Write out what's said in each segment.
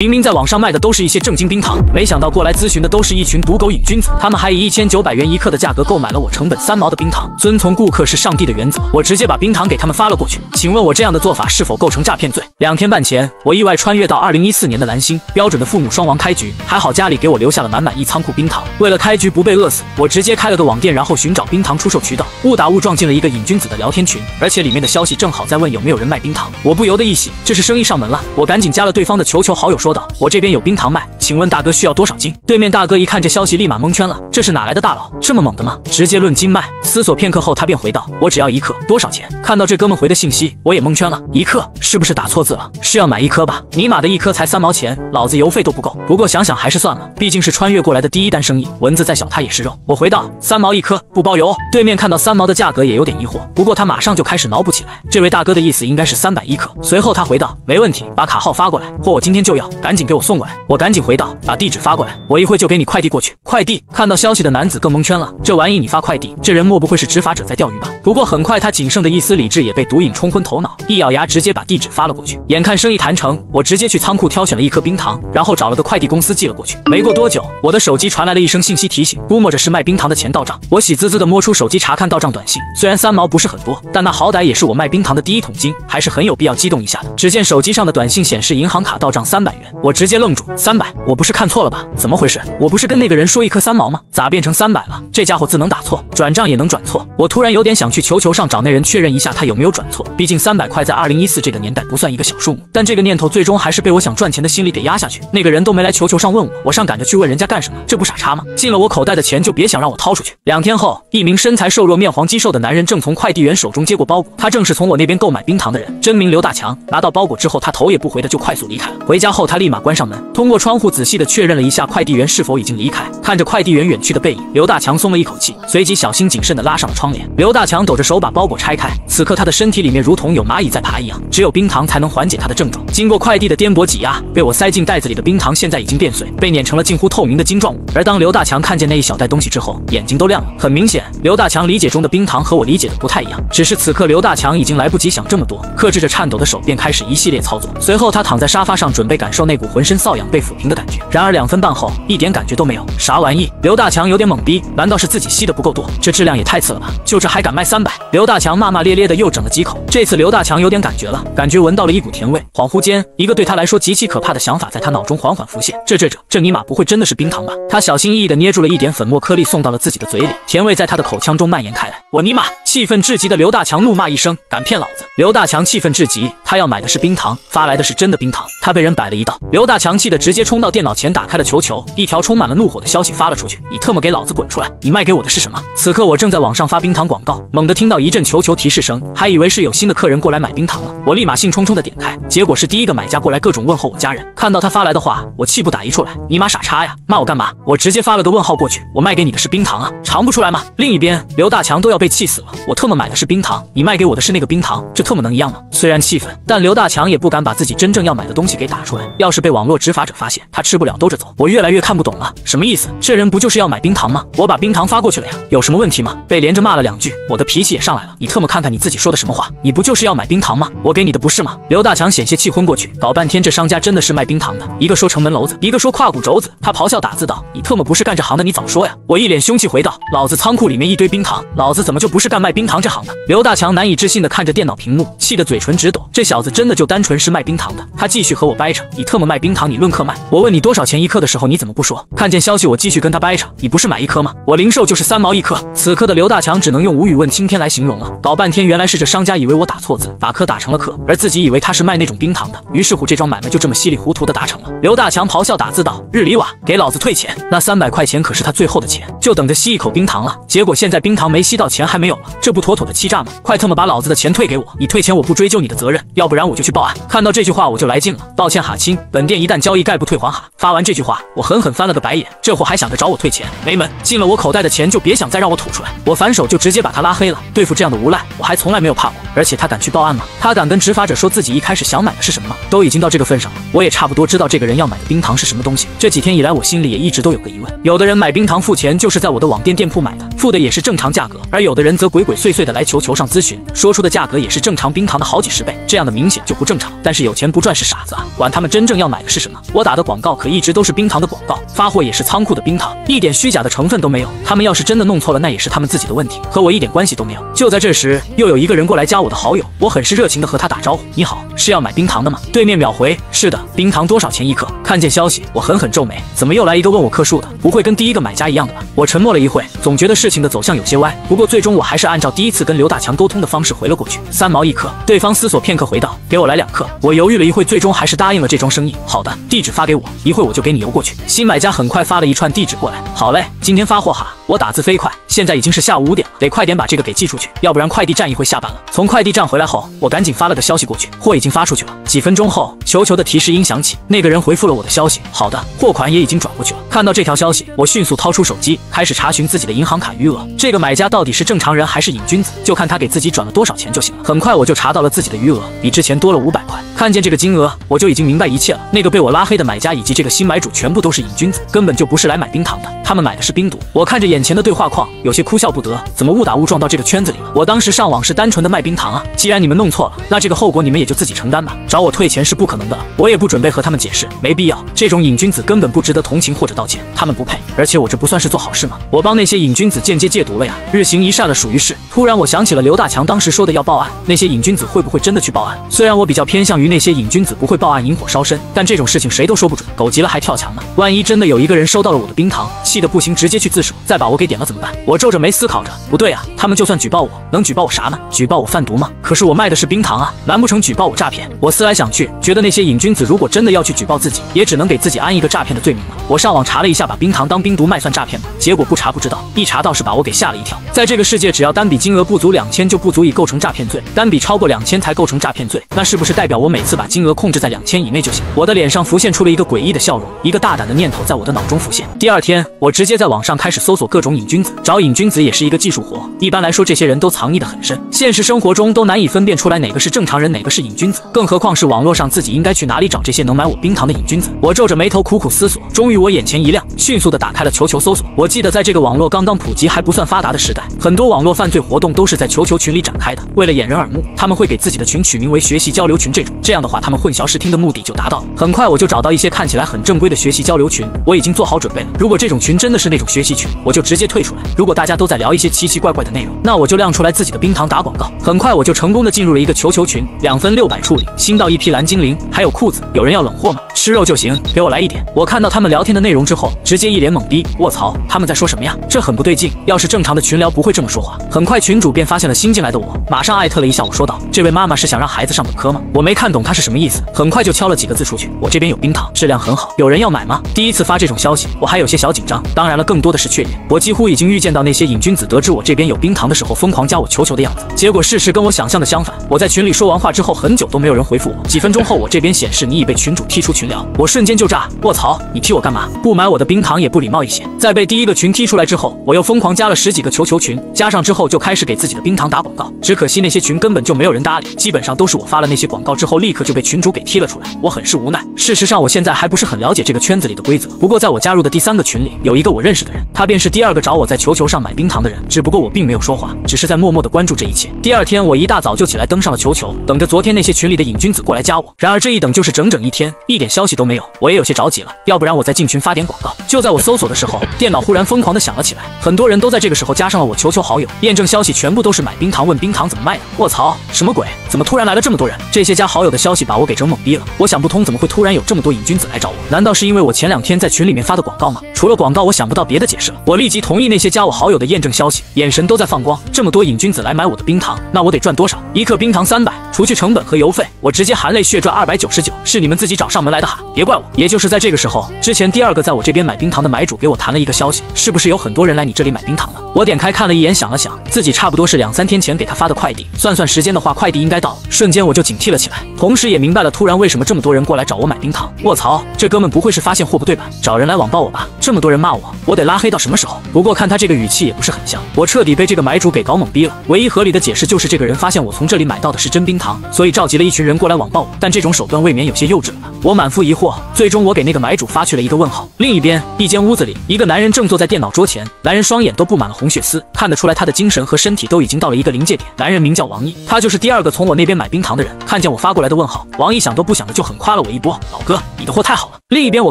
明明在网上卖的都是一些正经冰糖，没想到过来咨询的都是一群赌狗瘾君子。他们还以一千九百元一克的价格购买了我成本三毛的冰糖。遵从顾客是上帝的原则，我直接把冰糖给他们发了过去。请问我这样的做法是否构成诈骗罪？两天半前，我意外穿越到二零一四年的蓝星，标准的父母双亡开局。还好家里给我留下了满满一仓库冰糖。为了开局不被饿死，我直接开了个网店，然后寻找冰糖出售渠道。误打误撞进了一个瘾君子的聊天群，而且里面的消息正好在问有没有人卖冰糖，我不由得一喜，这是生意上门了。我赶紧加了对方的球球好友说。说道：“我这边有冰糖卖，请问大哥需要多少斤？”对面大哥一看这消息，立马蒙圈了。这是哪来的大佬，这么猛的吗？直接论斤卖。思索片刻后，他便回道：“我只要一克，多少钱？”看到这哥们回的信息，我也蒙圈了。一克是不是打错字了？是要买一颗吧？尼玛的一颗才三毛钱，老子邮费都不够。不过想想还是算了，毕竟是穿越过来的第一单生意，蚊子再小它也是肉。我回道：“三毛一颗，不包邮。”对面看到三毛的价格也有点疑惑，不过他马上就开始脑补起来。这位大哥的意思应该是三百一克。随后他回道：“没问题，把卡号发过来，货我今天就要。”赶紧给我送过来！我赶紧回道：“把地址发过来，我一会就给你快递过去。”快递看到消息的男子更懵圈了，这玩意你发快递？这人莫不会是执法者在钓鱼吧？不过很快，他仅剩的一丝理智也被毒瘾冲昏头脑，一咬牙直接把地址发了过去。眼看生意谈成，我直接去仓库挑选了一颗冰糖，然后找了个快递公司寄了过去。没过多久，我的手机传来了一声信息提醒，估摸着是卖冰糖的钱到账。我喜滋滋的摸出手机查看到账短信，虽然三毛不是很多，但那好歹也是我卖冰糖的第一桶金，还是很有必要激动一下的。只见手机上的短信显示银行卡到账三百元。我直接愣住，三百，我不是看错了吧？怎么回事？我不是跟那个人说一颗三毛吗？咋变成三百了？这家伙字能打错，转账也能转错。我突然有点想去球球上找那人确认一下，他有没有转错。毕竟三百块在二零一四这个年代不算一个小数目。但这个念头最终还是被我想赚钱的心理给压下去。那个人都没来球球上问我，我上赶着去问人家干什么？这不傻叉吗？进了我口袋的钱就别想让我掏出去。两天后，一名身材瘦弱、面黄肌瘦的男人正从快递员手中接过包裹，他正是从我那边购买冰糖的人，真名刘大强。拿到包裹之后，他头也不回的就快速离开了。回家后，他。立马关上门，通过窗户仔细的确认了一下快递员是否已经离开。看着快递员远去的背影，刘大强松了一口气，随即小心谨慎的拉上了窗帘。刘大强抖着手把包裹拆开，此刻他的身体里面如同有蚂蚁在爬一样，只有冰糖才能缓解他的症状。经过快递的颠簸挤压，被我塞进袋子里的冰糖现在已经变碎，被碾成了近乎透明的晶状物。而当刘大强看见那一小袋东西之后，眼睛都亮了。很明显，刘大强理解中的冰糖和我理解的不太一样。只是此刻刘大强已经来不及想这么多，克制着颤抖的手便开始一系列操作。随后他躺在沙发上，准备感受。那股浑身瘙痒被抚平的感觉，然而两分半后一点感觉都没有，啥玩意？刘大强有点懵逼，难道是自己吸的不够多？这质量也太次了吧！就这还敢卖三百？刘大强骂骂咧咧的又整了几口，这次刘大强有点感觉了，感觉闻到了一股甜味，恍惚间，一个对他来说极其可怕的想法在他脑中缓缓浮现，这这这这尼玛不会真的是冰糖吧？他小心翼翼的捏住了一点粉末颗粒，送到了自己的嘴里，甜味在他的口腔中蔓延开来，我尼玛！气愤至极的刘大强怒骂一声：“敢骗老子！”刘大强气愤至极，他要买的是冰糖，发来的是真的冰糖，他被人摆了一道。刘大强气得直接冲到电脑前，打开了球球，一条充满了怒火的消息发了出去：“你特么给老子滚出来！你卖给我的是什么？”此刻我正在网上发冰糖广告，猛地听到一阵球球提示声，还以为是有新的客人过来买冰糖了，我立马兴冲冲的点开，结果是第一个买家过来各种问候我家人。看到他发来的话，我气不打一处来：“你妈傻叉呀，骂我干嘛？”我直接发了个问号过去：“我卖给你的是冰糖啊，尝不出来吗？”另一边，刘大强都要被气死了。我特么买的是冰糖，你卖给我的是那个冰糖，这特么能一样吗？虽然气愤，但刘大强也不敢把自己真正要买的东西给打出来，要是被网络执法者发现，他吃不了兜着走。我越来越看不懂了，什么意思？这人不就是要买冰糖吗？我把冰糖发过去了呀，有什么问题吗？被连着骂了两句，我的脾气也上来了。你特么看看你自己说的什么话！你不就是要买冰糖吗？我给你的不是吗？刘大强险些气昏过去。搞半天，这商家真的是卖冰糖的，一个说城门楼子，一个说胯骨肘子。他咆哮打字道：“你特么不是干这行的，你早说呀！”我一脸凶气回道：“老子仓库里面一堆冰糖，老子怎么就不是干卖？”卖冰糖这行的刘大强难以置信地看着电脑屏幕，气得嘴唇直抖。这小子真的就单纯是卖冰糖的。他继续和我掰扯，你特么卖冰糖，你论克卖。我问你多少钱一克的时候，你怎么不说？”看见消息，我继续跟他掰扯，你不是买一颗吗？我零售就是三毛一颗。”此刻的刘大强只能用无语问青天来形容了。搞半天，原来是这商家以为我打错字，把克打成了克，而自己以为他是卖那种冰糖的。于是乎，这桩买卖就这么稀里糊涂的达成了。刘大强咆哮打字道：“日里瓦，给老子退钱！那三百块钱可是他最后的钱，就等着吸一口冰糖了。结果现在冰糖没吸到，钱还没有了。”这不妥妥的欺诈吗？快特么把老子的钱退给我！你退钱，我不追究你的责任，要不然我就去报案。看到这句话我就来劲了。抱歉哈，亲，本店一旦交易概不退还哈。发完这句话，我狠狠翻了个白眼。这货还想着找我退钱，没门！进了我口袋的钱就别想再让我吐出来。我反手就直接把他拉黑了。对付这样的无赖，我还从来没有怕过。而且他敢去报案吗？他敢跟执法者说自己一开始想买的是什么吗？都已经到这个份上了，我也差不多知道这个人要买的冰糖是什么东西。这几天以来，我心里也一直都有个疑问：有的人买冰糖付钱就是在我的网店店铺买的，付的也是正常价格；而有的人则鬼。鬼祟祟的来球球上咨询，说出的价格也是正常冰糖的好几十倍，这样的明显就不正常。但是有钱不赚是傻子啊，管他们真正要买的是什么，我打的广告可一直都是冰糖的广告，发货也是仓库的冰糖，一点虚假的成分都没有。他们要是真的弄错了，那也是他们自己的问题，和我一点关系都没有。就在这时，又有一个人过来加我的好友，我很是热情的和他打招呼：“你好，是要买冰糖的吗？”对面秒回：“是的，冰糖多少钱一克？”看见消息，我狠狠皱眉，怎么又来一个问我克数的？不会跟第一个买家一样的吧？我沉默了一会，总觉得事情的走向有些歪。不过最终我还是按。按照第一次跟刘大强沟通的方式回了过去，三毛一克。对方思索片刻，回道：“给我来两克。”我犹豫了一会，最终还是答应了这桩生意。好的，地址发给我，一会我就给你邮过去。新买家很快发了一串地址过来。好嘞，今天发货哈。我打字飞快，现在已经是下午五点了，得快点把这个给寄出去，要不然快递站一会下班了。从快递站回来后，我赶紧发了个消息过去，货已经发出去了。几分钟后，球球的提示音响起，那个人回复了我的消息，好的，货款也已经转过去了。看到这条消息，我迅速掏出手机开始查询自己的银行卡余额。这个买家到底是正常人还是瘾君子，就看他给自己转了多少钱就行了。很快我就查到了自己的余额，比之前多了五百块。看见这个金额，我就已经明白一切了。那个被我拉黑的买家以及这个新买主全部都是瘾君子，根本就不是来买冰糖的，他们买的是冰毒。我看着眼。眼前的对话框有些哭笑不得，怎么误打误撞到这个圈子里了？我当时上网是单纯的卖冰糖啊。既然你们弄错了，那这个后果你们也就自己承担吧。找我退钱是不可能的，我也不准备和他们解释，没必要。这种瘾君子根本不值得同情或者道歉，他们不配。而且我这不算是做好事吗？我帮那些瘾君子间接戒毒了呀。日行一善了，属于是。突然我想起了刘大强当时说的要报案，那些瘾君子会不会真的去报案？虽然我比较偏向于那些瘾君子不会报案引火烧身，但这种事情谁都说不准。狗急了还跳墙呢，万一真的有一个人收到了我的冰糖，气得不行直接去自首，再把。我给点了怎么办？我皱着眉思考着，不对啊，他们就算举报，我能举报我啥呢？举报我贩毒吗？可是我卖的是冰糖啊，难不成举报我诈骗？我思来想去，觉得那些瘾君子如果真的要去举报自己，也只能给自己安一个诈骗的罪名了。我上网查了一下，把冰糖当冰毒卖算诈骗吗？结果不查不知道，一查倒是把我给吓了一跳。在这个世界，只要单笔金额不足两千，就不足以构成诈骗罪，单笔超过两千才构成诈骗罪。那是不是代表我每次把金额控制在两千以内就行？我的脸上浮现出了一个诡异的笑容，一个大胆的念头在我的脑中浮现。第二天，我直接在网上开始搜索各。各种瘾君子找瘾君子也是一个技术活。一般来说，这些人都藏匿的很深，现实生活中都难以分辨出来哪个是正常人，哪个是瘾君子。更何况是网络上，自己应该去哪里找这些能买我冰糖的瘾君子？我皱着眉头苦苦思索，终于我眼前一亮，迅速的打开了球球搜索。我记得在这个网络刚刚普及还不算发达的时代，很多网络犯罪活动都是在球球群里展开的。为了掩人耳目，他们会给自己的群取名为“学习交流群”这种，这样的话，他们混淆视听的目的就达到了。很快我就找到一些看起来很正规的学习交流群，我已经做好准备了。如果这种群真的是那种学习群，我就。直接退出来。如果大家都在聊一些奇奇怪怪的内容，那我就亮出来自己的冰糖打广告。很快我就成功的进入了一个球球群，两分六百处理。新到一批蓝精灵，还有裤子，有人要冷货吗？吃肉就行，给我来一点。我看到他们聊天的内容之后，直接一脸懵逼，卧槽，他们在说什么呀？这很不对劲。要是正常的群聊不会这么说话。很快群主便发现了新进来的我，马上艾特了一下我说道：“这位妈妈是想让孩子上本科吗？”我没看懂他是什么意思，很快就敲了几个字出去。我这边有冰糖，质量很好，有人要买吗？第一次发这种消息，我还有些小紧张，当然了，更多的是确定我。几乎已经预见到那些瘾君子得知我这边有冰糖的时候疯狂加我求球的样子，结果事实跟我想象的相反。我在群里说完话之后，很久都没有人回复我。几分钟后，我这边显示你已被群主踢出群聊，我瞬间就炸！卧槽，你踢我干嘛？不买我的冰糖也不礼貌一些。在被第一个群踢出来之后，我又疯狂加了十几个求球群，加上之后就开始给自己的冰糖打广告。只可惜那些群根本就没有人搭理，基本上都是我发了那些广告之后，立刻就被群主给踢了出来。我很是无奈。事实上，我现在还不是很了解这个圈子里的规则。不过，在我加入的第三个群里，有一个我认识的人，他便是第。第二个找我在球球上买冰糖的人，只不过我并没有说话，只是在默默的关注这一切。第二天我一大早就起来登上了球球，等着昨天那些群里的瘾君子过来加我。然而这一等就是整整一天，一点消息都没有，我也有些着急了。要不然我再进群发点广告。就在我搜索的时候，电脑忽然疯狂的响了起来，很多人都在这个时候加上了我球球好友，验证消息全部都是买冰糖，问冰糖怎么卖的。卧槽，什么鬼？怎么突然来了这么多人？这些加好友的消息把我给整懵逼了。我想不通怎么会突然有这么多瘾君子来找我，难道是因为我前两天在群里面发的广告吗？除了广告，我想不到别的解释了。我立。以及同意那些加我好友的验证消息，眼神都在放光。这么多瘾君子来买我的冰糖，那我得赚多少？一克冰糖三百，除去成本和邮费，我直接含泪血赚二百九十九。是你们自己找上门来的哈，别怪我。也就是在这个时候，之前第二个在我这边买冰糖的买主给我弹了一个消息，是不是有很多人来你这里买冰糖了？我点开看了一眼，想了想，自己差不多是两三天前给他发的快递，算算时间的话，快递应该到了。瞬间我就警惕了起来，同时也明白了，突然为什么这么多人过来找我买冰糖。卧槽，这哥们不会是发现货不对吧？找人来网暴我吧？这么多人骂我，我得拉黑到什么时候？不过看他这个语气也不是很像，我彻底被这个买主给搞懵逼了。唯一合理的解释就是这个人发现我从这里买到的是真冰糖，所以召集了一群人过来网暴我。但这种手段未免有些幼稚了。吧？我满腹疑惑，最终我给那个买主发去了一个问号。另一边，一间屋子里，一个男人正坐在电脑桌前，男人双眼都布满了红血丝，看得出来他的精神和身体都已经到了一个临界点。男人名叫王毅，他就是第二个从我那边买冰糖的人。看见我发过来的问号，王毅想都不想的就狠夸了我一波：“老哥，你的货太好了。”另一边，我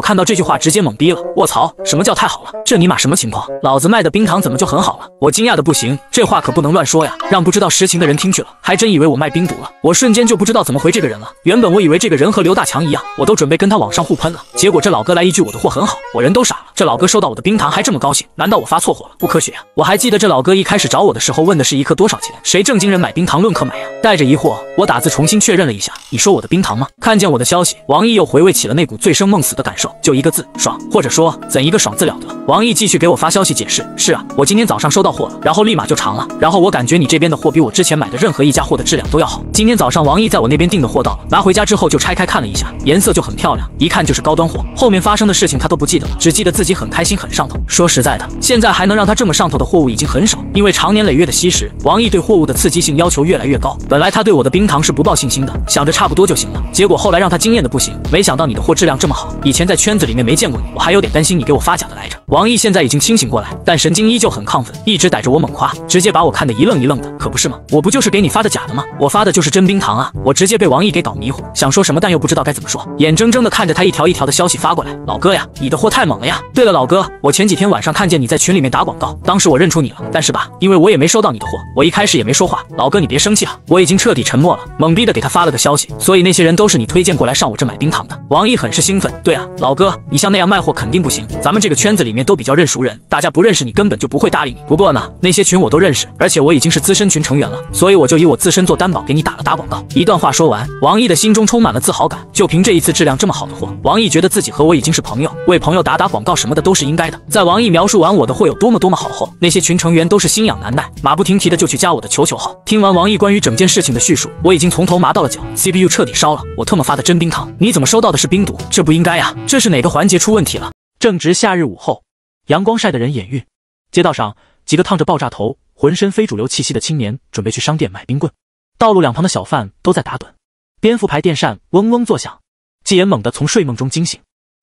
看到这句话直接懵逼了。卧槽，什么叫太好了？这尼玛什么情况？老子卖的冰糖怎么就很好了？我惊讶的不行，这话可不能乱说呀，让不知道实情的人听去了，还真以为我卖冰毒了。我瞬间就不知道怎么回这个人了。原本我以为这个人和刘大强一样，我都准备跟他网上互喷了。结果这老哥来一句我的货很好，我人都傻了。这老哥收到我的冰糖还这么高兴，难道我发错货了？不科学呀！我还记得这老哥一开始找我的时候问的是一克多少钱？谁正经人买冰糖论克买呀？带着疑惑，我打字重新确认了一下，你说我的冰糖吗？看见我的消息，王毅又回味起了那股醉生梦死的感受，就一个字，爽。或者说怎一个爽字了得？王毅继续给我发消息。去解释是啊，我今天早上收到货了，然后立马就尝了，然后我感觉你这边的货比我之前买的任何一家货的质量都要好。今天早上王毅在我那边订的货到了，拿回家之后就拆开看了一下，颜色就很漂亮，一看就是高端货。后面发生的事情他都不记得了，只记得自己很开心，很上头。说实在的，现在还能让他这么上头的货物已经很少，因为长年累月的吸食，王毅对货物的刺激性要求越来越高。本来他对我的冰糖是不抱信心的，想着差不多就行了，结果后来让他惊艳的不行，没想到你的货质量这么好。以前在圈子里面没见过你，我还有点担心你给我发假的来着。王毅现在已经清醒过。过来，但神经依旧很亢奋，一直逮着我猛夸，直接把我看得一愣一愣的，可不是吗？我不就是给你发的假的吗？我发的就是真冰糖啊！我直接被王毅给搞迷糊，想说什么，但又不知道该怎么说，眼睁睁的看着他一条一条的消息发过来。老哥呀，你的货太猛了呀！对了，老哥，我前几天晚上看见你在群里面打广告，当时我认出你了，但是吧，因为我也没收到你的货，我一开始也没说话。老哥你别生气啊，我已经彻底沉默了，懵逼的给他发了个消息。所以那些人都是你推荐过来上我这买冰糖的。王毅很是兴奋，对啊，老哥，你像那样卖货肯定不行，咱们这个圈子里面都比较认熟人，大家。不认识你根本就不会搭理你。不过呢，那些群我都认识，而且我已经是资深群成员了，所以我就以我自身做担保，给你打了打广告。一段话说完，王毅的心中充满了自豪感。就凭这一次质量这么好的货，王毅觉得自己和我已经是朋友，为朋友打打广告什么的都是应该的。在王毅描述完我的货有多么多么好后，那些群成员都是心痒难耐，马不停蹄的就去加我的球球号。听完王毅关于整件事情的叙述，我已经从头麻到了脚，CPU 彻底烧了。我特么发的真冰糖，你怎么收到的是冰毒？这不应该啊！这是哪个环节出问题了？正值夏日午后。阳光晒的人眼晕，街道上几个烫着爆炸头、浑身非主流气息的青年准备去商店买冰棍。道路两旁的小贩都在打盹，蝙蝠牌电扇嗡嗡作响。纪言猛地从睡梦中惊醒，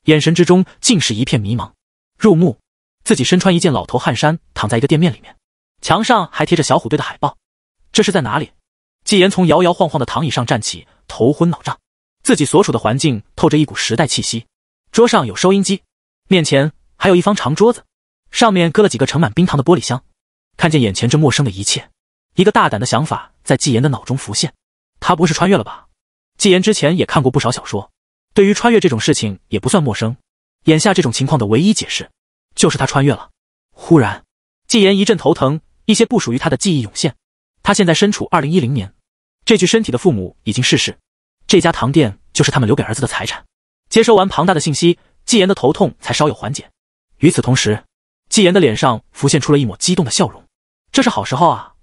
眼神之中尽是一片迷茫。入目，自己身穿一件老头汗衫，躺在一个店面里面，墙上还贴着小虎队的海报。这是在哪里？纪言从摇摇晃晃的躺椅上站起，头昏脑胀。自己所处的环境透着一股时代气息，桌上有收音机，面前。还有一方长桌子，上面搁了几个盛满冰糖的玻璃箱。看见眼前这陌生的一切，一个大胆的想法在纪言的脑中浮现：他不会是穿越了吧？纪言之前也看过不少小说，对于穿越这种事情也不算陌生。眼下这种情况的唯一解释，就是他穿越了。忽然，纪言一阵头疼，一些不属于他的记忆涌现。他现在身处二零一零年，这具身体的父母已经逝世，这家糖店就是他们留给儿子的财产。接收完庞大的信息，纪言的头痛才稍有缓解。与此同时，纪言的脸上浮现出了一抹激动的笑容。这是好时候啊！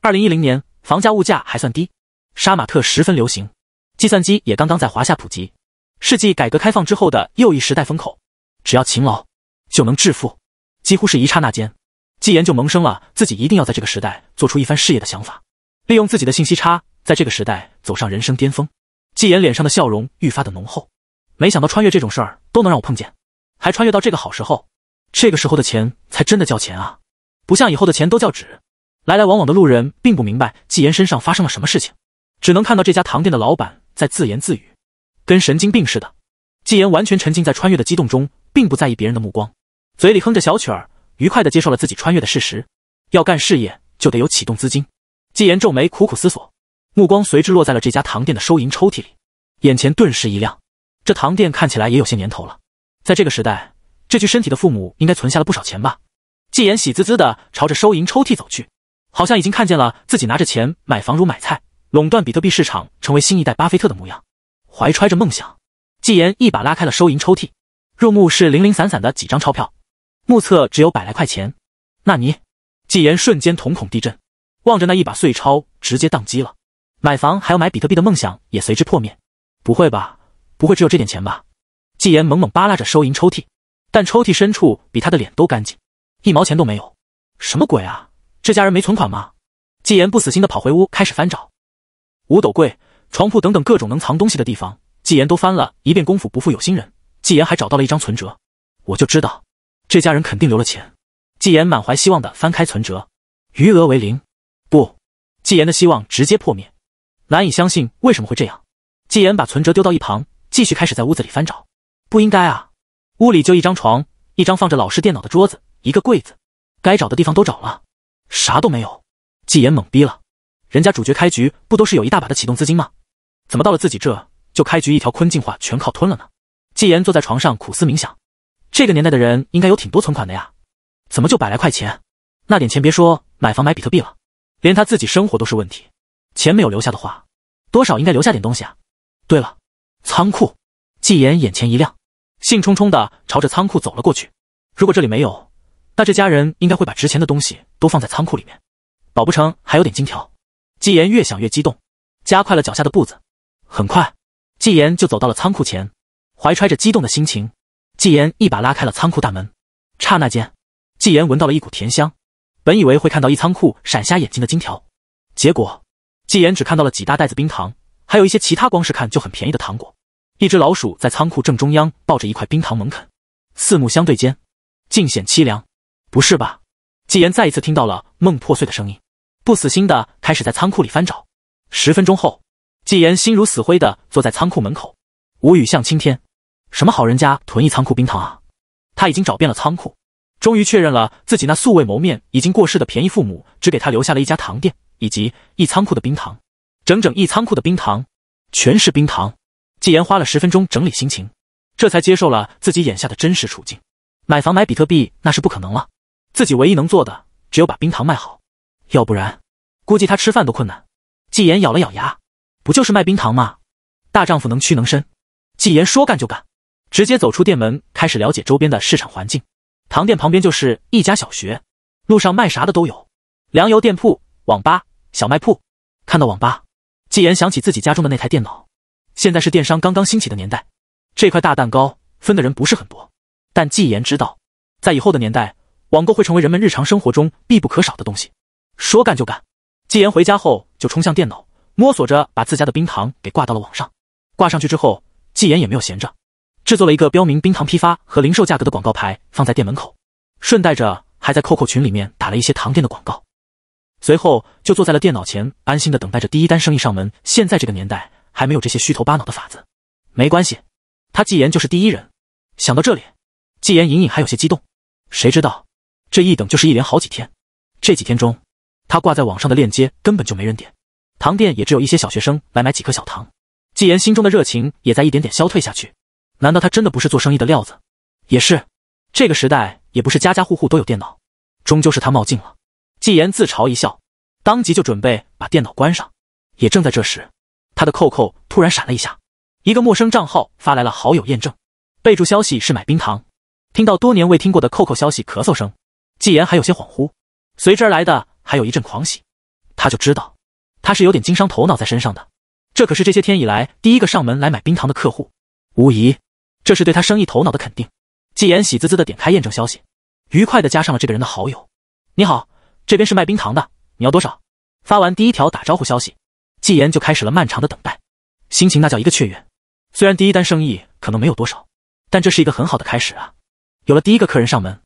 二零一零年，房价物价还算低，杀马特十分流行，计算机也刚刚在华夏普及，世纪改革开放之后的又一时代风口。只要勤劳，就能致富。几乎是一刹那间，纪言就萌生了自己一定要在这个时代做出一番事业的想法，利用自己的信息差，在这个时代走上人生巅峰。纪言脸上的笑容愈发的浓厚。没想到穿越这种事儿都能让我碰见，还穿越到这个好时候。这个时候的钱才真的叫钱啊，不像以后的钱都叫纸。来来往往的路人并不明白纪言身上发生了什么事情，只能看到这家糖店的老板在自言自语，跟神经病似的。纪言完全沉浸在穿越的激动中，并不在意别人的目光，嘴里哼着小曲儿，愉快地接受了自己穿越的事实。要干事业就得有启动资金。纪言皱眉，苦苦思索，目光随之落在了这家糖店的收银抽屉里，眼前顿时一亮。这糖店看起来也有些年头了，在这个时代。这具身体的父母应该存下了不少钱吧？纪言喜滋滋地朝着收银抽屉走去，好像已经看见了自己拿着钱买房如买菜，垄断比特币市场，成为新一代巴菲特的模样。怀揣着梦想，纪言一把拉开了收银抽屉，入目是零零散散的几张钞票，目测只有百来块钱。纳尼！纪言瞬间瞳孔地震，望着那一把碎钞，直接宕机了。买房还要买比特币的梦想也随之破灭。不会吧？不会只有这点钱吧？纪言猛猛扒拉着收银抽屉。但抽屉深处比他的脸都干净，一毛钱都没有，什么鬼啊？这家人没存款吗？纪言不死心的跑回屋，开始翻找，五斗柜、床铺等等各种能藏东西的地方，纪言都翻了一遍。功夫不负有心人，纪言还找到了一张存折。我就知道，这家人肯定留了钱。纪言满怀希望的翻开存折，余额为零。不，纪言的希望直接破灭，难以相信为什么会这样。纪言把存折丢到一旁，继续开始在屋子里翻找。不应该啊！屋里就一张床，一张放着老式电脑的桌子，一个柜子。该找的地方都找了，啥都没有。纪言懵逼了。人家主角开局不都是有一大把的启动资金吗？怎么到了自己这就开局一条鲲进化全靠吞了呢？纪言坐在床上苦思冥想，这个年代的人应该有挺多存款的呀，怎么就百来块钱？那点钱别说买房买比特币了，连他自己生活都是问题。钱没有留下的话，多少应该留下点东西啊。对了，仓库。纪言眼前一亮。兴冲冲地朝着仓库走了过去。如果这里没有，那这家人应该会把值钱的东西都放在仓库里面，保不成还有点金条。纪言越想越激动，加快了脚下的步子。很快，纪言就走到了仓库前，怀揣着激动的心情，纪言一把拉开了仓库大门。刹那间，纪言闻到了一股甜香。本以为会看到一仓库闪瞎眼睛的金条，结果纪言只看到了几大袋子冰糖，还有一些其他光是看就很便宜的糖果。一只老鼠在仓库正中央抱着一块冰糖猛啃，四目相对间，尽显凄凉。不是吧？纪言再一次听到了梦破碎的声音，不死心的开始在仓库里翻找。十分钟后，纪言心如死灰的坐在仓库门口，无语向青天：“什么好人家囤一仓库冰糖啊？”他已经找遍了仓库，终于确认了自己那素未谋面、已经过世的便宜父母只给他留下了一家糖店以及一仓库的冰糖，整整一仓库的冰糖，全是冰糖。纪言花了十分钟整理心情，这才接受了自己眼下的真实处境。买房买比特币那是不可能了，自己唯一能做的只有把冰糖卖好，要不然估计他吃饭都困难。纪言咬了咬牙，不就是卖冰糖吗？大丈夫能屈能伸。纪言说干就干，直接走出店门，开始了解周边的市场环境。糖店旁边就是一家小学，路上卖啥的都有，粮油店铺、网吧、小卖铺。看到网吧，纪言想起自己家中的那台电脑。现在是电商刚刚兴起的年代，这块大蛋糕分的人不是很多。但纪言知道，在以后的年代，网购会成为人们日常生活中必不可少的东西。说干就干，纪言回家后就冲向电脑，摸索着把自家的冰糖给挂到了网上。挂上去之后，纪言也没有闲着，制作了一个标明冰糖批发和零售价格的广告牌放在店门口，顺带着还在扣扣群里面打了一些糖店的广告。随后就坐在了电脑前，安心的等待着第一单生意上门。现在这个年代。还没有这些虚头巴脑的法子，没关系，他纪言就是第一人。想到这里，纪言隐隐还有些激动。谁知道这一等就是一连好几天。这几天中，他挂在网上的链接根本就没人点，糖店也只有一些小学生来买几颗小糖。纪言心中的热情也在一点点消退下去。难道他真的不是做生意的料子？也是，这个时代也不是家家户户都有电脑，终究是他冒进了。纪言自嘲一笑，当即就准备把电脑关上。也正在这时。他的扣扣突然闪了一下，一个陌生账号发来了好友验证，备注消息是买冰糖。听到多年未听过的扣扣消息，咳嗽声，纪言还有些恍惚。随之而来的还有一阵狂喜，他就知道，他是有点经商头脑在身上的。这可是这些天以来第一个上门来买冰糖的客户，无疑这是对他生意头脑的肯定。纪言喜滋滋的点开验证消息，愉快的加上了这个人的好友。你好，这边是卖冰糖的，你要多少？发完第一条打招呼消息。纪言就开始了漫长的等待，心情那叫一个雀跃。虽然第一单生意可能没有多少，但这是一个很好的开始啊！有了第一个客人上门，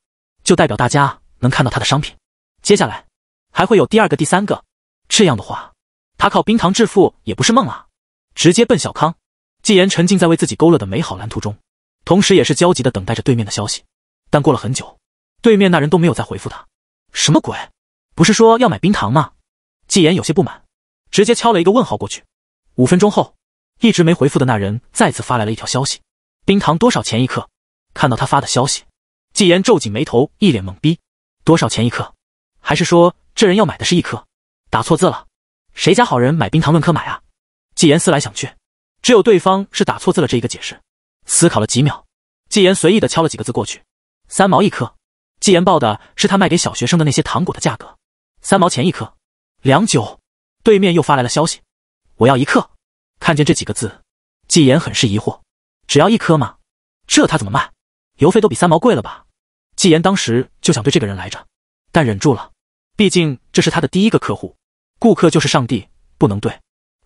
就代表大家能看到他的商品。接下来还会有第二个、第三个，这样的话，他靠冰糖致富也不是梦啊，直接奔小康！纪言沉浸在为自己勾勒的美好蓝图中，同时也是焦急的等待着对面的消息。但过了很久，对面那人都没有再回复他。什么鬼？不是说要买冰糖吗？纪言有些不满。直接敲了一个问号过去。五分钟后，一直没回复的那人再次发来了一条消息：“冰糖多少钱一克？”看到他发的消息，纪言皱紧眉头，一脸懵逼：“多少钱一克？还是说这人要买的是一克？打错字了？谁家好人买冰糖论颗买啊？”纪言思来想去，只有对方是打错字了这一个解释。思考了几秒，纪言随意的敲了几个字过去：“三毛一克。”纪言报的是他卖给小学生的那些糖果的价格，三毛钱一克。良久。对面又发来了消息，我要一克。看见这几个字，纪言很是疑惑：只要一颗吗？这他怎么卖？邮费都比三毛贵了吧？纪言当时就想对这个人来着，但忍住了，毕竟这是他的第一个客户，顾客就是上帝，不能对。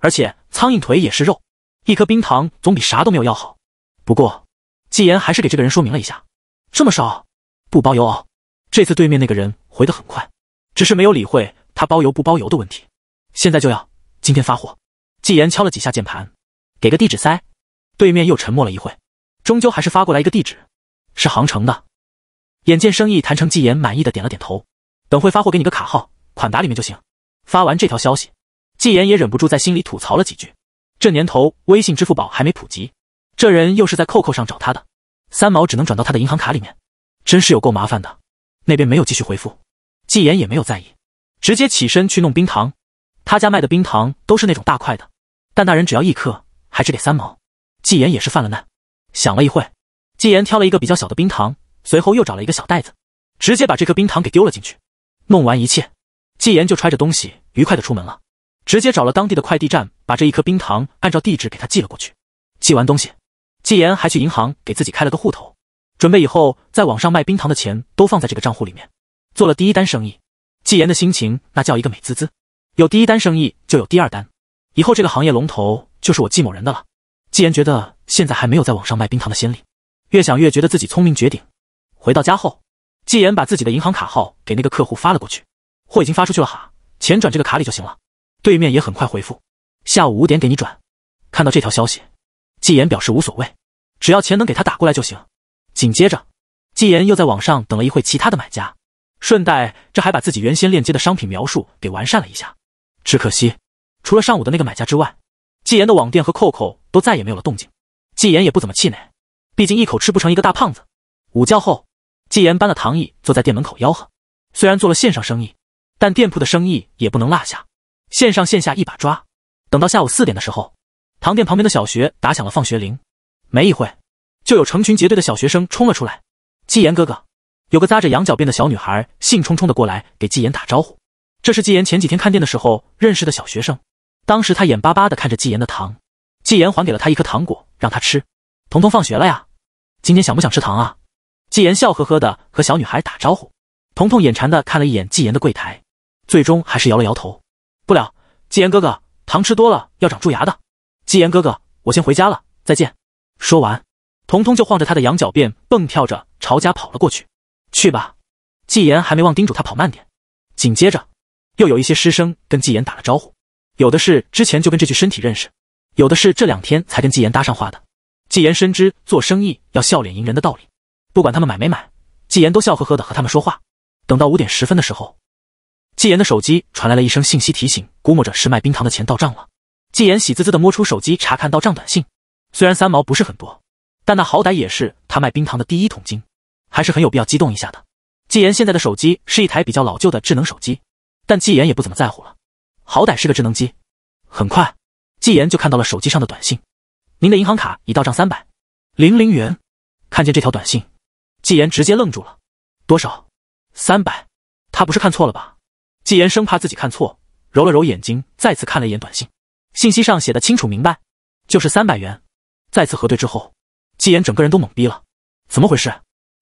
而且苍蝇腿也是肉，一颗冰糖总比啥都没有要好。不过，纪言还是给这个人说明了一下：这么少，不包邮哦。这次对面那个人回得很快，只是没有理会他包邮不包邮的问题。现在就要今天发货，纪言敲了几下键盘，给个地址塞。对面又沉默了一会，终究还是发过来一个地址，是杭城的。眼见生意谈成，纪言满意的点了点头。等会发货给你个卡号，款打里面就行。发完这条消息，纪言也忍不住在心里吐槽了几句：这年头微信、支付宝还没普及，这人又是在扣扣上找他的，三毛只能转到他的银行卡里面，真是有够麻烦的。那边没有继续回复，纪言也没有在意，直接起身去弄冰糖。他家卖的冰糖都是那种大块的，但那人只要一颗，还是给三毛。纪言也是犯了难，想了一会，纪言挑了一个比较小的冰糖，随后又找了一个小袋子，直接把这颗冰糖给丢了进去。弄完一切，纪言就揣着东西愉快的出门了，直接找了当地的快递站，把这一颗冰糖按照地址给他寄了过去。寄完东西，纪言还去银行给自己开了个户头，准备以后在网上卖冰糖的钱都放在这个账户里面。做了第一单生意，纪言的心情那叫一个美滋滋。有第一单生意就有第二单，以后这个行业龙头就是我季某人的了。季言觉得现在还没有在网上卖冰糖的先例，越想越觉得自己聪明绝顶。回到家后，季言把自己的银行卡号给那个客户发了过去，货已经发出去了哈，钱转这个卡里就行了。对面也很快回复，下午五点给你转。看到这条消息，季言表示无所谓，只要钱能给他打过来就行。紧接着，季言又在网上等了一会其他的买家，顺带这还把自己原先链接的商品描述给完善了一下。只可惜，除了上午的那个买家之外，纪言的网店和扣扣都再也没有了动静。纪言也不怎么气馁，毕竟一口吃不成一个大胖子。午觉后，纪言搬了躺椅，坐在店门口吆喝。虽然做了线上生意，但店铺的生意也不能落下，线上线下一把抓。等到下午四点的时候，唐店旁边的小学打响了放学铃，没一会，就有成群结队的小学生冲了出来。纪言哥哥，有个扎着羊角辫的小女孩兴冲冲的过来给纪言打招呼。这是纪言前几天看店的时候认识的小学生，当时他眼巴巴的看着纪言的糖，纪言还给了他一颗糖果让他吃。彤彤放学了呀，今天想不想吃糖啊？纪言笑呵呵的和小女孩打招呼。彤彤眼馋的看了一眼纪言的柜台，最终还是摇了摇头，不了。纪言哥哥，糖吃多了要长蛀牙的。纪言哥哥，我先回家了，再见。说完，彤彤就晃着他的羊角辫，蹦跳着朝家跑了过去。去吧，纪言还没忘叮嘱他跑慢点。紧接着。又有一些师生跟纪言打了招呼，有的是之前就跟这具身体认识，有的是这两天才跟纪言搭上话的。纪言深知做生意要笑脸迎人的道理，不管他们买没买，纪言都笑呵呵的和他们说话。等到五点十分的时候，纪言的手机传来了一声信息提醒，估摸着是卖冰糖的钱到账了。纪言喜滋滋的摸出手机查看到账短信，虽然三毛不是很多，但那好歹也是他卖冰糖的第一桶金，还是很有必要激动一下的。纪言现在的手机是一台比较老旧的智能手机。但纪言也不怎么在乎了，好歹是个智能机。很快，纪言就看到了手机上的短信：“您的银行卡已到账三百零零元。”看见这条短信，纪言直接愣住了。多少？三百？他不是看错了吧？纪言生怕自己看错，揉了揉眼睛，再次看了一眼短信。信息上写的清楚明白，就是三百元。再次核对之后，纪言整个人都懵逼了。怎么回事？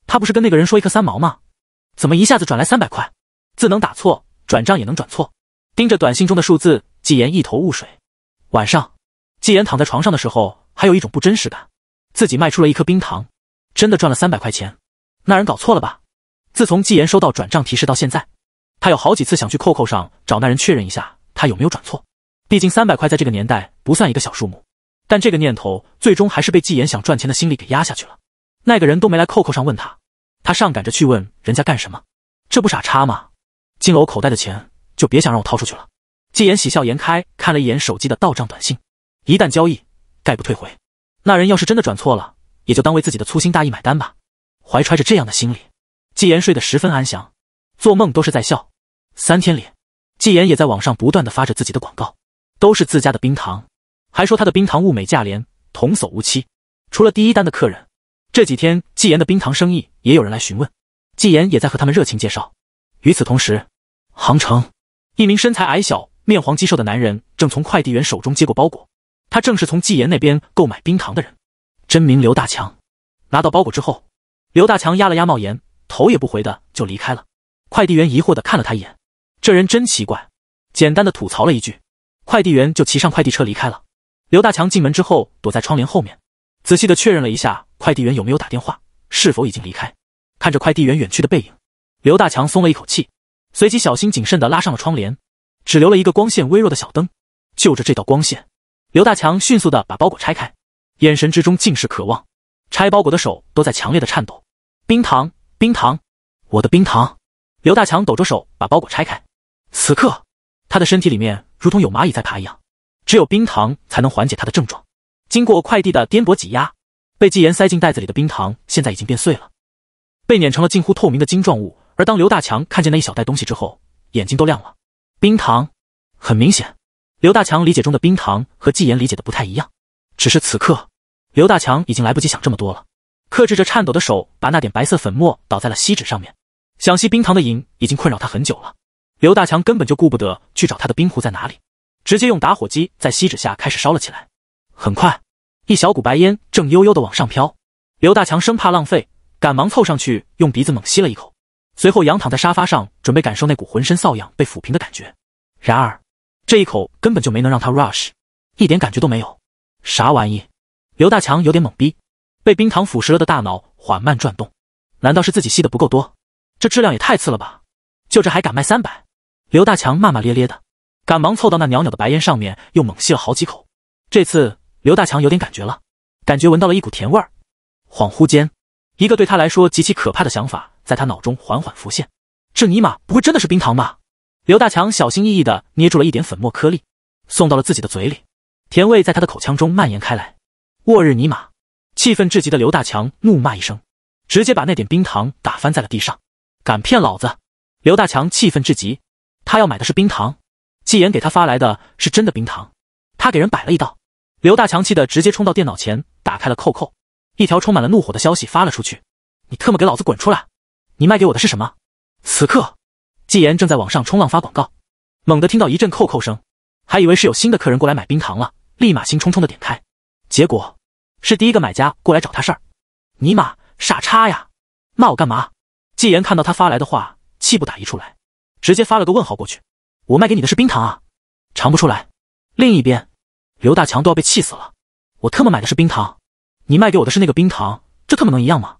他不是跟那个人说一颗三毛吗？怎么一下子转来三百块？字能打错？转账也能转错，盯着短信中的数字，纪言一头雾水。晚上，纪言躺在床上的时候，还有一种不真实感。自己卖出了一颗冰糖，真的赚了三百块钱。那人搞错了吧？自从纪言收到转账提示到现在，他有好几次想去扣扣上找那人确认一下，他有没有转错。毕竟三百块在这个年代不算一个小数目。但这个念头最终还是被纪言想赚钱的心理给压下去了。那个人都没来扣扣上问他，他上赶着去问人家干什么？这不傻叉吗？进了我口袋的钱，就别想让我掏出去了。纪言喜笑颜开，看了一眼手机的到账短信。一旦交易，概不退回。那人要是真的转错了，也就当为自己的粗心大意买单吧。怀揣着这样的心理，纪言睡得十分安详，做梦都是在笑。三天里，纪言也在网上不断的发着自己的广告，都是自家的冰糖，还说他的冰糖物美价廉，童叟无欺。除了第一单的客人，这几天纪言的冰糖生意也有人来询问，纪言也在和他们热情介绍。与此同时，杭城，一名身材矮小、面黄肌瘦的男人正从快递员手中接过包裹。他正是从纪言那边购买冰糖的人，真名刘大强。拿到包裹之后，刘大强压了压帽檐，头也不回的就离开了。快递员疑惑的看了他一眼，这人真奇怪。简单的吐槽了一句，快递员就骑上快递车离开了。刘大强进门之后，躲在窗帘后面，仔细的确认了一下快递员有没有打电话，是否已经离开。看着快递员远去的背影，刘大强松了一口气。随即小心谨慎地拉上了窗帘，只留了一个光线微弱的小灯。就着这道光线，刘大强迅速地把包裹拆开，眼神之中尽是渴望，拆包裹的手都在强烈的颤抖。冰糖，冰糖，我的冰糖！刘大强抖着手把包裹拆开，此刻他的身体里面如同有蚂蚁在爬一样，只有冰糖才能缓解他的症状。经过快递的颠簸挤压，被纪言塞进袋子里的冰糖现在已经变碎了，被碾成了近乎透明的晶状物。而当刘大强看见那一小袋东西之后，眼睛都亮了。冰糖，很明显，刘大强理解中的冰糖和纪言理解的不太一样。只是此刻，刘大强已经来不及想这么多了，克制着颤抖的手，把那点白色粉末倒在了锡纸上面。想吸冰糖的瘾已经困扰他很久了，刘大强根本就顾不得去找他的冰壶在哪里，直接用打火机在锡纸下开始烧了起来。很快，一小股白烟正悠悠的往上飘。刘大强生怕浪费，赶忙凑上去用鼻子猛吸了一口。随后仰躺在沙发上，准备感受那股浑身瘙痒被抚平的感觉。然而，这一口根本就没能让他 rush，一点感觉都没有。啥玩意？刘大强有点懵逼。被冰糖腐蚀了的大脑缓慢转动，难道是自己吸的不够多？这质量也太次了吧！就这还敢卖三百？刘大强骂骂咧咧的，赶忙凑到那袅袅的白烟上面，又猛吸了好几口。这次刘大强有点感觉了，感觉闻到了一股甜味儿。恍惚间。一个对他来说极其可怕的想法在他脑中缓缓浮现，这尼玛不会真的是冰糖吧？刘大强小心翼翼的捏住了一点粉末颗粒，送到了自己的嘴里，甜味在他的口腔中蔓延开来。沃日尼玛！气愤至极的刘大强怒骂一声，直接把那点冰糖打翻在了地上。敢骗老子！刘大强气愤至极，他要买的是冰糖，纪言给他发来的是真的冰糖，他给人摆了一道。刘大强气的直接冲到电脑前，打开了扣扣。一条充满了怒火的消息发了出去，你特么给老子滚出来！你卖给我的是什么？此刻，纪言正在网上冲浪发广告，猛地听到一阵扣扣声，还以为是有新的客人过来买冰糖了，立马兴冲冲的点开，结果是第一个买家过来找他事儿。尼玛，傻叉呀！骂我干嘛？纪言看到他发来的话，气不打一处来，直接发了个问号过去。我卖给你的是冰糖啊，尝不出来。另一边，刘大强都要被气死了，我特么买的是冰糖。你卖给我的是那个冰糖，这特么能一样吗？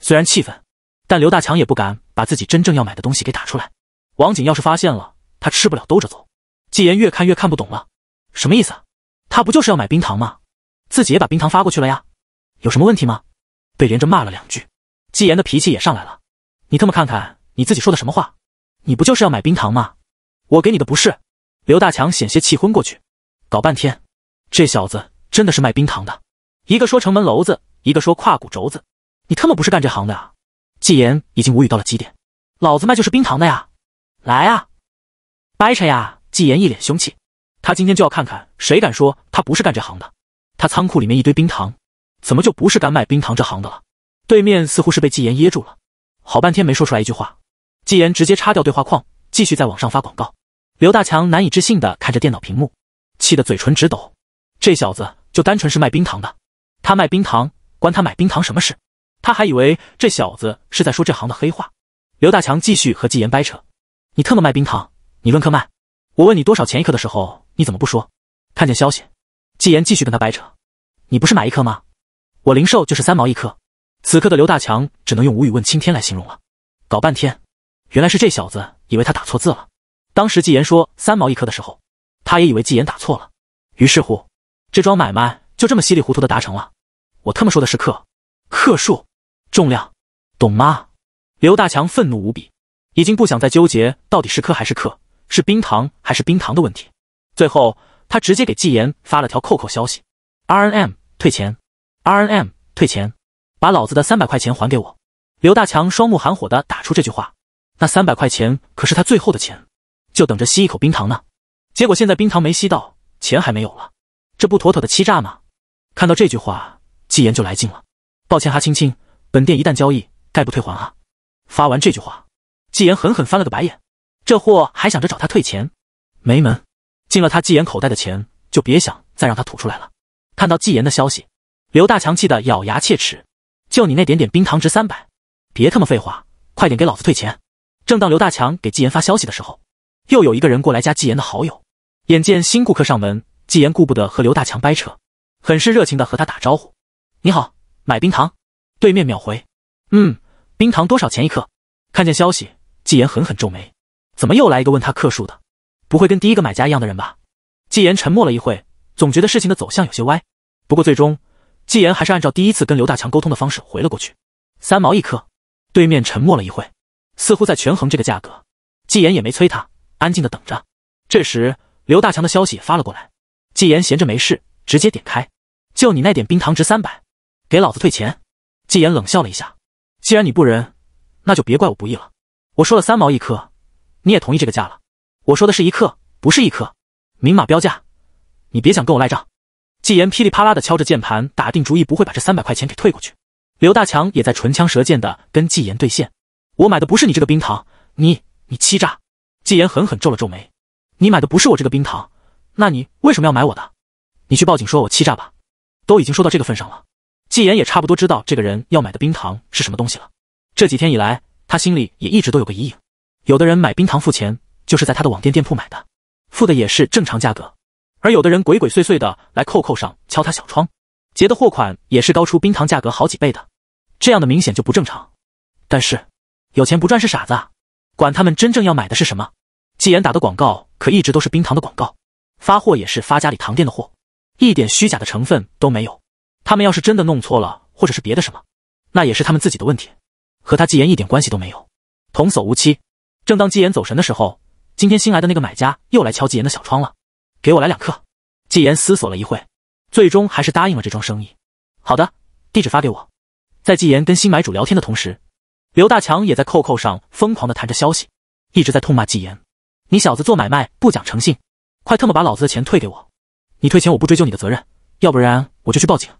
虽然气愤，但刘大强也不敢把自己真正要买的东西给打出来。王景要是发现了，他吃不了兜着走。纪言越看越看不懂了，什么意思？他不就是要买冰糖吗？自己也把冰糖发过去了呀，有什么问题吗？被连着骂了两句，纪言的脾气也上来了。你特么看看你自己说的什么话！你不就是要买冰糖吗？我给你的不是……刘大强险些气昏过去。搞半天，这小子真的是卖冰糖的。一个说城门楼子，一个说胯骨轴子，你他妈不是干这行的啊！纪言已经无语到了极点，老子卖就是冰糖的呀！来啊，掰扯呀！纪言一脸凶气，他今天就要看看谁敢说他不是干这行的。他仓库里面一堆冰糖，怎么就不是干卖冰糖这行的了？对面似乎是被纪言噎住了，好半天没说出来一句话。纪言直接叉掉对话框，继续在网上发广告。刘大强难以置信的看着电脑屏幕，气得嘴唇直抖。这小子就单纯是卖冰糖的。他卖冰糖，关他买冰糖什么事？他还以为这小子是在说这行的黑话。刘大强继续和纪言掰扯：“你特么卖冰糖，你论克卖，我问你多少钱一克的时候，你怎么不说？”看见消息，纪言继续跟他掰扯：“你不是买一克吗？我零售就是三毛一克。”此刻的刘大强只能用“无语问青天”来形容了。搞半天，原来是这小子以为他打错字了。当时纪言说三毛一克的时候，他也以为纪言打错了。于是乎，这桩买卖就这么稀里糊涂的达成了。我他妈说的是克，克数，重量，懂吗？刘大强愤怒无比，已经不想再纠结到底是克还是克，是冰糖还是冰糖的问题。最后，他直接给纪言发了条扣扣消息：“RNM 退钱，RNM 退钱，把老子的三百块钱还给我！”刘大强双目含火的打出这句话。那三百块钱可是他最后的钱，就等着吸一口冰糖呢。结果现在冰糖没吸到，钱还没有了，这不妥妥的欺诈吗？看到这句话。纪言就来劲了，抱歉哈，亲亲，本店一旦交易，概不退还啊！发完这句话，纪言狠狠翻了个白眼，这货还想着找他退钱，没门！进了他纪言口袋的钱，就别想再让他吐出来了。看到纪言的消息，刘大强气得咬牙切齿，就你那点点冰糖值三百，别他妈废话，快点给老子退钱！正当刘大强给纪言发消息的时候，又有一个人过来加纪言的好友。眼见新顾客上门，纪言顾不得和刘大强掰扯，很是热情的和他打招呼。你好，买冰糖，对面秒回。嗯，冰糖多少钱一克？看见消息，纪言狠狠皱眉，怎么又来一个问他克数的？不会跟第一个买家一样的人吧？纪言沉默了一会，总觉得事情的走向有些歪。不过最终，纪言还是按照第一次跟刘大强沟通的方式回了过去：三毛一克。对面沉默了一会，似乎在权衡这个价格。纪言也没催他，安静的等着。这时，刘大强的消息也发了过来，纪言闲着没事，直接点开，就你那点冰糖值三百。给老子退钱！纪言冷笑了一下，既然你不仁，那就别怪我不义了。我说了三毛一颗，你也同意这个价了。我说的是一克，不是一颗，明码标价，你别想跟我赖账。纪言噼里啪啦的敲着键盘，打定主意不会把这三百块钱给退过去。刘大强也在唇枪舌剑的跟纪言对线。我买的不是你这个冰糖，你你欺诈！纪言狠狠皱了皱眉，你买的不是我这个冰糖，那你为什么要买我的？你去报警说我欺诈吧，都已经说到这个份上了。纪言也差不多知道这个人要买的冰糖是什么东西了。这几天以来，他心里也一直都有个疑影：有的人买冰糖付钱，就是在他的网店店铺买的，付的也是正常价格；而有的人鬼鬼祟祟的来扣扣上敲他小窗，结的货款也是高出冰糖价格好几倍的，这样的明显就不正常。但是有钱不赚是傻子，管他们真正要买的是什么。纪言打的广告可一直都是冰糖的广告，发货也是发家里糖店的货，一点虚假的成分都没有。他们要是真的弄错了，或者是别的什么，那也是他们自己的问题，和他纪言一点关系都没有。童叟无欺。正当纪言走神的时候，今天新来的那个买家又来敲纪言的小窗了。给我来两克。纪言思索了一会，最终还是答应了这桩生意。好的，地址发给我。在纪言跟新买主聊天的同时，刘大强也在扣扣上疯狂的谈着消息，一直在痛骂纪言：“你小子做买卖不讲诚信，快特么把老子的钱退给我！你退钱我不追究你的责任，要不然我就去报警。”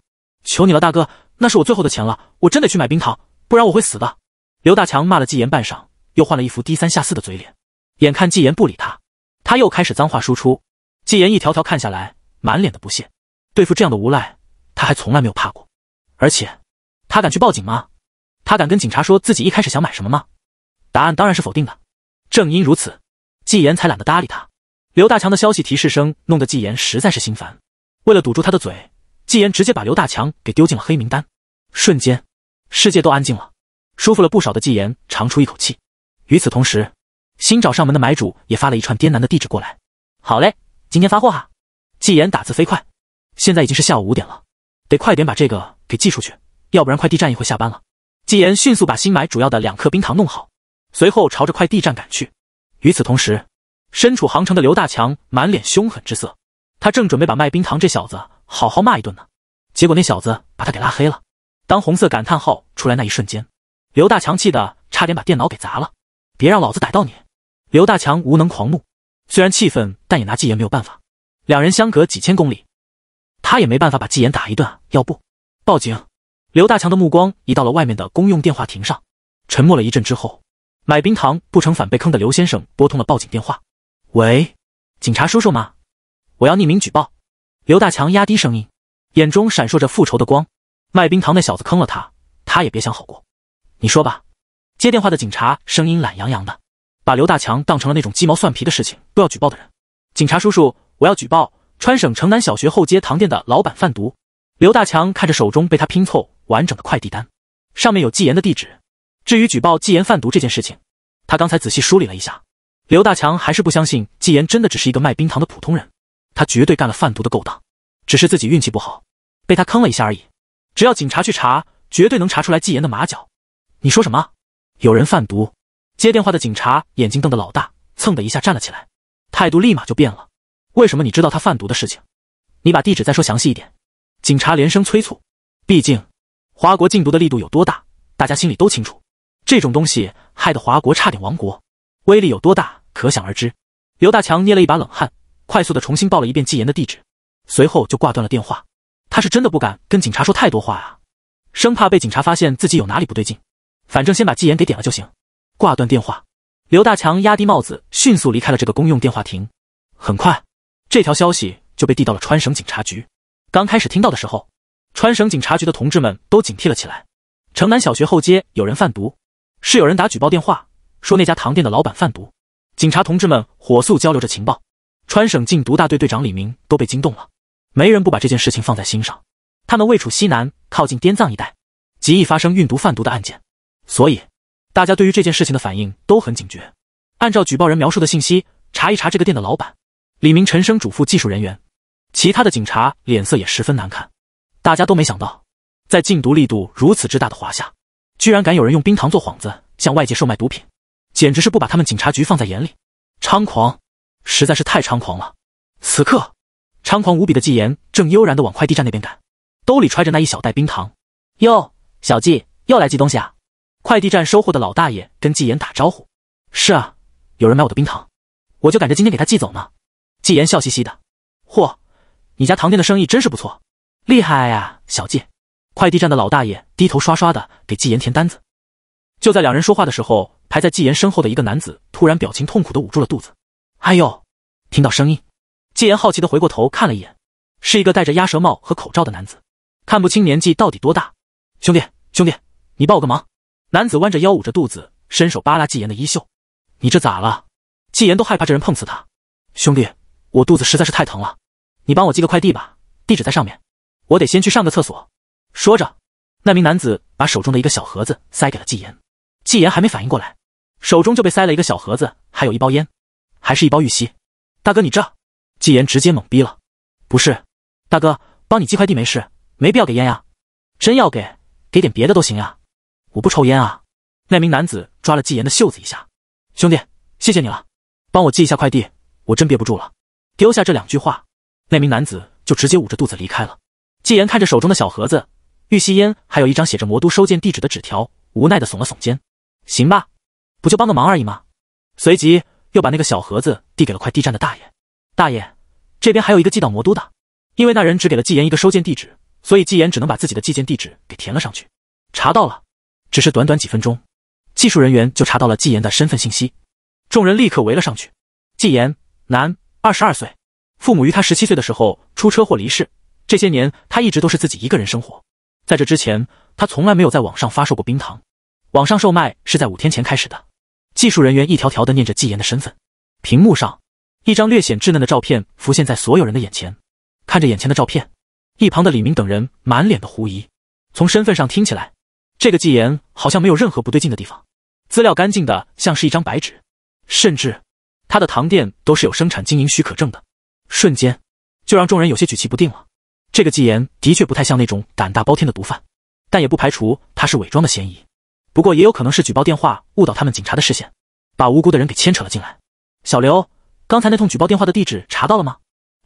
求你了，大哥，那是我最后的钱了，我真得去买冰糖，不然我会死的。刘大强骂了纪言半晌，又换了一副低三下四的嘴脸。眼看纪言不理他，他又开始脏话输出。纪言一条条看下来，满脸的不屑。对付这样的无赖，他还从来没有怕过。而且，他敢去报警吗？他敢跟警察说自己一开始想买什么吗？答案当然是否定的。正因如此，纪言才懒得搭理他。刘大强的消息提示声弄得纪言实在是心烦。为了堵住他的嘴。纪言直接把刘大强给丢进了黑名单，瞬间，世界都安静了，舒服了不少的纪言长出一口气。与此同时，新找上门的买主也发了一串滇南的地址过来。好嘞，今天发货哈。纪言打字飞快，现在已经是下午五点了，得快点把这个给寄出去，要不然快递站一会下班了。纪言迅速把新买主要的两颗冰糖弄好，随后朝着快递站赶去。与此同时，身处杭城的刘大强满脸凶狠之色，他正准备把卖冰糖这小子。好好骂一顿呢，结果那小子把他给拉黑了。当红色感叹号出来那一瞬间，刘大强气得差点把电脑给砸了。别让老子逮到你！刘大强无能狂怒，虽然气愤，但也拿纪言没有办法。两人相隔几千公里，他也没办法把纪言打一顿啊。要不报警？刘大强的目光移到了外面的公用电话亭上，沉默了一阵之后，买冰糖不成反被坑的刘先生拨通了报警电话。喂，警察叔叔吗？我要匿名举报。刘大强压低声音，眼中闪烁着复仇的光。卖冰糖那小子坑了他，他也别想好过。你说吧。接电话的警察声音懒洋洋的，把刘大强当成了那种鸡毛蒜皮的事情都要举报的人。警察叔叔，我要举报川省城南小学后街糖店的老板贩毒。刘大强看着手中被他拼凑完整的快递单，上面有纪言的地址。至于举报纪言贩毒这件事情，他刚才仔细梳理了一下，刘大强还是不相信纪言真的只是一个卖冰糖的普通人。他绝对干了贩毒的勾当，只是自己运气不好，被他坑了一下而已。只要警察去查，绝对能查出来纪言的马脚。你说什么？有人贩毒？接电话的警察眼睛瞪得老大，蹭的一下站了起来，态度立马就变了。为什么你知道他贩毒的事情？你把地址再说详细一点。警察连声催促。毕竟，华国禁毒的力度有多大，大家心里都清楚。这种东西害得华国差点亡国，威力有多大，可想而知。刘大强捏了一把冷汗。快速的重新报了一遍纪言的地址，随后就挂断了电话。他是真的不敢跟警察说太多话啊，生怕被警察发现自己有哪里不对劲。反正先把纪言给点了就行。挂断电话，刘大强压低帽子，迅速离开了这个公用电话亭。很快，这条消息就被递到了川省警察局。刚开始听到的时候，川省警察局的同志们都警惕了起来。城南小学后街有人贩毒，是有人打举报电话说那家糖店的老板贩毒。警察同志们火速交流着情报。川省禁毒大队队长李明都被惊动了，没人不把这件事情放在心上。他们位处西南靠近滇藏一带，极易发生运毒贩毒的案件，所以大家对于这件事情的反应都很警觉。按照举报人描述的信息，查一查这个店的老板。李明沉声嘱咐技术人员，其他的警察脸色也十分难看。大家都没想到，在禁毒力度如此之大的华夏，居然敢有人用冰糖做幌子向外界售卖毒品，简直是不把他们警察局放在眼里，猖狂！实在是太猖狂了！此刻，猖狂无比的纪言正悠然地往快递站那边赶，兜里揣着那一小袋冰糖。哟，小纪又来寄东西啊！快递站收货的老大爷跟纪言打招呼：“是啊，有人买我的冰糖，我就赶着今天给他寄走呢。”纪言笑嘻嘻的：“嚯，你家糖店的生意真是不错，厉害呀，小纪！”快递站的老大爷低头刷刷的给纪言填单子。就在两人说话的时候，排在纪言身后的一个男子突然表情痛苦的捂住了肚子。哎呦！听到声音，纪言好奇的回过头看了一眼，是一个戴着鸭舌帽和口罩的男子，看不清年纪到底多大。兄弟，兄弟，你帮我个忙！男子弯着腰，捂着肚子，伸手扒拉纪言的衣袖：“你这咋了？”纪言都害怕这人碰瓷他。兄弟，我肚子实在是太疼了，你帮我寄个快递吧，地址在上面，我得先去上个厕所。说着，那名男子把手中的一个小盒子塞给了纪言，纪言还没反应过来，手中就被塞了一个小盒子，还有一包烟。还是一包玉溪，大哥你这，纪言直接懵逼了。不是，大哥，帮你寄快递没事，没必要给烟呀。真要给，给点别的都行呀。我不抽烟啊。那名男子抓了纪言的袖子一下，兄弟，谢谢你了，帮我寄一下快递，我真憋不住了。丢下这两句话，那名男子就直接捂着肚子离开了。纪言看着手中的小盒子，玉溪烟，还有一张写着魔都收件地址的纸条，无奈的耸了耸肩。行吧，不就帮个忙而已吗？随即。又把那个小盒子递给了快递站的大爷。大爷，这边还有一个寄到魔都的。因为那人只给了纪言一个收件地址，所以纪言只能把自己的寄件地址给填了上去。查到了，只是短短几分钟，技术人员就查到了纪言的身份信息。众人立刻围了上去。纪言，男，二十二岁，父母于他十七岁的时候出车祸离世。这些年他一直都是自己一个人生活。在这之前，他从来没有在网上发售过冰糖。网上售卖是在五天前开始的。技术人员一条条的念着纪言的身份，屏幕上，一张略显稚嫩的照片浮现在所有人的眼前。看着眼前的照片，一旁的李明等人满脸的狐疑。从身份上听起来，这个纪言好像没有任何不对劲的地方，资料干净的像是一张白纸，甚至他的糖店都是有生产经营许可证的。瞬间，就让众人有些举棋不定了。这个纪言的确不太像那种胆大包天的毒贩，但也不排除他是伪装的嫌疑。不过也有可能是举报电话误导他们警察的视线，把无辜的人给牵扯了进来。小刘，刚才那通举报电话的地址查到了吗？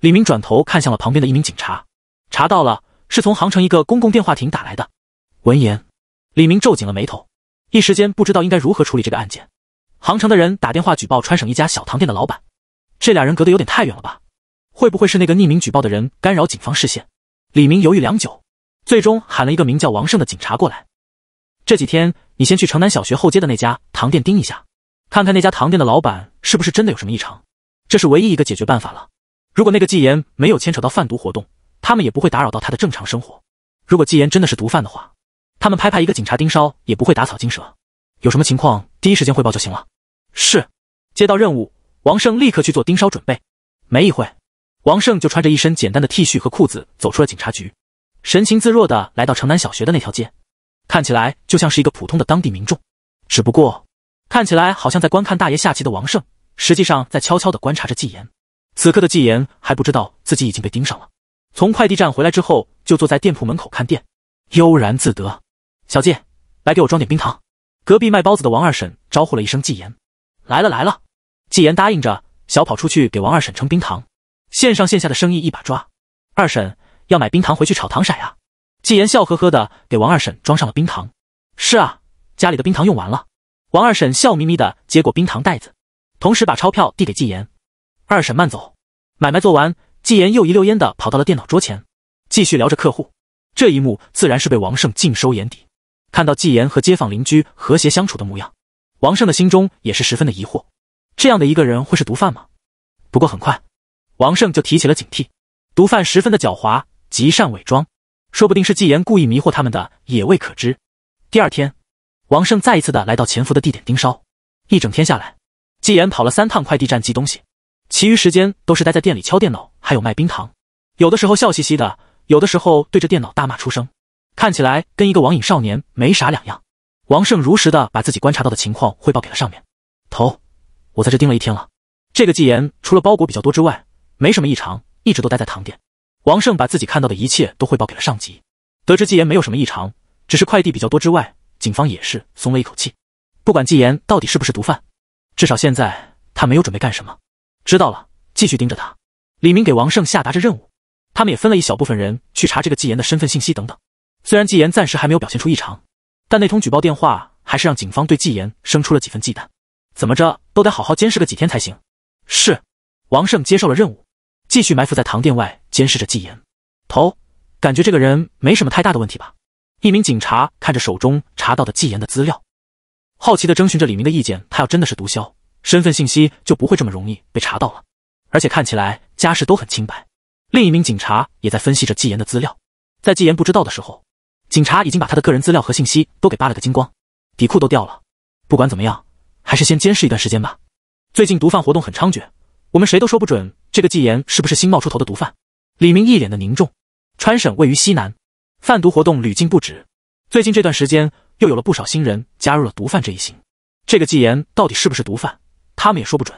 李明转头看向了旁边的一名警察，查到了，是从杭城一个公共电话亭打来的。闻言，李明皱紧了眉头，一时间不知道应该如何处理这个案件。杭城的人打电话举报川省一家小糖店的老板，这俩人隔得有点太远了吧？会不会是那个匿名举报的人干扰警方视线？李明犹豫良久，最终喊了一个名叫王胜的警察过来。这几天，你先去城南小学后街的那家糖店盯一下，看看那家糖店的老板是不是真的有什么异常。这是唯一一个解决办法了。如果那个纪言没有牵扯到贩毒活动，他们也不会打扰到他的正常生活。如果纪言真的是毒贩的话，他们拍拍一个警察盯梢也不会打草惊蛇。有什么情况第一时间汇报就行了。是，接到任务，王胜立刻去做盯梢准备。没一会，王胜就穿着一身简单的 T 恤和裤子走出了警察局，神情自若的来到城南小学的那条街。看起来就像是一个普通的当地民众，只不过看起来好像在观看大爷下棋的王胜，实际上在悄悄的观察着纪言。此刻的纪言还不知道自己已经被盯上了。从快递站回来之后，就坐在店铺门口看店，悠然自得。小贱，来给我装点冰糖。隔壁卖包子的王二婶招呼了一声：“纪言，来了来了。”纪言答应着，小跑出去给王二婶称冰糖。线上线下的生意一把抓。二婶要买冰糖回去炒糖色啊。纪言笑呵呵的给王二婶装上了冰糖。是啊，家里的冰糖用完了。王二婶笑眯眯的接过冰糖袋子，同时把钞票递给纪言。二婶慢走。买卖做完，纪言又一溜烟的跑到了电脑桌前，继续聊着客户。这一幕自然是被王胜尽收眼底。看到纪言和街坊邻居和谐相处的模样，王胜的心中也是十分的疑惑：这样的一个人会是毒贩吗？不过很快，王胜就提起了警惕。毒贩十分的狡猾，极善伪装。说不定是纪言故意迷惑他们的，也未可知。第二天，王胜再一次的来到潜伏的地点盯梢。一整天下来，纪言跑了三趟快递站寄东西，其余时间都是待在店里敲电脑，还有卖冰糖。有的时候笑嘻嘻的，有的时候对着电脑大骂出声，看起来跟一个网瘾少年没啥两样。王胜如实的把自己观察到的情况汇报给了上面头：“我在这盯了一天了，这个纪言除了包裹比较多之外，没什么异常，一直都待在糖店。”王胜把自己看到的一切都汇报给了上级，得知纪言没有什么异常，只是快递比较多之外，警方也是松了一口气。不管纪言到底是不是毒贩，至少现在他没有准备干什么。知道了，继续盯着他。李明给王胜下达着任务，他们也分了一小部分人去查这个纪言的身份信息等等。虽然纪言暂时还没有表现出异常，但那通举报电话还是让警方对纪言生出了几分忌惮。怎么着都得好好监视个几天才行。是，王胜接受了任务，继续埋伏在唐殿外。监视着纪言，头感觉这个人没什么太大的问题吧？一名警察看着手中查到的纪言的资料，好奇的征询着李明的意见。他要真的是毒枭，身份信息就不会这么容易被查到了。而且看起来家世都很清白。另一名警察也在分析着纪言的资料，在纪言不知道的时候，警察已经把他的个人资料和信息都给扒了个精光，底裤都掉了。不管怎么样，还是先监视一段时间吧。最近毒贩活动很猖獗，我们谁都说不准这个纪言是不是新冒出头的毒贩。李明一脸的凝重。川省位于西南，贩毒活动屡禁不止。最近这段时间，又有了不少新人加入了毒贩这一行。这个纪言到底是不是毒贩，他们也说不准。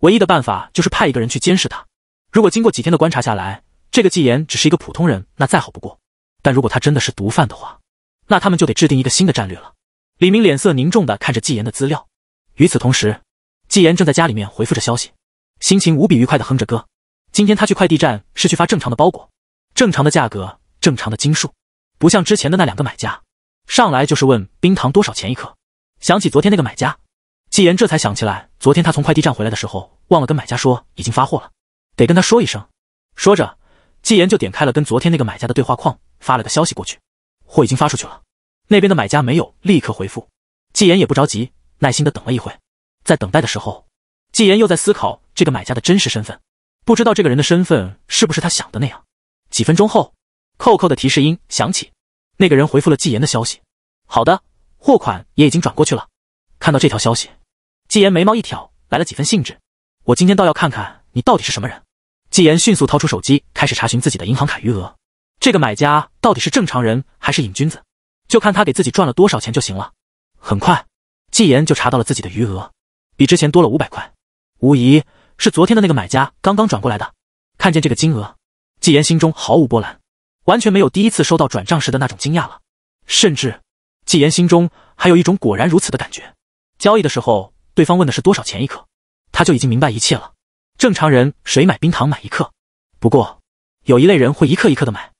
唯一的办法就是派一个人去监视他。如果经过几天的观察下来，这个纪言只是一个普通人，那再好不过。但如果他真的是毒贩的话，那他们就得制定一个新的战略了。李明脸色凝重的看着纪言的资料。与此同时，纪言正在家里面回复着消息，心情无比愉快的哼着歌。今天他去快递站是去发正常的包裹，正常的价格，正常的斤数，不像之前的那两个买家，上来就是问冰糖多少钱一克。想起昨天那个买家，纪言这才想起来，昨天他从快递站回来的时候忘了跟买家说已经发货了，得跟他说一声。说着，纪言就点开了跟昨天那个买家的对话框，发了个消息过去，货已经发出去了。那边的买家没有立刻回复，纪言也不着急，耐心的等了一会。在等待的时候，纪言又在思考这个买家的真实身份。不知道这个人的身份是不是他想的那样。几分钟后，扣扣的提示音响起，那个人回复了纪言的消息：“好的，货款也已经转过去了。”看到这条消息，纪言眉毛一挑，来了几分兴致：“我今天倒要看看你到底是什么人。”纪言迅速掏出手机，开始查询自己的银行卡余额。这个买家到底是正常人还是瘾君子？就看他给自己赚了多少钱就行了。很快，纪言就查到了自己的余额，比之前多了五百块。无疑。是昨天的那个买家刚刚转过来的，看见这个金额，纪言心中毫无波澜，完全没有第一次收到转账时的那种惊讶了，甚至纪言心中还有一种果然如此的感觉。交易的时候，对方问的是多少钱一克，他就已经明白一切了。正常人谁买冰糖买一克？不过有一类人会一克一克的买，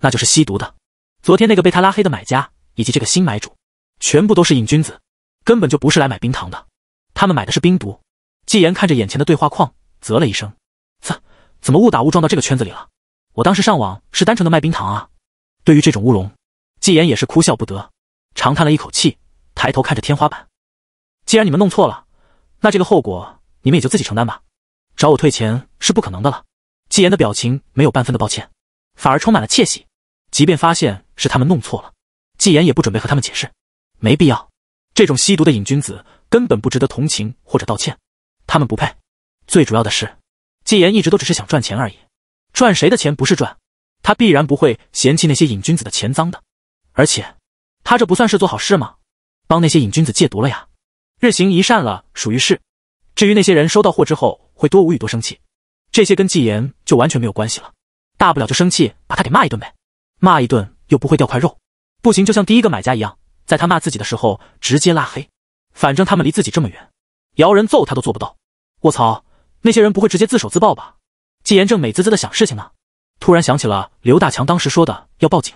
那就是吸毒的。昨天那个被他拉黑的买家以及这个新买主，全部都是瘾君子，根本就不是来买冰糖的，他们买的是冰毒。纪言看着眼前的对话框，啧了一声：“怎怎么误打误撞到这个圈子里了？我当时上网是单纯的卖冰糖啊。”对于这种乌龙，纪言也是哭笑不得，长叹了一口气，抬头看着天花板：“既然你们弄错了，那这个后果你们也就自己承担吧。找我退钱是不可能的了。”纪言的表情没有半分的抱歉，反而充满了窃喜。即便发现是他们弄错了，纪言也不准备和他们解释，没必要。这种吸毒的瘾君子根本不值得同情或者道歉。他们不配，最主要的是，纪言一直都只是想赚钱而已，赚谁的钱不是赚，他必然不会嫌弃那些瘾君子的钱脏的，而且，他这不算是做好事吗？帮那些瘾君子戒毒了呀，日行一善了，属于是。至于那些人收到货之后会多无语多生气，这些跟纪言就完全没有关系了，大不了就生气把他给骂一顿呗，骂一顿又不会掉块肉，不行就像第一个买家一样，在他骂自己的时候直接拉黑，反正他们离自己这么远，摇人揍他都做不到。卧槽！那些人不会直接自首自爆吧？纪言正美滋滋的想事情呢，突然想起了刘大强当时说的要报警。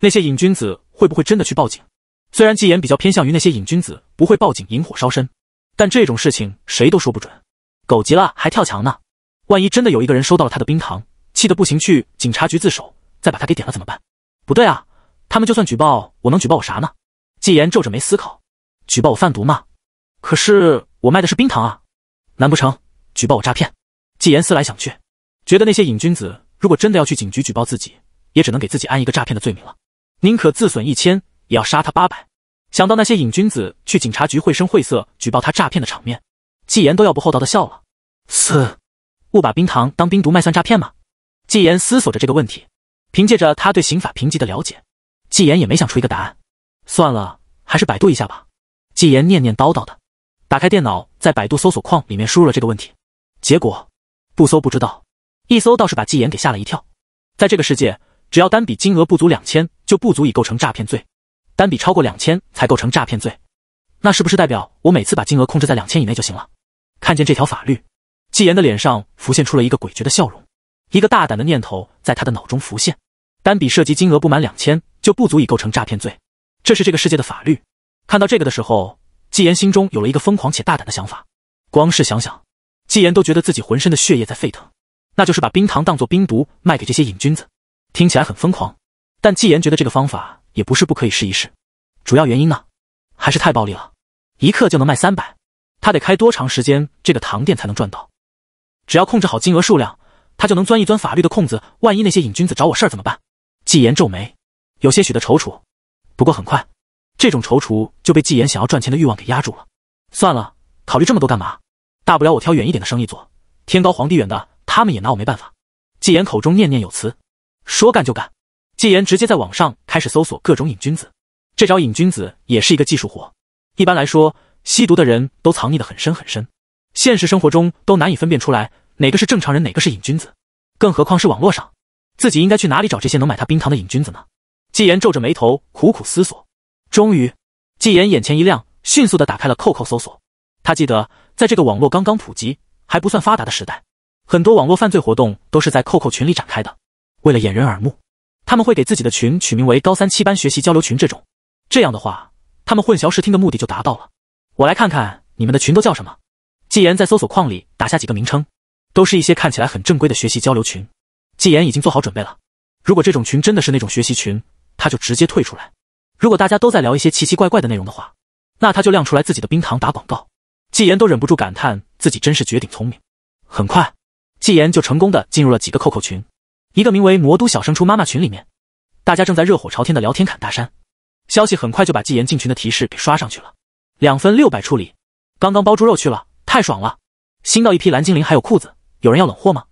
那些瘾君子会不会真的去报警？虽然纪言比较偏向于那些瘾君子不会报警，引火烧身，但这种事情谁都说不准。狗急了还跳墙呢，万一真的有一个人收到了他的冰糖，气得不行去警察局自首，再把他给点了怎么办？不对啊，他们就算举报，我能举报我啥呢？纪言皱着眉思考，举报我贩毒吗？可是我卖的是冰糖啊。难不成举报我诈骗？纪言思来想去，觉得那些瘾君子如果真的要去警局举报自己，也只能给自己安一个诈骗的罪名了。宁可自损一千，也要杀他八百。想到那些瘾君子去警察局绘声绘色举报他诈骗的场面，纪言都要不厚道的笑了。四，误把冰糖当冰毒卖算诈骗吗？纪言思索着这个问题，凭借着他对刑法评级的了解，纪言也没想出一个答案。算了，还是百度一下吧。纪言念念叨叨的。打开电脑，在百度搜索框里面输入了这个问题，结果，不搜不知道，一搜倒是把纪言给吓了一跳。在这个世界，只要单笔金额不足两千，就不足以构成诈骗罪，单笔超过两千才构成诈骗罪。那是不是代表我每次把金额控制在两千以内就行了？看见这条法律，纪言的脸上浮现出了一个诡谲的笑容，一个大胆的念头在他的脑中浮现：单笔涉及金额不满两千，就不足以构成诈骗罪，这是这个世界的法律。看到这个的时候。纪言心中有了一个疯狂且大胆的想法，光是想想，纪言都觉得自己浑身的血液在沸腾。那就是把冰糖当做冰毒卖给这些瘾君子，听起来很疯狂，但纪言觉得这个方法也不是不可以试一试。主要原因呢，还是太暴利了，一克就能卖三百，他得开多长时间这个糖店才能赚到？只要控制好金额数量，他就能钻一钻法律的空子。万一那些瘾君子找我事儿怎么办？纪言皱眉，有些许的踌躇。不过很快。这种踌躇就被纪言想要赚钱的欲望给压住了。算了，考虑这么多干嘛？大不了我挑远一点的生意做，天高皇帝远的，他们也拿我没办法。纪言口中念念有词，说干就干。纪言直接在网上开始搜索各种瘾君子。这招瘾君子也是一个技术活。一般来说，吸毒的人都藏匿的很深很深，现实生活中都难以分辨出来哪个是正常人，哪个是瘾君子。更何况是网络上，自己应该去哪里找这些能买他冰糖的瘾君子呢？纪言皱着眉头，苦苦思索。终于，纪言眼前一亮，迅速的打开了扣扣搜索。他记得，在这个网络刚刚普及还不算发达的时代，很多网络犯罪活动都是在扣扣群里展开的。为了掩人耳目，他们会给自己的群取名为“高三七班学习交流群”这种。这样的话，他们混淆视听的目的就达到了。我来看看你们的群都叫什么。纪言在搜索框里打下几个名称，都是一些看起来很正规的学习交流群。纪言已经做好准备了，如果这种群真的是那种学习群，他就直接退出来。如果大家都在聊一些奇奇怪怪的内容的话，那他就亮出来自己的冰糖打广告。纪言都忍不住感叹自己真是绝顶聪明。很快，纪言就成功的进入了几个扣扣群，一个名为“魔都小升初妈妈群”里面，大家正在热火朝天的聊天侃大山。消息很快就把纪言进群的提示给刷上去了。两分六百处理，刚刚包猪肉去了，太爽了。新到一批蓝精灵还有裤子，有人要冷货吗？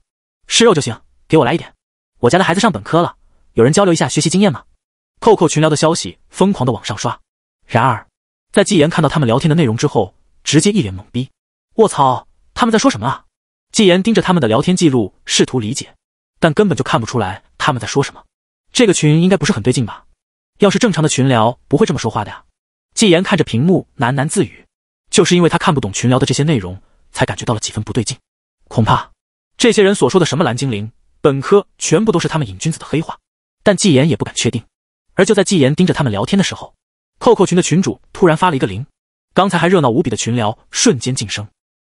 是肉就行，给我来一点。我家的孩子上本科了，有人交流一下学习经验吗？扣扣群聊的消息疯狂的往上刷，然而在纪言看到他们聊天的内容之后，直接一脸懵逼。卧槽，他们在说什么啊？纪言盯着他们的聊天记录，试图理解，但根本就看不出来他们在说什么。这个群应该不是很对劲吧？要是正常的群聊，不会这么说话的呀。纪言看着屏幕，喃喃自语：“就是因为他看不懂群聊的这些内容，才感觉到了几分不对劲。恐怕这些人所说的什么蓝精灵、本科，全部都是他们瘾君子的黑话。”但纪言也不敢确定。而就在纪言盯着他们聊天的时候，扣扣群的群主突然发了一个零，刚才还热闹无比的群聊瞬间静声，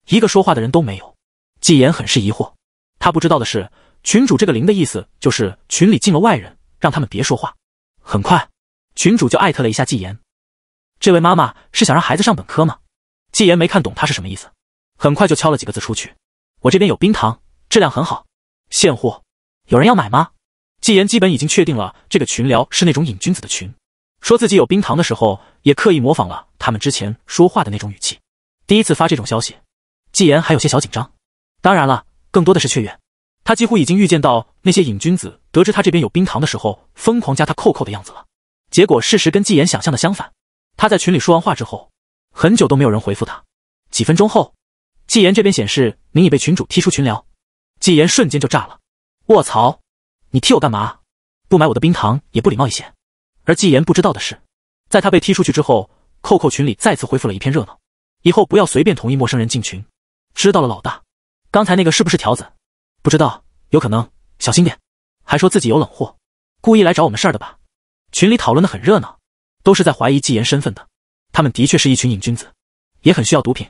一个说话的人都没有。纪言很是疑惑，他不知道的是，群主这个零的意思就是群里进了外人，让他们别说话。很快，群主就艾特了一下纪言：“这位妈妈是想让孩子上本科吗？”纪言没看懂他是什么意思，很快就敲了几个字出去：“我这边有冰糖，质量很好，现货，有人要买吗？”纪言基本已经确定了这个群聊是那种瘾君子的群。说自己有冰糖的时候，也刻意模仿了他们之前说话的那种语气。第一次发这种消息，纪言还有些小紧张，当然了，更多的是雀跃。他几乎已经预见到那些瘾君子得知他这边有冰糖的时候，疯狂加他扣扣的样子了。结果事实跟纪言想象的相反，他在群里说完话之后，很久都没有人回复他。几分钟后，纪言这边显示您已被群主踢出群聊，纪言瞬间就炸了，卧槽！你踢我干嘛？不买我的冰糖也不礼貌一些。而纪言不知道的是，在他被踢出去之后，扣扣群里再次恢复了一片热闹。以后不要随便同意陌生人进群。知道了，老大。刚才那个是不是条子？不知道，有可能。小心点。还说自己有冷货，故意来找我们事儿的吧？群里讨论的很热闹，都是在怀疑纪言身份的。他们的确是一群瘾君子，也很需要毒品，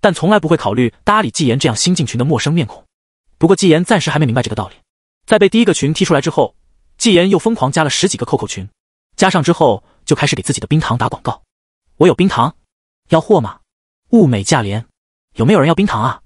但从来不会考虑搭理纪言这样新进群的陌生面孔。不过纪言暂时还没明白这个道理。在被第一个群踢出来之后，纪言又疯狂加了十几个扣扣群，加上之后就开始给自己的冰糖打广告。我有冰糖，要货吗？物美价廉，有没有人要冰糖啊？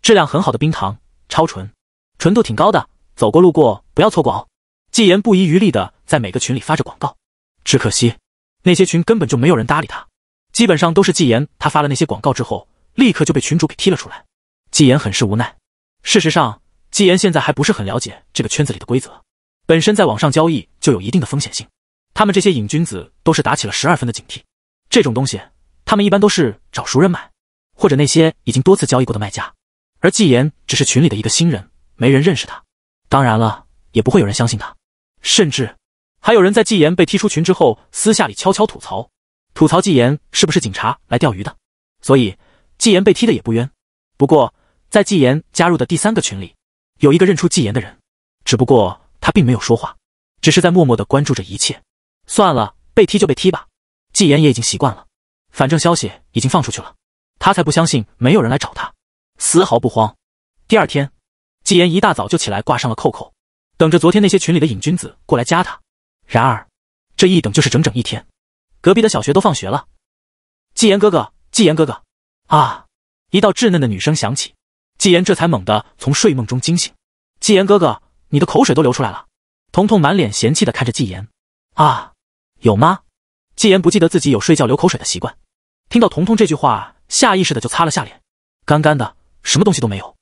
质量很好的冰糖，超纯，纯度挺高的。走过路过，不要错过哦！纪言不遗余力的在每个群里发着广告，只可惜那些群根本就没有人搭理他，基本上都是纪言他发了那些广告之后，立刻就被群主给踢了出来。纪言很是无奈。事实上。纪言现在还不是很了解这个圈子里的规则，本身在网上交易就有一定的风险性。他们这些瘾君子都是打起了十二分的警惕，这种东西他们一般都是找熟人买，或者那些已经多次交易过的卖家。而纪言只是群里的一个新人，没人认识他，当然了，也不会有人相信他。甚至还有人在纪言被踢出群之后，私下里悄悄吐槽，吐槽纪言是不是警察来钓鱼的。所以纪言被踢的也不冤。不过在纪言加入的第三个群里。有一个认出纪言的人，只不过他并没有说话，只是在默默的关注着一切。算了，被踢就被踢吧，纪言也已经习惯了，反正消息已经放出去了，他才不相信没有人来找他，丝毫不慌。第二天，纪言一大早就起来挂上了扣扣，等着昨天那些群里的瘾君子过来加他。然而，这一等就是整整一天，隔壁的小学都放学了。纪言哥哥，纪言哥哥啊！一道稚嫩的女声响起。纪言这才猛地从睡梦中惊醒。纪言哥哥，你的口水都流出来了。彤彤满脸嫌弃的看着纪言，啊，有吗？纪言不记得自己有睡觉流口水的习惯。听到彤彤这句话，下意识的就擦了下脸，干干的，什么东西都没有。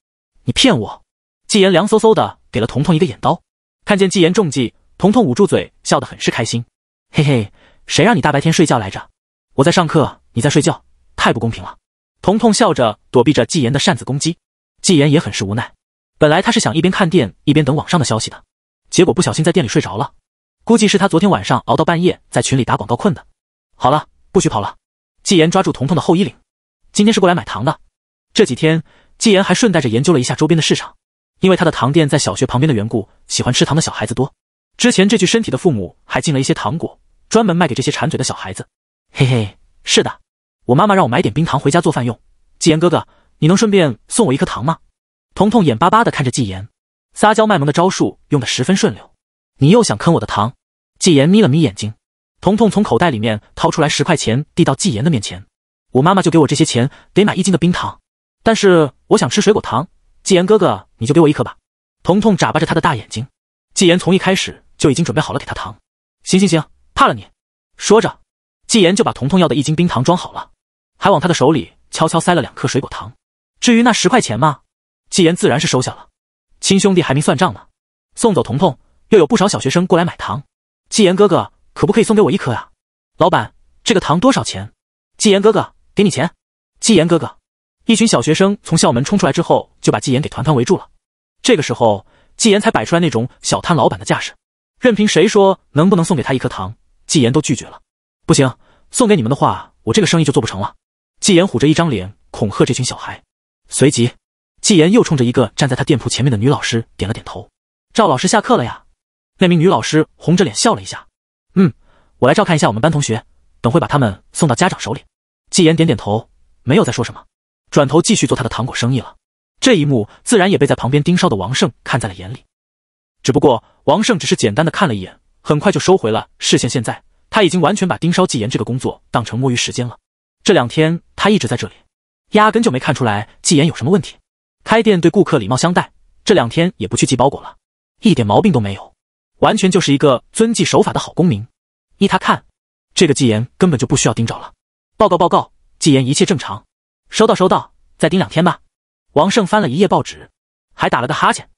你骗我！纪言凉飕飕的给了彤彤一个眼刀。看见纪言中计，彤彤捂住嘴，笑得很是开心。嘿嘿，谁让你大白天睡觉来着？我在上课，你在睡觉，太不公平了。彤彤笑着躲避着纪言的扇子攻击。纪言也很是无奈，本来他是想一边看店一边等网上的消息的，结果不小心在店里睡着了。估计是他昨天晚上熬到半夜在群里打广告困的。好了，不许跑了！纪言抓住彤彤的后衣领。今天是过来买糖的。这几天，纪言还顺带着研究了一下周边的市场，因为他的糖店在小学旁边的缘故，喜欢吃糖的小孩子多。之前这具身体的父母还进了一些糖果，专门卖给这些馋嘴的小孩子。嘿嘿，是的，我妈妈让我买点冰糖回家做饭用。纪言哥哥。你能顺便送我一颗糖吗？彤彤眼巴巴的看着纪言，撒娇卖萌的招数用的十分顺溜。你又想坑我的糖？纪言眯了眯眼睛。彤彤从口袋里面掏出来十块钱，递到纪言的面前。我妈妈就给我这些钱，得买一斤的冰糖。但是我想吃水果糖，纪言哥哥，你就给我一颗吧。彤彤眨巴着他的大眼睛。纪言从一开始就已经准备好了给他糖。行行行，怕了你。说着，纪言就把彤彤要的一斤冰糖装好了，还往他的手里悄悄塞了两颗水果糖。至于那十块钱吗？纪言自然是收下了，亲兄弟还没算账呢。送走童童，又有不少小学生过来买糖。纪言哥哥，可不可以送给我一颗啊？老板，这个糖多少钱？纪言哥哥，给你钱。纪言哥哥，一群小学生从校门冲出来之后，就把纪言给团团围住了。这个时候，纪言才摆出来那种小摊老板的架势，任凭谁说能不能送给他一颗糖，纪言都拒绝了。不行，送给你们的话，我这个生意就做不成了。纪言虎着一张脸恐吓这群小孩。随即，纪言又冲着一个站在他店铺前面的女老师点了点头：“赵老师下课了呀。”那名女老师红着脸笑了一下：“嗯，我来照看一下我们班同学，等会把他们送到家长手里。”纪言点点头，没有再说什么，转头继续做他的糖果生意了。这一幕自然也被在旁边盯梢的王胜看在了眼里，只不过王胜只是简单的看了一眼，很快就收回了视线。现在他已经完全把盯梢纪言这个工作当成摸鱼时间了，这两天他一直在这里。压根就没看出来纪言有什么问题，开店对顾客礼貌相待，这两天也不去寄包裹了，一点毛病都没有，完全就是一个遵纪守法的好公民。依他看，这个纪言根本就不需要盯着了。报告报告，纪言一切正常。收到收到，再盯两天吧。王胜翻了一页报纸，还打了个哈欠。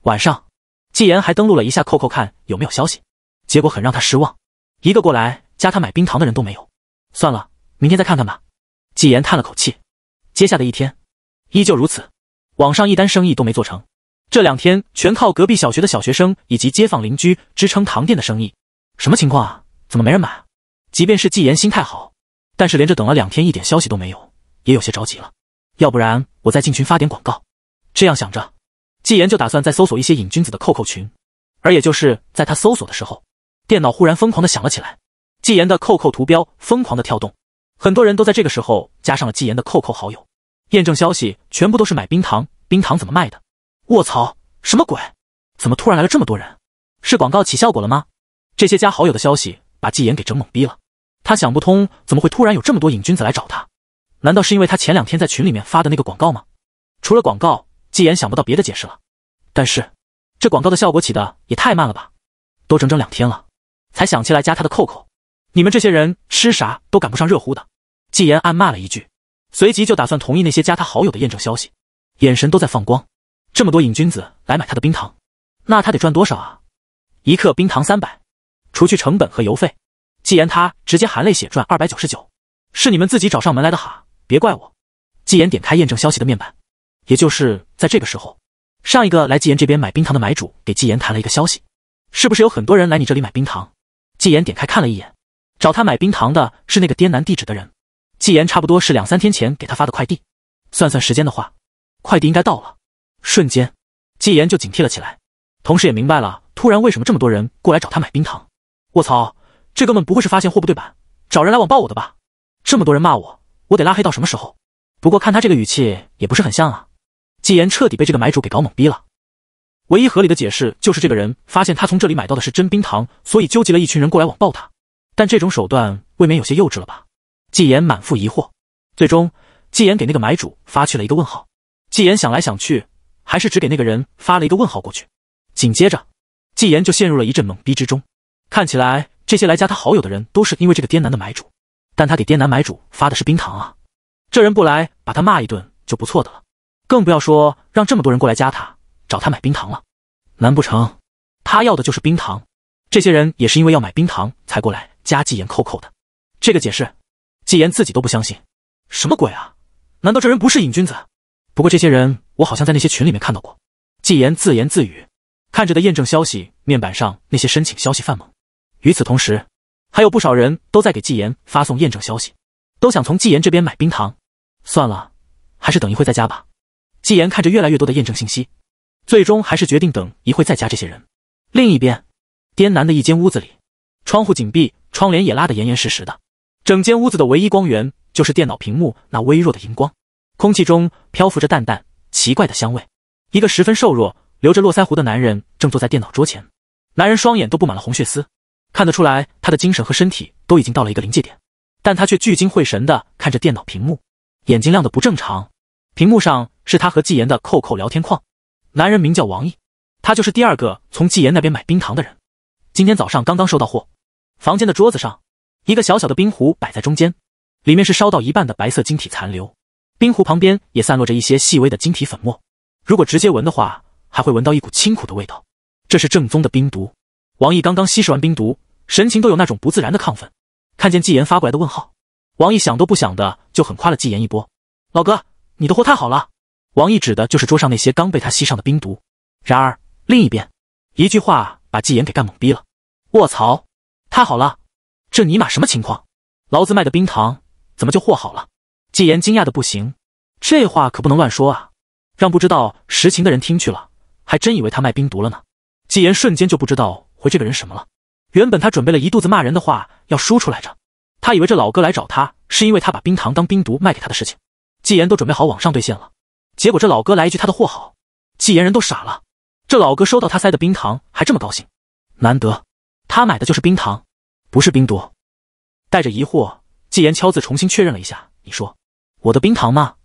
晚上，纪言还登录了一下扣扣，看有没有消息，结果很让他失望，一个过来加他买冰糖的人都没有。算了，明天再看看吧。纪言叹了口气。接下的一天，依旧如此，网上一单生意都没做成。这两天全靠隔壁小学的小学生以及街坊邻居支撑糖店的生意。什么情况啊？怎么没人买？即便是纪言心态好，但是连着等了两天，一点消息都没有，也有些着急了。要不然我再进群发点广告。这样想着，纪言就打算再搜索一些瘾君子的扣扣群。而也就是在他搜索的时候，电脑忽然疯狂的响了起来，纪言的扣扣图标疯狂的跳动。很多人都在这个时候加上了纪言的扣扣好友，验证消息全部都是买冰糖。冰糖怎么卖的？卧槽，什么鬼？怎么突然来了这么多人？是广告起效果了吗？这些加好友的消息把纪言给整懵逼了。他想不通，怎么会突然有这么多瘾君子来找他？难道是因为他前两天在群里面发的那个广告吗？除了广告，纪言想不到别的解释了。但是，这广告的效果起的也太慢了吧？都整整两天了，才想起来加他的扣扣。你们这些人吃啥都赶不上热乎的。纪言暗骂了一句，随即就打算同意那些加他好友的验证消息，眼神都在放光。这么多瘾君子来买他的冰糖，那他得赚多少啊？一克冰糖三百，除去成本和邮费，纪言他直接含泪血赚二百九十九。是你们自己找上门来的哈，别怪我。纪言点开验证消息的面板，也就是在这个时候，上一个来纪言这边买冰糖的买主给纪言弹了一个消息：是不是有很多人来你这里买冰糖？纪言点开看了一眼，找他买冰糖的是那个滇南地址的人。纪言差不多是两三天前给他发的快递，算算时间的话，快递应该到了。瞬间，纪言就警惕了起来，同时也明白了，突然为什么这么多人过来找他买冰糖。卧槽，这哥们不会是发现货不对版，找人来网暴我的吧？这么多人骂我，我得拉黑到什么时候？不过看他这个语气，也不是很像啊。纪言彻底被这个买主给搞懵逼了。唯一合理的解释就是这个人发现他从这里买到的是真冰糖，所以纠集了一群人过来网暴他。但这种手段未免有些幼稚了吧？纪言满腹疑惑，最终，纪言给那个买主发去了一个问号。纪言想来想去，还是只给那个人发了一个问号过去。紧接着，纪言就陷入了一阵懵逼之中。看起来，这些来加他好友的人都是因为这个滇南的买主，但他给滇南买主发的是冰糖啊！这人不来把他骂一顿就不错的了，更不要说让这么多人过来加他找他买冰糖了。难不成，他要的就是冰糖？这些人也是因为要买冰糖才过来加纪言扣扣的？这个解释。纪言自己都不相信，什么鬼啊？难道这人不是瘾君子？不过这些人，我好像在那些群里面看到过。纪言自言自语，看着的验证消息面板上那些申请消息泛懵。与此同时，还有不少人都在给纪言发送验证消息，都想从纪言这边买冰糖。算了，还是等一会再加吧。纪言看着越来越多的验证信息，最终还是决定等一会再加这些人。另一边，滇南的一间屋子里，窗户紧闭，窗帘也拉得严严实实的。整间屋子的唯一光源就是电脑屏幕那微弱的荧光，空气中漂浮着淡淡奇怪的香味。一个十分瘦弱、留着络腮胡的男人正坐在电脑桌前，男人双眼都布满了红血丝，看得出来他的精神和身体都已经到了一个临界点，但他却聚精会神地看着电脑屏幕，眼睛亮得不正常。屏幕上是他和纪言的扣扣聊天框，男人名叫王毅，他就是第二个从纪言那边买冰糖的人，今天早上刚刚收到货。房间的桌子上。一个小小的冰壶摆在中间，里面是烧到一半的白色晶体残留。冰壶旁边也散落着一些细微的晶体粉末。如果直接闻的话，还会闻到一股清苦的味道。这是正宗的冰毒。王毅刚刚吸食完冰毒，神情都有那种不自然的亢奋。看见纪言发过来的问号，王毅想都不想的就很夸了纪言一波：“老哥，你的货太好了。”王毅指的就是桌上那些刚被他吸上的冰毒。然而另一边，一句话把纪言给干懵逼了：“卧槽，太好了！”这尼玛什么情况？劳子卖的冰糖怎么就货好了？纪言惊讶的不行，这话可不能乱说啊，让不知道实情的人听去了，还真以为他卖冰毒了呢。纪言瞬间就不知道回这个人什么了。原本他准备了一肚子骂人的话要说出来着，他以为这老哥来找他是因为他把冰糖当冰毒卖给他的事情，纪言都准备好网上兑现了，结果这老哥来一句他的货好，纪言人都傻了。这老哥收到他塞的冰糖还这么高兴，难得他买的就是冰糖。不是冰毒，带着疑惑，纪言敲字重新确认了一下。你说我的冰糖吗？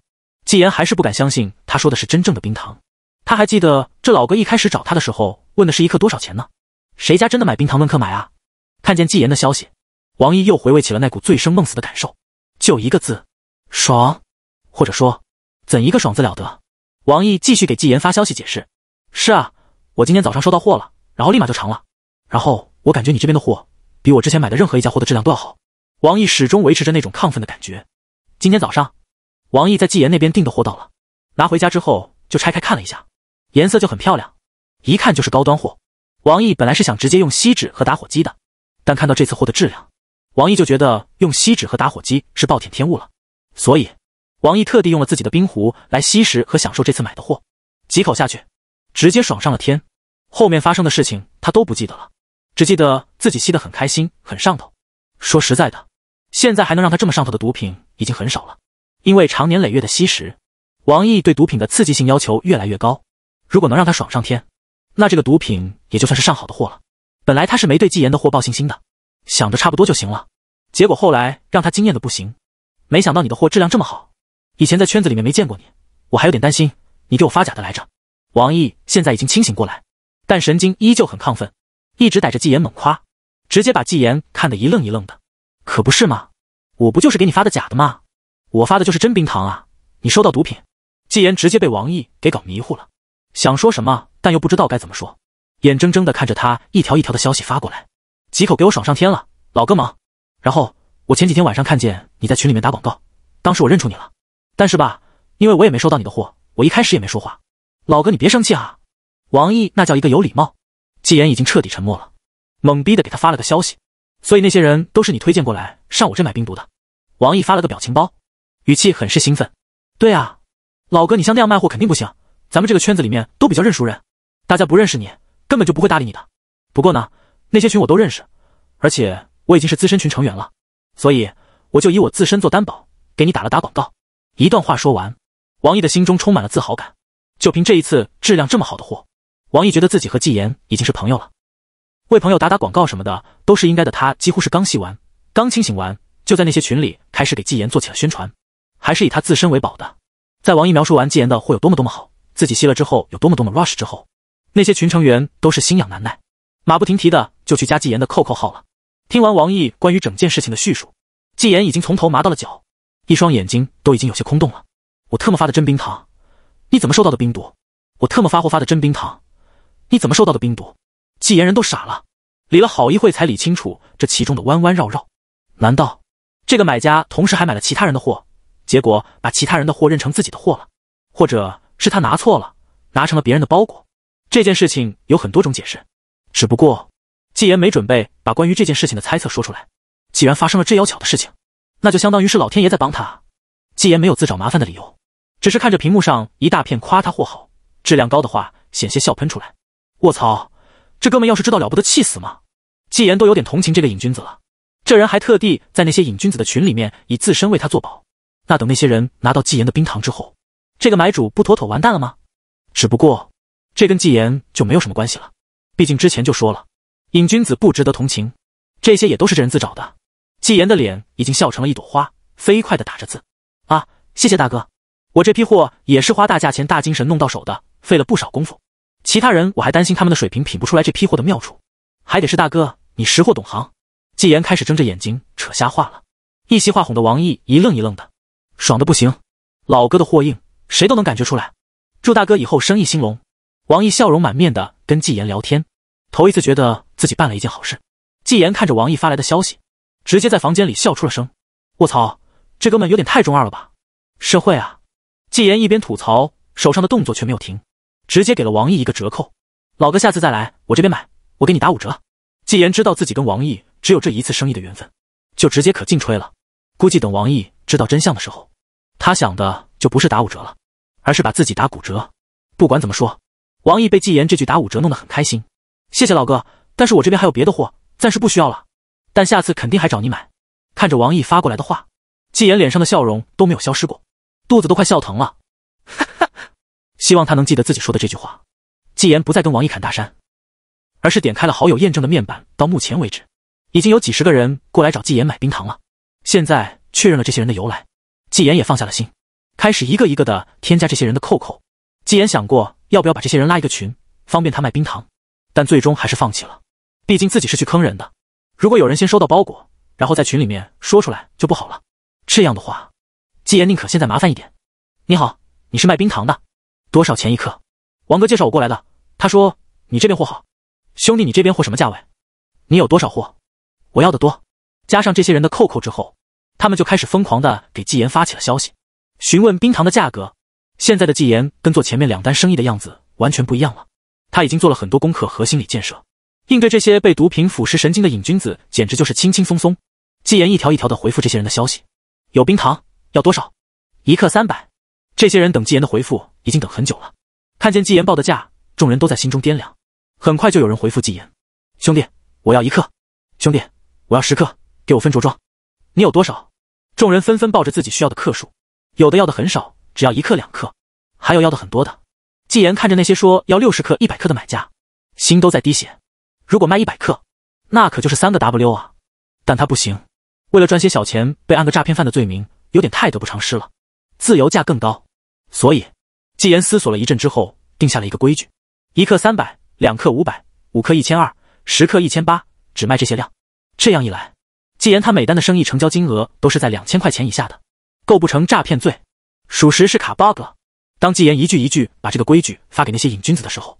纪言还是不敢相信，他说的是真正的冰糖。他还记得这老哥一开始找他的时候，问的是一克多少钱呢？谁家真的买冰糖论克买啊？看见纪言的消息，王毅又回味起了那股醉生梦死的感受，就一个字，爽。或者说，怎一个爽字了得？王毅继续给纪言发消息解释：“是啊，我今天早上收到货了，然后立马就尝了，然后我感觉你这边的货……”比我之前买的任何一家货的质量都要好。王毅始终维持着那种亢奋的感觉。今天早上，王毅在纪言那边订的货到了，拿回家之后就拆开看了一下，颜色就很漂亮，一看就是高端货。王毅本来是想直接用锡纸和打火机的，但看到这次货的质量，王毅就觉得用锡纸和打火机是暴殄天物了，所以王毅特地用了自己的冰壶来吸食和享受这次买的货。几口下去，直接爽上了天，后面发生的事情他都不记得了。只记得自己吸得很开心，很上头。说实在的，现在还能让他这么上头的毒品已经很少了，因为常年累月的吸食，王毅对毒品的刺激性要求越来越高。如果能让他爽上天，那这个毒品也就算是上好的货了。本来他是没对纪言的货抱信心的，想着差不多就行了。结果后来让他惊艳的不行，没想到你的货质量这么好。以前在圈子里面没见过你，我还有点担心你给我发假的来着。王毅现在已经清醒过来，但神经依旧很亢奋。一直逮着纪言猛夸，直接把纪言看得一愣一愣的。可不是吗？我不就是给你发的假的吗？我发的就是真冰糖啊！你收到毒品？纪言直接被王毅给搞迷糊了，想说什么，但又不知道该怎么说，眼睁睁的看着他一条一条的消息发过来，几口给我爽上天了，老哥忙。然后我前几天晚上看见你在群里面打广告，当时我认出你了，但是吧，因为我也没收到你的货，我一开始也没说话。老哥你别生气啊！王毅那叫一个有礼貌。纪言已经彻底沉默了，懵逼的给他发了个消息。所以那些人都是你推荐过来上我这买冰毒的。王毅发了个表情包，语气很是兴奋。对啊，老哥，你像那样卖货肯定不行，咱们这个圈子里面都比较认熟人，大家不认识你，根本就不会搭理你的。不过呢，那些群我都认识，而且我已经是资深群成员了，所以我就以我自身做担保，给你打了打广告。一段话说完，王毅的心中充满了自豪感。就凭这一次质量这么好的货。王毅觉得自己和纪言已经是朋友了，为朋友打打广告什么的都是应该的。他几乎是刚吸完、刚清醒完，就在那些群里开始给纪言做起了宣传，还是以他自身为宝的。在王毅描述完纪言的货有多么多么好，自己吸了之后有多么多么 rush 之后，那些群成员都是心痒难耐，马不停蹄的就去加纪言的扣扣号了。听完王毅关于整件事情的叙述，纪言已经从头麻到了脚，一双眼睛都已经有些空洞了。我特么发的真冰糖，你怎么收到的冰毒？我特么发货发的真冰糖。你怎么收到的冰毒？纪言人都傻了，理了好一会才理清楚这其中的弯弯绕绕。难道这个买家同时还买了其他人的货，结果把其他人的货认成自己的货了？或者是他拿错了，拿成了别人的包裹？这件事情有很多种解释，只不过纪言没准备把关于这件事情的猜测说出来。既然发生了这妖巧的事情，那就相当于是老天爷在帮他。纪言没有自找麻烦的理由，只是看着屏幕上一大片夸他货好、质量高的话，险些笑喷出来。卧槽！这哥们要是知道了不得气死吗？纪言都有点同情这个瘾君子了。这人还特地在那些瘾君子的群里面以自身为他作保，那等那些人拿到纪言的冰糖之后，这个买主不妥妥完蛋了吗？只不过这跟纪言就没有什么关系了，毕竟之前就说了，瘾君子不值得同情，这些也都是这人自找的。纪言的脸已经笑成了一朵花，飞快的打着字啊，谢谢大哥，我这批货也是花大价钱、大精神弄到手的，费了不少功夫。其他人我还担心他们的水平品不出来这批货的妙处，还得是大哥你识货懂行。纪言开始睁着眼睛扯瞎话了，一席话哄得王毅一愣一愣的，爽的不行。老哥的货硬，谁都能感觉出来。祝大哥以后生意兴隆。王毅笑容满面的跟纪言聊天，头一次觉得自己办了一件好事。纪言看着王毅发来的消息，直接在房间里笑出了声。卧槽，这哥们有点太中二了吧？社会啊！纪言一边吐槽，手上的动作却没有停。直接给了王毅一个折扣，老哥下次再来，我这边买，我给你打五折。纪言知道自己跟王毅只有这一次生意的缘分，就直接可劲吹了。估计等王毅知道真相的时候，他想的就不是打五折了，而是把自己打骨折。不管怎么说，王毅被纪言这句打五折弄得很开心。谢谢老哥，但是我这边还有别的货，暂时不需要了，但下次肯定还找你买。看着王毅发过来的话，纪言脸上的笑容都没有消失过，肚子都快笑疼了。希望他能记得自己说的这句话。纪言不再跟王毅侃大山，而是点开了好友验证的面板。到目前为止，已经有几十个人过来找纪言买冰糖了。现在确认了这些人的由来，纪言也放下了心，开始一个一个的添加这些人的扣扣。纪言想过要不要把这些人拉一个群，方便他卖冰糖，但最终还是放弃了。毕竟自己是去坑人的，如果有人先收到包裹，然后在群里面说出来就不好了。这样的话，纪言宁可现在麻烦一点。你好，你是卖冰糖的？多少钱一克？王哥介绍我过来的。他说你这边货好，兄弟你这边货什么价位？你有多少货？我要的多。加上这些人的扣扣之后，他们就开始疯狂的给纪言发起了消息，询问冰糖的价格。现在的纪言跟做前面两单生意的样子完全不一样了。他已经做了很多功课和心理建设，应对这些被毒品腐蚀神经的瘾君子简直就是轻轻松松。纪言一条一条的回复这些人的消息：有冰糖，要多少？一克三百。这些人等纪言的回复已经等很久了。看见纪言报的价，众人都在心中掂量。很快就有人回复纪言：“兄弟，我要一克。”“兄弟，我要十克，给我分着装。”“你有多少？”众人纷纷报着自己需要的克数，有的要的很少，只要一克、两克；还有要的很多的。纪言看着那些说要六十克、一百克的买家，心都在滴血。如果卖一百克，那可就是三个 W 啊！但他不行，为了赚些小钱被按个诈骗犯的罪名，有点太得不偿失了。自由价更高。所以，纪言思索了一阵之后，定下了一个规矩：一克三百，两克五百，五克一千二，十克一千八，只卖这些量。这样一来，纪言他每单的生意成交金额都是在两千块钱以下的，构不成诈骗罪，属实是卡 bug 当纪言一句一句把这个规矩发给那些瘾君子的时候，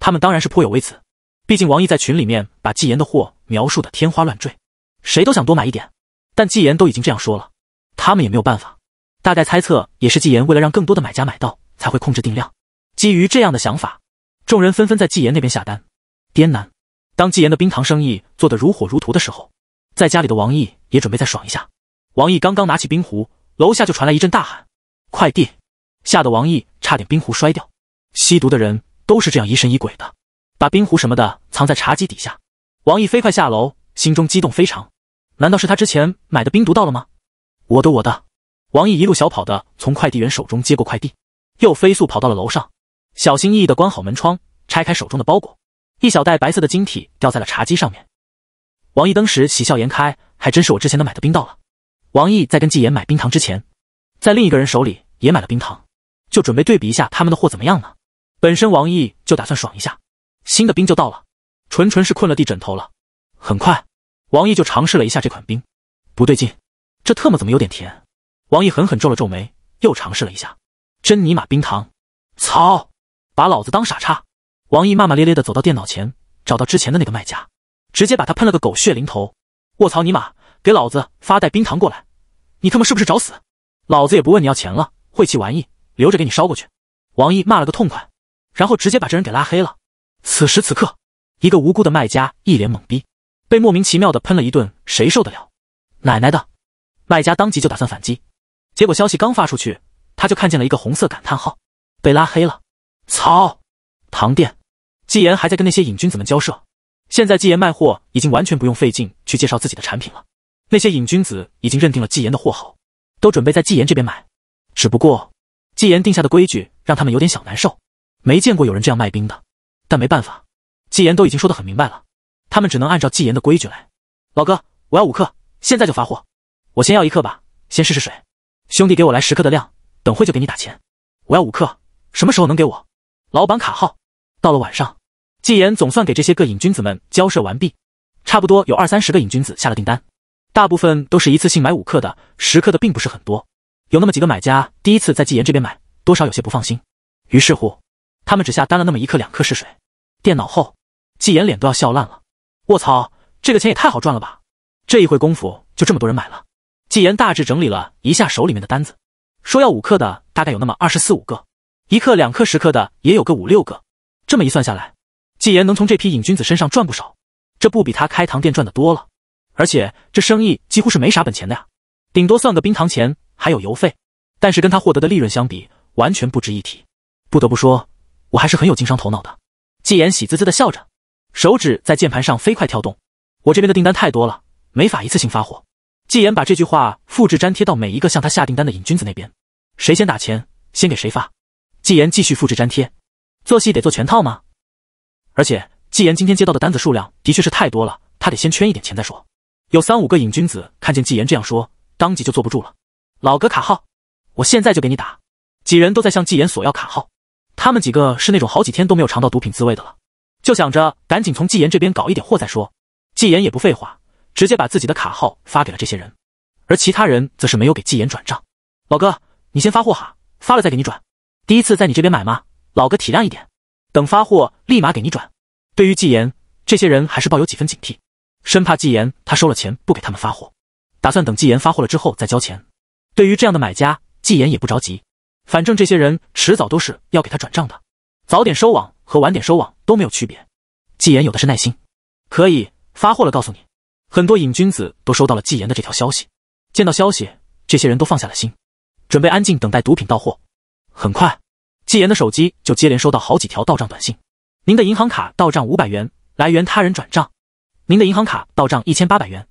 他们当然是颇有微词，毕竟王毅在群里面把纪言的货描述的天花乱坠，谁都想多买一点，但纪言都已经这样说了，他们也没有办法。大概猜测也是纪言为了让更多的买家买到才会控制定量。基于这样的想法，众人纷纷在纪言那边下单。滇南，当纪言的冰糖生意做得如火如荼的时候，在家里的王毅也准备再爽一下。王毅刚刚拿起冰壶，楼下就传来一阵大喊：“快递！”吓得王毅差点冰壶摔掉。吸毒的人都是这样疑神疑鬼的，把冰壶什么的藏在茶几底下。王毅飞快下楼，心中激动非常。难道是他之前买的冰毒到了吗？我的我的！王毅一路小跑的从快递员手中接过快递，又飞速跑到了楼上，小心翼翼的关好门窗，拆开手中的包裹，一小袋白色的晶体掉在了茶几上面。王毅当时喜笑颜开，还真是我之前的买的冰到了。王毅在跟纪言买冰糖之前，在另一个人手里也买了冰糖，就准备对比一下他们的货怎么样呢。本身王毅就打算爽一下，新的冰就到了，纯纯是困了地枕头了。很快，王毅就尝试了一下这款冰，不对劲，这特么怎么有点甜？王毅狠狠皱了皱眉，又尝试了一下，真尼玛冰糖，操，把老子当傻叉！王毅骂骂咧咧的走到电脑前，找到之前的那个卖家，直接把他喷了个狗血淋头。卧槽尼玛，给老子发袋冰糖过来！你他妈是不是找死？老子也不问你要钱了，晦气玩意，留着给你烧过去！王毅骂了个痛快，然后直接把这人给拉黑了。此时此刻，一个无辜的卖家一脸懵逼，被莫名其妙的喷了一顿，谁受得了？奶奶的！卖家当即就打算反击。结果消息刚发出去，他就看见了一个红色感叹号，被拉黑了。操！糖店纪言还在跟那些瘾君子们交涉。现在纪言卖货已经完全不用费劲去介绍自己的产品了，那些瘾君子已经认定了纪言的货好，都准备在纪言这边买。只不过纪言定下的规矩让他们有点小难受。没见过有人这样卖冰的，但没办法，纪言都已经说得很明白了，他们只能按照纪言的规矩来。老哥，我要五克，现在就发货。我先要一克吧，先试试水。兄弟，给我来十克的量，等会就给你打钱。我要五克，什么时候能给我？老板卡号。到了晚上，纪言总算给这些个瘾君子们交涉完毕，差不多有二三十个瘾君子下了订单，大部分都是一次性买五克的，十克的并不是很多。有那么几个买家第一次在纪言这边买，多少有些不放心，于是乎，他们只下单了那么一克两克试水。电脑后，纪言脸都要笑烂了。卧槽，这个钱也太好赚了吧！这一会功夫就这么多人买了。纪言大致整理了一下手里面的单子，说要五克的大概有那么二十四五个，一克、两克、十克的也有个五六个。这么一算下来，纪言能从这批瘾君子身上赚不少，这不比他开糖店赚的多了。而且这生意几乎是没啥本钱的呀，顶多算个冰糖钱，还有邮费，但是跟他获得的利润相比，完全不值一提。不得不说，我还是很有经商头脑的。纪言喜滋滋的笑着，手指在键盘上飞快跳动。我这边的订单太多了，没法一次性发货。纪言把这句话复制粘贴到每一个向他下订单的瘾君子那边，谁先打钱，先给谁发。纪言继续复制粘贴，做戏得做全套吗？而且纪言今天接到的单子数量的确是太多了，他得先圈一点钱再说。有三五个瘾君子看见纪言这样说，当即就坐不住了：“老哥卡号，我现在就给你打。”几人都在向纪言索要卡号，他们几个是那种好几天都没有尝到毒品滋味的了，就想着赶紧从纪言这边搞一点货再说。纪言也不废话。直接把自己的卡号发给了这些人，而其他人则是没有给纪言转账。老哥，你先发货哈，发了再给你转。第一次在你这边买吗？老哥体谅一点，等发货立马给你转。对于纪言，这些人还是抱有几分警惕，生怕纪言他收了钱不给他们发货，打算等纪言发货了之后再交钱。对于这样的买家，纪言也不着急，反正这些人迟早都是要给他转账的，早点收网和晚点收网都没有区别。纪言有的是耐心，可以发货了，告诉你。很多瘾君子都收到了纪言的这条消息，见到消息，这些人都放下了心，准备安静等待毒品到货。很快，纪言的手机就接连收到好几条到账短信：“您的银行卡到账五百元，来源他人转账；您的银行卡到账一千八百元。”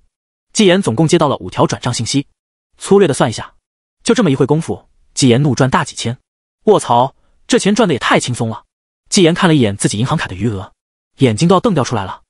纪言总共接到了五条转账信息。粗略的算一下，就这么一会功夫，纪言怒赚大几千。卧槽，这钱赚的也太轻松了！纪言看了一眼自己银行卡的余额，眼睛都要瞪掉出来了。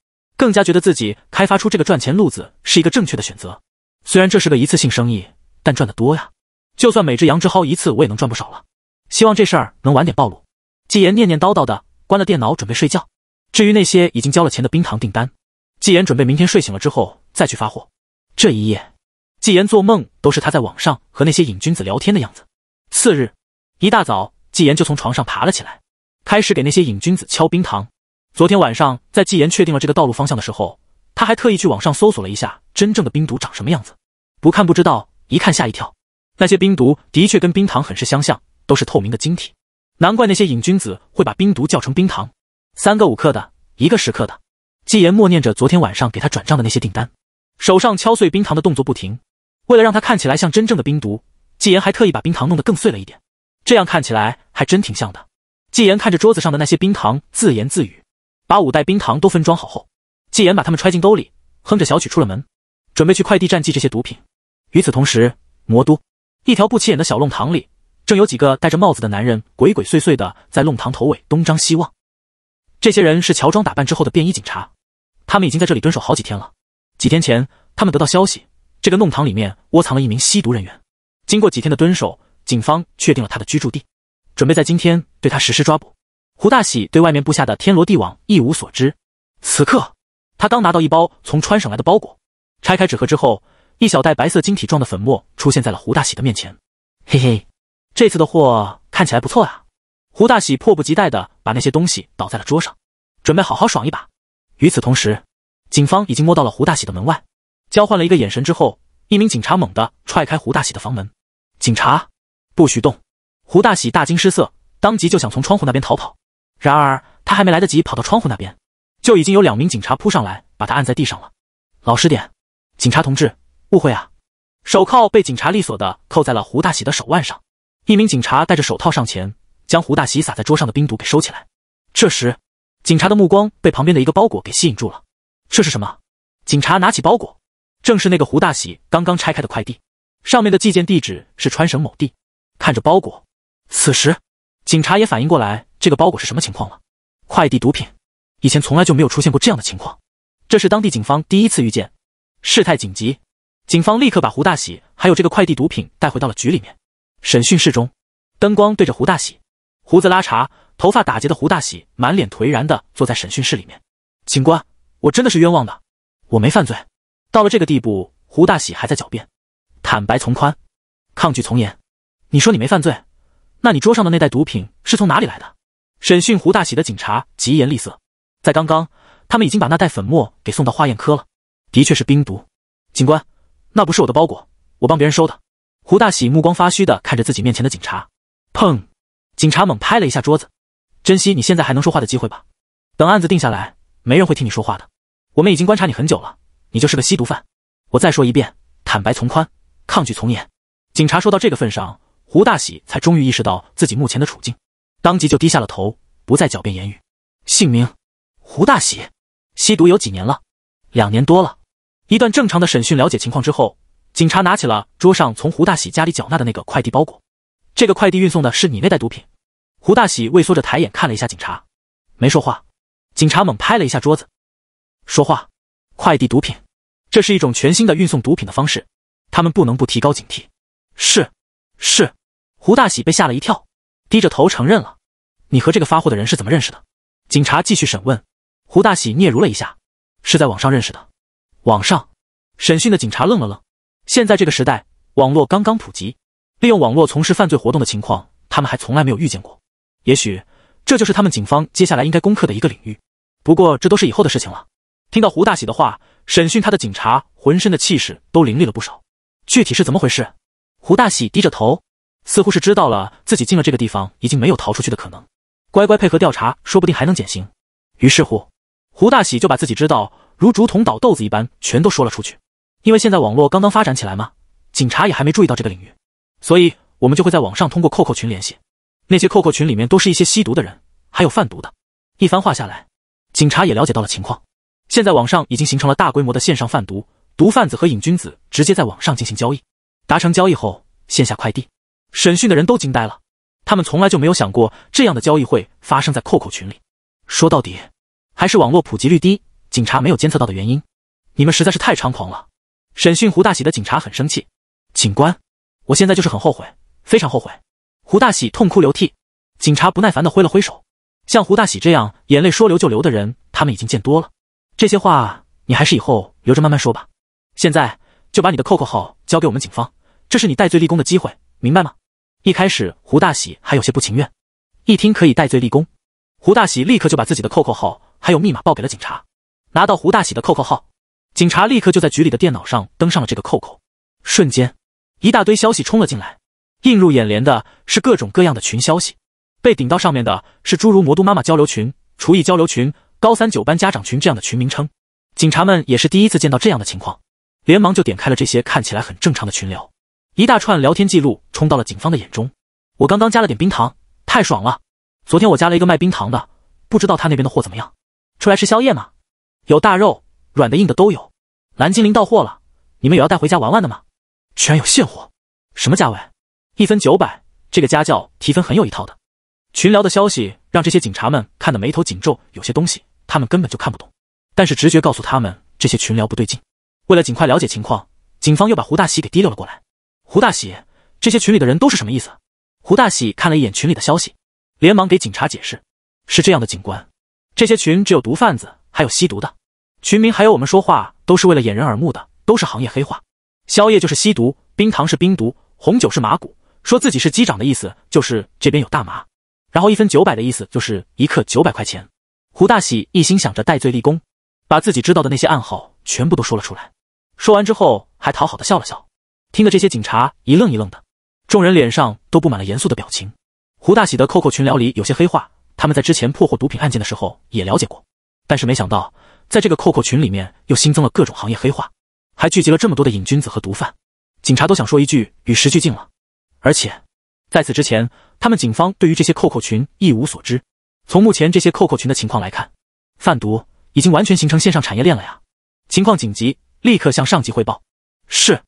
更加觉得自己开发出这个赚钱路子是一个正确的选择，虽然这是个一次性生意，但赚得多呀！就算每只羊只薅一次，我也能赚不少了。希望这事儿能晚点暴露。纪言念念叨叨的，关了电脑准备睡觉。至于那些已经交了钱的冰糖订单，纪言准备明天睡醒了之后再去发货。这一夜，纪言做梦都是他在网上和那些瘾君子聊天的样子。次日一大早，纪言就从床上爬了起来，开始给那些瘾君子敲冰糖。昨天晚上，在纪言确定了这个道路方向的时候，他还特意去网上搜索了一下真正的冰毒长什么样子。不看不知道，一看吓一跳。那些冰毒的确跟冰糖很是相像，都是透明的晶体。难怪那些瘾君子会把冰毒叫成冰糖。三个五克的，一个十克的。纪言默念着昨天晚上给他转账的那些订单，手上敲碎冰糖的动作不停。为了让他看起来像真正的冰毒，纪言还特意把冰糖弄得更碎了一点。这样看起来还真挺像的。纪言看着桌子上的那些冰糖，自言自语。把五袋冰糖都分装好后，纪言把他们揣进兜里，哼着小曲出了门，准备去快递站寄这些毒品。与此同时，魔都一条不起眼的小弄堂里，正有几个戴着帽子的男人鬼鬼祟祟的在弄堂头尾东张西望。这些人是乔装打扮之后的便衣警察，他们已经在这里蹲守好几天了。几天前，他们得到消息，这个弄堂里面窝藏了一名吸毒人员。经过几天的蹲守，警方确定了他的居住地，准备在今天对他实施抓捕。胡大喜对外面布下的天罗地网一无所知。此刻，他刚拿到一包从川省来的包裹，拆开纸盒之后，一小袋白色晶体状的粉末出现在了胡大喜的面前。嘿嘿，这次的货看起来不错啊！胡大喜迫不及待地把那些东西倒在了桌上，准备好好爽一把。与此同时，警方已经摸到了胡大喜的门外，交换了一个眼神之后，一名警察猛地踹开胡大喜的房门。警察，不许动！胡大喜大惊失色，当即就想从窗户那边逃跑。然而，他还没来得及跑到窗户那边，就已经有两名警察扑上来，把他按在地上了。老实点，警察同志，误会啊！手铐被警察利索的扣在了胡大喜的手腕上。一名警察戴着手套上前，将胡大喜洒在桌上的冰毒给收起来。这时，警察的目光被旁边的一个包裹给吸引住了。这是什么？警察拿起包裹，正是那个胡大喜刚刚拆开的快递。上面的寄件地址是川省某地。看着包裹，此时。警察也反应过来，这个包裹是什么情况了？快递毒品，以前从来就没有出现过这样的情况，这是当地警方第一次遇见。事态紧急，警方立刻把胡大喜还有这个快递毒品带回到了局里面。审讯室中，灯光对着胡大喜，胡子拉碴、头发打结的胡大喜满脸颓然的坐在审讯室里面。警官，我真的是冤枉的，我没犯罪。到了这个地步，胡大喜还在狡辩。坦白从宽，抗拒从严。你说你没犯罪？那你桌上的那袋毒品是从哪里来的？审讯胡大喜的警察疾言厉色，在刚刚，他们已经把那袋粉末给送到化验科了，的确是冰毒。警官，那不是我的包裹，我帮别人收的。胡大喜目光发虚的看着自己面前的警察，砰！警察猛拍了一下桌子，珍惜你现在还能说话的机会吧，等案子定下来，没人会听你说话的。我们已经观察你很久了，你就是个吸毒犯。我再说一遍，坦白从宽，抗拒从严。警察说到这个份上。胡大喜才终于意识到自己目前的处境，当即就低下了头，不再狡辩言语。姓名胡大喜，吸毒有几年了？两年多了。一段正常的审讯了解情况之后，警察拿起了桌上从胡大喜家里缴纳的那个快递包裹。这个快递运送的是你那袋毒品。胡大喜畏缩着抬眼看了一下警察，没说话。警察猛拍了一下桌子，说话。快递毒品，这是一种全新的运送毒品的方式，他们不能不提高警惕。是。是，胡大喜被吓了一跳，低着头承认了。你和这个发货的人是怎么认识的？警察继续审问。胡大喜嗫嚅了一下，是在网上认识的。网上，审讯的警察愣了愣。现在这个时代，网络刚刚普及，利用网络从事犯罪活动的情况，他们还从来没有遇见过。也许这就是他们警方接下来应该攻克的一个领域。不过，这都是以后的事情了。听到胡大喜的话，审讯他的警察浑身的气势都凌厉了不少。具体是怎么回事？胡大喜低着头，似乎是知道了自己进了这个地方已经没有逃出去的可能，乖乖配合调查，说不定还能减刑。于是乎，胡大喜就把自己知道如竹筒倒豆子一般全都说了出去。因为现在网络刚刚发展起来嘛，警察也还没注意到这个领域，所以我们就会在网上通过扣扣群联系。那些扣扣群里面都是一些吸毒的人，还有贩毒的。一番话下来，警察也了解到了情况。现在网上已经形成了大规模的线上贩毒，毒贩子和瘾君子直接在网上进行交易。达成交易后，线下快递审讯的人都惊呆了。他们从来就没有想过这样的交易会发生在扣扣群里。说到底，还是网络普及率低，警察没有监测到的原因。你们实在是太猖狂了！审讯胡大喜的警察很生气。警官，我现在就是很后悔，非常后悔。胡大喜痛哭流涕。警察不耐烦地挥了挥手。像胡大喜这样眼泪说流就流的人，他们已经见多了。这些话你还是以后留着慢慢说吧。现在就把你的扣扣号交给我们警方。这是你戴罪立功的机会，明白吗？一开始胡大喜还有些不情愿，一听可以戴罪立功，胡大喜立刻就把自己的扣扣号还有密码报给了警察。拿到胡大喜的扣扣号，警察立刻就在局里的电脑上登上了这个扣扣，瞬间一大堆消息冲了进来，映入眼帘的是各种各样的群消息，被顶到上面的是诸如“魔都妈妈交流群”“厨艺交流群”“高三九班家长群”这样的群名称。警察们也是第一次见到这样的情况，连忙就点开了这些看起来很正常的群聊。一大串聊天记录冲到了警方的眼中。我刚刚加了点冰糖，太爽了。昨天我加了一个卖冰糖的，不知道他那边的货怎么样。出来吃宵夜吗？有大肉，软的硬的都有。蓝精灵到货了，你们也要带回家玩玩的吗？居然有现货，什么价位？一分九百。这个家教提分很有一套的。群聊的消息让这些警察们看得眉头紧皱，有些东西他们根本就看不懂，但是直觉告诉他们这些群聊不对劲。为了尽快了解情况，警方又把胡大喜给提溜了过来。胡大喜，这些群里的人都是什么意思？胡大喜看了一眼群里的消息，连忙给警察解释：“是这样的，警官，这些群只有毒贩子，还有吸毒的群名，还有我们说话都是为了掩人耳目的，都是行业黑话。宵夜就是吸毒，冰糖是冰毒，红酒是麻古。说自己是机长的意思就是这边有大麻，然后一分九百的意思就是一克九百块钱。”胡大喜一心想着戴罪立功，把自己知道的那些暗号全部都说了出来。说完之后，还讨好的笑了笑。听得这些警察一愣一愣的，众人脸上都布满了严肃的表情。胡大喜的扣扣群聊里有些黑话，他们在之前破获毒品案件的时候也了解过，但是没想到在这个扣扣群里面又新增了各种行业黑话，还聚集了这么多的瘾君子和毒贩。警察都想说一句与时俱进了。而且在此之前，他们警方对于这些扣扣群一无所知。从目前这些扣扣群的情况来看，贩毒已经完全形成线上产业链了呀！情况紧急，立刻向上级汇报。是。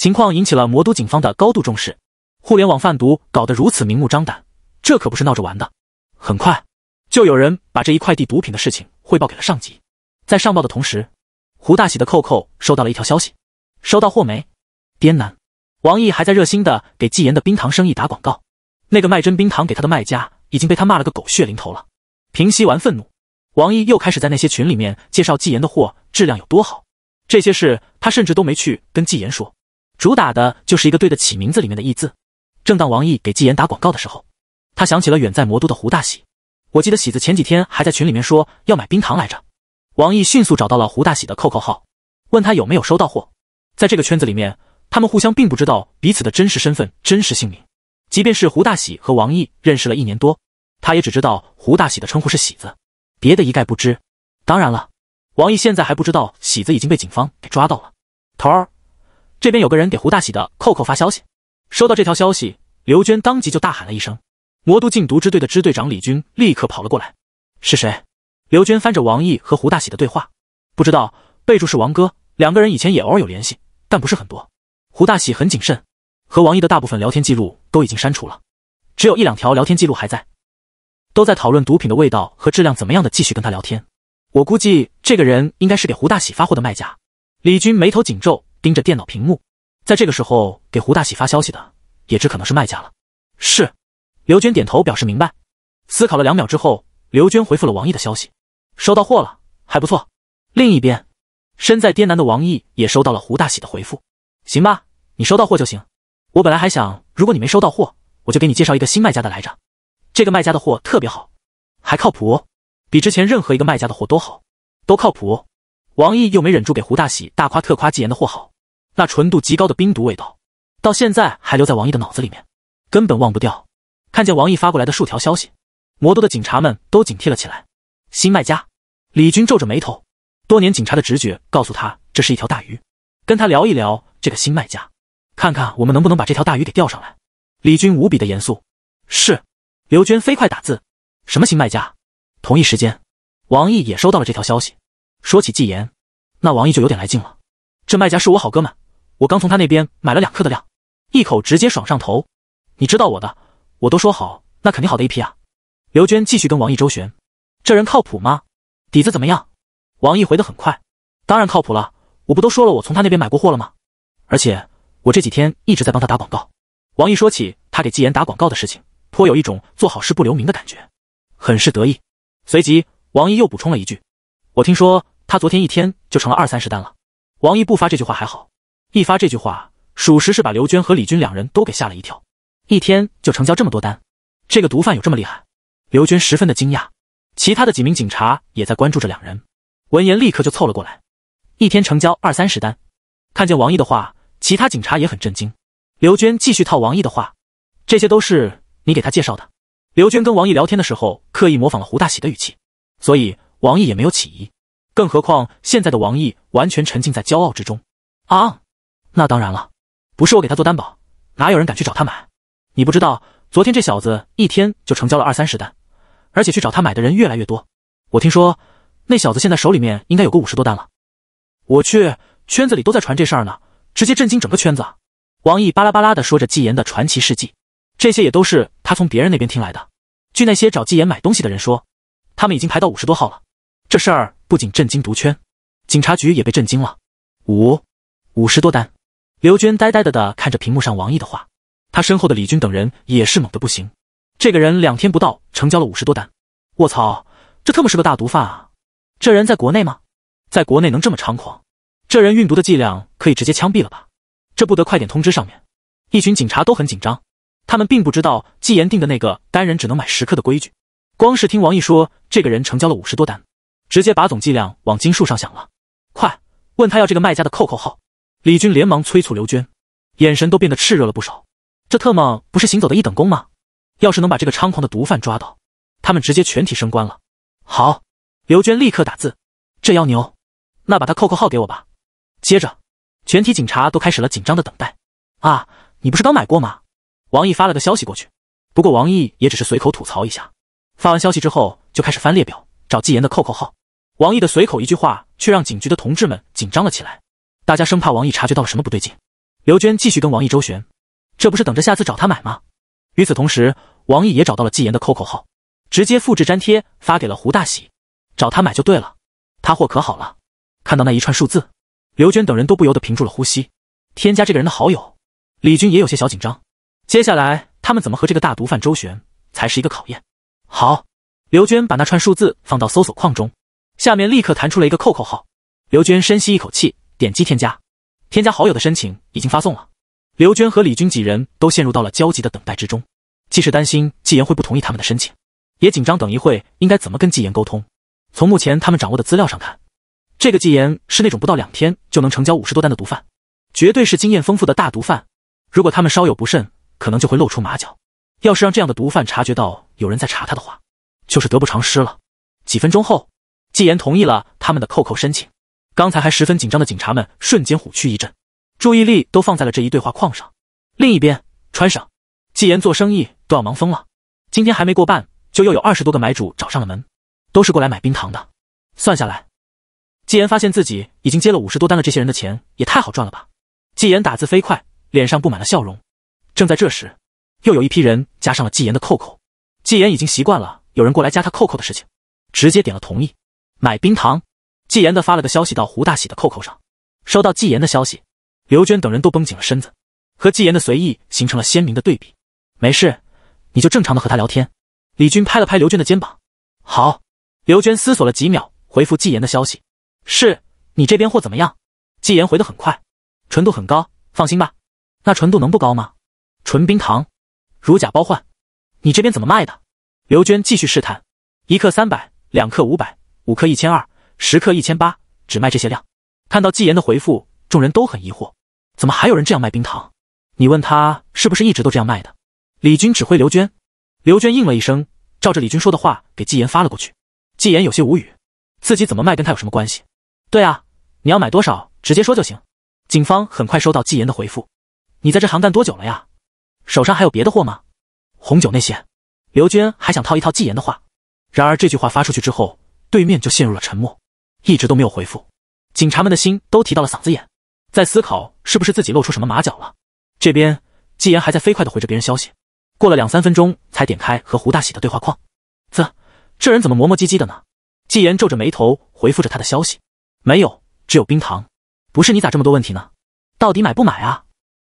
情况引起了魔都警方的高度重视。互联网贩毒搞得如此明目张胆，这可不是闹着玩的。很快，就有人把这一快递毒品的事情汇报给了上级。在上报的同时，胡大喜的扣扣收到了一条消息：收到货没？滇南王毅还在热心的给纪言的冰糖生意打广告。那个卖真冰糖给他的卖家已经被他骂了个狗血淋头了。平息完愤怒，王毅又开始在那些群里面介绍纪言的货质量有多好。这些事他甚至都没去跟纪言说。主打的就是一个对得起名字里面的“义”字。正当王毅给纪言打广告的时候，他想起了远在魔都的胡大喜。我记得喜子前几天还在群里面说要买冰糖来着。王毅迅速找到了胡大喜的扣扣号，问他有没有收到货。在这个圈子里面，他们互相并不知道彼此的真实身份、真实姓名。即便是胡大喜和王毅认识了一年多，他也只知道胡大喜的称呼是喜子，别的一概不知。当然了，王毅现在还不知道喜子已经被警方给抓到了。头儿。这边有个人给胡大喜的扣扣发消息，收到这条消息，刘娟当即就大喊了一声。魔都禁毒支队的支队长李军立刻跑了过来。是谁？刘娟翻着王毅和胡大喜的对话，不知道备注是王哥，两个人以前也偶尔有联系，但不是很多。胡大喜很谨慎，和王毅的大部分聊天记录都已经删除了，只有一两条聊天记录还在，都在讨论毒品的味道和质量怎么样的，继续跟他聊天。我估计这个人应该是给胡大喜发货的卖家。李军眉头紧皱。盯着电脑屏幕，在这个时候给胡大喜发消息的，也只可能是卖家了。是，刘娟点头表示明白。思考了两秒之后，刘娟回复了王毅的消息：“收到货了，还不错。”另一边，身在滇南的王毅也收到了胡大喜的回复：“行吧，你收到货就行。我本来还想，如果你没收到货，我就给你介绍一个新卖家的来着。这个卖家的货特别好，还靠谱，比之前任何一个卖家的货都好，都靠谱。”王毅又没忍住，给胡大喜大夸特夸纪言的货好，那纯度极高的冰毒味道，到现在还留在王毅的脑子里面，根本忘不掉。看见王毅发过来的数条消息，魔都的警察们都警惕了起来。新卖家李军皱着眉头，多年警察的直觉告诉他，这是一条大鱼。跟他聊一聊这个新卖家，看看我们能不能把这条大鱼给钓上来。李军无比的严肃。是，刘娟飞快打字。什么新卖家？同一时间，王毅也收到了这条消息。说起纪言，那王毅就有点来劲了。这卖家是我好哥们，我刚从他那边买了两克的量，一口直接爽上头。你知道我的，我都说好，那肯定好的一批啊。刘娟继续跟王毅周旋，这人靠谱吗？底子怎么样？王毅回得很快，当然靠谱了。我不都说了，我从他那边买过货了吗？而且我这几天一直在帮他打广告。王毅说起他给纪言打广告的事情，颇有一种做好事不留名的感觉，很是得意。随即，王毅又补充了一句：“我听说。”他昨天一天就成了二三十单了。王毅不发这句话还好，一发这句话，属实是把刘娟和李军两人都给吓了一跳。一天就成交这么多单，这个毒贩有这么厉害？刘娟十分的惊讶。其他的几名警察也在关注着两人，闻言立刻就凑了过来。一天成交二三十单，看见王毅的话，其他警察也很震惊。刘娟继续套王毅的话：“这些都是你给他介绍的。”刘娟跟王毅聊天的时候，刻意模仿了胡大喜的语气，所以王毅也没有起疑。更何况，现在的王毅完全沉浸在骄傲之中啊！那当然了，不是我给他做担保，哪有人敢去找他买？你不知道，昨天这小子一天就成交了二三十单，而且去找他买的人越来越多。我听说，那小子现在手里面应该有个五十多单了。我去，圈子里都在传这事儿呢，直接震惊整个圈子。王毅巴拉巴拉的说着纪言的传奇事迹，这些也都是他从别人那边听来的。据那些找纪言买东西的人说，他们已经排到五十多号了。这事儿不仅震惊毒圈，警察局也被震惊了。五五十多单，刘娟呆呆的的看着屏幕上王毅的话，他身后的李军等人也是猛的不行。这个人两天不到成交了五十多单，卧槽，这特么是个大毒贩啊！这人在国内吗？在国内能这么猖狂？这人运毒的剂量可以直接枪毙了吧？这不得快点通知上面？一群警察都很紧张，他们并不知道纪言定的那个单人只能买十克的规矩，光是听王毅说这个人成交了五十多单。直接把总剂量往金树上想了，快问他要这个卖家的扣扣号！李军连忙催促刘娟，眼神都变得炽热了不少。这特么不是行走的一等功吗？要是能把这个猖狂的毒贩抓到，他们直接全体升官了！好，刘娟立刻打字：这妖牛，那把他扣扣号给我吧。接着，全体警察都开始了紧张的等待。啊，你不是刚买过吗？王毅发了个消息过去，不过王毅也只是随口吐槽一下。发完消息之后，就开始翻列表找纪言的扣扣号。王毅的随口一句话，却让警局的同志们紧张了起来。大家生怕王毅察觉到了什么不对劲。刘娟继续跟王毅周旋，这不是等着下次找他买吗？与此同时，王毅也找到了纪言的扣扣号，直接复制粘贴发给了胡大喜，找他买就对了，他货可好了。看到那一串数字，刘娟等人都不由得屏住了呼吸。添加这个人的好友，李军也有些小紧张。接下来他们怎么和这个大毒贩周旋，才是一个考验。好，刘娟把那串数字放到搜索框中。下面立刻弹出了一个扣扣号。刘娟深吸一口气，点击添加，添加好友的申请已经发送了。刘娟和李军几人都陷入到了焦急的等待之中，既是担心纪言会不同意他们的申请，也紧张等一会应该怎么跟纪言沟通。从目前他们掌握的资料上看，这个纪言是那种不到两天就能成交五十多单的毒贩，绝对是经验丰富的大毒贩。如果他们稍有不慎，可能就会露出马脚。要是让这样的毒贩察觉到有人在查他的话，就是得不偿失了。几分钟后。纪言同意了他们的扣扣申请。刚才还十分紧张的警察们瞬间虎躯一震，注意力都放在了这一对话框上。另一边，川省，纪言做生意都要忙疯了。今天还没过半，就又有二十多个买主找上了门，都是过来买冰糖的。算下来，纪言发现自己已经接了五十多单了。这些人的钱也太好赚了吧！纪言打字飞快，脸上布满了笑容。正在这时，又有一批人加上了纪言的扣扣。纪言已经习惯了有人过来加他扣扣的事情，直接点了同意。买冰糖，纪言的发了个消息到胡大喜的扣扣上。收到纪言的消息，刘娟等人都绷紧了身子，和纪言的随意形成了鲜明的对比。没事，你就正常的和他聊天。李军拍了拍刘娟的肩膀。好。刘娟思索了几秒，回复纪言的消息：“是你这边货怎么样？”纪言回得很快：“纯度很高，放心吧。”那纯度能不高吗？纯冰糖，如假包换。你这边怎么卖的？刘娟继续试探：“一克三百，两克五百。”五克一千二，十克一千八，只卖这些量。看到纪言的回复，众人都很疑惑，怎么还有人这样卖冰糖？你问他是不是一直都这样卖的？李军指挥刘娟，刘娟应了一声，照着李军说的话给纪言发了过去。纪言有些无语，自己怎么卖跟他有什么关系？对啊，你要买多少直接说就行。警方很快收到纪言的回复，你在这行干多久了呀？手上还有别的货吗？红酒那些。刘娟还想套一套纪言的话，然而这句话发出去之后。对面就陷入了沉默，一直都没有回复。警察们的心都提到了嗓子眼，在思考是不是自己露出什么马脚了。这边纪言还在飞快的回着别人消息，过了两三分钟才点开和胡大喜的对话框。啧，这人怎么磨磨唧唧的呢？纪言皱着眉头回复着他的消息，没有，只有冰糖。不是你咋这么多问题呢？到底买不买啊？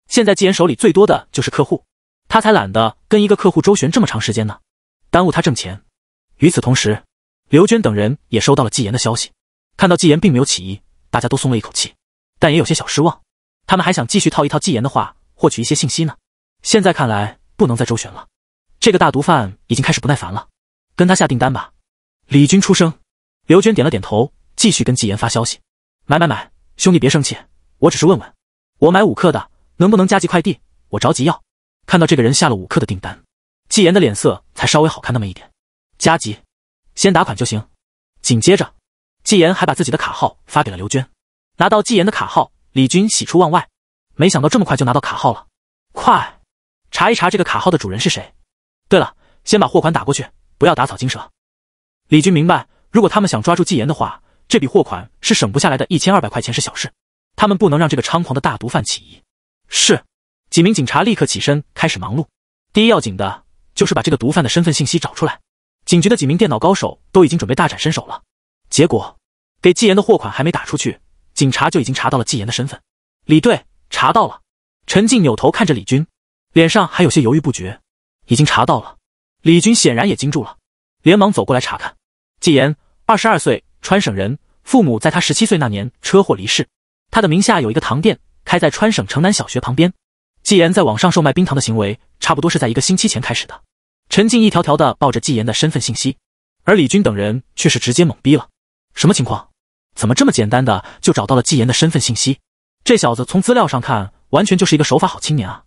现在纪言手里最多的就是客户，他才懒得跟一个客户周旋这么长时间呢，耽误他挣钱。与此同时。刘娟等人也收到了纪言的消息，看到纪言并没有起疑，大家都松了一口气，但也有些小失望。他们还想继续套一套纪言的话，获取一些信息呢。现在看来不能再周旋了，这个大毒贩已经开始不耐烦了。跟他下订单吧。李军出声，刘娟点了点头，继续跟纪言发消息：买买买，兄弟别生气，我只是问问。我买五克的，能不能加急快递？我着急要。看到这个人下了五克的订单，纪言的脸色才稍微好看那么一点。加急。先打款就行。紧接着，纪言还把自己的卡号发给了刘娟。拿到纪言的卡号，李军喜出望外，没想到这么快就拿到卡号了。快，查一查这个卡号的主人是谁。对了，先把货款打过去，不要打草惊蛇。李军明白，如果他们想抓住纪言的话，这笔货款是省不下来的。一千二百块钱是小事，他们不能让这个猖狂的大毒贩起疑。是。几名警察立刻起身开始忙碌。第一要紧的就是把这个毒贩的身份信息找出来。警局的几名电脑高手都已经准备大展身手了，结果给纪言的货款还没打出去，警察就已经查到了纪言的身份。李队查到了，陈静扭头看着李军，脸上还有些犹豫不决。已经查到了，李军显然也惊住了，连忙走过来查看。纪言，二十二岁，川省人，父母在他十七岁那年车祸离世。他的名下有一个糖店，开在川省城南小学旁边。纪言在网上售卖冰糖的行为，差不多是在一个星期前开始的。陈静一条条的抱着纪言的身份信息，而李军等人却是直接懵逼了。什么情况？怎么这么简单的就找到了纪言的身份信息？这小子从资料上看，完全就是一个守法好青年啊！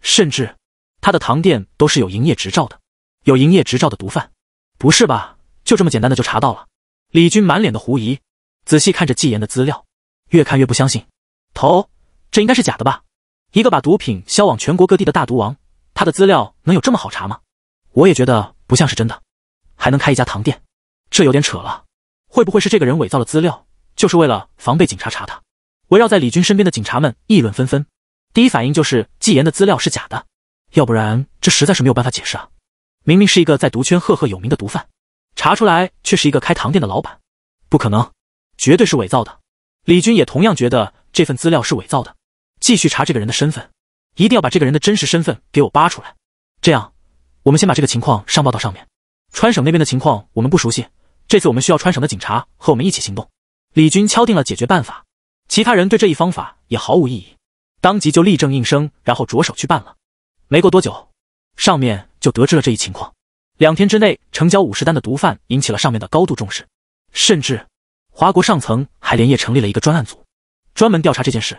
甚至他的糖店都是有营业执照的。有营业执照的毒贩？不是吧？就这么简单的就查到了？李军满脸的狐疑，仔细看着纪言的资料，越看越不相信。头，这应该是假的吧？一个把毒品销往全国各地的大毒王，他的资料能有这么好查吗？我也觉得不像是真的，还能开一家糖店，这有点扯了。会不会是这个人伪造了资料，就是为了防备警察查他？围绕在李军身边的警察们议论纷纷，第一反应就是纪言的资料是假的，要不然这实在是没有办法解释啊！明明是一个在毒圈赫赫有名的毒贩，查出来却是一个开糖店的老板，不可能，绝对是伪造的。李军也同样觉得这份资料是伪造的，继续查这个人的身份，一定要把这个人的真实身份给我扒出来，这样。我们先把这个情况上报到上面。川省那边的情况我们不熟悉，这次我们需要川省的警察和我们一起行动。李军敲定了解决办法，其他人对这一方法也毫无异议，当即就立正应声，然后着手去办了。没过多久，上面就得知了这一情况。两天之内成交五十单的毒贩引起了上面的高度重视，甚至华国上层还连夜成立了一个专案组，专门调查这件事。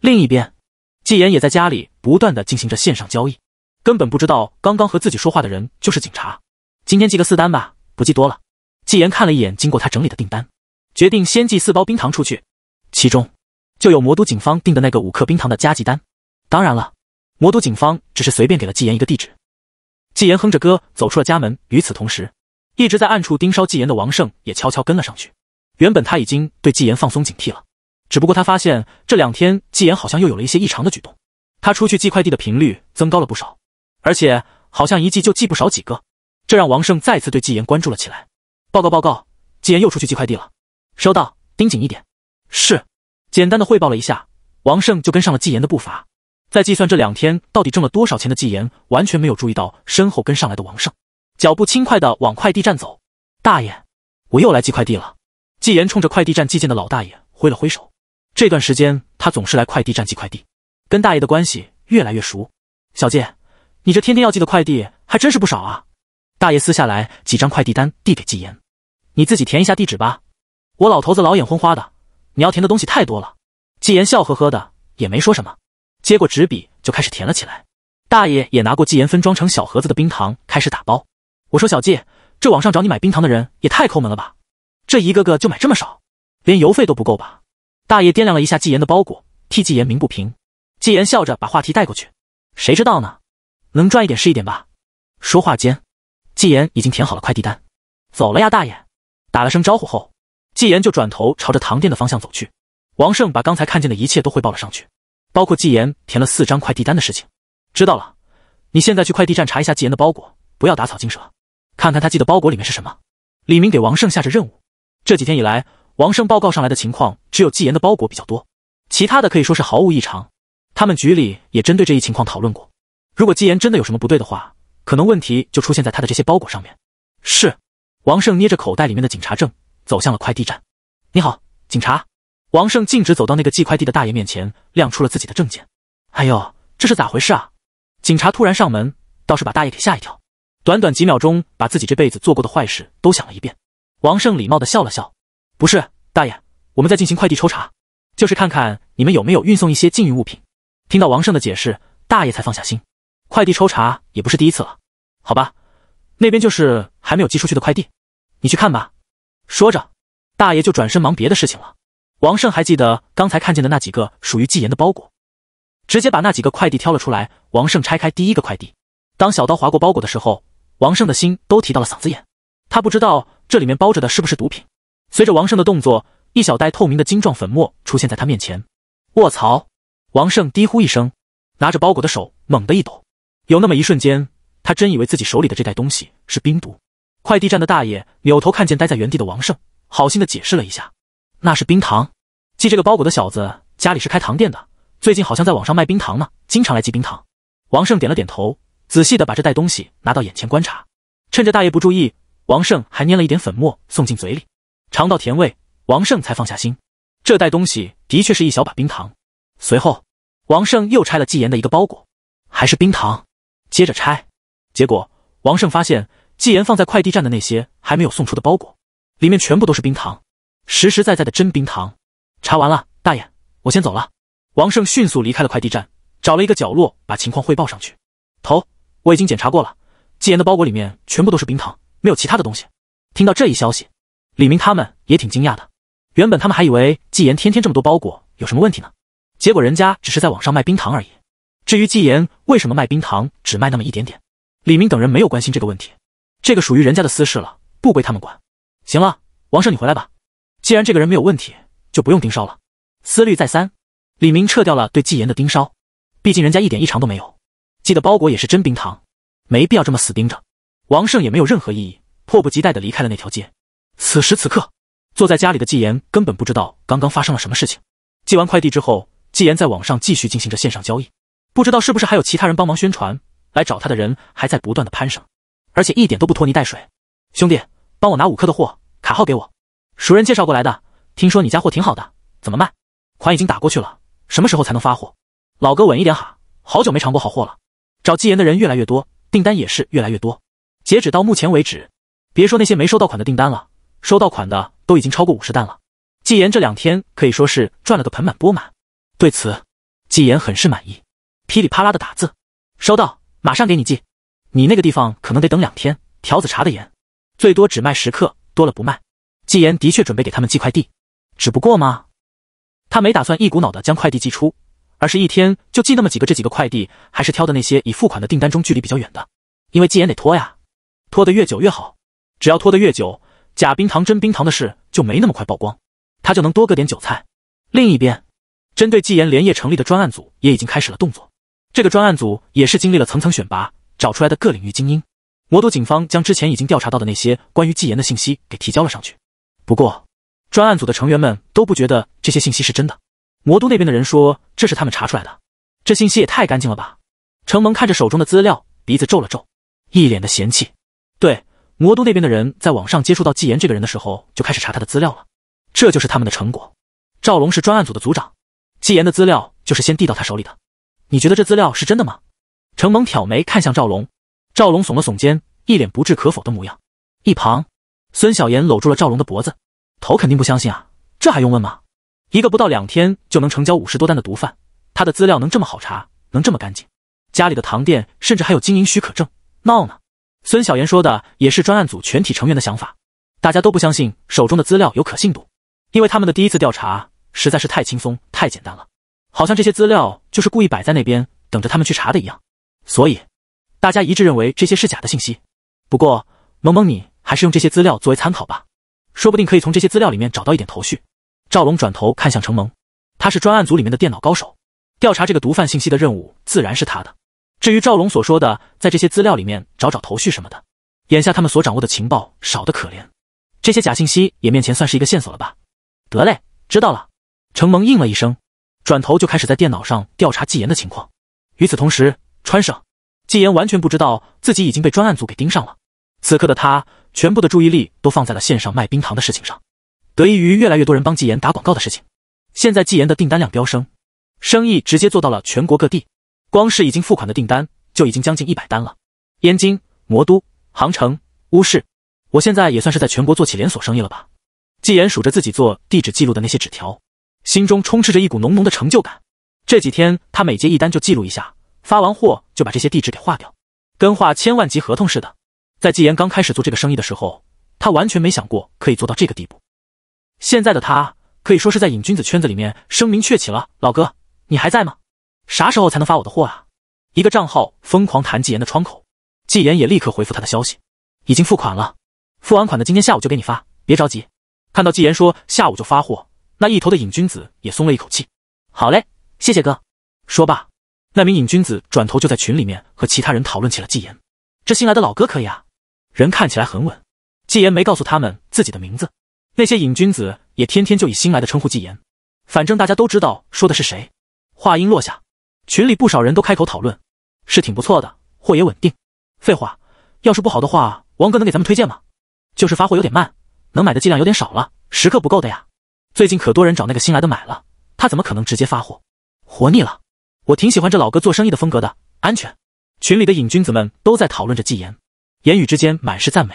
另一边，纪言也在家里不断的进行着线上交易。根本不知道刚刚和自己说话的人就是警察。今天寄个四单吧，不寄多了。纪言看了一眼经过他整理的订单，决定先寄四包冰糖出去，其中就有魔都警方订的那个五克冰糖的加急单。当然了，魔都警方只是随便给了纪言一个地址。纪言哼着歌走出了家门。与此同时，一直在暗处盯梢纪言的王胜也悄悄跟了上去。原本他已经对纪言放松警惕了，只不过他发现这两天纪言好像又有了一些异常的举动，他出去寄快递的频率增高了不少。而且好像一寄就寄不少几个，这让王胜再次对纪言关注了起来。报告报告，纪言又出去寄快递了。收到，盯紧一点。是。简单的汇报了一下，王胜就跟上了纪言的步伐。在计算这两天到底挣了多少钱的纪言，完全没有注意到身后跟上来的王胜，脚步轻快的往快递站走。大爷，我又来寄快递了。纪言冲着快递站寄件的老大爷挥了挥手。这段时间他总是来快递站寄快递，跟大爷的关系越来越熟。小健。你这天天要寄的快递还真是不少啊！大爷撕下来几张快递单递给纪言，你自己填一下地址吧。我老头子老眼昏花的，你要填的东西太多了。纪言笑呵呵的，也没说什么，接过纸笔就开始填了起来。大爷也拿过纪言分装成小盒子的冰糖，开始打包。我说小季，这网上找你买冰糖的人也太抠门了吧？这一个个就买这么少，连邮费都不够吧？大爷掂量了一下纪言的包裹，替纪言鸣不平。纪言笑着把话题带过去，谁知道呢？能赚一点是一点吧。说话间，纪言已经填好了快递单，走了呀，大爷。打了声招呼后，纪言就转头朝着糖店的方向走去。王胜把刚才看见的一切都汇报了上去，包括纪言填了四张快递单的事情。知道了，你现在去快递站查一下纪言的包裹，不要打草惊蛇，看看他寄的包裹里面是什么。李明给王胜下着任务。这几天以来，王胜报告上来的情况，只有纪言的包裹比较多，其他的可以说是毫无异常。他们局里也针对这一情况讨论过。如果纪言真的有什么不对的话，可能问题就出现在他的这些包裹上面。是，王胜捏着口袋里面的警察证，走向了快递站。你好，警察。王胜径直走到那个寄快递的大爷面前，亮出了自己的证件。哎呦，这是咋回事啊？警察突然上门，倒是把大爷给吓一跳。短短几秒钟，把自己这辈子做过的坏事都想了一遍。王胜礼貌地笑了笑。不是，大爷，我们在进行快递抽查，就是看看你们有没有运送一些禁运物品。听到王胜的解释，大爷才放下心。快递抽查也不是第一次了，好吧，那边就是还没有寄出去的快递，你去看吧。说着，大爷就转身忙别的事情了。王胜还记得刚才看见的那几个属于纪言的包裹，直接把那几个快递挑了出来。王胜拆开第一个快递，当小刀划过包裹的时候，王胜的心都提到了嗓子眼。他不知道这里面包着的是不是毒品。随着王胜的动作，一小袋透明的晶状粉末出现在他面前。卧槽！王胜低呼一声，拿着包裹的手猛地一抖。有那么一瞬间，他真以为自己手里的这袋东西是冰毒。快递站的大爷扭头看见待在原地的王胜，好心的解释了一下：“那是冰糖，寄这个包裹的小子家里是开糖店的，最近好像在网上卖冰糖呢，经常来寄冰糖。”王胜点了点头，仔细的把这袋东西拿到眼前观察。趁着大爷不注意，王胜还捏了一点粉末送进嘴里，尝到甜味，王胜才放下心，这袋东西的确是一小把冰糖。随后，王胜又拆了纪言的一个包裹，还是冰糖。接着拆，结果王胜发现纪言放在快递站的那些还没有送出的包裹，里面全部都是冰糖，实实在在的真冰糖。查完了，大爷，我先走了。王胜迅速离开了快递站，找了一个角落把情况汇报上去。头，我已经检查过了，纪言的包裹里面全部都是冰糖，没有其他的东西。听到这一消息，李明他们也挺惊讶的。原本他们还以为纪言天天这么多包裹有什么问题呢，结果人家只是在网上卖冰糖而已。至于纪言为什么卖冰糖只卖那么一点点，李明等人没有关心这个问题，这个属于人家的私事了，不归他们管。行了，王胜你回来吧，既然这个人没有问题，就不用盯梢了。思虑再三，李明撤掉了对纪言的盯梢，毕竟人家一点异常都没有，寄的包裹也是真冰糖，没必要这么死盯着。王胜也没有任何异议，迫不及待的离开了那条街。此时此刻，坐在家里的纪言根本不知道刚刚发生了什么事情。寄完快递之后，纪言在网上继续进行着线上交易。不知道是不是还有其他人帮忙宣传，来找他的人还在不断的攀升，而且一点都不拖泥带水。兄弟，帮我拿五克的货，卡号给我。熟人介绍过来的，听说你家货挺好的，怎么卖？款已经打过去了，什么时候才能发货？老哥稳一点哈，好久没尝过好货了。找纪言的人越来越多，订单也是越来越多。截止到目前为止，别说那些没收到款的订单了，收到款的都已经超过五十单了。纪言这两天可以说是赚了个盆满钵满，对此，纪言很是满意。噼里啪啦的打字，收到，马上给你寄。你那个地方可能得等两天，条子查的严，最多只卖十克，多了不卖。纪言的确准备给他们寄快递，只不过嘛，他没打算一股脑的将快递寄出，而是一天就寄那么几个。这几个快递还是挑的那些已付款的订单中距离比较远的，因为纪言得拖呀，拖得越久越好，只要拖得越久，假冰糖真冰糖的事就没那么快曝光，他就能多割点韭菜。另一边，针对纪言连夜成立的专案组也已经开始了动作。这个专案组也是经历了层层选拔找出来的各领域精英。魔都警方将之前已经调查到的那些关于纪言的信息给提交了上去。不过，专案组的成员们都不觉得这些信息是真的。魔都那边的人说这是他们查出来的，这信息也太干净了吧！程蒙看着手中的资料，鼻子皱了皱，一脸的嫌弃。对，魔都那边的人在网上接触到纪言这个人的时候，就开始查他的资料了，这就是他们的成果。赵龙是专案组的组长，纪言的资料就是先递到他手里的。你觉得这资料是真的吗？程猛挑眉看向赵龙，赵龙耸了耸肩，一脸不置可否的模样。一旁，孙小言搂住了赵龙的脖子，头肯定不相信啊，这还用问吗？一个不到两天就能成交五十多单的毒贩，他的资料能这么好查，能这么干净？家里的糖店甚至还有经营许可证，闹呢？孙小言说的也是专案组全体成员的想法，大家都不相信手中的资料有可信度，因为他们的第一次调查实在是太轻松太简单了。好像这些资料就是故意摆在那边，等着他们去查的一样。所以，大家一致认为这些是假的信息。不过，萌萌，你还是用这些资料作为参考吧，说不定可以从这些资料里面找到一点头绪。赵龙转头看向程萌，他是专案组里面的电脑高手，调查这个毒贩信息的任务自然是他的。至于赵龙所说的在这些资料里面找找头绪什么的，眼下他们所掌握的情报少得可怜，这些假信息也面前算是一个线索了吧。得嘞，知道了。程萌应了一声。转头就开始在电脑上调查纪言的情况。与此同时，川省纪言完全不知道自己已经被专案组给盯上了。此刻的他，全部的注意力都放在了线上卖冰糖的事情上。得益于越来越多人帮纪言打广告的事情，现在纪言的订单量飙升，生意直接做到了全国各地。光是已经付款的订单就已经将近一百单了。燕京、魔都、杭城、乌市，我现在也算是在全国做起连锁生意了吧？纪言数着自己做地址记录的那些纸条。心中充斥着一股浓浓的成就感。这几天他每接一单就记录一下，发完货就把这些地址给划掉，跟画千万级合同似的。在纪言刚开始做这个生意的时候，他完全没想过可以做到这个地步。现在的他可以说是在瘾君子圈子里面声名鹊起了。老哥，你还在吗？啥时候才能发我的货啊？一个账号疯狂弹纪言的窗口，纪言也立刻回复他的消息：已经付款了，付完款的今天下午就给你发，别着急。看到纪言说下午就发货。那一头的瘾君子也松了一口气。好嘞，谢谢哥。说罢，那名瘾君子转头就在群里面和其他人讨论起了纪言。这新来的老哥可以啊，人看起来很稳。纪言没告诉他们自己的名字，那些瘾君子也天天就以新来的称呼纪言。反正大家都知道说的是谁。话音落下，群里不少人都开口讨论，是挺不错的，货也稳定。废话，要是不好的话，王哥能给咱们推荐吗？就是发货有点慢，能买的剂量有点少了，十克不够的呀。最近可多人找那个新来的买了，他怎么可能直接发货？活腻了！我挺喜欢这老哥做生意的风格的，安全。群里的瘾君子们都在讨论着纪言，言语之间满是赞美，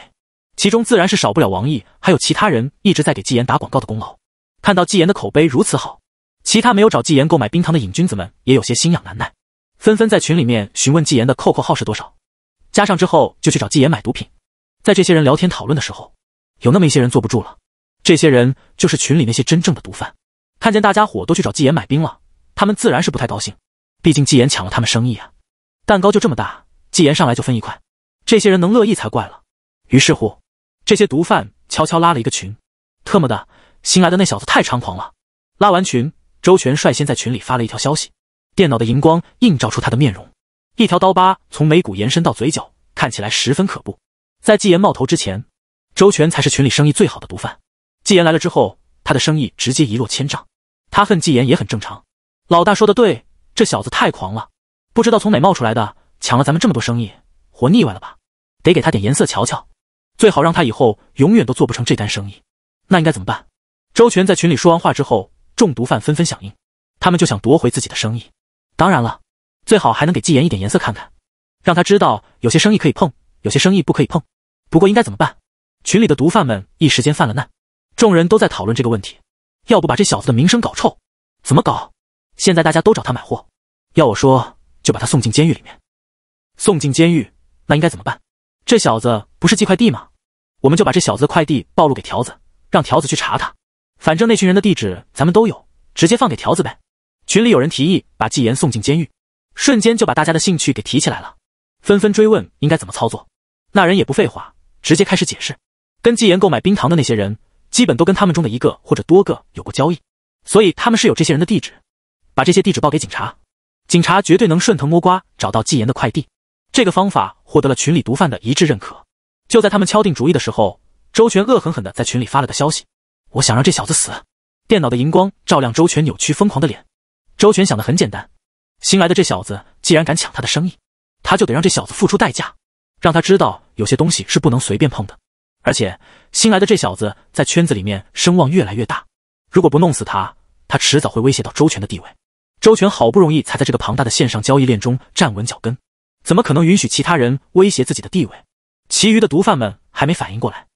其中自然是少不了王毅还有其他人一直在给纪言打广告的功劳。看到纪言的口碑如此好，其他没有找纪言购买冰糖的瘾君子们也有些心痒难耐，纷纷在群里面询问纪言的扣扣号是多少，加上之后就去找纪言买毒品。在这些人聊天讨论的时候，有那么一些人坐不住了。这些人就是群里那些真正的毒贩，看见大家伙都去找纪言买冰了，他们自然是不太高兴，毕竟纪言抢了他们生意啊。蛋糕就这么大，纪言上来就分一块，这些人能乐意才怪了。于是乎，这些毒贩悄悄拉了一个群，特么的，新来的那小子太猖狂了。拉完群，周全率先在群里发了一条消息，电脑的荧光映照出他的面容，一条刀疤从眉骨延伸到嘴角，看起来十分可怖。在纪言冒头之前，周全才是群里生意最好的毒贩。纪言来了之后，他的生意直接一落千丈。他恨纪言也很正常。老大说的对，这小子太狂了，不知道从哪冒出来的，抢了咱们这么多生意，活腻歪了吧？得给他点颜色瞧瞧，最好让他以后永远都做不成这单生意。那应该怎么办？周全在群里说完话之后，众毒贩纷纷响应，他们就想夺回自己的生意。当然了，最好还能给纪言一点颜色看看，让他知道有些生意可以碰，有些生意不可以碰。不过应该怎么办？群里的毒贩们一时间犯了难。众人都在讨论这个问题，要不把这小子的名声搞臭？怎么搞？现在大家都找他买货，要我说，就把他送进监狱里面。送进监狱，那应该怎么办？这小子不是寄快递吗？我们就把这小子的快递暴露给条子，让条子去查他。反正那群人的地址咱们都有，直接放给条子呗。群里有人提议把纪言送进监狱，瞬间就把大家的兴趣给提起来了，纷纷追问应该怎么操作。那人也不废话，直接开始解释：跟纪言购买冰糖的那些人。基本都跟他们中的一个或者多个有过交易，所以他们是有这些人的地址，把这些地址报给警察，警察绝对能顺藤摸瓜找到纪言的快递。这个方法获得了群里毒贩的一致认可。就在他们敲定主意的时候，周全恶狠狠地在群里发了个消息：“我想让这小子死。”电脑的荧光照亮周全扭曲疯狂的脸。周全想的很简单：新来的这小子既然敢抢他的生意，他就得让这小子付出代价，让他知道有些东西是不能随便碰的。而且新来的这小子在圈子里面声望越来越大，如果不弄死他，他迟早会威胁到周全的地位。周全好不容易才在这个庞大的线上交易链中站稳脚跟，怎么可能允许其他人威胁自己的地位？其余的毒贩们还没反应过来，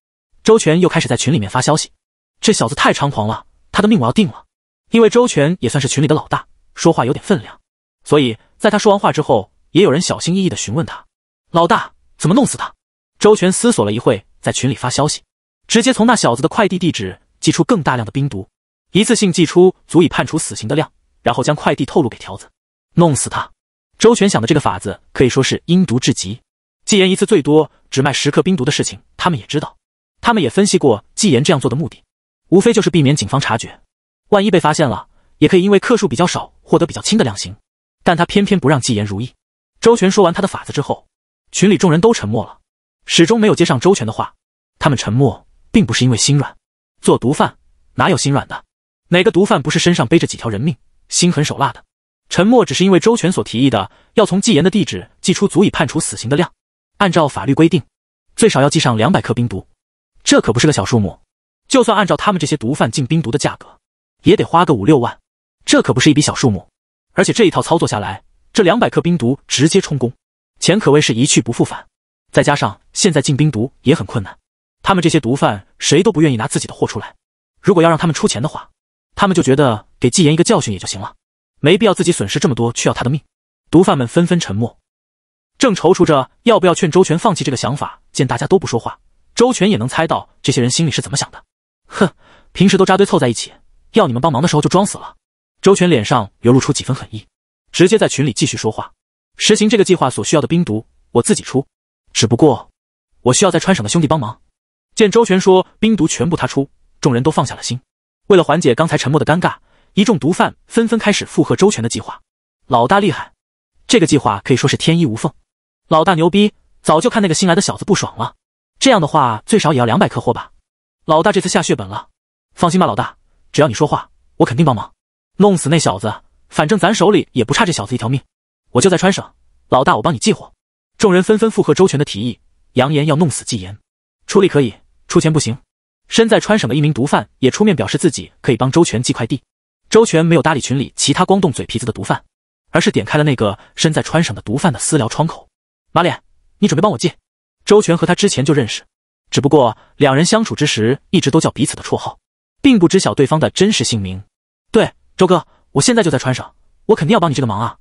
周全又开始在群里面发消息：“这小子太猖狂了，他的命我要定了。”因为周全也算是群里的老大，说话有点分量，所以在他说完话之后，也有人小心翼翼的询问他：“老大，怎么弄死他？”周全思索了一会。在群里发消息，直接从那小子的快递地址寄出更大量的冰毒，一次性寄出足以判处死刑的量，然后将快递透露给条子，弄死他。周全想的这个法子可以说是阴毒至极。纪言一次最多只卖十克冰毒的事情，他们也知道，他们也分析过纪言这样做的目的，无非就是避免警方察觉，万一被发现了，也可以因为克数比较少获得比较轻的量刑。但他偏偏不让纪言如意。周全说完他的法子之后，群里众人都沉默了。始终没有接上周全的话，他们沉默，并不是因为心软。做毒贩哪有心软的？哪个毒贩不是身上背着几条人命，心狠手辣的？沉默只是因为周全所提议的，要从纪言的地址寄出足以判处死刑的量。按照法律规定，最少要寄上两百克冰毒，这可不是个小数目。就算按照他们这些毒贩进冰毒的价格，也得花个五六万，这可不是一笔小数目。而且这一套操作下来，这两百克冰毒直接充公，钱可谓是一去不复返。再加上现在进冰毒也很困难，他们这些毒贩谁都不愿意拿自己的货出来。如果要让他们出钱的话，他们就觉得给纪言一个教训也就行了，没必要自己损失这么多去要他的命。毒贩们纷纷沉默，正踌躇着要不要劝周全放弃这个想法。见大家都不说话，周全也能猜到这些人心里是怎么想的。哼，平时都扎堆凑在一起，要你们帮忙的时候就装死了。周全脸上流露出几分狠意，直接在群里继续说话。实行这个计划所需要的冰毒，我自己出。只不过，我需要在川省的兄弟帮忙。见周全说冰毒全部他出，众人都放下了心。为了缓解刚才沉默的尴尬，一众毒贩纷纷开始附和周全的计划。老大厉害，这个计划可以说是天衣无缝。老大牛逼，早就看那个新来的小子不爽了。这样的话，最少也要两百克货吧？老大这次下血本了，放心吧，老大，只要你说话，我肯定帮忙弄死那小子。反正咱手里也不差这小子一条命。我就在川省，老大，我帮你寄货。众人纷纷附和周全的提议，扬言要弄死纪言。出力可以，出钱不行。身在川省的一名毒贩也出面表示自己可以帮周全寄快递。周全没有搭理群里其他光动嘴皮子的毒贩，而是点开了那个身在川省的毒贩的私聊窗口。马脸，你准备帮我寄？周全和他之前就认识，只不过两人相处之时一直都叫彼此的绰号，并不知晓对方的真实姓名。对，周哥，我现在就在川省，我肯定要帮你这个忙啊！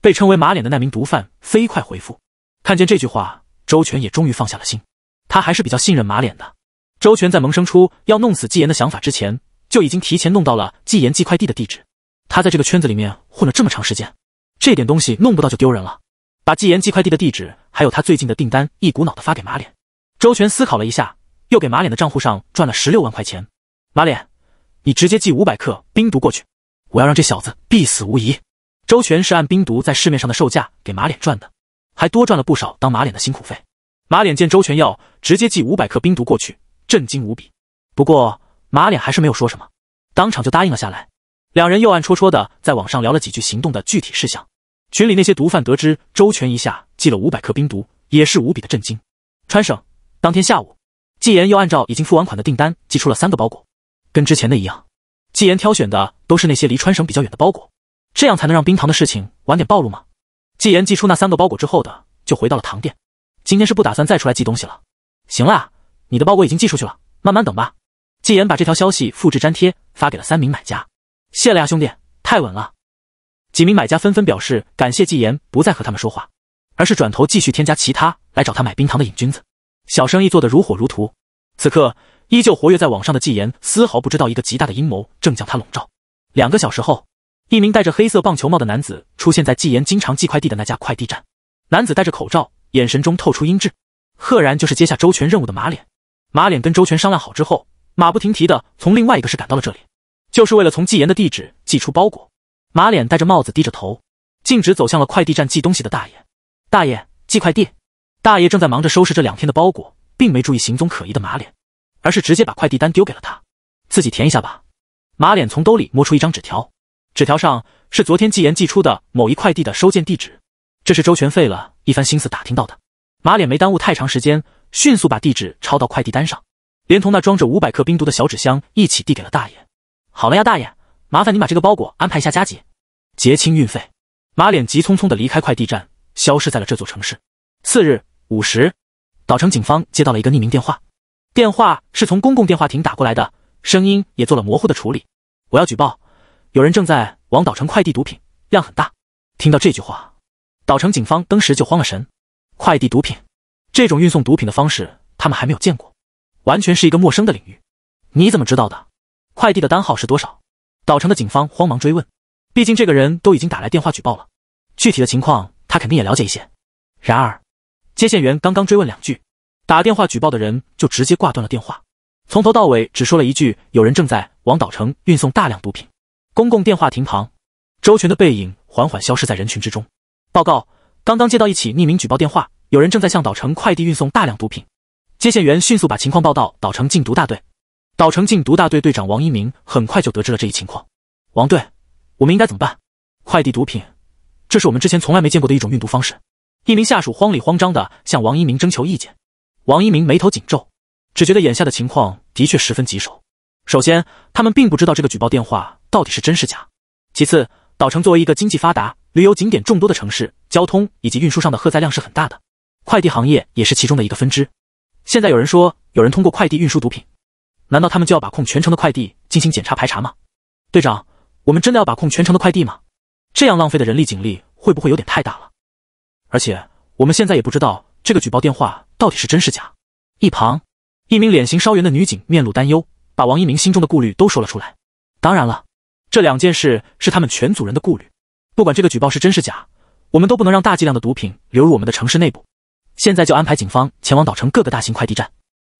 被称为马脸的那名毒贩飞快回复。看见这句话，周全也终于放下了心。他还是比较信任马脸的。周全在萌生出要弄死纪言的想法之前，就已经提前弄到了纪言寄快递的地址。他在这个圈子里面混了这么长时间，这点东西弄不到就丢人了。把纪言寄快递的地址，还有他最近的订单，一股脑的发给马脸。周全思考了一下，又给马脸的账户上赚了十六万块钱。马脸，你直接寄五百克冰毒过去，我要让这小子必死无疑。周全是按冰毒在市面上的售价给马脸赚的。还多赚了不少当马脸的辛苦费。马脸见周全要直接寄五百克冰毒过去，震惊无比。不过马脸还是没有说什么，当场就答应了下来。两人又暗戳戳的在网上聊了几句行动的具体事项。群里那些毒贩得知周全一下寄了五百克冰毒，也是无比的震惊。川省当天下午，纪言又按照已经付完款的订单寄出了三个包裹，跟之前的一样。纪言挑选的都是那些离川省比较远的包裹，这样才能让冰糖的事情晚点暴露吗？纪言寄出那三个包裹之后的，就回到了唐店。今天是不打算再出来寄东西了。行了，你的包裹已经寄出去了，慢慢等吧。纪言把这条消息复制粘贴发给了三名买家。谢了呀，兄弟，太稳了。几名买家纷纷表示感谢。纪言不再和他们说话，而是转头继续添加其他来找他买冰糖的瘾君子。小生意做得如火如荼，此刻依旧活跃在网上的纪言丝毫不知道一个极大的阴谋正将他笼罩。两个小时后。一名戴着黑色棒球帽的男子出现在纪言经常寄快递的那家快递站。男子戴着口罩，眼神中透出阴鸷，赫然就是接下周全任务的马脸。马脸跟周全商量好之后，马不停蹄的从另外一个市赶到了这里，就是为了从纪言的地址寄出包裹。马脸戴着帽子，低着头，径直走向了快递站寄东西的大爷。大爷寄快递，大爷正在忙着收拾这两天的包裹，并没注意行踪可疑的马脸，而是直接把快递单丢给了他，自己填一下吧。马脸从兜里摸出一张纸条。纸条上是昨天纪言寄出的某一快递的收件地址，这是周全费了一番心思打听到的。马脸没耽误太长时间，迅速把地址抄到快递单上，连同那装着五百克冰毒的小纸箱一起递给了大爷。好了呀，大爷，麻烦您把这个包裹安排一下加急，结清运费。马脸急匆匆的离开快递站，消失在了这座城市。次日五时，岛城警方接到了一个匿名电话，电话是从公共电话亭打过来的，声音也做了模糊的处理。我要举报。有人正在往岛城快递毒品，量很大。听到这句话，岛城警方当时就慌了神。快递毒品，这种运送毒品的方式他们还没有见过，完全是一个陌生的领域。你怎么知道的？快递的单号是多少？岛城的警方慌忙追问。毕竟这个人都已经打来电话举报了，具体的情况他肯定也了解一些。然而，接线员刚刚追问两句，打电话举报的人就直接挂断了电话，从头到尾只说了一句：“有人正在往岛城运送大量毒品。”公共电话亭旁，周全的背影缓缓消失在人群之中。报告，刚刚接到一起匿名举报电话，有人正在向岛城快递运送大量毒品。接线员迅速把情况报到岛城禁毒大队。岛城禁毒大队队长王一鸣很快就得知了这一情况。王队，我们应该怎么办？快递毒品，这是我们之前从来没见过的一种运毒方式。一名下属慌里慌张的向王一鸣征求意见。王一鸣眉头紧皱，只觉得眼下的情况的确十分棘手。首先，他们并不知道这个举报电话。到底是真是假？其次，岛城作为一个经济发达、旅游景点众多的城市，交通以及运输上的荷载量是很大的，快递行业也是其中的一个分支。现在有人说有人通过快递运输毒品，难道他们就要把控全城的快递进行检查排查吗？队长，我们真的要把控全城的快递吗？这样浪费的人力警力会不会有点太大了？而且我们现在也不知道这个举报电话到底是真是假。一旁一名脸型稍圆的女警面露担忧，把王一鸣心中的顾虑都说了出来。当然了。这两件事是他们全组人的顾虑，不管这个举报是真是假，我们都不能让大剂量的毒品流入我们的城市内部。现在就安排警方前往岛城各个大型快递站，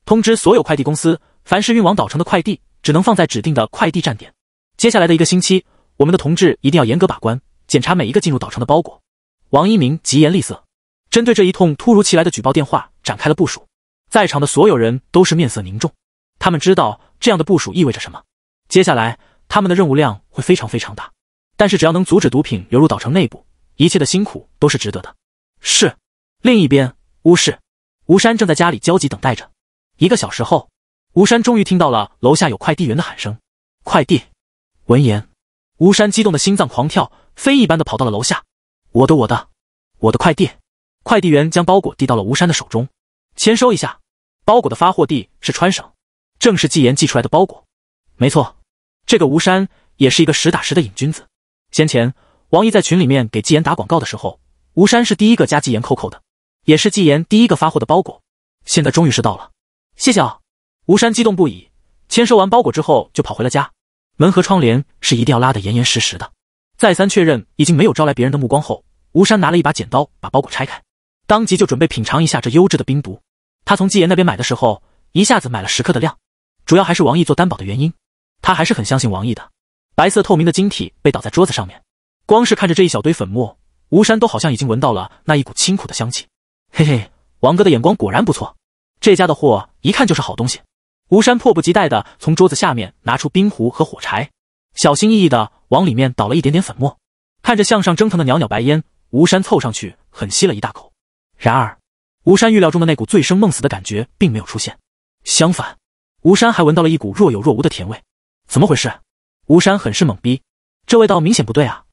通知所有快递公司，凡是运往岛城的快递，只能放在指定的快递站点。接下来的一个星期，我们的同志一定要严格把关，检查每一个进入岛城的包裹。王一鸣疾言厉色，针对这一通突如其来的举报电话展开了部署。在场的所有人都是面色凝重，他们知道这样的部署意味着什么。接下来。他们的任务量会非常非常大，但是只要能阻止毒品流入岛城内部，一切的辛苦都是值得的。是，另一边，巫师吴山正在家里焦急等待着。一个小时后，吴山终于听到了楼下有快递员的喊声：“快递。”闻言，吴山激动的心脏狂跳，飞一般的跑到了楼下。我的，我的，我的快递！快递员将包裹递到了吴山的手中，签收一下。包裹的发货地是川省，正是纪言寄出来的包裹。没错。这个吴山也是一个实打实的瘾君子。先前王毅在群里面给纪言打广告的时候，吴山是第一个加纪言扣扣的，也是纪言第一个发货的包裹。现在终于是到了，谢谢啊！吴山激动不已，签收完包裹之后就跑回了家。门和窗帘是一定要拉得严严实实的，再三确认已经没有招来别人的目光后，吴山拿了一把剪刀把包裹拆开，当即就准备品尝一下这优质的冰毒。他从纪言那边买的时候，一下子买了十克的量，主要还是王毅做担保的原因。他还是很相信王毅的。白色透明的晶体被倒在桌子上面，光是看着这一小堆粉末，吴山都好像已经闻到了那一股清苦的香气。嘿嘿，王哥的眼光果然不错，这家的货一看就是好东西。吴山迫不及待地从桌子下面拿出冰壶和火柴，小心翼翼地往里面倒了一点点粉末，看着向上蒸腾的袅袅白烟，吴山凑上去狠吸了一大口。然而，吴山预料中的那股醉生梦死的感觉并没有出现，相反，吴山还闻到了一股若有若无的甜味。怎么回事？吴山很是懵逼，这味道明显不对啊！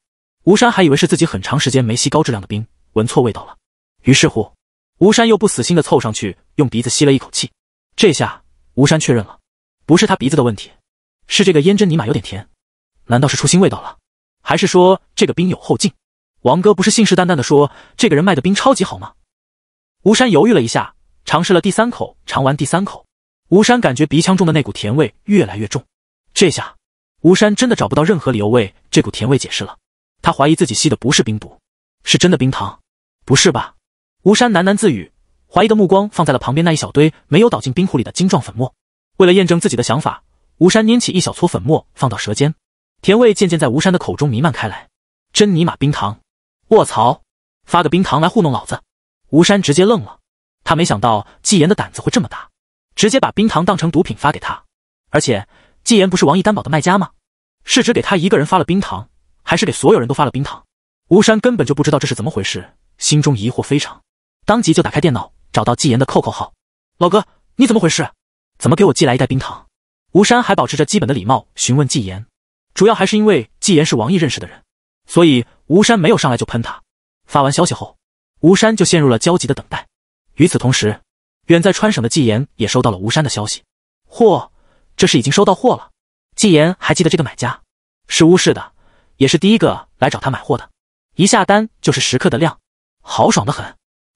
吴山还以为是自己很长时间没吸高质量的冰，闻错味道了。于是乎，吴山又不死心的凑上去，用鼻子吸了一口气。这下吴山确认了，不是他鼻子的问题，是这个烟脂尼玛有点甜。难道是出新味道了？还是说这个冰有后劲？王哥不是信誓旦旦的说这个人卖的冰超级好吗？吴山犹豫了一下，尝试了第三口，尝完第三口，吴山感觉鼻腔中的那股甜味越来越重。这下，吴山真的找不到任何理由为这股甜味解释了。他怀疑自己吸的不是冰毒，是真的冰糖，不是吧？吴山喃喃自语，怀疑的目光放在了旁边那一小堆没有倒进冰壶里的晶状粉末。为了验证自己的想法，吴山拈起一小撮粉末放到舌尖，甜味渐渐在吴山的口中弥漫开来。真尼玛冰糖！卧槽，发个冰糖来糊弄老子？吴山直接愣了，他没想到纪言的胆子会这么大，直接把冰糖当成毒品发给他，而且。纪言不是王毅担保的卖家吗？是只给他一个人发了冰糖，还是给所有人都发了冰糖？吴山根本就不知道这是怎么回事，心中疑惑非常，当即就打开电脑找到纪言的扣扣号。老哥，你怎么回事？怎么给我寄来一袋冰糖？吴山还保持着基本的礼貌询问纪言，主要还是因为纪言是王毅认识的人，所以吴山没有上来就喷他。发完消息后，吴山就陷入了焦急的等待。与此同时，远在川省的纪言也收到了吴山的消息。嚯！这是已经收到货了。纪言还记得这个买家，是乌市的，也是第一个来找他买货的。一下单就是十克的量，豪爽的很。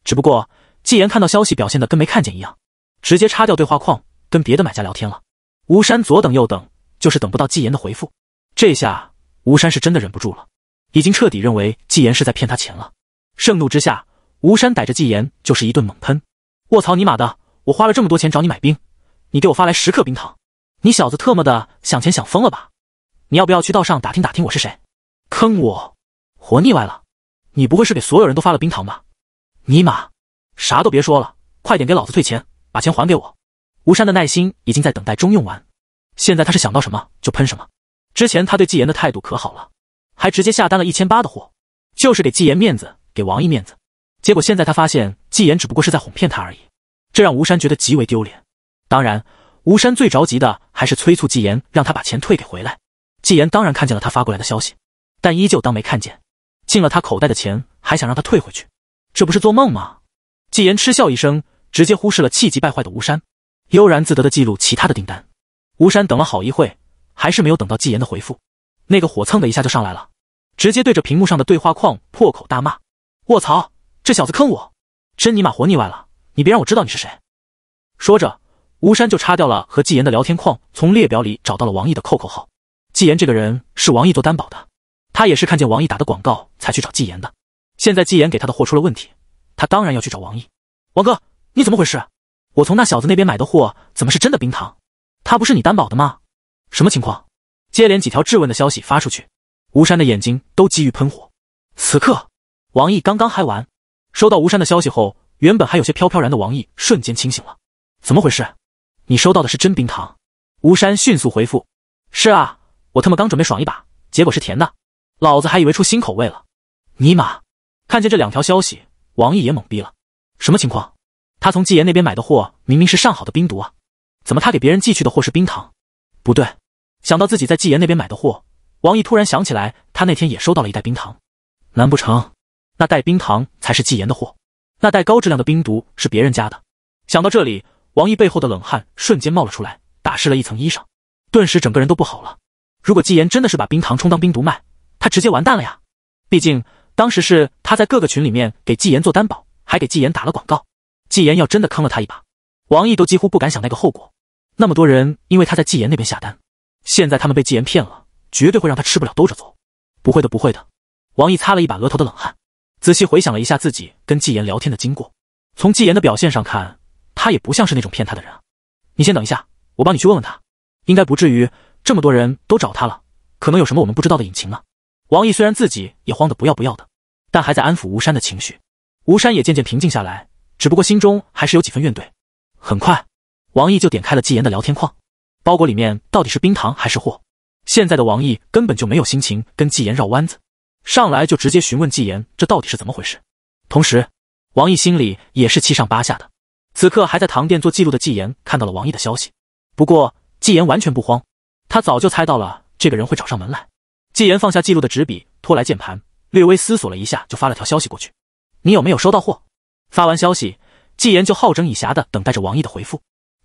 只不过纪言看到消息，表现的跟没看见一样，直接插掉对话框，跟别的买家聊天了。吴山左等右等，就是等不到纪言的回复。这下吴山是真的忍不住了，已经彻底认为纪言是在骗他钱了。盛怒之下，吴山逮着纪言就是一顿猛喷：“卧槽尼玛的！我花了这么多钱找你买冰，你给我发来十克冰糖！”你小子特么的想钱想疯了吧？你要不要去道上打听打听我是谁？坑我，活腻歪了？你不会是给所有人都发了冰糖吧？尼玛，啥都别说了，快点给老子退钱，把钱还给我！吴山的耐心已经在等待中用完，现在他是想到什么就喷什么。之前他对纪言的态度可好了，还直接下单了一千八的货，就是给纪言面子，给王毅面子。结果现在他发现纪言只不过是在哄骗他而已，这让吴山觉得极为丢脸。当然。吴山最着急的还是催促纪言，让他把钱退给回来。纪言当然看见了他发过来的消息，但依旧当没看见。进了他口袋的钱，还想让他退回去，这不是做梦吗？纪言嗤笑一声，直接忽视了气急败坏的吴山，悠然自得的记录其他的订单。吴山等了好一会，还是没有等到纪言的回复，那个火蹭的一下就上来了，直接对着屏幕上的对话框破口大骂：“卧槽，这小子坑我！真尼玛活腻歪了！你别让我知道你是谁！”说着。吴山就擦掉了和纪言的聊天框，从列表里找到了王毅的扣扣号。纪言这个人是王毅做担保的，他也是看见王毅打的广告才去找纪言的。现在纪言给他的货出了问题，他当然要去找王毅。王哥，你怎么回事？我从那小子那边买的货怎么是真的冰糖？他不是你担保的吗？什么情况？接连几条质问的消息发出去，吴山的眼睛都急于喷火。此刻，王毅刚刚嗨完，收到吴山的消息后，原本还有些飘飘然的王毅瞬间清醒了。怎么回事？你收到的是真冰糖？吴山迅速回复：“是啊，我他妈刚准备爽一把，结果是甜的，老子还以为出新口味了。”尼玛！看见这两条消息，王毅也懵逼了，什么情况？他从纪言那边买的货明明是上好的冰毒啊，怎么他给别人寄去的货是冰糖？不对，想到自己在纪言那边买的货，王毅突然想起来，他那天也收到了一袋冰糖，难不成那袋冰糖才是纪言的货？那袋高质量的冰毒是别人家的？想到这里。王毅背后的冷汗瞬间冒了出来，打湿了一层衣裳，顿时整个人都不好了。如果纪言真的是把冰糖充当冰毒卖，他直接完蛋了呀！毕竟当时是他在各个群里面给纪言做担保，还给纪言打了广告。纪言要真的坑了他一把，王毅都几乎不敢想那个后果。那么多人因为他在纪言那边下单，现在他们被纪言骗了，绝对会让他吃不了兜着走。不会的，不会的！王毅擦了一把额头的冷汗，仔细回想了一下自己跟纪言聊天的经过，从纪言的表现上看。他也不像是那种骗他的人，你先等一下，我帮你去问问他，应该不至于。这么多人都找他了，可能有什么我们不知道的隐情呢？王毅虽然自己也慌得不要不要的，但还在安抚吴山的情绪。吴山也渐渐平静下来，只不过心中还是有几分怨怼。很快，王毅就点开了纪言的聊天框，包裹里面到底是冰糖还是货？现在的王毅根本就没有心情跟纪言绕弯子，上来就直接询问纪言这到底是怎么回事。同时，王毅心里也是七上八下的。此刻还在唐店做记录的纪言看到了王毅的消息，不过纪言完全不慌，他早就猜到了这个人会找上门来。纪言放下记录的纸笔，拖来键盘，略微思索了一下，就发了条消息过去：“你有没有收到货？”发完消息，纪言就好整以暇的等待着王毅的回复。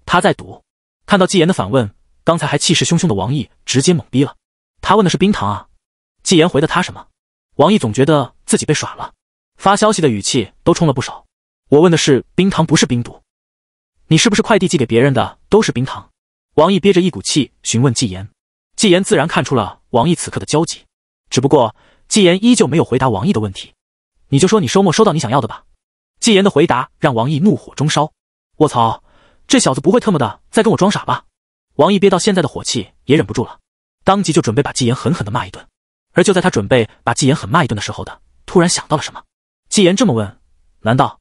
他在赌。看到纪言的反问，刚才还气势汹汹的王毅直接懵逼了。他问的是冰糖啊，纪言回的他什么？王毅总觉得自己被耍了，发消息的语气都冲了不少。我问的是冰糖，不是冰毒。你是不是快递寄给别人的都是冰糖？王毅憋着一股气询问纪言。纪言自然看出了王毅此刻的焦急，只不过纪言依旧没有回答王毅的问题。你就说你周末收到你想要的吧。纪言的回答让王毅怒火中烧。卧槽，这小子不会特么的在跟我装傻吧？王毅憋到现在的火气也忍不住了，当即就准备把纪言狠狠的骂一顿。而就在他准备把纪言狠骂一顿的时候的，突然想到了什么。纪言这么问，难道？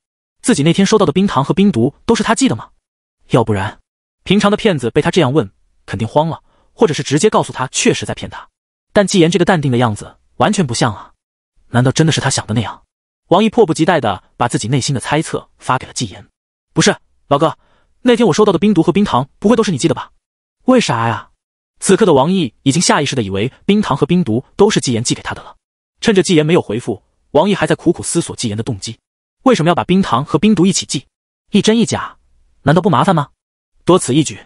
自己那天收到的冰糖和冰毒都是他寄的吗？要不然，平常的骗子被他这样问，肯定慌了，或者是直接告诉他确实在骗他。但纪言这个淡定的样子完全不像啊！难道真的是他想的那样？王毅迫不及待的把自己内心的猜测发给了纪言：“不是老哥，那天我收到的冰毒和冰糖不会都是你寄的吧？为啥呀？”此刻的王毅已经下意识的以为冰糖和冰毒都是纪言寄给他的了。趁着纪言没有回复，王毅还在苦苦思索纪言的动机。为什么要把冰糖和冰毒一起寄？一真一假，难道不麻烦吗？多此一举，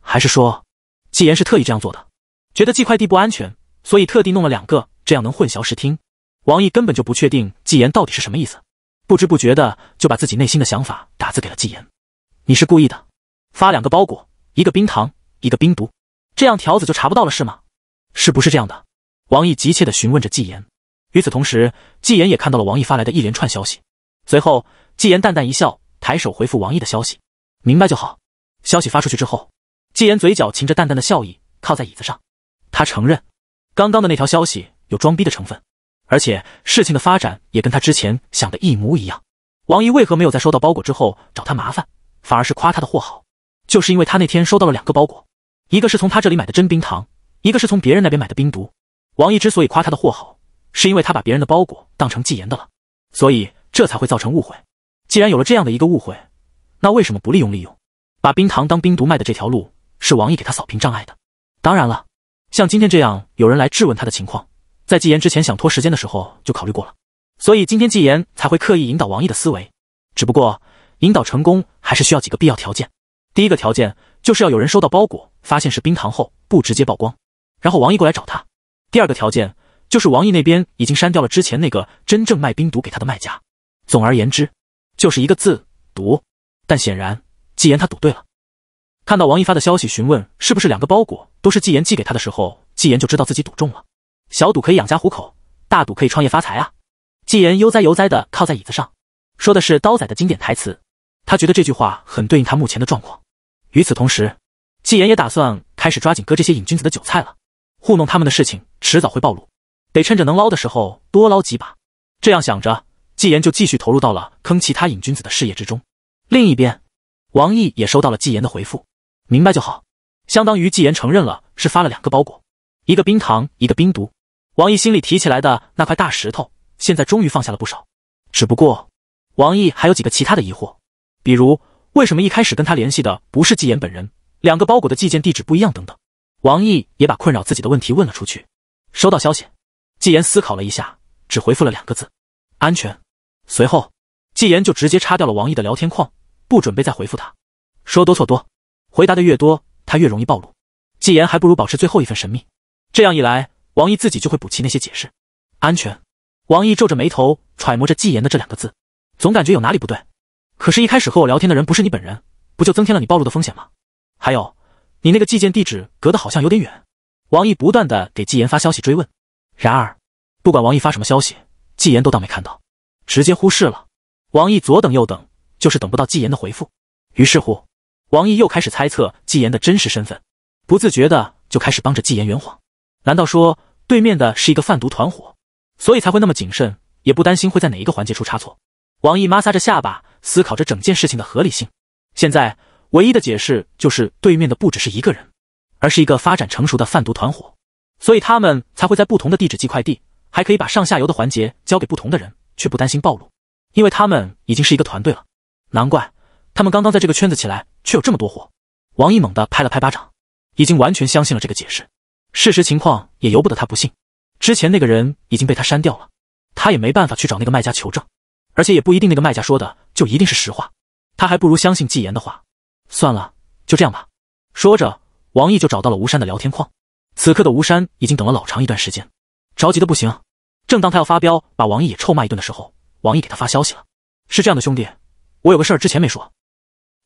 还是说纪言是特意这样做的？觉得寄快递不安全，所以特地弄了两个，这样能混淆视听。王毅根本就不确定纪言到底是什么意思，不知不觉的就把自己内心的想法打字给了纪言：“你是故意的，发两个包裹，一个冰糖，一个冰毒，这样条子就查不到了，是吗？是不是这样的？”王毅急切的询问着纪言。与此同时，纪言也看到了王毅发来的一连串消息。随后，纪言淡淡一笑，抬手回复王毅的消息：“明白就好。”消息发出去之后，纪言嘴角噙着淡淡的笑意，靠在椅子上。他承认，刚刚的那条消息有装逼的成分，而且事情的发展也跟他之前想的一模一样。王毅为何没有在收到包裹之后找他麻烦，反而是夸他的货好？就是因为他那天收到了两个包裹，一个是从他这里买的真冰糖，一个是从别人那边买的冰毒。王毅之所以夸他的货好，是因为他把别人的包裹当成纪言的了，所以。这才会造成误会。既然有了这样的一个误会，那为什么不利用利用，把冰糖当冰毒卖的这条路，是王毅给他扫平障碍的。当然了，像今天这样有人来质问他的情况，在纪言之前想拖时间的时候就考虑过了，所以今天纪言才会刻意引导王毅的思维。只不过引导成功还是需要几个必要条件。第一个条件就是要有人收到包裹，发现是冰糖后不直接曝光，然后王毅过来找他。第二个条件就是王毅那边已经删掉了之前那个真正卖冰毒给他的卖家。总而言之，就是一个字赌。但显然，纪言他赌对了。看到王一发的消息，询问是不是两个包裹都是纪言寄给他的时候，纪言就知道自己赌中了。小赌可以养家糊口，大赌可以创业发财啊！纪言悠哉悠哉的靠在椅子上，说的是刀仔的经典台词。他觉得这句话很对应他目前的状况。与此同时，纪言也打算开始抓紧割这些瘾君子的韭菜了。糊弄他们的事情迟早会暴露，得趁着能捞的时候多捞几把。这样想着。纪言就继续投入到了坑其他瘾君子的事业之中。另一边，王毅也收到了纪言的回复，明白就好，相当于纪言承认了是发了两个包裹，一个冰糖，一个冰毒。王毅心里提起来的那块大石头，现在终于放下了不少。只不过，王毅还有几个其他的疑惑，比如为什么一开始跟他联系的不是纪言本人？两个包裹的寄件地址不一样？等等。王毅也把困扰自己的问题问了出去。收到消息，纪言思考了一下，只回复了两个字：安全。随后，纪言就直接擦掉了王毅的聊天框，不准备再回复他。说多错多，回答的越多，他越容易暴露。纪言还不如保持最后一份神秘，这样一来，王毅自己就会补齐那些解释，安全。王毅皱着眉头，揣摩着纪言的这两个字，总感觉有哪里不对。可是，一开始和我聊天的人不是你本人，不就增添了你暴露的风险吗？还有，你那个寄件地址隔得好像有点远。王毅不断的给纪言发消息追问，然而，不管王毅发什么消息，纪言都当没看到。直接忽视了。王毅左等右等，就是等不到纪言的回复。于是乎，王毅又开始猜测纪言的真实身份，不自觉的就开始帮着纪言圆谎。难道说对面的是一个贩毒团伙，所以才会那么谨慎，也不担心会在哪一个环节出差错？王毅抹挲着下巴，思考着整件事情的合理性。现在唯一的解释就是，对面的不只是一个人，而是一个发展成熟的贩毒团伙，所以他们才会在不同的地址寄快递，还可以把上下游的环节交给不同的人。却不担心暴露，因为他们已经是一个团队了。难怪他们刚刚在这个圈子起来，却有这么多货。王毅猛地拍了拍巴掌，已经完全相信了这个解释。事实情况也由不得他不信。之前那个人已经被他删掉了，他也没办法去找那个卖家求证，而且也不一定那个卖家说的就一定是实话。他还不如相信纪言的话。算了，就这样吧。说着，王毅就找到了吴山的聊天框。此刻的吴山已经等了老长一段时间，着急的不行。正当他要发飙，把王毅也臭骂一顿的时候，王毅给他发消息了。是这样的，兄弟，我有个事儿之前没说。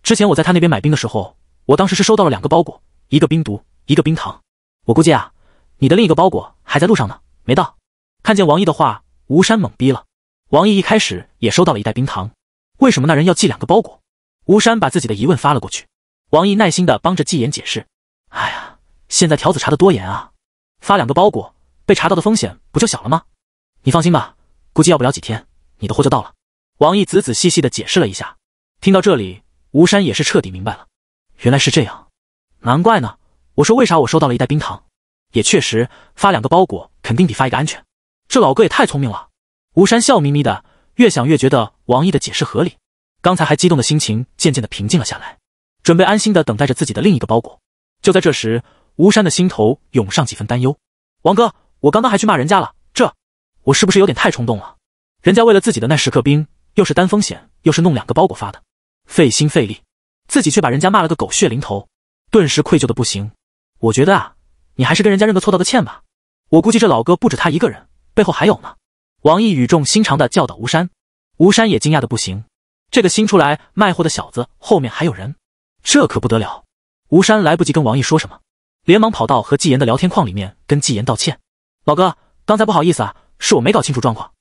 之前我在他那边买冰的时候，我当时是收到了两个包裹，一个冰毒，一个冰糖。我估计啊，你的另一个包裹还在路上呢，没到。看见王毅的话，吴山懵逼了。王毅一开始也收到了一袋冰糖，为什么那人要寄两个包裹？吴山把自己的疑问发了过去。王毅耐心的帮着纪言解释。哎呀，现在条子查得多严啊，发两个包裹，被查到的风险不就小了吗？你放心吧，估计要不了几天，你的货就到了。王毅仔仔细细的解释了一下，听到这里，吴山也是彻底明白了，原来是这样，难怪呢。我说为啥我收到了一袋冰糖，也确实发两个包裹肯定比发一个安全。这老哥也太聪明了。吴山笑眯眯的，越想越觉得王毅的解释合理，刚才还激动的心情渐渐的平静了下来，准备安心的等待着自己的另一个包裹。就在这时，吴山的心头涌上几分担忧。王哥，我刚刚还去骂人家了。我是不是有点太冲动了？人家为了自己的那十克冰，又是担风险，又是弄两个包裹发的，费心费力，自己却把人家骂了个狗血淋头，顿时愧疚的不行。我觉得啊，你还是跟人家认个错，道个歉吧。我估计这老哥不止他一个人，背后还有呢。王毅语重心长的教导吴山，吴山也惊讶的不行，这个新出来卖货的小子后面还有人，这可不得了。吴山来不及跟王毅说什么，连忙跑到和纪言的聊天框里面跟纪言道歉：“老哥，刚才不好意思啊。”是我没搞清楚状况，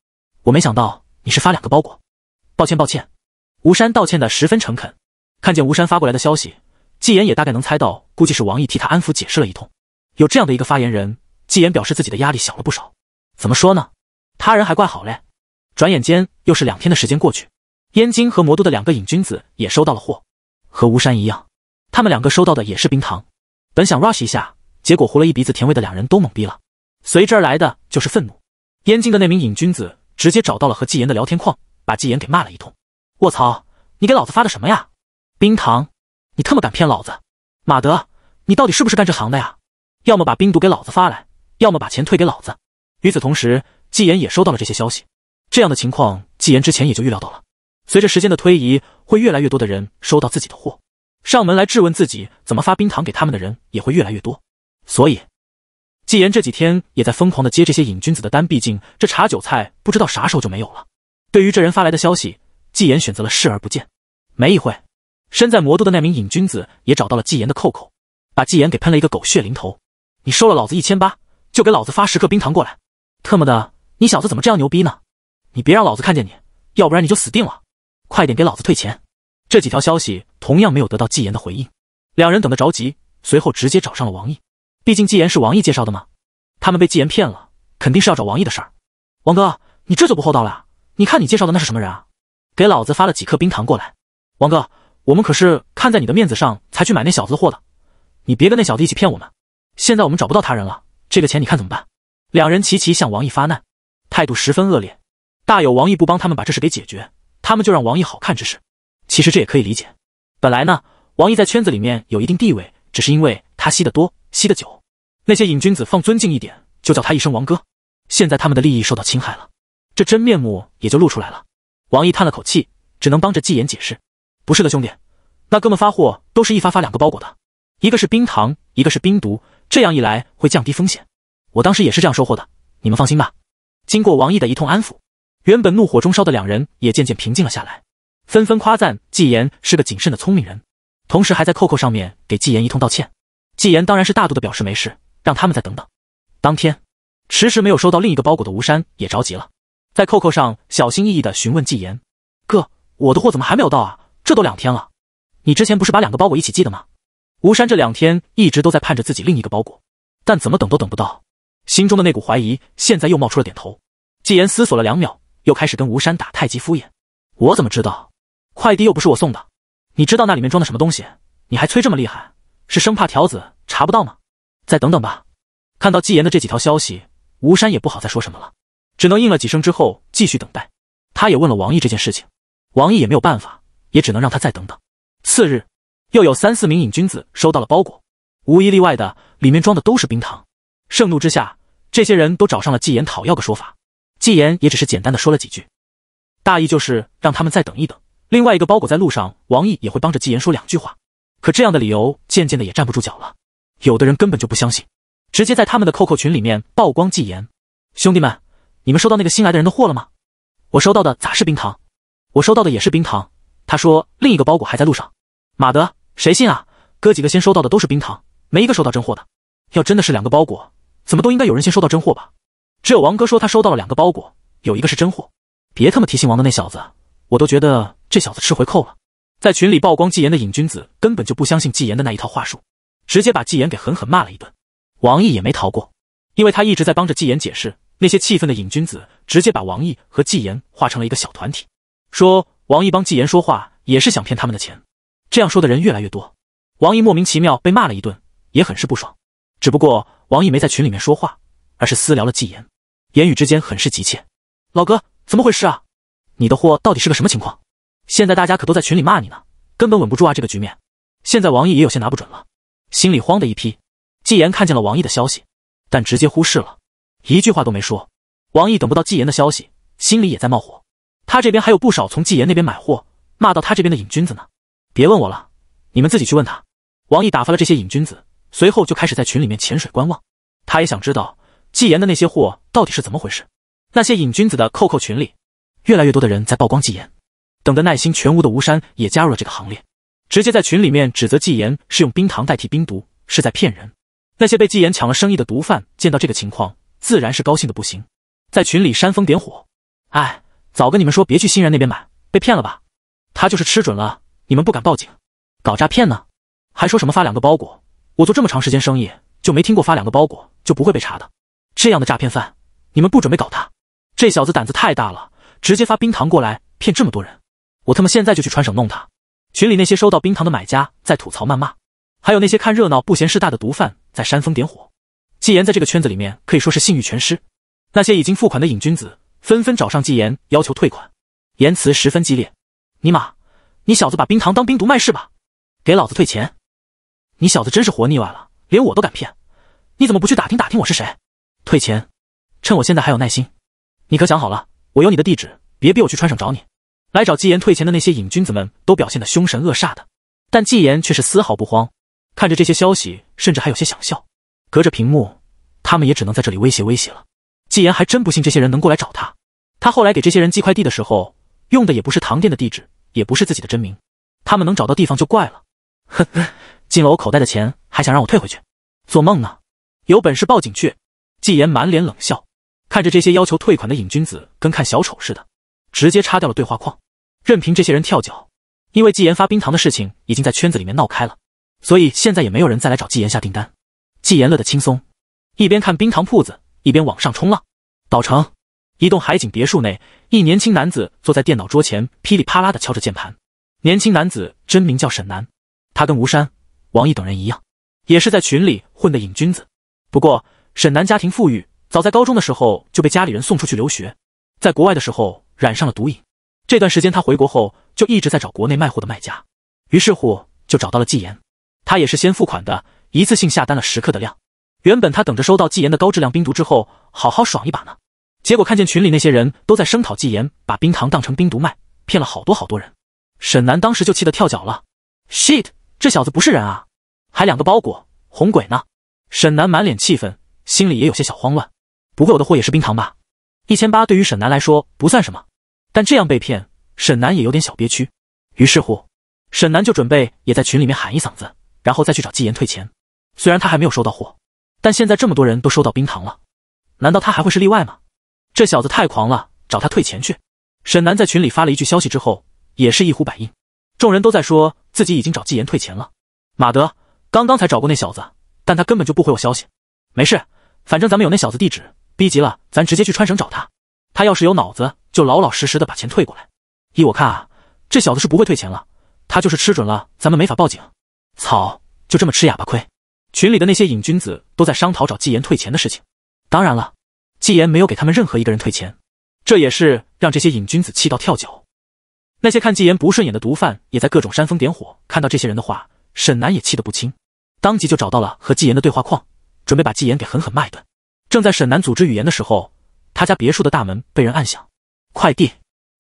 我没想到你是发两个包裹，抱歉抱歉，吴山道歉的十分诚恳。看见吴山发过来的消息，纪言也大概能猜到，估计是王毅替他安抚解释了一通。有这样的一个发言人，纪言表示自己的压力小了不少。怎么说呢？他人还怪好嘞。转眼间又是两天的时间过去，燕京和魔都的两个瘾君子也收到了货，和吴山一样，他们两个收到的也是冰糖。本想 rush 一下，结果糊了一鼻子甜味的两人都懵逼了，随之而来的就是愤怒。燕京的那名瘾君子直接找到了和纪言的聊天框，把纪言给骂了一通。卧槽，你给老子发的什么呀？冰糖？你特么敢骗老子？马德，你到底是不是干这行的呀？要么把冰毒给老子发来，要么把钱退给老子。与此同时，纪言也收到了这些消息。这样的情况，纪言之前也就预料到了。随着时间的推移，会越来越多的人收到自己的货，上门来质问自己怎么发冰糖给他们的人也会越来越多。所以。纪言这几天也在疯狂的接这些瘾君子的单，毕竟这茶酒菜不知道啥时候就没有了。对于这人发来的消息，纪言选择了视而不见。没一会，身在魔都的那名瘾君子也找到了纪言的扣扣，把纪言给喷了一个狗血淋头：“你收了老子一千八，就给老子发十克冰糖过来！特么的，你小子怎么这样牛逼呢？你别让老子看见你，要不然你就死定了！快点给老子退钱！”这几条消息同样没有得到纪言的回应，两人等得着急，随后直接找上了王毅。毕竟纪言是王毅介绍的吗？他们被纪言骗了，肯定是要找王毅的事儿。王哥，你这就不厚道了你看你介绍的那是什么人啊？给老子发了几颗冰糖过来！王哥，我们可是看在你的面子上才去买那小子的货的，你别跟那小子一起骗我们。现在我们找不到他人了，这个钱你看怎么办？两人齐齐向王毅发难，态度十分恶劣，大有王毅不帮他们把这事给解决，他们就让王毅好看之势。其实这也可以理解，本来呢，王毅在圈子里面有一定地位，只是因为。他吸得多，吸得久，那些瘾君子放尊敬一点，就叫他一声王哥。现在他们的利益受到侵害了，这真面目也就露出来了。王毅叹了口气，只能帮着纪言解释：“不是的，兄弟，那哥们发货都是一发发两个包裹的，一个是冰糖，一个是冰毒，这样一来会降低风险。我当时也是这样收获的，你们放心吧。”经过王毅的一通安抚，原本怒火中烧的两人也渐渐平静了下来，纷纷夸赞纪言是个谨慎的聪明人，同时还在扣扣上面给纪言一通道歉。纪言当然是大度的，表示没事，让他们再等等。当天，迟迟没有收到另一个包裹的吴山也着急了，在扣扣上小心翼翼的询问纪言：“哥，我的货怎么还没有到啊？这都两天了，你之前不是把两个包裹一起寄的吗？”吴山这两天一直都在盼着自己另一个包裹，但怎么等都等不到，心中的那股怀疑现在又冒出了。点头，纪言思索了两秒，又开始跟吴山打太极敷衍：“我怎么知道？快递又不是我送的，你知道那里面装的什么东西？你还催这么厉害？”是生怕条子查不到吗？再等等吧。看到纪言的这几条消息，吴山也不好再说什么了，只能应了几声之后继续等待。他也问了王毅这件事情，王毅也没有办法，也只能让他再等等。次日，又有三四名瘾君子收到了包裹，无一例外的，里面装的都是冰糖。盛怒之下，这些人都找上了纪言讨要个说法。纪言也只是简单的说了几句，大意就是让他们再等一等。另外一个包裹在路上，王毅也会帮着纪言说两句话。可这样的理由渐渐的也站不住脚了，有的人根本就不相信，直接在他们的扣扣群里面曝光纪言。兄弟们，你们收到那个新来的人的货了吗？我收到的咋是冰糖？我收到的也是冰糖。他说另一个包裹还在路上。马德，谁信啊？哥几个先收到的都是冰糖，没一个收到真货的。要真的是两个包裹，怎么都应该有人先收到真货吧？只有王哥说他收到了两个包裹，有一个是真货。别他妈提姓王的那小子，我都觉得这小子吃回扣了。在群里曝光纪言的瘾君子根本就不相信纪言的那一套话术，直接把纪言给狠狠骂了一顿。王毅也没逃过，因为他一直在帮着纪言解释。那些气愤的瘾君子直接把王毅和纪言化成了一个小团体，说王毅帮纪言说话也是想骗他们的钱。这样说的人越来越多，王毅莫名其妙被骂了一顿，也很是不爽。只不过王毅没在群里面说话，而是私聊了纪言，言语之间很是急切：“老哥，怎么回事啊？你的货到底是个什么情况？”现在大家可都在群里骂你呢，根本稳不住啊！这个局面，现在王毅也有些拿不准了，心里慌的一批。纪言看见了王毅的消息，但直接忽视了，一句话都没说。王毅等不到纪言的消息，心里也在冒火。他这边还有不少从纪言那边买货骂到他这边的瘾君子呢。别问我了，你们自己去问他。王毅打发了这些瘾君子，随后就开始在群里面潜水观望。他也想知道纪言的那些货到底是怎么回事。那些瘾君子的扣扣群里，越来越多的人在曝光纪言。等的耐心全无的吴山也加入了这个行列，直接在群里面指责纪言是用冰糖代替冰毒，是在骗人。那些被纪言抢了生意的毒贩见到这个情况，自然是高兴的不行，在群里煽风点火。哎，早跟你们说别去新人那边买，被骗了吧？他就是吃准了你们不敢报警，搞诈骗呢，还说什么发两个包裹？我做这么长时间生意，就没听过发两个包裹就不会被查的。这样的诈骗犯，你们不准备搞他？这小子胆子太大了，直接发冰糖过来骗这么多人。我他妈现在就去川省弄他！群里那些收到冰糖的买家在吐槽谩骂，还有那些看热闹不嫌事大的毒贩在煽风点火。纪言在这个圈子里面可以说是信誉全失，那些已经付款的瘾君子纷纷找上纪言要求退款，言辞十分激烈。尼玛，你小子把冰糖当冰毒卖是吧？给老子退钱！你小子真是活腻歪了，连我都敢骗，你怎么不去打听打听我是谁？退钱！趁我现在还有耐心，你可想好了，我有你的地址，别逼我去川省找你。来找纪言退钱的那些瘾君子们都表现得凶神恶煞的，但纪言却是丝毫不慌，看着这些消息，甚至还有些想笑。隔着屏幕，他们也只能在这里威胁威胁了。纪言还真不信这些人能过来找他。他后来给这些人寄快递的时候，用的也不是唐店的地址，也不是自己的真名，他们能找到地方就怪了。呵呵，进了我口袋的钱，还想让我退回去？做梦呢！有本事报警去！纪言满脸冷笑，看着这些要求退款的瘾君子，跟看小丑似的，直接插掉了对话框。任凭这些人跳脚，因为纪言发冰糖的事情已经在圈子里面闹开了，所以现在也没有人再来找纪言下订单。纪言乐得轻松，一边看冰糖铺子，一边往上冲浪。岛城一栋海景别墅内，一年轻男子坐在电脑桌前，噼里啪啦的敲着键盘。年轻男子真名叫沈南，他跟吴山、王毅等人一样，也是在群里混的瘾君子。不过沈南家庭富裕，早在高中的时候就被家里人送出去留学，在国外的时候染上了毒瘾。这段时间他回国后就一直在找国内卖货的卖家，于是乎就找到了纪言。他也是先付款的，一次性下单了十克的量。原本他等着收到纪言的高质量冰毒之后，好好爽一把呢。结果看见群里那些人都在声讨纪言把冰糖当成冰毒卖，骗了好多好多人。沈南当时就气得跳脚了，shit，这小子不是人啊！还两个包裹，红鬼呢？沈南满脸气愤，心里也有些小慌乱。不会我的货也是冰糖吧？一千八对于沈南来说不算什么。但这样被骗，沈南也有点小憋屈。于是乎，沈南就准备也在群里面喊一嗓子，然后再去找纪言退钱。虽然他还没有收到货，但现在这么多人都收到冰糖了，难道他还会是例外吗？这小子太狂了，找他退钱去！沈南在群里发了一句消息之后，也是一呼百应，众人都在说自己已经找纪言退钱了。马德，刚刚才找过那小子，但他根本就不回我消息。没事，反正咱们有那小子地址，逼急了咱直接去川省找他。他要是有脑子，就老老实实的把钱退过来。依我看啊，这小子是不会退钱了，他就是吃准了咱们没法报警。草，就这么吃哑巴亏！群里的那些瘾君子都在商讨找纪言退钱的事情。当然了，纪言没有给他们任何一个人退钱，这也是让这些瘾君子气到跳脚。那些看纪言不顺眼的毒贩也在各种煽风点火。看到这些人的话，沈南也气得不轻，当即就找到了和纪言的对话框，准备把纪言给狠狠骂一顿。正在沈南组织语言的时候。他家别墅的大门被人按响，快递。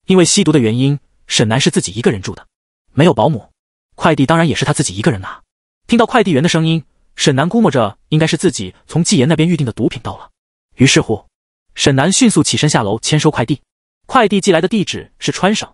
因为吸毒的原因，沈南是自己一个人住的，没有保姆，快递当然也是他自己一个人拿。听到快递员的声音，沈南估摸着应该是自己从纪言那边预定的毒品到了。于是乎，沈南迅速起身下楼签收快递。快递寄来的地址是川省，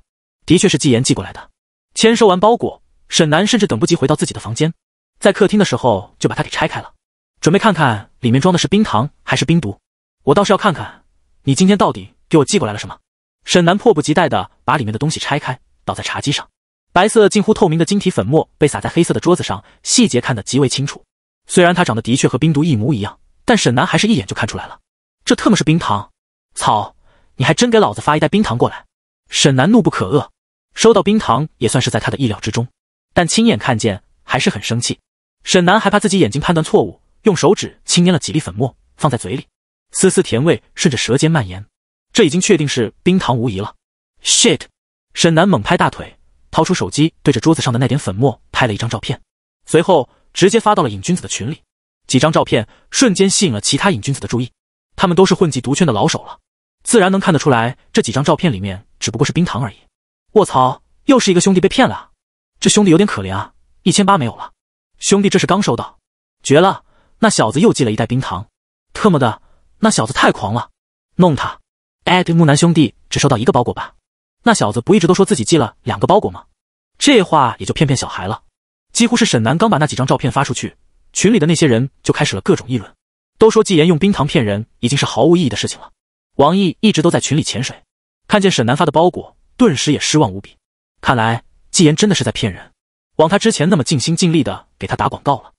的确是纪言寄过来的。签收完包裹，沈南甚至等不及回到自己的房间，在客厅的时候就把它给拆开了，准备看看里面装的是冰糖还是冰毒。我倒是要看看。你今天到底给我寄过来了什么？沈南迫不及待的把里面的东西拆开，倒在茶几上。白色近乎透明的晶体粉末被撒在黑色的桌子上，细节看得极为清楚。虽然它长得的确和冰毒一模一样，但沈南还是一眼就看出来了，这特么是冰糖！操，你还真给老子发一袋冰糖过来！沈南怒不可遏。收到冰糖也算是在他的意料之中，但亲眼看见还是很生气。沈南还怕自己眼睛判断错误，用手指轻捏了几粒粉末放在嘴里。丝丝甜味顺着舌尖蔓延，这已经确定是冰糖无疑了。shit，沈南猛拍大腿，掏出手机对着桌子上的那点粉末拍了一张照片，随后直接发到了瘾君子的群里。几张照片瞬间吸引了其他瘾君子的注意，他们都是混迹毒圈的老手了，自然能看得出来这几张照片里面只不过是冰糖而已。卧槽，又是一个兄弟被骗了啊！这兄弟有点可怜啊，一千八没有了。兄弟这是刚收到，绝了！那小子又寄了一袋冰糖，特么的！那小子太狂了，弄他！艾特木南兄弟只收到一个包裹吧？那小子不一直都说自己寄了两个包裹吗？这话也就骗骗小孩了。几乎是沈南刚把那几张照片发出去，群里的那些人就开始了各种议论，都说纪言用冰糖骗人已经是毫无意义的事情了。王毅一直都在群里潜水，看见沈南发的包裹，顿时也失望无比。看来纪言真的是在骗人，枉他之前那么尽心尽力的给他打广告了。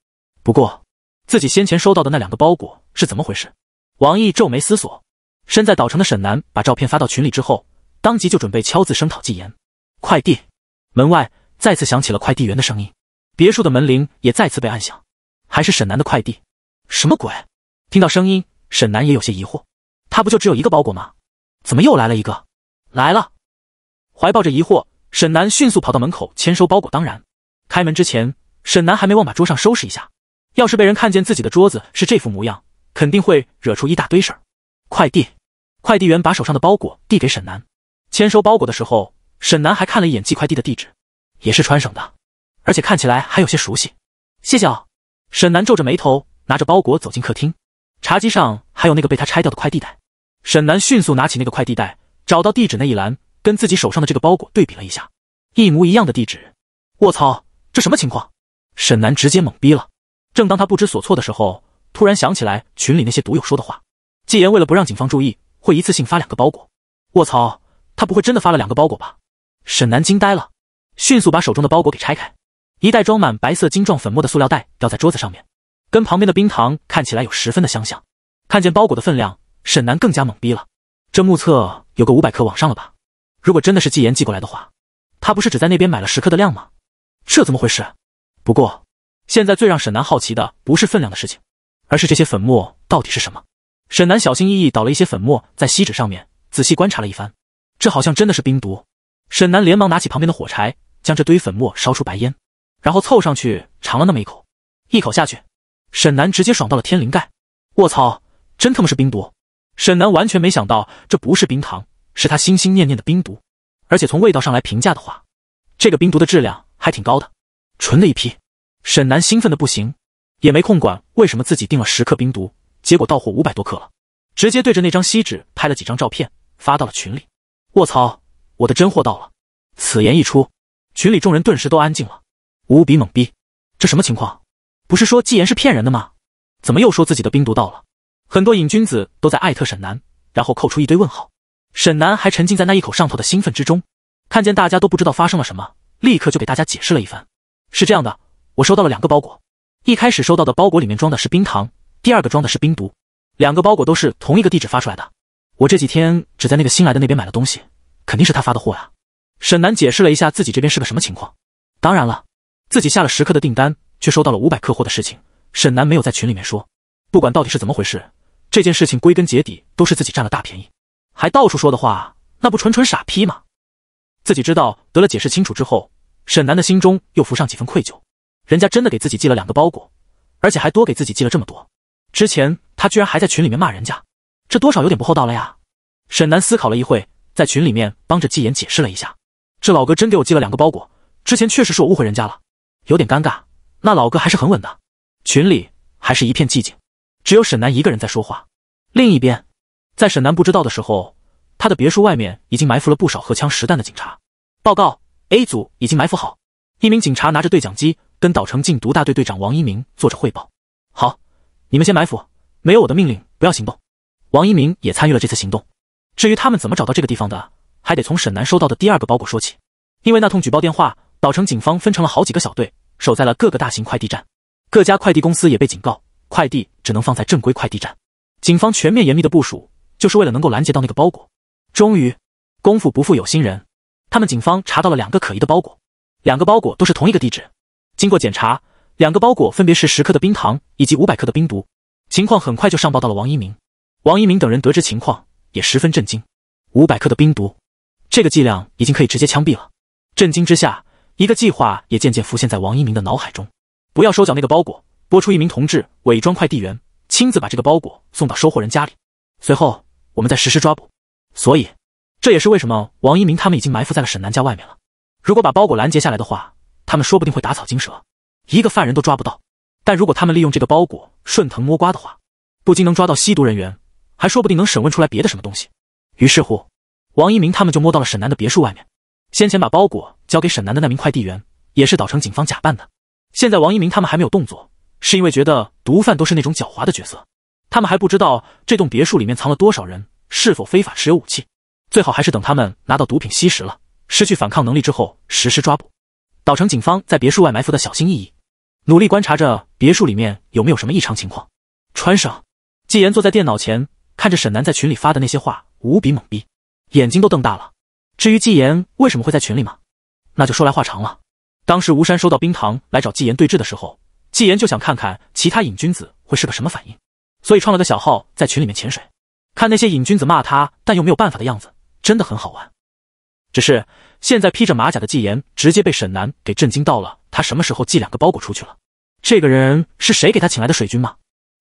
不过，自己先前收到的那两个包裹是怎么回事？王毅皱眉思索，身在岛城的沈南把照片发到群里之后，当即就准备敲字声讨纪言。快递门外再次响起了快递员的声音，别墅的门铃也再次被按响，还是沈南的快递？什么鬼？听到声音，沈南也有些疑惑，他不就只有一个包裹吗？怎么又来了一个？来了！怀抱着疑惑，沈南迅速跑到门口签收包裹。当然，开门之前，沈南还没忘把桌上收拾一下，要是被人看见自己的桌子是这副模样。肯定会惹出一大堆事儿。快递，快递员把手上的包裹递给沈南。签收包裹的时候，沈南还看了一眼寄快递的地址，也是川省的，而且看起来还有些熟悉。谢谢哦。沈南皱着眉头，拿着包裹走进客厅。茶几上还有那个被他拆掉的快递袋。沈南迅速拿起那个快递袋，找到地址那一栏，跟自己手上的这个包裹对比了一下，一模一样的地址。卧槽，这什么情况？沈南直接懵逼了。正当他不知所措的时候。突然想起来群里那些毒友说的话，纪言为了不让警方注意，会一次性发两个包裹。卧槽，他不会真的发了两个包裹吧？沈南惊呆了，迅速把手中的包裹给拆开，一袋装满白色晶状粉末的塑料袋掉在桌子上面，跟旁边的冰糖看起来有十分的相像。看见包裹的分量，沈南更加懵逼了，这目测有个五百克往上了吧？如果真的是纪言寄过来的话，他不是只在那边买了十克的量吗？这怎么回事？不过现在最让沈南好奇的不是分量的事情。而是这些粉末到底是什么？沈南小心翼翼倒了一些粉末在锡纸上面，仔细观察了一番，这好像真的是冰毒。沈南连忙拿起旁边的火柴，将这堆粉末烧出白烟，然后凑上去尝了那么一口。一口下去，沈南直接爽到了天灵盖。卧槽，真他妈是冰毒！沈南完全没想到这不是冰糖，是他心心念念的冰毒。而且从味道上来评价的话，这个冰毒的质量还挺高的，纯的一批。沈南兴奋的不行。也没空管为什么自己订了十克冰毒，结果到货五百多克了，直接对着那张锡纸拍了几张照片发到了群里。卧槽，我的真货到了！此言一出，群里众人顿时都安静了，无比懵逼，这什么情况？不是说纪言是骗人的吗？怎么又说自己的冰毒到了？很多瘾君子都在艾特沈南，然后扣出一堆问号。沈南还沉浸在那一口上头的兴奋之中，看见大家都不知道发生了什么，立刻就给大家解释了一番。是这样的，我收到了两个包裹。一开始收到的包裹里面装的是冰糖，第二个装的是冰毒，两个包裹都是同一个地址发出来的。我这几天只在那个新来的那边买了东西，肯定是他发的货呀。沈南解释了一下自己这边是个什么情况。当然了，自己下了十克的订单，却收到了五百克货的事情，沈南没有在群里面说。不管到底是怎么回事，这件事情归根结底都是自己占了大便宜，还到处说的话，那不纯纯傻批吗？自己知道得了解释清楚之后，沈南的心中又浮上几分愧疚。人家真的给自己寄了两个包裹，而且还多给自己寄了这么多。之前他居然还在群里面骂人家，这多少有点不厚道了呀！沈南思考了一会，在群里面帮着纪言解释了一下：“这老哥真给我寄了两个包裹，之前确实是我误会人家了，有点尴尬。那老哥还是很稳的。”群里还是一片寂静，只有沈南一个人在说话。另一边，在沈南不知道的时候，他的别墅外面已经埋伏了不少荷枪实弹的警察。报告，A 组已经埋伏好。一名警察拿着对讲机。跟岛城禁毒大队队长王一鸣做着汇报。好，你们先埋伏，没有我的命令不要行动。王一鸣也参与了这次行动。至于他们怎么找到这个地方的，还得从沈南收到的第二个包裹说起。因为那通举报电话，岛城警方分成了好几个小队，守在了各个大型快递站，各家快递公司也被警告，快递只能放在正规快递站。警方全面严密的部署，就是为了能够拦截到那个包裹。终于，功夫不负有心人，他们警方查到了两个可疑的包裹，两个包裹都是同一个地址。经过检查，两个包裹分别是十克的冰糖以及五百克的冰毒。情况很快就上报到了王一鸣。王一鸣等人得知情况也十分震惊。五百克的冰毒，这个剂量已经可以直接枪毙了。震惊之下，一个计划也渐渐浮现在王一鸣的脑海中：不要收缴那个包裹，拨出一名同志伪装快递员，亲自把这个包裹送到收货人家里，随后我们再实施抓捕。所以，这也是为什么王一鸣他们已经埋伏在了沈南家外面了。如果把包裹拦截下来的话。他们说不定会打草惊蛇，一个犯人都抓不到。但如果他们利用这个包裹顺藤摸瓜的话，不仅能抓到吸毒人员，还说不定能审问出来别的什么东西。于是乎，王一鸣他们就摸到了沈南的别墅外面。先前把包裹交给沈南的那名快递员，也是岛城警方假扮的。现在王一鸣他们还没有动作，是因为觉得毒贩都是那种狡猾的角色，他们还不知道这栋别墅里面藏了多少人，是否非法持有武器。最好还是等他们拿到毒品吸食了，失去反抗能力之后实施抓捕。岛城警方在别墅外埋伏的小心翼翼，努力观察着别墅里面有没有什么异常情况。川上，纪言坐在电脑前，看着沈南在群里发的那些话，无比懵逼，眼睛都瞪大了。至于纪言为什么会在群里吗？那就说来话长了。当时吴山收到冰糖来找纪言对峙的时候，纪言就想看看其他瘾君子会是个什么反应，所以创了个小号在群里面潜水，看那些瘾君子骂他但又没有办法的样子，真的很好玩。只是现在披着马甲的纪言直接被沈南给震惊到了。他什么时候寄两个包裹出去了？这个人是谁给他请来的水军吗？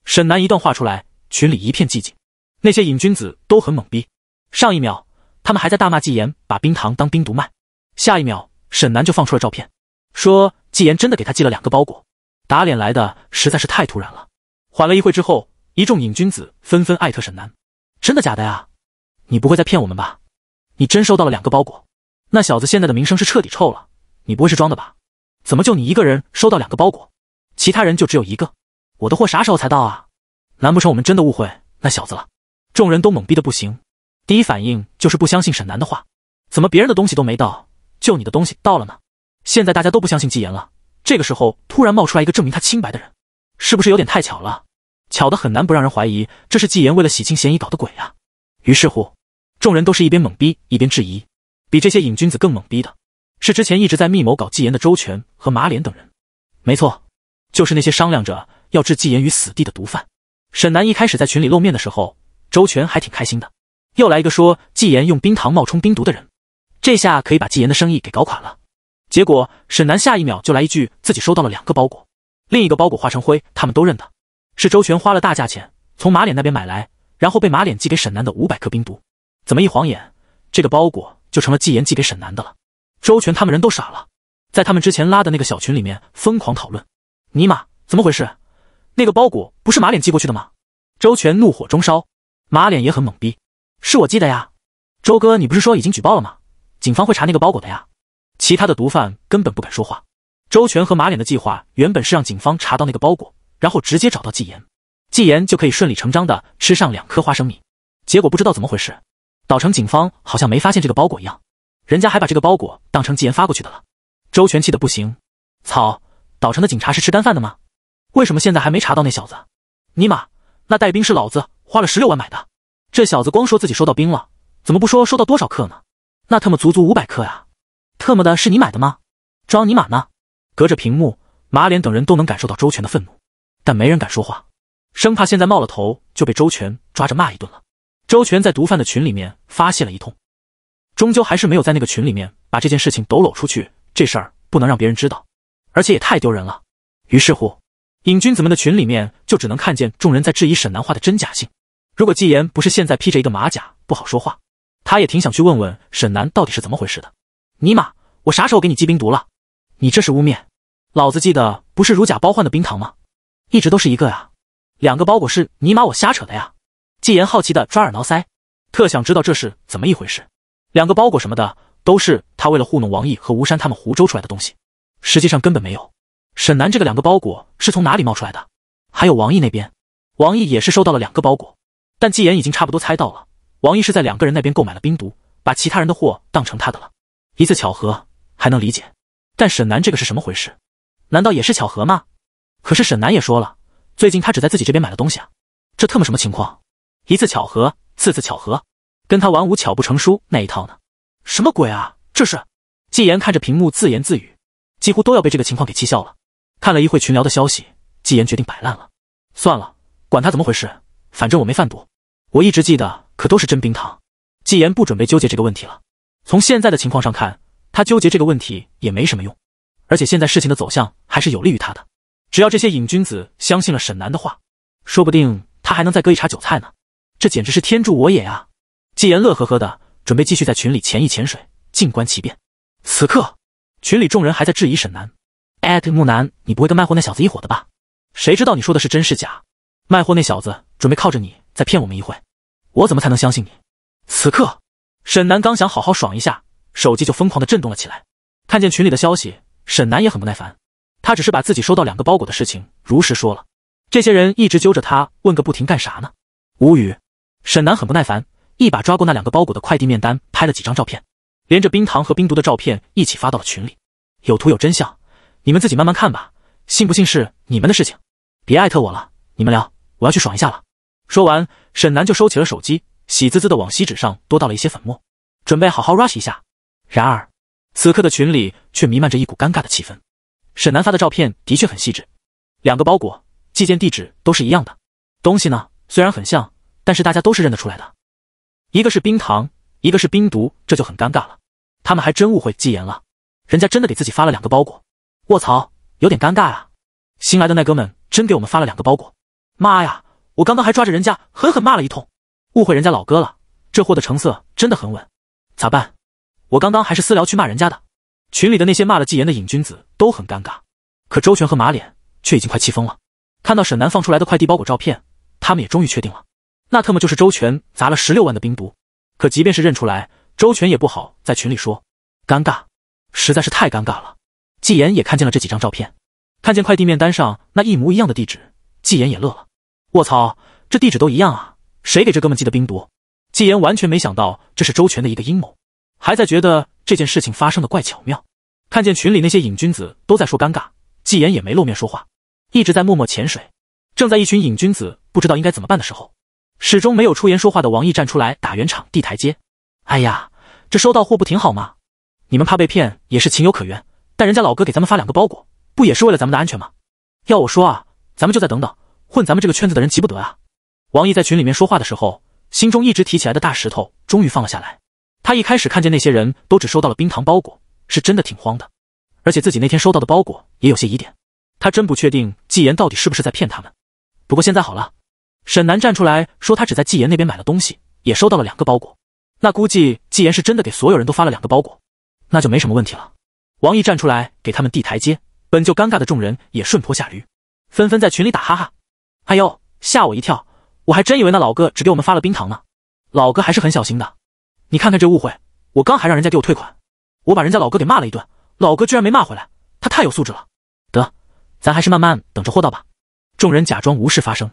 沈南一段话出来，群里一片寂静。那些瘾君子都很懵逼。上一秒他们还在大骂纪言把冰糖当冰毒卖，下一秒沈南就放出了照片，说纪言真的给他寄了两个包裹。打脸来的实在是太突然了。缓了一会之后，一众瘾君子纷纷艾特沈南：“真的假的呀？你不会在骗我们吧？”你真收到了两个包裹？那小子现在的名声是彻底臭了。你不会是装的吧？怎么就你一个人收到两个包裹，其他人就只有一个？我的货啥时候才到啊？难不成我们真的误会那小子了？众人都懵逼的不行，第一反应就是不相信沈南的话。怎么别人的东西都没到，就你的东西到了呢？现在大家都不相信纪言了，这个时候突然冒出来一个证明他清白的人，是不是有点太巧了？巧的很难不让人怀疑，这是纪言为了洗清嫌疑搞的鬼啊！于是乎。众人都是一边懵逼一边质疑，比这些瘾君子更懵逼的是之前一直在密谋搞纪言的周全和马脸等人。没错，就是那些商量着要置纪言于死地的毒贩。沈南一开始在群里露面的时候，周全还挺开心的，又来一个说纪言用冰糖冒充冰毒的人，这下可以把纪言的生意给搞垮了。结果沈南下一秒就来一句自己收到了两个包裹，另一个包裹化成灰，他们都认得，是周全花了大价钱从马脸那边买来，然后被马脸寄给沈南的五百克冰毒。怎么一晃眼，这个包裹就成了纪言寄给沈南的了？周全他们人都傻了，在他们之前拉的那个小群里面疯狂讨论：“尼玛，怎么回事？那个包裹不是马脸寄过去的吗？”周全怒火中烧，马脸也很懵逼：“是我寄的呀，周哥，你不是说已经举报了吗？警方会查那个包裹的呀。”其他的毒贩根本不敢说话。周全和马脸的计划原本是让警方查到那个包裹，然后直接找到纪言，纪言就可以顺理成章的吃上两颗花生米。结果不知道怎么回事。岛城警方好像没发现这个包裹一样，人家还把这个包裹当成寄言发过去的了。周全气得不行，草！岛城的警察是吃干饭的吗？为什么现在还没查到那小子？尼玛，那带兵是老子花了十六万买的，这小子光说自己收到兵了，怎么不说收到多少克呢？那他妈足足五百克啊！特么的是你买的吗？装尼玛呢？隔着屏幕，马脸等人都能感受到周全的愤怒，但没人敢说话，生怕现在冒了头就被周全抓着骂一顿了。周全在毒贩的群里面发泄了一通，终究还是没有在那个群里面把这件事情抖搂出去。这事儿不能让别人知道，而且也太丢人了。于是乎，瘾君子们的群里面就只能看见众人在质疑沈南话的真假性。如果纪言不是现在披着一个马甲不好说话，他也挺想去问问沈南到底是怎么回事的。尼玛，我啥时候给你寄冰毒了？你这是污蔑！老子记得不是如假包换的冰糖吗？一直都是一个呀，两个包裹是尼玛我瞎扯的呀！纪言好奇的抓耳挠腮，特想知道这是怎么一回事。两个包裹什么的，都是他为了糊弄王毅和吴山他们胡诌出来的东西，实际上根本没有。沈南这个两个包裹是从哪里冒出来的？还有王毅那边，王毅也是收到了两个包裹，但纪言已经差不多猜到了，王毅是在两个人那边购买了冰毒，把其他人的货当成他的了。一次巧合还能理解，但沈南这个是什么回事？难道也是巧合吗？可是沈南也说了，最近他只在自己这边买了东西啊，这特么什么情况？一次巧合，次次巧合，跟他玩无巧不成书那一套呢？什么鬼啊！这是？纪言看着屏幕自言自语，几乎都要被这个情况给气笑了。看了一会群聊的消息，纪言决定摆烂了。算了，管他怎么回事，反正我没贩毒。我一直记得，可都是真冰糖。纪言不准备纠结这个问题了。从现在的情况上看，他纠结这个问题也没什么用。而且现在事情的走向还是有利于他的。只要这些瘾君子相信了沈南的话，说不定他还能再割一茬韭菜呢。这简直是天助我也啊！纪言乐呵呵的，准备继续在群里潜一潜水，静观其变。此刻，群里众人还在质疑沈南，艾特木南，你不会跟卖货那小子一伙的吧？谁知道你说的是真是假？卖货那小子准备靠着你再骗我们一会，我怎么才能相信你？此刻，沈南刚想好好爽一下，手机就疯狂的震动了起来。看见群里的消息，沈南也很不耐烦，他只是把自己收到两个包裹的事情如实说了。这些人一直揪着他问个不停，干啥呢？无语。沈南很不耐烦，一把抓过那两个包裹的快递面单，拍了几张照片，连着冰糖和冰毒的照片一起发到了群里。有图有真相，你们自己慢慢看吧，信不信是你们的事情。别艾特我了，你们聊，我要去爽一下了。说完，沈南就收起了手机，喜滋滋的往锡纸上多倒了一些粉末，准备好好 rush 一下。然而，此刻的群里却弥漫着一股尴尬的气氛。沈南发的照片的确很细致，两个包裹寄件地址都是一样的，东西呢虽然很像。但是大家都是认得出来的，一个是冰糖，一个是冰毒，这就很尴尬了。他们还真误会纪言了，人家真的给自己发了两个包裹。卧槽，有点尴尬啊！新来的那哥们真给我们发了两个包裹。妈呀，我刚刚还抓着人家狠狠骂了一通，误会人家老哥了。这货的成色真的很稳，咋办？我刚刚还是私聊去骂人家的。群里的那些骂了纪言的瘾君子都很尴尬，可周全和马脸却已经快气疯了。看到沈南放出来的快递包裹照片，他们也终于确定了。那特么就是周全砸了十六万的冰毒，可即便是认出来，周全也不好在群里说，尴尬，实在是太尴尬了。纪言也看见了这几张照片，看见快递面单上那一模一样的地址，纪言也乐了。卧槽，这地址都一样啊，谁给这哥们寄的冰毒？纪言完全没想到这是周全的一个阴谋，还在觉得这件事情发生的怪巧妙。看见群里那些瘾君子都在说尴尬，纪言也没露面说话，一直在默默潜水。正在一群瘾君子不知道应该怎么办的时候。始终没有出言说话的王毅站出来打圆场递台阶。哎呀，这收到货不挺好吗？你们怕被骗也是情有可原，但人家老哥给咱们发两个包裹，不也是为了咱们的安全吗？要我说啊，咱们就再等等，混咱们这个圈子的人急不得啊。王毅在群里面说话的时候，心中一直提起来的大石头终于放了下来。他一开始看见那些人都只收到了冰糖包裹，是真的挺慌的，而且自己那天收到的包裹也有些疑点，他真不确定纪言到底是不是在骗他们。不过现在好了。沈南站出来说：“他只在纪言那边买了东西，也收到了两个包裹。那估计纪言是真的给所有人都发了两个包裹，那就没什么问题了。”王毅站出来给他们递台阶，本就尴尬的众人也顺坡下驴，纷纷在群里打哈哈：“哎呦，吓我一跳！我还真以为那老哥只给我们发了冰糖呢。老哥还是很小心的，你看看这误会，我刚还让人家给我退款，我把人家老哥给骂了一顿，老哥居然没骂回来，他太有素质了。得，咱还是慢慢等着货到吧。”众人假装无事发生。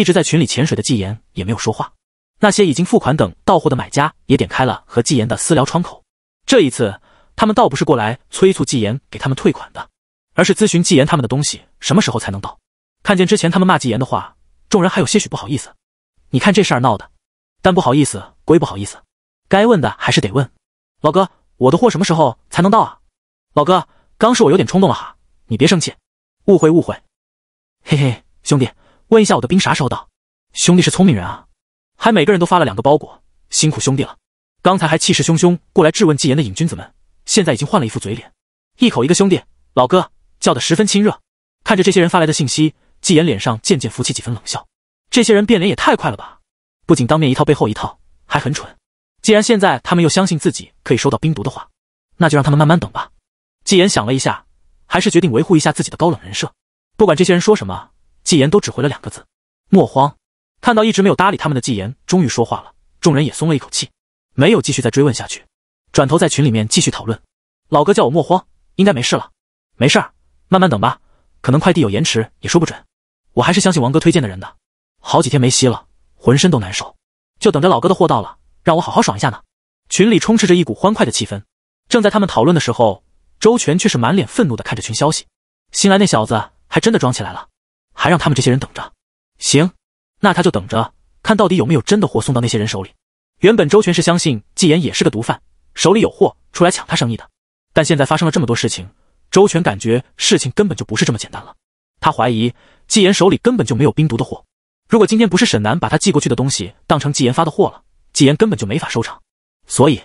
一直在群里潜水的纪言也没有说话。那些已经付款等到货的买家也点开了和纪言的私聊窗口。这一次，他们倒不是过来催促纪言给他们退款的，而是咨询纪言他们的东西什么时候才能到。看见之前他们骂纪言的话，众人还有些许不好意思。你看这事儿闹的，但不好意思归不好意思，该问的还是得问。老哥，我的货什么时候才能到啊？老哥，刚是我有点冲动了哈，你别生气，误会误会。嘿嘿，兄弟。问一下我的兵啥时候到？兄弟是聪明人啊，还每个人都发了两个包裹，辛苦兄弟了。刚才还气势汹汹过来质问纪言的瘾君子们，现在已经换了一副嘴脸，一口一个兄弟老哥，叫得十分亲热。看着这些人发来的信息，纪言脸上渐渐浮起几分冷笑。这些人变脸也太快了吧，不仅当面一套背后一套，还很蠢。既然现在他们又相信自己可以收到冰毒的话，那就让他们慢慢等吧。纪言想了一下，还是决定维护一下自己的高冷人设，不管这些人说什么。纪言都只回了两个字：“莫慌。”看到一直没有搭理他们的纪言终于说话了，众人也松了一口气，没有继续再追问下去，转头在群里面继续讨论。老哥叫我莫慌，应该没事了。没事儿，慢慢等吧，可能快递有延迟，也说不准。我还是相信王哥推荐的人的。好几天没吸了，浑身都难受，就等着老哥的货到了，让我好好爽一下呢。群里充斥着一股欢快的气氛。正在他们讨论的时候，周全却是满脸愤怒的看着群消息，新来那小子还真的装起来了。还让他们这些人等着，行，那他就等着看到底有没有真的货送到那些人手里。原本周全是相信纪言也是个毒贩，手里有货出来抢他生意的，但现在发生了这么多事情，周全感觉事情根本就不是这么简单了。他怀疑纪言手里根本就没有冰毒的货，如果今天不是沈南把他寄过去的东西当成纪言发的货了，纪言根本就没法收场。所以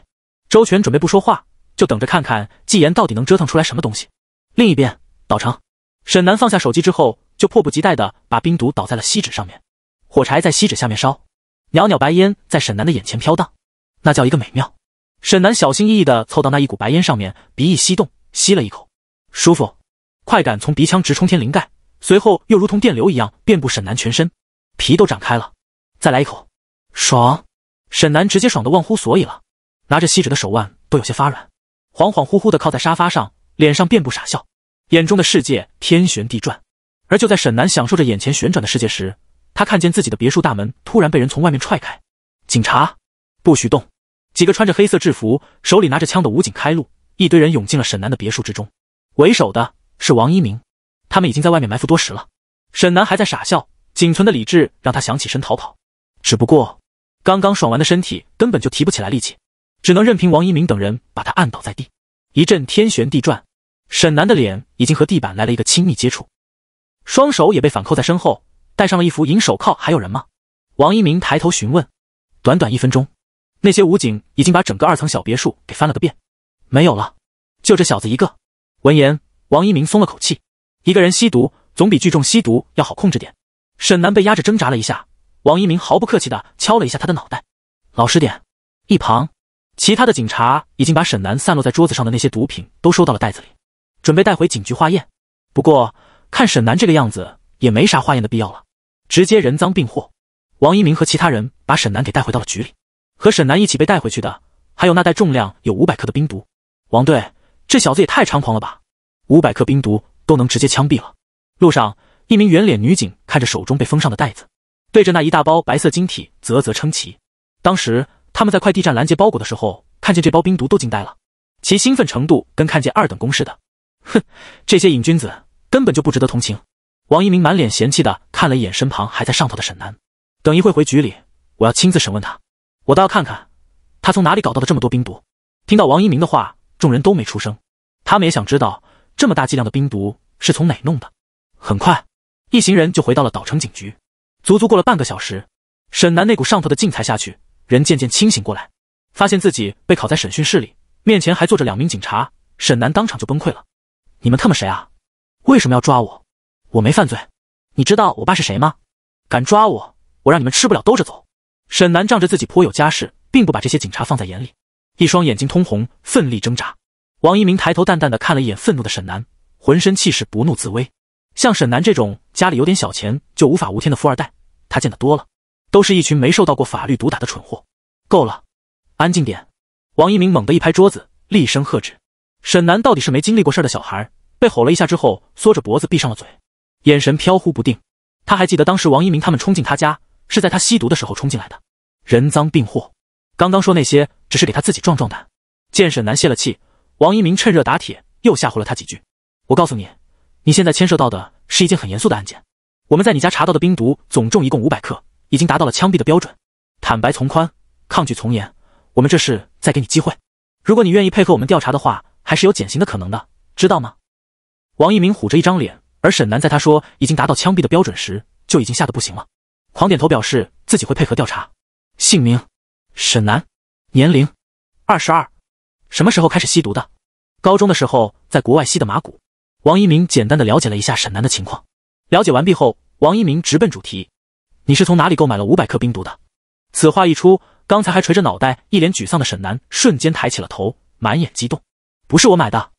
周全准备不说话，就等着看看纪言到底能折腾出来什么东西。另一边，岛城，沈南放下手机之后。就迫不及待地把冰毒倒在了锡纸上面，火柴在锡纸下面烧，袅袅白烟在沈南的眼前飘荡，那叫一个美妙。沈南小心翼翼地凑到那一股白烟上面，鼻翼吸动，吸了一口，舒服，快感从鼻腔直冲天灵盖，随后又如同电流一样遍布沈南全身，皮都展开了。再来一口，爽！沈南直接爽得忘乎所以了，拿着锡纸的手腕都有些发软，恍恍惚惚地靠在沙发上，脸上遍布傻笑，眼中的世界天旋地转。而就在沈南享受着眼前旋转的世界时，他看见自己的别墅大门突然被人从外面踹开。警察，不许动！几个穿着黑色制服、手里拿着枪的武警开路，一堆人涌进了沈南的别墅之中。为首的是王一鸣，他们已经在外面埋伏多时了。沈南还在傻笑，仅存的理智让他想起身逃跑，只不过刚刚爽完的身体根本就提不起来力气，只能任凭王一鸣等人把他按倒在地。一阵天旋地转，沈南的脸已经和地板来了一个亲密接触。双手也被反扣在身后，戴上了一副银手铐。还有人吗？王一鸣抬头询问。短短一分钟，那些武警已经把整个二层小别墅给翻了个遍，没有了，就这小子一个。闻言，王一鸣松了口气，一个人吸毒总比聚众吸毒要好控制点。沈南被压着挣扎了一下，王一鸣毫不客气的敲了一下他的脑袋，老实点。一旁，其他的警察已经把沈南散落在桌子上的那些毒品都收到了袋子里，准备带回警局化验。不过。看沈南这个样子，也没啥化验的必要了，直接人赃并获。王一鸣和其他人把沈南给带回到了局里，和沈南一起被带回去的，还有那袋重量有五百克的冰毒。王队，这小子也太猖狂了吧！五百克冰毒都能直接枪毙了。路上，一名圆脸女警看着手中被封上的袋子，对着那一大包白色晶体啧啧称奇。当时他们在快递站拦截包裹的时候，看见这包冰毒都惊呆了，其兴奋程度跟看见二等功似的。哼，这些瘾君子。根本就不值得同情。王一鸣满脸嫌弃的看了一眼身旁还在上头的沈南，等一会回局里，我要亲自审问他。我倒要看看，他从哪里搞到的这么多冰毒。听到王一鸣的话，众人都没出声。他们也想知道这么大剂量的冰毒是从哪弄的。很快，一行人就回到了岛城警局。足足过了半个小时，沈南那股上头的劲才下去，人渐渐清醒过来，发现自己被拷在审讯室里，面前还坐着两名警察。沈南当场就崩溃了：“你们他妈谁啊？”为什么要抓我？我没犯罪。你知道我爸是谁吗？敢抓我，我让你们吃不了兜着走！沈南仗着自己颇有家世，并不把这些警察放在眼里，一双眼睛通红，奋力挣扎。王一鸣抬头淡淡的看了一眼愤怒的沈南，浑身气势不怒自威。像沈南这种家里有点小钱就无法无天的富二代，他见得多了，都是一群没受到过法律毒打的蠢货。够了，安静点！王一鸣猛地一拍桌子，厉声喝止。沈南到底是没经历过事的小孩。被吼了一下之后，缩着脖子闭上了嘴，眼神飘忽不定。他还记得当时王一鸣他们冲进他家，是在他吸毒的时候冲进来的人赃并获。刚刚说那些只是给他自己壮壮胆。见沈南泄了气，王一鸣趁热打铁，又吓唬了他几句。我告诉你，你现在牵涉到的是一件很严肃的案件。我们在你家查到的冰毒总重一共五百克，已经达到了枪毙的标准。坦白从宽，抗拒从严，我们这是在给你机会。如果你愿意配合我们调查的话，还是有减刑的可能的，知道吗？王一鸣虎着一张脸，而沈南在他说已经达到枪毙的标准时，就已经吓得不行了，狂点头表示自己会配合调查。姓名：沈南，年龄：二十二，什么时候开始吸毒的？高中的时候，在国外吸的麻古。王一鸣简单的了解了一下沈南的情况，了解完毕后，王一鸣直奔主题：“你是从哪里购买了五百克冰毒的？”此话一出，刚才还垂着脑袋、一脸沮丧的沈南瞬间抬起了头，满眼激动：“不是我买的，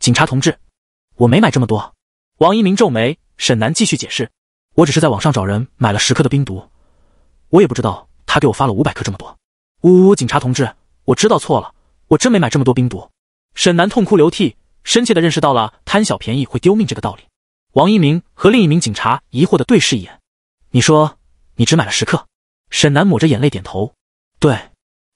警察同志。”我没买这么多。王一鸣皱眉，沈南继续解释：“我只是在网上找人买了十克的冰毒，我也不知道他给我发了五百克这么多。”呜呜，警察同志，我知道错了，我真没买这么多冰毒。沈南痛哭流涕，深切的认识到了贪小便宜会丢命这个道理。王一鸣和另一名警察疑惑的对视一眼：“你说你只买了十克？”沈南抹着眼泪点头：“对，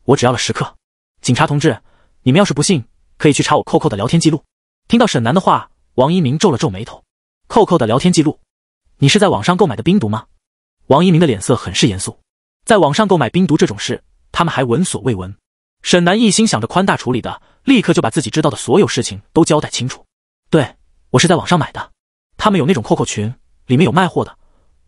我只要了十克。”警察同志，你们要是不信，可以去查我扣扣的聊天记录。听到沈南的话。王一鸣皱了皱眉头，扣扣的聊天记录，你是在网上购买的冰毒吗？王一鸣的脸色很是严肃，在网上购买冰毒这种事，他们还闻所未闻。沈南一心想着宽大处理的，立刻就把自己知道的所有事情都交代清楚。对，我是在网上买的，他们有那种扣扣群，里面有卖货的，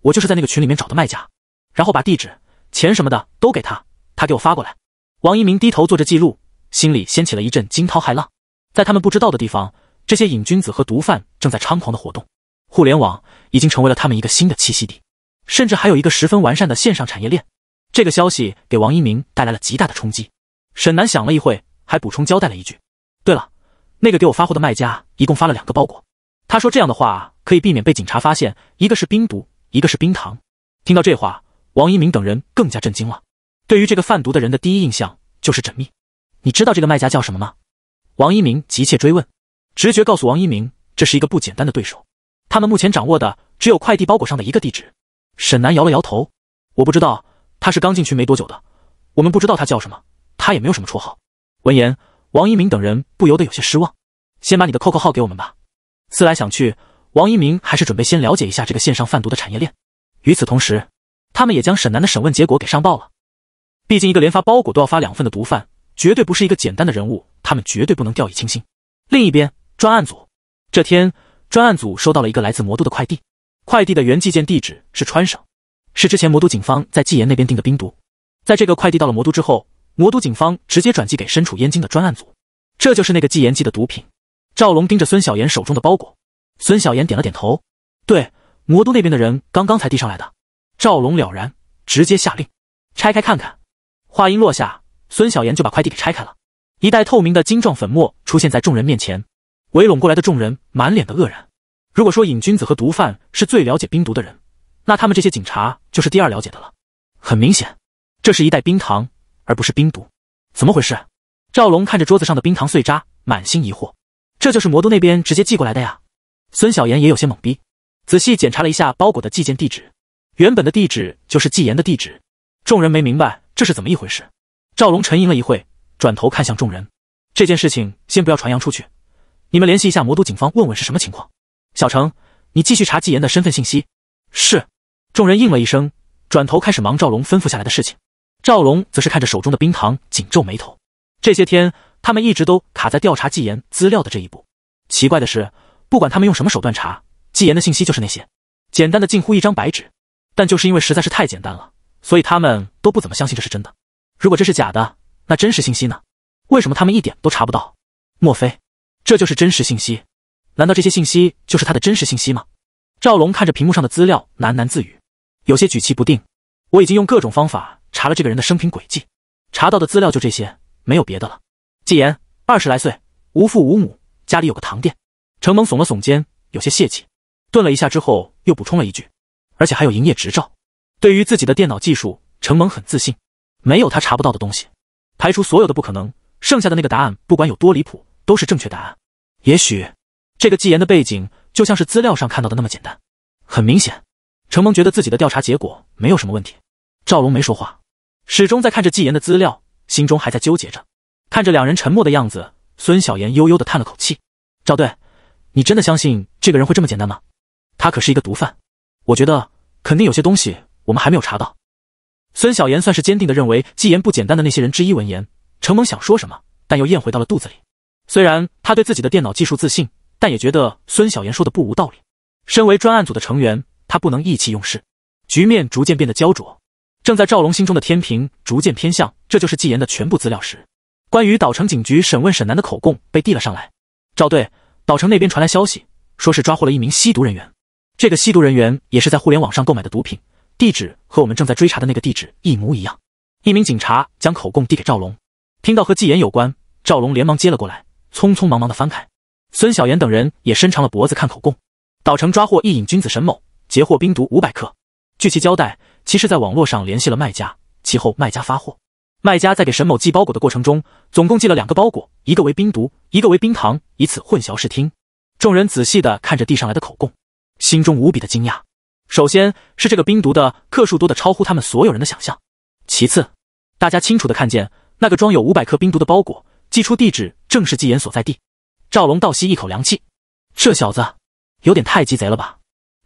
我就是在那个群里面找的卖家，然后把地址、钱什么的都给他，他给我发过来。王一鸣低头做着记录，心里掀起了一阵惊涛骇浪，在他们不知道的地方。这些瘾君子和毒贩正在猖狂的活动，互联网已经成为了他们一个新的栖息地，甚至还有一个十分完善的线上产业链。这个消息给王一鸣带来了极大的冲击。沈南想了一会，还补充交代了一句：“对了，那个给我发货的卖家一共发了两个包裹。他说这样的话可以避免被警察发现，一个是冰毒，一个是冰糖。”听到这话，王一鸣等人更加震惊了。对于这个贩毒的人的第一印象就是缜密。你知道这个卖家叫什么吗？王一鸣急切追问。直觉告诉王一鸣，这是一个不简单的对手。他们目前掌握的只有快递包裹上的一个地址。沈南摇了摇头：“我不知道，他是刚进去没多久的，我们不知道他叫什么，他也没有什么绰号。”闻言，王一鸣等人不由得有些失望。先把你的扣扣号给我们吧。思来想去，王一鸣还是准备先了解一下这个线上贩毒的产业链。与此同时，他们也将沈南的审问结果给上报了。毕竟，一个连发包裹都要发两份的毒贩，绝对不是一个简单的人物，他们绝对不能掉以轻心。另一边。专案组，这天，专案组收到了一个来自魔都的快递。快递的原寄件地址是川省，是之前魔都警方在纪言那边订的冰毒。在这个快递到了魔都之后，魔都警方直接转寄给身处燕京的专案组。这就是那个纪言寄的毒品。赵龙盯着孙小妍手中的包裹，孙小妍点了点头。对，魔都那边的人刚刚才递上来的。赵龙了然，直接下令拆开看看。话音落下，孙小妍就把快递给拆开了，一袋透明的晶状粉末出现在众人面前。围拢过来的众人满脸的愕然。如果说瘾君子和毒贩是最了解冰毒的人，那他们这些警察就是第二了解的了。很明显，这是一袋冰糖，而不是冰毒。怎么回事？赵龙看着桌子上的冰糖碎渣，满心疑惑。这就是魔都那边直接寄过来的呀？孙小妍也有些懵逼，仔细检查了一下包裹的寄件地址，原本的地址就是纪言的地址。众人没明白这是怎么一回事。赵龙沉吟了一会，转头看向众人：“这件事情先不要传扬出去。”你们联系一下魔都警方，问问是什么情况。小程，你继续查纪言的身份信息。是。众人应了一声，转头开始忙赵龙吩咐下来的事情。赵龙则是看着手中的冰糖，紧皱眉头。这些天，他们一直都卡在调查纪言资料的这一步。奇怪的是，不管他们用什么手段查纪言的信息，就是那些简单的近乎一张白纸。但就是因为实在是太简单了，所以他们都不怎么相信这是真的。如果这是假的，那真实信息呢？为什么他们一点都查不到？莫非？这就是真实信息，难道这些信息就是他的真实信息吗？赵龙看着屏幕上的资料，喃喃自语，有些举棋不定。我已经用各种方法查了这个人的生平轨迹，查到的资料就这些，没有别的了。纪言二十来岁，无父无母，家里有个糖店。程蒙耸了耸肩，有些泄气。顿了一下之后，又补充了一句：“而且还有营业执照。”对于自己的电脑技术，程蒙很自信，没有他查不到的东西。排除所有的不可能，剩下的那个答案，不管有多离谱，都是正确答案。也许，这个纪言的背景就像是资料上看到的那么简单。很明显，程蒙觉得自己的调查结果没有什么问题。赵龙没说话，始终在看着纪言的资料，心中还在纠结着。看着两人沉默的样子，孙小言悠悠的叹了口气：“赵队，你真的相信这个人会这么简单吗？他可是一个毒贩。我觉得肯定有些东西我们还没有查到。”孙小言算是坚定的认为纪言不简单的那些人之一。闻言，程蒙想说什么，但又咽回到了肚子里。虽然他对自己的电脑技术自信，但也觉得孙小妍说的不无道理。身为专案组的成员，他不能意气用事。局面逐渐变得焦灼，正在赵龙心中的天平逐渐偏向。这就是纪言的全部资料时，关于岛城警局审问沈南的口供被递了上来。赵队，岛城那边传来消息，说是抓获了一名吸毒人员。这个吸毒人员也是在互联网上购买的毒品，地址和我们正在追查的那个地址一模一样。一名警察将口供递给赵龙，听到和纪言有关，赵龙连忙接了过来。匆匆忙忙的翻开，孙小妍等人也伸长了脖子看口供。岛城抓获一瘾君子沈某，截获冰毒五百克。据其交代，其是在网络上联系了卖家，其后卖家发货。卖家在给沈某寄包裹的过程中，总共寄了两个包裹，一个为冰毒，一个为冰糖，以此混淆视听。众人仔细地看着递上来的口供，心中无比的惊讶。首先是这个冰毒的克数多的超乎他们所有人的想象。其次，大家清楚的看见那个装有五百克冰毒的包裹。寄出地址正是纪言所在地，赵龙倒吸一口凉气，这小子有点太鸡贼了吧？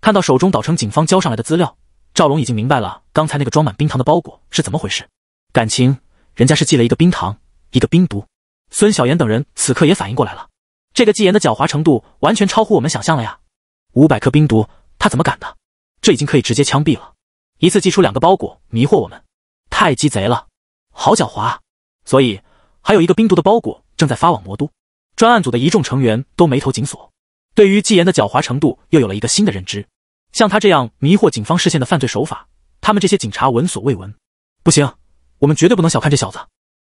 看到手中岛城警方交上来的资料，赵龙已经明白了刚才那个装满冰糖的包裹是怎么回事。感情人家是寄了一个冰糖，一个冰毒。孙小妍等人此刻也反应过来了，这个纪言的狡猾程度完全超乎我们想象了呀！五百克冰毒，他怎么敢的？这已经可以直接枪毙了。一次寄出两个包裹迷惑我们，太鸡贼了，好狡猾。所以。还有一个冰毒的包裹正在发往魔都，专案组的一众成员都眉头紧锁，对于纪言的狡猾程度又有了一个新的认知。像他这样迷惑警方视线的犯罪手法，他们这些警察闻所未闻。不行，我们绝对不能小看这小子！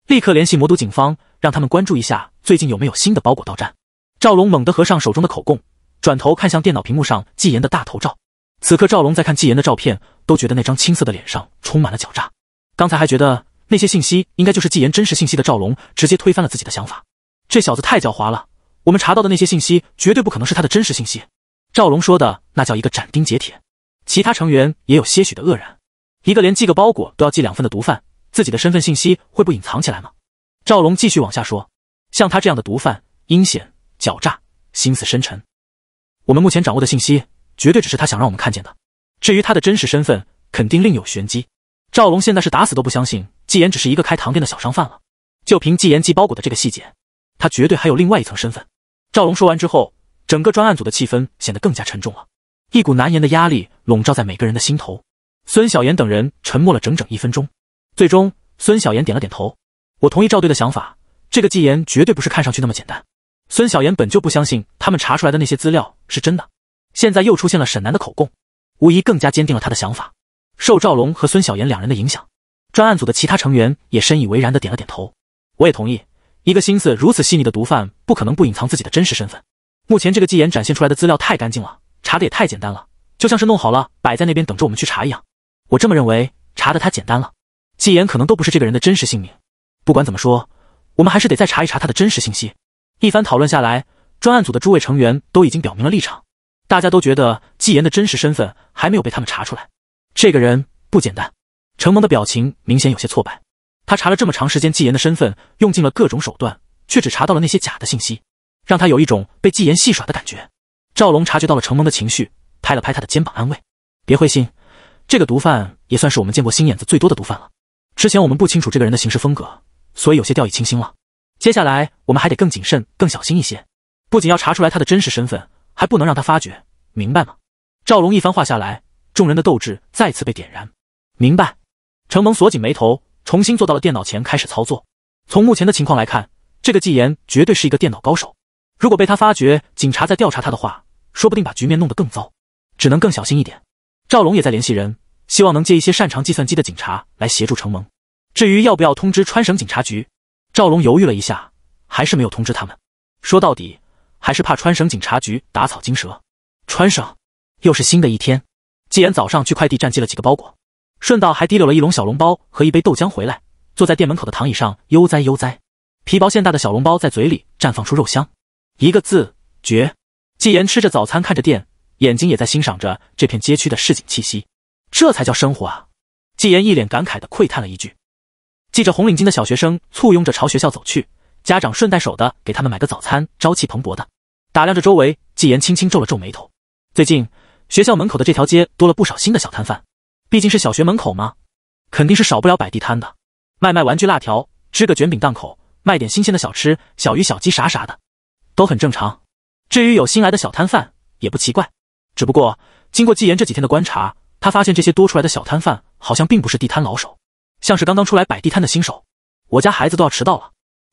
立刻联系魔都警方，让他们关注一下最近有没有新的包裹到站。赵龙猛地合上手中的口供，转头看向电脑屏幕上纪言的大头照。此刻赵龙在看纪言的照片，都觉得那张青涩的脸上充满了狡诈。刚才还觉得。那些信息应该就是纪言真实信息的赵龙直接推翻了自己的想法，这小子太狡猾了。我们查到的那些信息绝对不可能是他的真实信息。赵龙说的那叫一个斩钉截铁，其他成员也有些许的愕然。一个连寄个包裹都要寄两份的毒贩，自己的身份信息会不隐藏起来吗？赵龙继续往下说，像他这样的毒贩，阴险、狡诈、心思深沉。我们目前掌握的信息绝对只是他想让我们看见的，至于他的真实身份，肯定另有玄机。赵龙现在是打死都不相信。纪言只是一个开糖店的小商贩了，就凭纪言寄包裹的这个细节，他绝对还有另外一层身份。赵龙说完之后，整个专案组的气氛显得更加沉重了，一股难言的压力笼罩在每个人的心头。孙小言等人沉默了整整一分钟，最终孙小言点了点头：“我同意赵队的想法，这个纪言绝对不是看上去那么简单。”孙小言本就不相信他们查出来的那些资料是真的，现在又出现了沈南的口供，无疑更加坚定了他的想法。受赵龙和孙小言两人的影响。专案组的其他成员也深以为然的点了点头，我也同意。一个心思如此细腻的毒贩，不可能不隐藏自己的真实身份。目前这个纪言展现出来的资料太干净了，查的也太简单了，就像是弄好了摆在那边等着我们去查一样。我这么认为，查的太简单了，纪言可能都不是这个人的真实姓名。不管怎么说，我们还是得再查一查他的真实信息。一番讨论下来，专案组的诸位成员都已经表明了立场，大家都觉得纪言的真实身份还没有被他们查出来，这个人不简单。承蒙的表情明显有些挫败，他查了这么长时间纪言的身份，用尽了各种手段，却只查到了那些假的信息，让他有一种被纪言戏耍的感觉。赵龙察觉到了承蒙的情绪，拍了拍他的肩膀安慰：“别灰心，这个毒贩也算是我们见过心眼子最多的毒贩了。之前我们不清楚这个人的行事风格，所以有些掉以轻心了。接下来我们还得更谨慎、更小心一些，不仅要查出来他的真实身份，还不能让他发觉，明白吗？”赵龙一番话下来，众人的斗志再次被点燃，明白。程蒙锁紧眉头，重新坐到了电脑前，开始操作。从目前的情况来看，这个纪言绝对是一个电脑高手。如果被他发觉警察在调查他的话，说不定把局面弄得更糟，只能更小心一点。赵龙也在联系人，希望能借一些擅长计算机的警察来协助程蒙。至于要不要通知川省警察局，赵龙犹豫了一下，还是没有通知他们。说到底，还是怕川省警察局打草惊蛇。川省，又是新的一天。纪言早上去快递站寄了几个包裹。顺道还提溜了一笼小笼包和一杯豆浆回来，坐在店门口的躺椅上悠哉悠哉。皮薄馅大的小笼包在嘴里绽放出肉香，一个字绝。纪言吃着早餐，看着店，眼睛也在欣赏着这片街区的市井气息。这才叫生活啊！纪言一脸感慨的喟叹了一句。系着红领巾的小学生簇拥着朝学校走去，家长顺带手的给他们买个早餐，朝气蓬勃的打量着周围。纪言轻轻皱了皱眉头，最近学校门口的这条街多了不少新的小摊贩。毕竟是小学门口嘛，肯定是少不了摆地摊的，卖卖玩具、辣条，支个卷饼档口，卖点新鲜的小吃、小鱼、小鸡啥啥的，都很正常。至于有新来的小摊贩，也不奇怪。只不过经过纪言这几天的观察，他发现这些多出来的小摊贩好像并不是地摊老手，像是刚刚出来摆地摊的新手。我家孩子都要迟到了，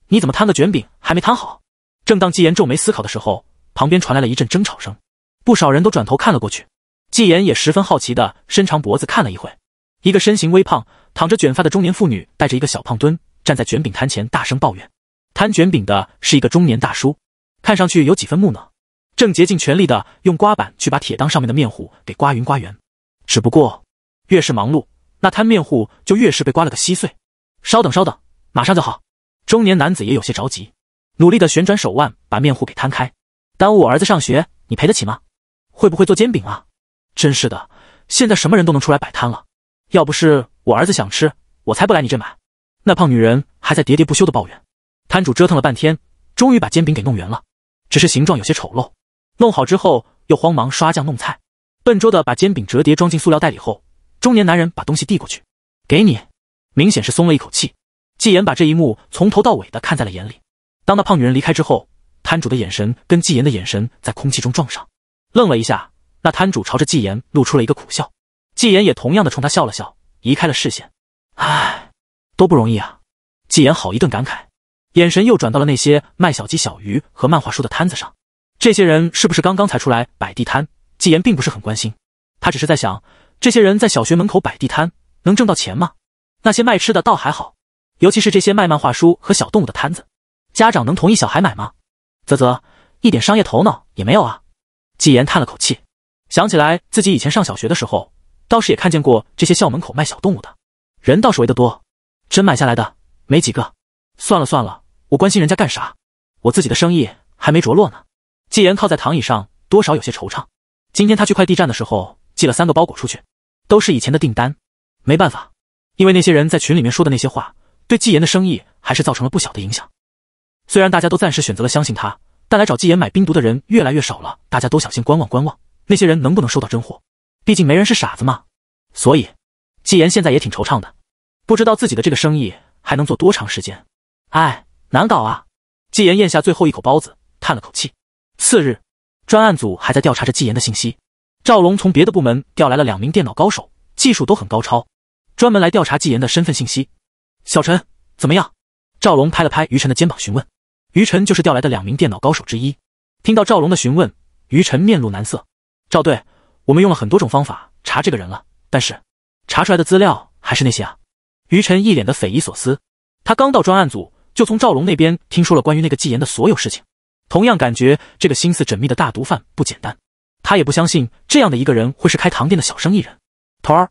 你怎么摊个卷饼还没摊好？正当纪言皱眉思考的时候，旁边传来了一阵争吵声，不少人都转头看了过去。纪言也十分好奇的伸长脖子看了一会，一个身形微胖、躺着卷发的中年妇女带着一个小胖墩站在卷饼摊前，大声抱怨。摊卷饼的是一个中年大叔，看上去有几分木讷，正竭尽全力的用刮板去把铁铛上面的面糊给刮匀刮圆。只不过越是忙碌，那摊面糊就越是被刮了个稀碎。稍等稍等，马上就好。中年男子也有些着急，努力的旋转手腕把面糊给摊开。耽误我儿子上学，你赔得起吗？会不会做煎饼啊？真是的，现在什么人都能出来摆摊了。要不是我儿子想吃，我才不来你这买。那胖女人还在喋喋不休的抱怨。摊主折腾了半天，终于把煎饼给弄圆了，只是形状有些丑陋。弄好之后，又慌忙刷酱弄菜，笨拙的把煎饼折叠装进塑料袋里后，中年男人把东西递过去，给你。明显是松了一口气。纪言把这一幕从头到尾的看在了眼里。当那胖女人离开之后，摊主的眼神跟纪言的眼神在空气中撞上，愣了一下。那摊主朝着纪言露出了一个苦笑，纪言也同样的冲他笑了笑，移开了视线。唉，多不容易啊！纪言好一顿感慨，眼神又转到了那些卖小鸡、小鱼和漫画书的摊子上。这些人是不是刚刚才出来摆地摊？纪言并不是很关心，他只是在想，这些人在小学门口摆地摊能挣到钱吗？那些卖吃的倒还好，尤其是这些卖漫画书和小动物的摊子，家长能同意小孩买吗？啧啧，一点商业头脑也没有啊！纪言叹了口气。想起来自己以前上小学的时候，倒是也看见过这些校门口卖小动物的人，倒是围的多，真买下来的没几个。算了算了，我关心人家干啥？我自己的生意还没着落呢。纪言靠在躺椅上，多少有些惆怅。今天他去快递站的时候，寄了三个包裹出去，都是以前的订单。没办法，因为那些人在群里面说的那些话，对纪言的生意还是造成了不小的影响。虽然大家都暂时选择了相信他，但来找纪言买冰毒的人越来越少了，大家都想先观望观望。那些人能不能收到真货？毕竟没人是傻子嘛。所以，纪言现在也挺惆怅的，不知道自己的这个生意还能做多长时间。哎，难搞啊！纪言咽下最后一口包子，叹了口气。次日，专案组还在调查着纪言的信息。赵龙从别的部门调来了两名电脑高手，技术都很高超，专门来调查纪言的身份信息。小陈，怎么样？赵龙拍了拍于晨的肩膀询问。于晨就是调来的两名电脑高手之一。听到赵龙的询问，于晨面露难色。赵队，我们用了很多种方法查这个人了，但是查出来的资料还是那些啊。于晨一脸的匪夷所思，他刚到专案组就从赵龙那边听说了关于那个纪言的所有事情，同样感觉这个心思缜密的大毒贩不简单。他也不相信这样的一个人会是开糖店的小生意人。头儿，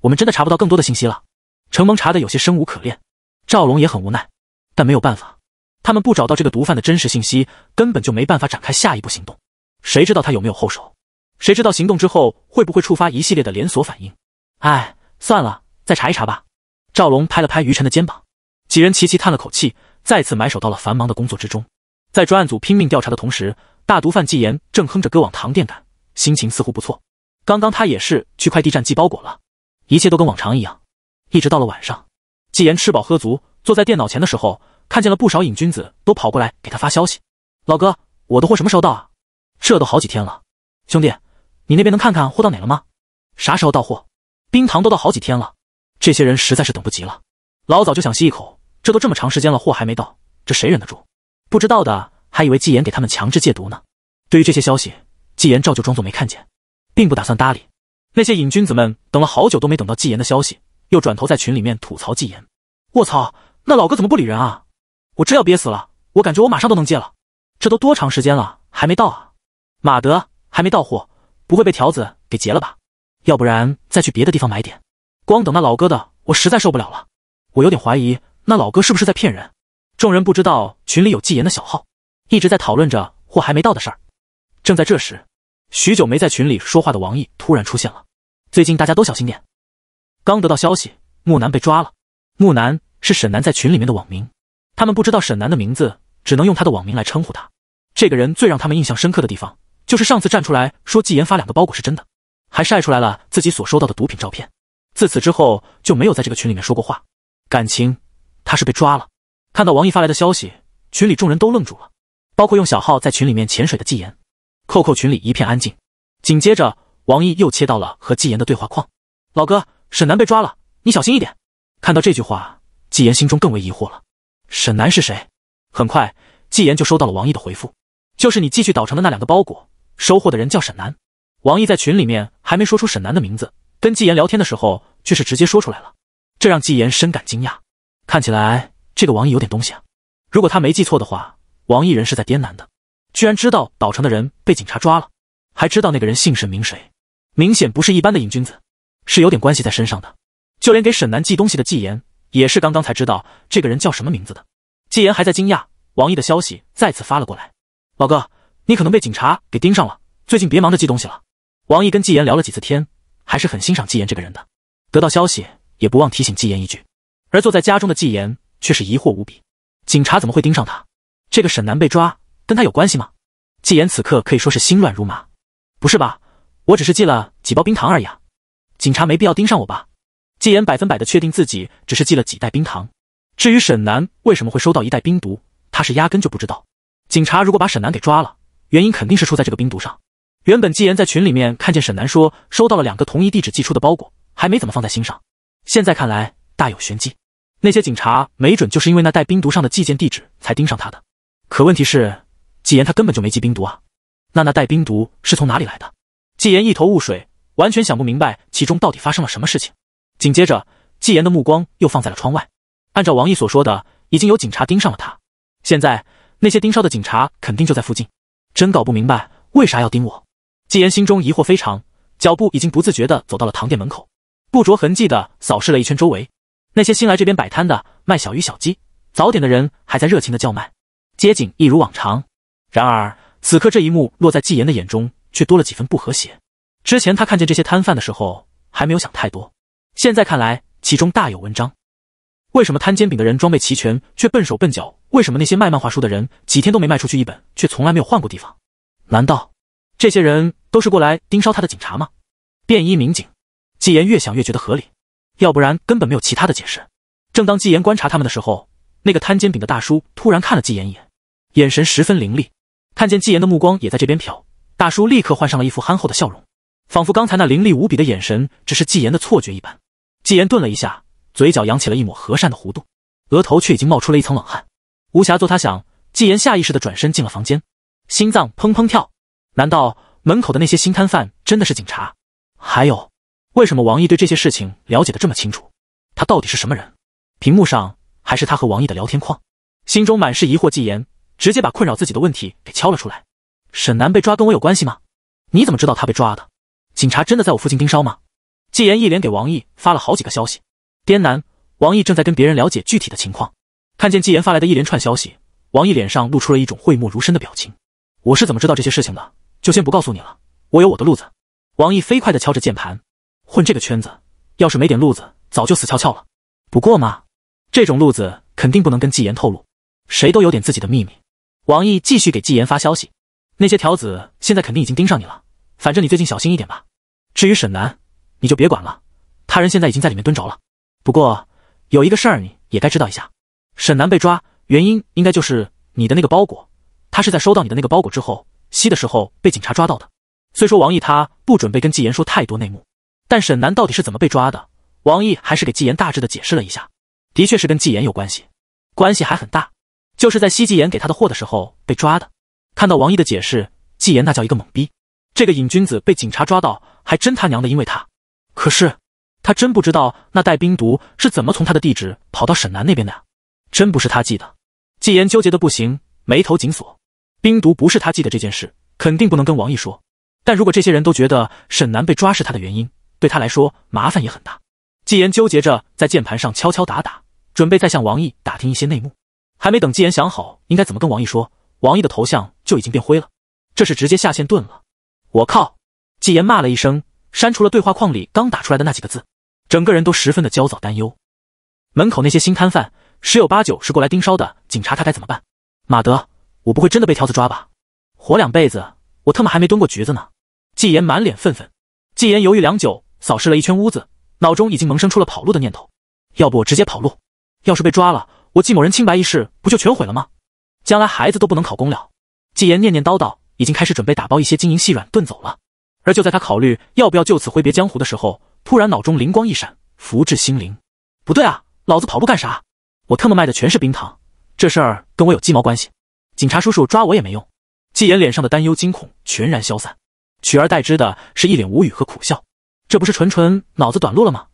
我们真的查不到更多的信息了，承蒙查的有些生无可恋。赵龙也很无奈，但没有办法，他们不找到这个毒贩的真实信息，根本就没办法展开下一步行动。谁知道他有没有后手？谁知道行动之后会不会触发一系列的连锁反应？哎，算了，再查一查吧。赵龙拍了拍于晨的肩膀，几人齐齐叹了口气，再次埋首到了繁忙的工作之中。在专案组拼命调查的同时，大毒贩纪言正哼着歌往唐店赶，心情似乎不错。刚刚他也是去快递站寄包裹了，一切都跟往常一样。一直到了晚上，纪言吃饱喝足，坐在电脑前的时候，看见了不少瘾君子都跑过来给他发消息：“老哥，我的货什么时候到啊？这都好几天了，兄弟。”你那边能看看货到哪了吗？啥时候到货？冰糖都到好几天了，这些人实在是等不及了，老早就想吸一口。这都这么长时间了，货还没到，这谁忍得住？不知道的还以为纪言给他们强制戒毒呢。对于这些消息，纪言照旧装作没看见，并不打算搭理。那些瘾君子们等了好久都没等到纪言的消息，又转头在群里面吐槽纪言：“我操，那老哥怎么不理人啊？我真要憋死了！我感觉我马上都能戒了。这都多长时间了，还没到啊？马德，还没到货！”不会被条子给劫了吧？要不然再去别的地方买点。光等那老哥的，我实在受不了了。我有点怀疑那老哥是不是在骗人。众人不知道群里有纪言的小号，一直在讨论着货还没到的事儿。正在这时，许久没在群里说话的王毅突然出现了。最近大家都小心点。刚得到消息，木南被抓了。木南是沈南在群里面的网名，他们不知道沈南的名字，只能用他的网名来称呼他。这个人最让他们印象深刻的地方。就是上次站出来说纪言发两个包裹是真的，还晒出来了自己所收到的毒品照片。自此之后就没有在这个群里面说过话，感情他是被抓了。看到王毅发来的消息，群里众人都愣住了，包括用小号在群里面潜水的纪言。扣扣群里一片安静。紧接着，王毅又切到了和纪言的对话框：“老哥，沈南被抓了，你小心一点。”看到这句话，纪言心中更为疑惑了：沈南是谁？很快，纪言就收到了王毅的回复：“就是你继续倒成的那两个包裹。”收货的人叫沈南，王毅在群里面还没说出沈南的名字，跟纪言聊天的时候却是直接说出来了，这让纪言深感惊讶。看起来这个王毅有点东西啊，如果他没记错的话，王毅人是在滇南的，居然知道岛城的人被警察抓了，还知道那个人姓沈名谁，明显不是一般的瘾君子，是有点关系在身上的。就连给沈南寄东西的纪言，也是刚刚才知道这个人叫什么名字的。纪言还在惊讶，王毅的消息再次发了过来，老哥。你可能被警察给盯上了，最近别忙着寄东西了。王毅跟纪言聊了几次天，还是很欣赏纪言这个人的。得到消息也不忘提醒纪言一句，而坐在家中的纪言却是疑惑无比：警察怎么会盯上他？这个沈南被抓跟他有关系吗？纪言此刻可以说是心乱如麻。不是吧？我只是寄了几包冰糖而已啊，警察没必要盯上我吧？纪言百分百的确定自己只是寄了几袋冰糖，至于沈南为什么会收到一袋冰毒，他是压根就不知道。警察如果把沈南给抓了。原因肯定是出在这个冰毒上。原本纪言在群里面看见沈南说收到了两个同一地址寄出的包裹，还没怎么放在心上。现在看来大有玄机，那些警察没准就是因为那袋冰毒上的寄件地址才盯上他的。可问题是，纪言他根本就没寄冰毒啊！那那袋冰毒是从哪里来的？纪言一头雾水，完全想不明白其中到底发生了什么事情。紧接着，纪言的目光又放在了窗外。按照王毅所说的，已经有警察盯上了他，现在那些盯梢的警察肯定就在附近。真搞不明白，为啥要盯我？纪言心中疑惑非常，脚步已经不自觉的走到了唐店门口，不着痕迹的扫视了一圈周围，那些新来这边摆摊的卖小鱼小鸡早点的人还在热情的叫卖，街景一如往常。然而此刻这一幕落在纪言的眼中，却多了几分不和谐。之前他看见这些摊贩的时候，还没有想太多，现在看来其中大有文章。为什么摊煎饼的人装备齐全，却笨手笨脚？为什么那些卖漫画书的人几天都没卖出去一本，却从来没有换过地方？难道这些人都是过来盯梢他的警察吗？便衣民警？纪言越想越觉得合理，要不然根本没有其他的解释。正当纪言观察他们的时候，那个摊煎饼的大叔突然看了纪言一眼，眼神十分凌厉。看见纪言的目光也在这边瞟，大叔立刻换上了一副憨厚的笑容，仿佛刚才那凌厉无比的眼神只是纪言的错觉一般。纪言顿了一下，嘴角扬起了一抹和善的弧度，额头却已经冒出了一层冷汗。无暇做他想，纪言下意识的转身进了房间，心脏砰砰跳。难道门口的那些新摊贩真的是警察？还有，为什么王毅对这些事情了解的这么清楚？他到底是什么人？屏幕上还是他和王毅的聊天框，心中满是疑惑。纪言直接把困扰自己的问题给敲了出来。沈南被抓跟我有关系吗？你怎么知道他被抓的？警察真的在我附近盯梢吗？纪言一连给王毅发了好几个消息。滇南，王毅正在跟别人了解具体的情况。看见纪言发来的一连串消息，王毅脸上露出了一种讳莫如深的表情。我是怎么知道这些事情的？就先不告诉你了，我有我的路子。王毅飞快地敲着键盘，混这个圈子，要是没点路子，早就死翘翘了。不过嘛，这种路子肯定不能跟纪言透露，谁都有点自己的秘密。王毅继续给纪言发消息，那些条子现在肯定已经盯上你了，反正你最近小心一点吧。至于沈南，你就别管了，他人现在已经在里面蹲着了。不过有一个事儿，你也该知道一下。沈南被抓，原因应该就是你的那个包裹。他是在收到你的那个包裹之后吸的时候被警察抓到的。虽说王毅他不准备跟纪言说太多内幕，但沈南到底是怎么被抓的，王毅还是给纪言大致的解释了一下。的确是跟纪言有关系，关系还很大，就是在吸纪言给他的货的时候被抓的。看到王毅的解释，纪言那叫一个懵逼。这个瘾君子被警察抓到，还真他娘的因为他。可是他真不知道那袋冰毒是怎么从他的地址跑到沈南那边的呀。真不是他记的，纪言纠结的不行，眉头紧锁。冰毒不是他记的这件事，肯定不能跟王毅说。但如果这些人都觉得沈南被抓是他的原因，对他来说麻烦也很大。纪言纠结着在键盘上敲敲打打，准备再向王毅打听一些内幕。还没等纪言想好应该怎么跟王毅说，王毅的头像就已经变灰了，这是直接下线断了。我靠！纪言骂了一声，删除了对话框里刚打出来的那几个字，整个人都十分的焦躁担忧。门口那些新摊贩。十有八九是过来盯梢的警察，他该怎么办？马德，我不会真的被条子抓吧？活两辈子，我特么还没蹲过局子呢！纪言满脸愤愤。纪言犹豫良久，扫视了一圈屋子，脑中已经萌生出了跑路的念头。要不我直接跑路？要是被抓了，我纪某人清白一事不就全毁了吗？将来孩子都不能考公了。纪言念念叨叨，已经开始准备打包一些金银细软，遁走了。而就在他考虑要不要就此挥别江湖的时候，突然脑中灵光一闪，福至心灵。不对啊，老子跑路干啥？我特么卖的全是冰糖，这事儿跟我有鸡毛关系？警察叔叔抓我也没用。纪言脸上的担忧、惊恐全然消散，取而代之的是一脸无语和苦笑。这不是纯纯脑子短路了吗？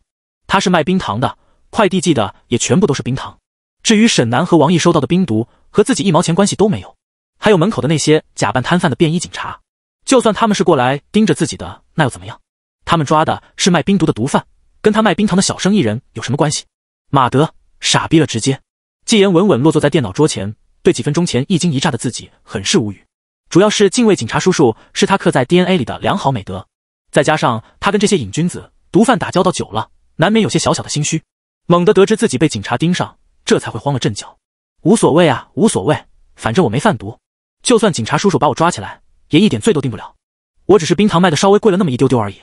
他是卖冰糖的，快递寄的也全部都是冰糖。至于沈南和王毅收到的冰毒，和自己一毛钱关系都没有。还有门口的那些假扮摊贩的便衣警察，就算他们是过来盯着自己的，那又怎么样？他们抓的是卖冰毒的毒贩，跟他卖冰糖的小生意人有什么关系？马德！傻逼了！直接，纪言稳稳落坐在电脑桌前，对几分钟前一惊一乍的自己很是无语。主要是敬畏警察叔叔是他刻在 DNA 里的良好美德，再加上他跟这些瘾君子、毒贩打交道久了，难免有些小小的心虚。猛地得知自己被警察盯上，这才会慌了阵脚。无所谓啊，无所谓，反正我没贩毒，就算警察叔叔把我抓起来，也一点罪都定不了。我只是冰糖卖的稍微贵了那么一丢丢而已。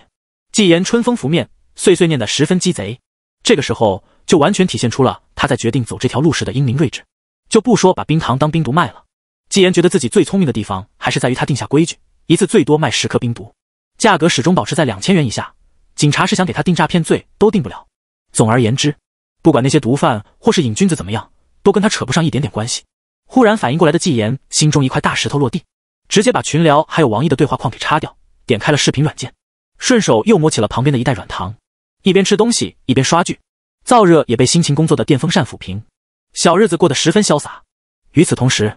纪言春风拂面，碎碎念的十分鸡贼。这个时候。就完全体现出了他在决定走这条路时的英明睿智，就不说把冰糖当冰毒卖了。纪言觉得自己最聪明的地方还是在于他定下规矩，一次最多卖十克冰毒，价格始终保持在两千元以下。警察是想给他定诈骗罪都定不了。总而言之，不管那些毒贩或是瘾君子怎么样，都跟他扯不上一点点关系。忽然反应过来的纪言心中一块大石头落地，直接把群聊还有王毅的对话框给叉掉，点开了视频软件，顺手又摸起了旁边的一袋软糖，一边吃东西一边刷剧。燥热也被辛勤工作的电风扇抚平，小日子过得十分潇洒。与此同时，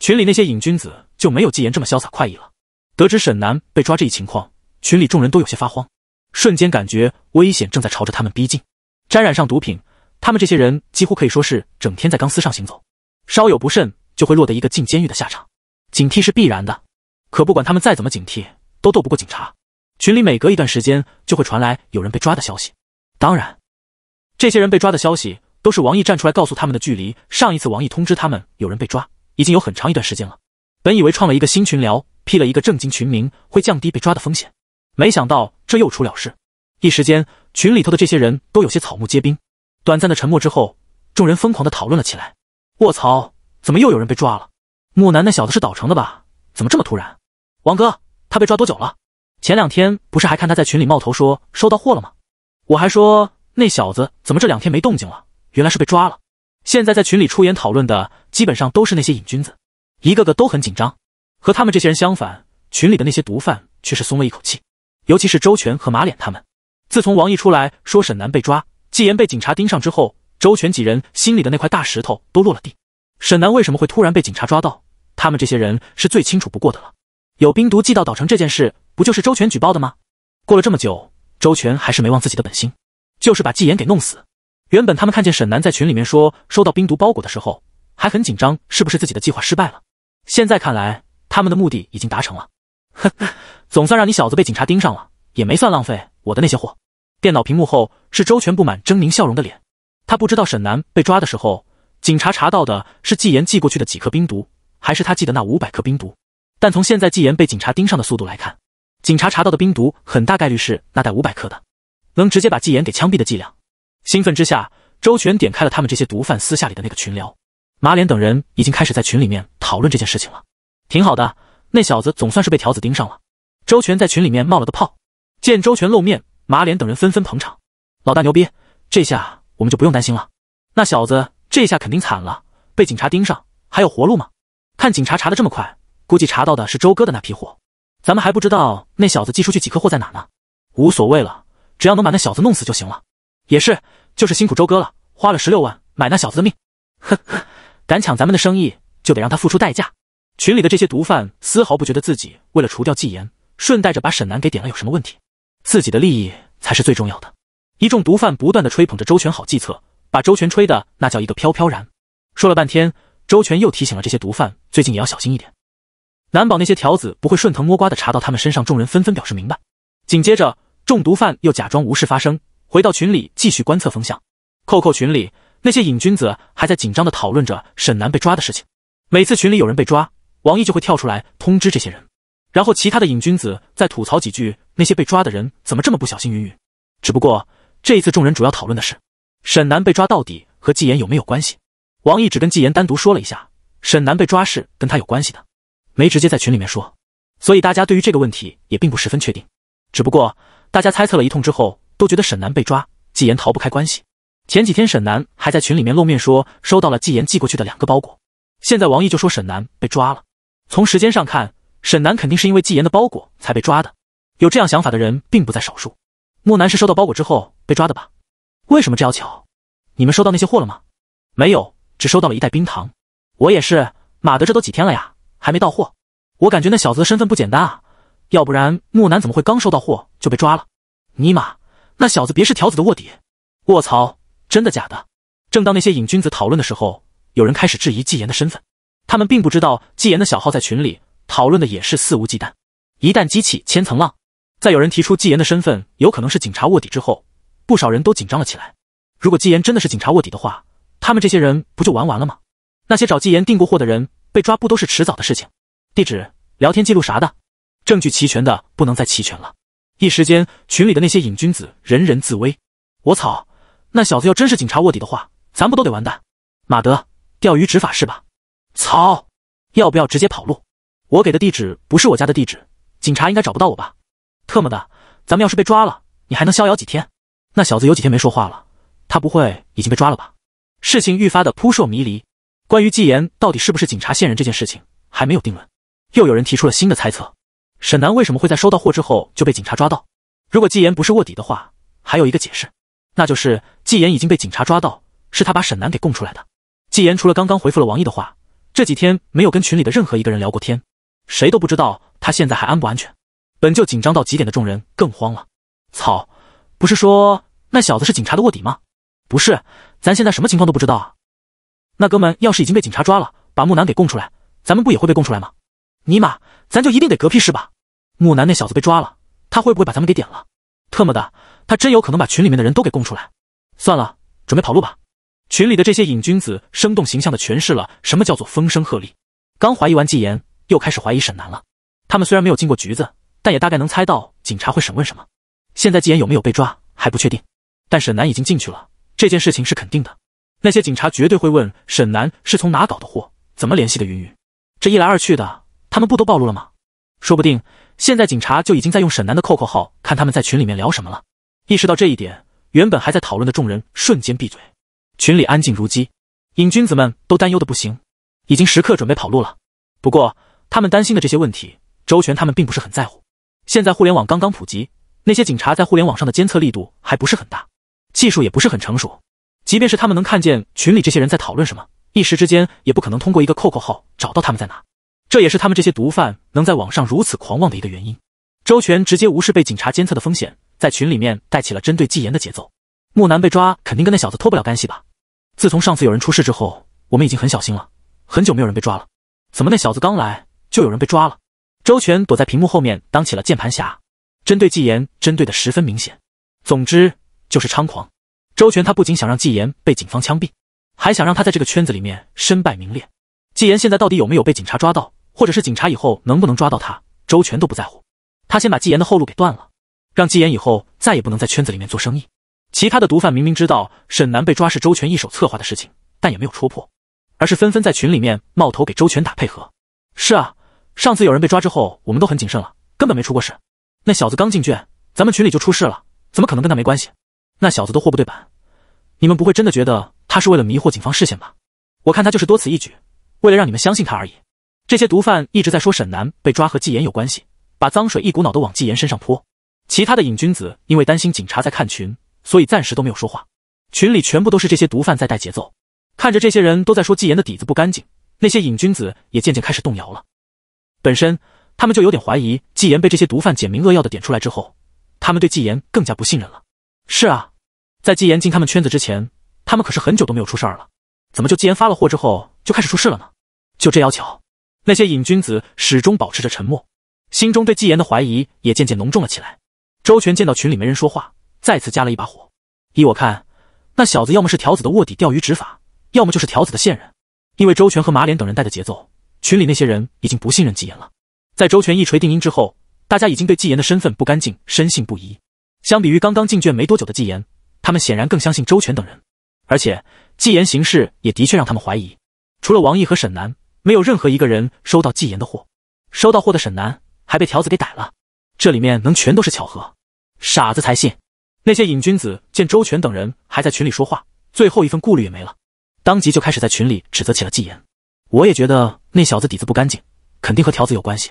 群里那些瘾君子就没有纪言这么潇洒快意了。得知沈南被抓这一情况，群里众人都有些发慌，瞬间感觉危险正在朝着他们逼近。沾染上毒品，他们这些人几乎可以说是整天在钢丝上行走，稍有不慎就会落得一个进监狱的下场。警惕是必然的，可不管他们再怎么警惕，都斗不过警察。群里每隔一段时间就会传来有人被抓的消息，当然。这些人被抓的消息都是王毅站出来告诉他们的。距离上一次王毅通知他们有人被抓，已经有很长一段时间了。本以为创了一个新群聊，批了一个正经群名，会降低被抓的风险，没想到这又出了事。一时间，群里头的这些人都有些草木皆兵。短暂的沉默之后，众人疯狂的讨论了起来：“卧槽，怎么又有人被抓了？木南那小子是岛城的吧？怎么这么突然？”“王哥，他被抓多久了？前两天不是还看他在群里冒头说收到货了吗？我还说……”那小子怎么这两天没动静了？原来是被抓了。现在在群里出言讨论的，基本上都是那些瘾君子，一个个都很紧张。和他们这些人相反，群里的那些毒贩却是松了一口气。尤其是周全和马脸他们，自从王毅出来说沈南被抓，纪言被警察盯上之后，周全几人心里的那块大石头都落了地。沈南为什么会突然被警察抓到？他们这些人是最清楚不过的了。有冰毒寄到岛城这件事，不就是周全举报的吗？过了这么久，周全还是没忘自己的本心。就是把纪言给弄死。原本他们看见沈南在群里面说收到冰毒包裹的时候，还很紧张，是不是自己的计划失败了？现在看来，他们的目的已经达成了。呵呵，总算让你小子被警察盯上了，也没算浪费我的那些货。电脑屏幕后是周全不满狰狞笑容的脸。他不知道沈南被抓的时候，警察查到的是纪言寄过去的几克冰毒，还是他寄的那五百克冰毒。但从现在纪言被警察盯上的速度来看，警察查到的冰毒很大概率是那袋五百克的。能直接把纪言给枪毙的伎俩，兴奋之下，周全点开了他们这些毒贩私下里的那个群聊。马脸等人已经开始在群里面讨论这件事情了，挺好的，那小子总算是被条子盯上了。周全在群里面冒了个泡，见周全露面，马脸等人纷纷捧场。老大牛逼，这下我们就不用担心了。那小子这下肯定惨了，被警察盯上还有活路吗？看警察查的这么快，估计查到的是周哥的那批货。咱们还不知道那小子寄出去几颗货在哪呢。无所谓了。只要能把那小子弄死就行了。也是，就是辛苦周哥了，花了十六万买那小子的命。呵呵，敢抢咱们的生意，就得让他付出代价。群里的这些毒贩丝毫不觉得自己为了除掉纪言，顺带着把沈南给点了有什么问题，自己的利益才是最重要的。一众毒贩不断的吹捧着周全好计策，把周全吹的那叫一个飘飘然。说了半天，周全又提醒了这些毒贩最近也要小心一点，难保那些条子不会顺藤摸瓜的查到他们身上。众人纷纷表示明白。紧接着。中毒犯又假装无事发生，回到群里继续观测风向。扣扣群里那些瘾君子还在紧张的讨论着沈南被抓的事情。每次群里有人被抓，王毅就会跳出来通知这些人，然后其他的瘾君子再吐槽几句那些被抓的人怎么这么不小心。云云。只不过这一次，众人主要讨论的是沈南被抓到底和纪言有没有关系。王毅只跟纪言单独说了一下沈南被抓是跟他有关系的，没直接在群里面说，所以大家对于这个问题也并不十分确定。只不过。大家猜测了一通之后，都觉得沈南被抓，纪言逃不开关系。前几天沈南还在群里面露面，说收到了纪言寄过去的两个包裹。现在王毅就说沈南被抓了。从时间上看，沈南肯定是因为纪言的包裹才被抓的。有这样想法的人并不在少数。木南是收到包裹之后被抓的吧？为什么这要巧？你们收到那些货了吗？没有，只收到了一袋冰糖。我也是，马德，这都几天了呀，还没到货。我感觉那小子的身份不简单啊。要不然木南怎么会刚收到货就被抓了？尼玛，那小子别是条子的卧底！卧槽，真的假的？正当那些瘾君子讨论的时候，有人开始质疑纪言的身份。他们并不知道纪言的小号在群里讨论的也是肆无忌惮。一旦激起千层浪，在有人提出纪言的身份有可能是警察卧底之后，不少人都紧张了起来。如果纪言真的是警察卧底的话，他们这些人不就玩完了吗？那些找纪言订过货的人被抓不都是迟早的事情？地址、聊天记录啥的。证据齐全的不能再齐全了，一时间群里的那些瘾君子人人自危。我操，那小子要真是警察卧底的话，咱不都得完蛋？马德，钓鱼执法是吧？操，要不要直接跑路？我给的地址不是我家的地址，警察应该找不到我吧？特么的，咱们要是被抓了，你还能逍遥几天？那小子有几天没说话了，他不会已经被抓了吧？事情愈发的扑朔迷离，关于纪言到底是不是警察线人这件事情还没有定论。又有人提出了新的猜测。沈南为什么会在收到货之后就被警察抓到？如果纪言不是卧底的话，还有一个解释，那就是纪言已经被警察抓到，是他把沈南给供出来的。纪言除了刚刚回复了王毅的话，这几天没有跟群里的任何一个人聊过天，谁都不知道他现在还安不安全。本就紧张到极点的众人更慌了。操，不是说那小子是警察的卧底吗？不是，咱现在什么情况都不知道啊！那哥们要是已经被警察抓了，把木南给供出来，咱们不也会被供出来吗？尼玛，咱就一定得嗝屁是吧？木南那小子被抓了，他会不会把咱们给点了？特么的，他真有可能把群里面的人都给供出来。算了，准备跑路吧。群里的这些瘾君子生动形象的诠释了什么叫做风声鹤唳。刚怀疑完纪言，又开始怀疑沈南了。他们虽然没有进过局子，但也大概能猜到警察会审问什么。现在纪言有没有被抓还不确定，但沈南已经进去了，这件事情是肯定的。那些警察绝对会问沈南是从哪搞的货，怎么联系的云云。这一来二去的。他们不都暴露了吗？说不定现在警察就已经在用沈南的扣扣号看他们在群里面聊什么了。意识到这一点，原本还在讨论的众人瞬间闭嘴，群里安静如鸡。瘾君子们都担忧的不行，已经时刻准备跑路了。不过他们担心的这些问题，周全他们并不是很在乎。现在互联网刚刚普及，那些警察在互联网上的监测力度还不是很大，技术也不是很成熟。即便是他们能看见群里这些人在讨论什么，一时之间也不可能通过一个扣扣号找到他们在哪。这也是他们这些毒贩能在网上如此狂妄的一个原因。周全直接无视被警察监测的风险，在群里面带起了针对纪言的节奏。木南被抓，肯定跟那小子脱不了干系吧？自从上次有人出事之后，我们已经很小心了，很久没有人被抓了。怎么那小子刚来就有人被抓了？周全躲在屏幕后面当起了键盘侠，针对纪言，针对的十分明显。总之就是猖狂。周全他不仅想让纪言被警方枪毙，还想让他在这个圈子里面身败名裂。纪言现在到底有没有被警察抓到？或者是警察以后能不能抓到他，周全都不在乎。他先把纪言的后路给断了，让纪言以后再也不能在圈子里面做生意。其他的毒贩明明知道沈南被抓是周全一手策划的事情，但也没有戳破，而是纷纷在群里面冒头给周全打配合。是啊，上次有人被抓之后，我们都很谨慎了，根本没出过事。那小子刚进圈，咱们群里就出事了，怎么可能跟他没关系？那小子都货不对版，你们不会真的觉得他是为了迷惑警方视线吧？我看他就是多此一举，为了让你们相信他而已。这些毒贩一直在说沈南被抓和纪言有关系，把脏水一股脑的往纪言身上泼。其他的瘾君子因为担心警察在看群，所以暂时都没有说话。群里全部都是这些毒贩在带节奏，看着这些人都在说纪言的底子不干净，那些瘾君子也渐渐开始动摇了。本身他们就有点怀疑纪言被这些毒贩简明扼要的点出来之后，他们对纪言更加不信任了。是啊，在纪言进他们圈子之前，他们可是很久都没有出事儿了，怎么就纪言发了货之后就开始出事了呢？就这要巧。那些瘾君子始终保持着沉默，心中对纪言的怀疑也渐渐浓重了起来。周全见到群里没人说话，再次加了一把火。依我看，那小子要么是条子的卧底钓鱼执法，要么就是条子的线人。因为周全和马脸等人带的节奏，群里那些人已经不信任纪言了。在周全一锤定音之后，大家已经对纪言的身份不干净深信不疑。相比于刚刚进圈没多久的纪言，他们显然更相信周全等人，而且纪言行事也的确让他们怀疑。除了王毅和沈南。没有任何一个人收到纪言的货，收到货的沈南还被条子给逮了，这里面能全都是巧合？傻子才信！那些瘾君子见周全等人还在群里说话，最后一份顾虑也没了，当即就开始在群里指责起了纪言。我也觉得那小子底子不干净，肯定和条子有关系。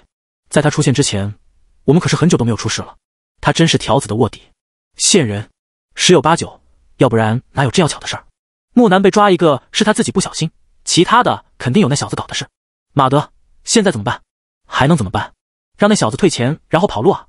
在他出现之前，我们可是很久都没有出事了。他真是条子的卧底、线人，十有八九，要不然哪有这样巧的事儿？木南被抓一个是他自己不小心。其他的肯定有那小子搞的事，马德，现在怎么办？还能怎么办？让那小子退钱，然后跑路啊！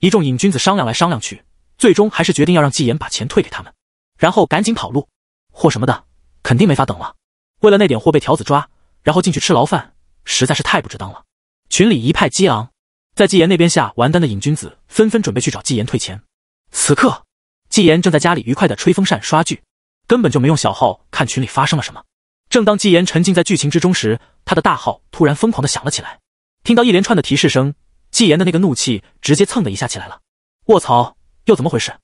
一众瘾君子商量来商量去，最终还是决定要让纪言把钱退给他们，然后赶紧跑路。货什么的，肯定没法等了。为了那点货被条子抓，然后进去吃牢饭，实在是太不值当了。群里一派激昂，在纪言那边下完单的瘾君子纷纷准备去找纪言退钱。此刻，纪言正在家里愉快的吹风扇刷剧，根本就没用小号看群里发生了什么。正当纪言沉浸在剧情之中时，他的大号突然疯狂的响了起来。听到一连串的提示声，纪言的那个怒气直接蹭的一下起来了。卧槽，又怎么回事？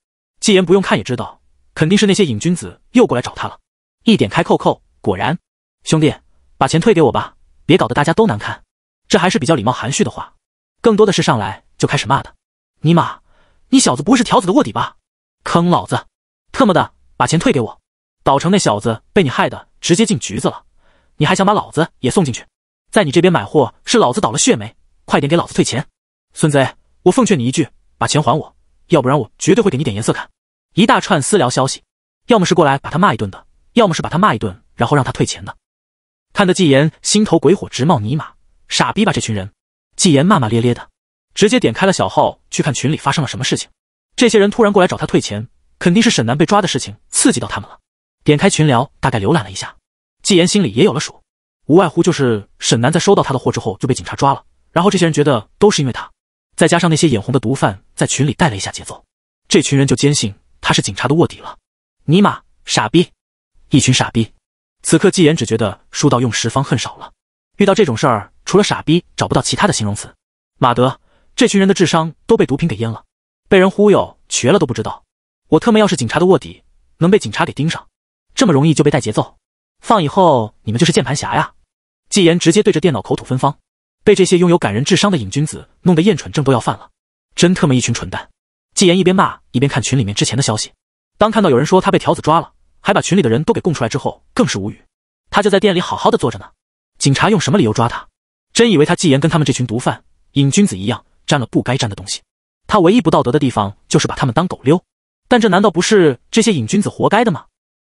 纪言不用看也知道，肯定是那些瘾君子又过来找他了。一点开扣扣，果然，兄弟，把钱退给我吧，别搞得大家都难堪。这还是比较礼貌含蓄的话，更多的是上来就开始骂的。尼玛，你小子不会是条子的卧底吧？坑老子！特么的，把钱退给我！岛城那小子被你害的。直接进局子了，你还想把老子也送进去？在你这边买货是老子倒了血霉，快点给老子退钱！孙贼，我奉劝你一句，把钱还我，要不然我绝对会给你点颜色看。一大串私聊消息，要么是过来把他骂一顿的，要么是把他骂一顿然后让他退钱的。看得纪言心头鬼火直冒，尼玛，傻逼吧这群人！纪言骂骂咧咧的，直接点开了小号去看群里发生了什么事情。这些人突然过来找他退钱，肯定是沈南被抓的事情刺激到他们了。点开群聊，大概浏览了一下，纪言心里也有了数，无外乎就是沈南在收到他的货之后就被警察抓了，然后这些人觉得都是因为他，再加上那些眼红的毒贩在群里带了一下节奏，这群人就坚信他是警察的卧底了。尼玛，傻逼，一群傻逼！此刻纪言只觉得书到用时方恨少了，遇到这种事儿，除了傻逼找不到其他的形容词。马德，这群人的智商都被毒品给淹了，被人忽悠瘸了都不知道。我特么要是警察的卧底，能被警察给盯上？这么容易就被带节奏，放以后你们就是键盘侠呀！纪言直接对着电脑口吐芬芳，被这些拥有感人智商的瘾君子弄得厌蠢症都要犯了，真特么一群蠢蛋！纪言一边骂一边看群里面之前的消息，当看到有人说他被条子抓了，还把群里的人都给供出来之后，更是无语。他就在店里好好的坐着呢，警察用什么理由抓他？真以为他纪言跟他们这群毒贩、瘾君子一样沾了不该沾的东西？他唯一不道德的地方就是把他们当狗遛，但这难道不是这些瘾君子活该的吗？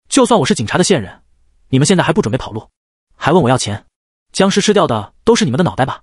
就算我是警察的线人，你们现在还不准备跑路，还问我要钱？僵尸吃掉的都是你们的脑袋吧？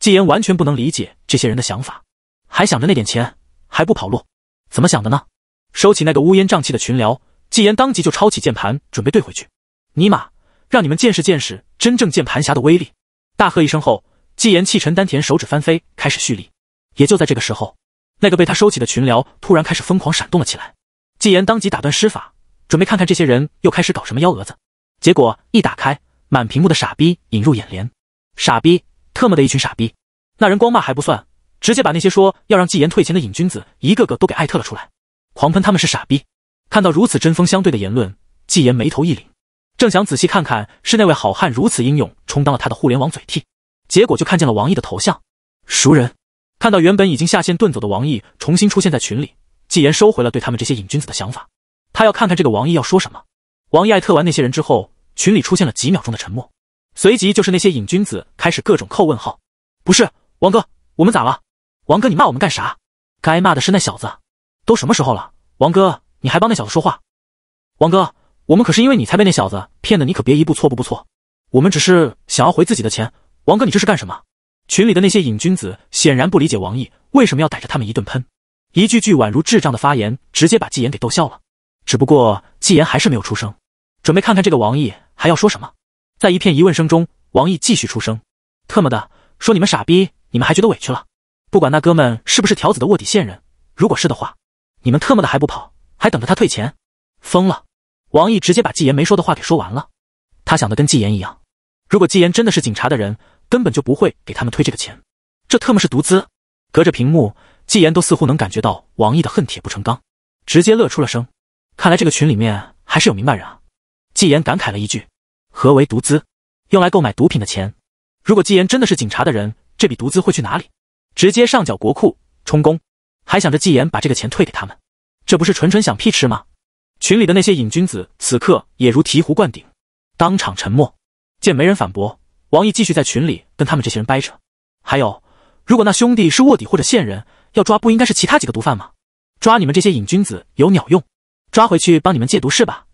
纪言完全不能理解这些人的想法，还想着那点钱，还不跑路，怎么想的呢？收起那个乌烟瘴气的群聊，纪言当即就抄起键盘准备怼回去。尼玛，让你们见识见识真正键盘侠的威力！大喝一声后，纪言气沉丹田，手指翻飞开始蓄力。也就在这个时候，那个被他收起的群聊突然开始疯狂闪动了起来。纪言当即打断施法。准备看看这些人又开始搞什么幺蛾子，结果一打开，满屏幕的傻逼引入眼帘，傻逼，特么的一群傻逼！那人光骂还不算，直接把那些说要让纪言退钱的瘾君子一个个都给艾特了出来，狂喷他们是傻逼。看到如此针锋相对的言论，纪言眉头一拧，正想仔细看看是那位好汉如此英勇充当了他的互联网嘴替，结果就看见了王毅的头像，熟人。看到原本已经下线遁走的王毅重新出现在群里，纪言收回了对他们这些瘾君子的想法。他要看看这个王毅要说什么。王毅艾特完那些人之后，群里出现了几秒钟的沉默，随即就是那些瘾君子开始各种扣问号。不是王哥，我们咋了？王哥，你骂我们干啥？该骂的是那小子。都什么时候了，王哥，你还帮那小子说话？王哥，我们可是因为你才被那小子骗的，你可别一步错，步步错。我们只是想要回自己的钱。王哥，你这是干什么？群里的那些瘾君子显然不理解王毅为什么要逮着他们一顿喷，一句句宛如智障的发言，直接把纪言给逗笑了。只不过纪言还是没有出声，准备看看这个王毅还要说什么。在一片疑问声中，王毅继续出声：“特么的，说你们傻逼，你们还觉得委屈了？不管那哥们是不是条子的卧底线人，如果是的话，你们特么的还不跑，还等着他退钱？疯了！”王毅直接把纪言没说的话给说完了。他想的跟纪言一样，如果纪言真的是警察的人，根本就不会给他们退这个钱。这特么是毒资！隔着屏幕，纪言都似乎能感觉到王毅的恨铁不成钢，直接乐出了声。看来这个群里面还是有明白人啊，纪言感慨了一句：“何为毒资？用来购买毒品的钱。如果纪言真的是警察的人，这笔毒资会去哪里？直接上缴国库充公，还想着纪言把这个钱退给他们，这不是纯纯想屁吃吗？”群里的那些瘾君子此刻也如醍醐灌顶，当场沉默。见没人反驳，王毅继续在群里跟他们这些人掰扯：“还有，如果那兄弟是卧底或者线人，要抓不应该是其他几个毒贩吗？抓你们这些瘾君子有鸟用？”抓回去帮你们戒毒是吧？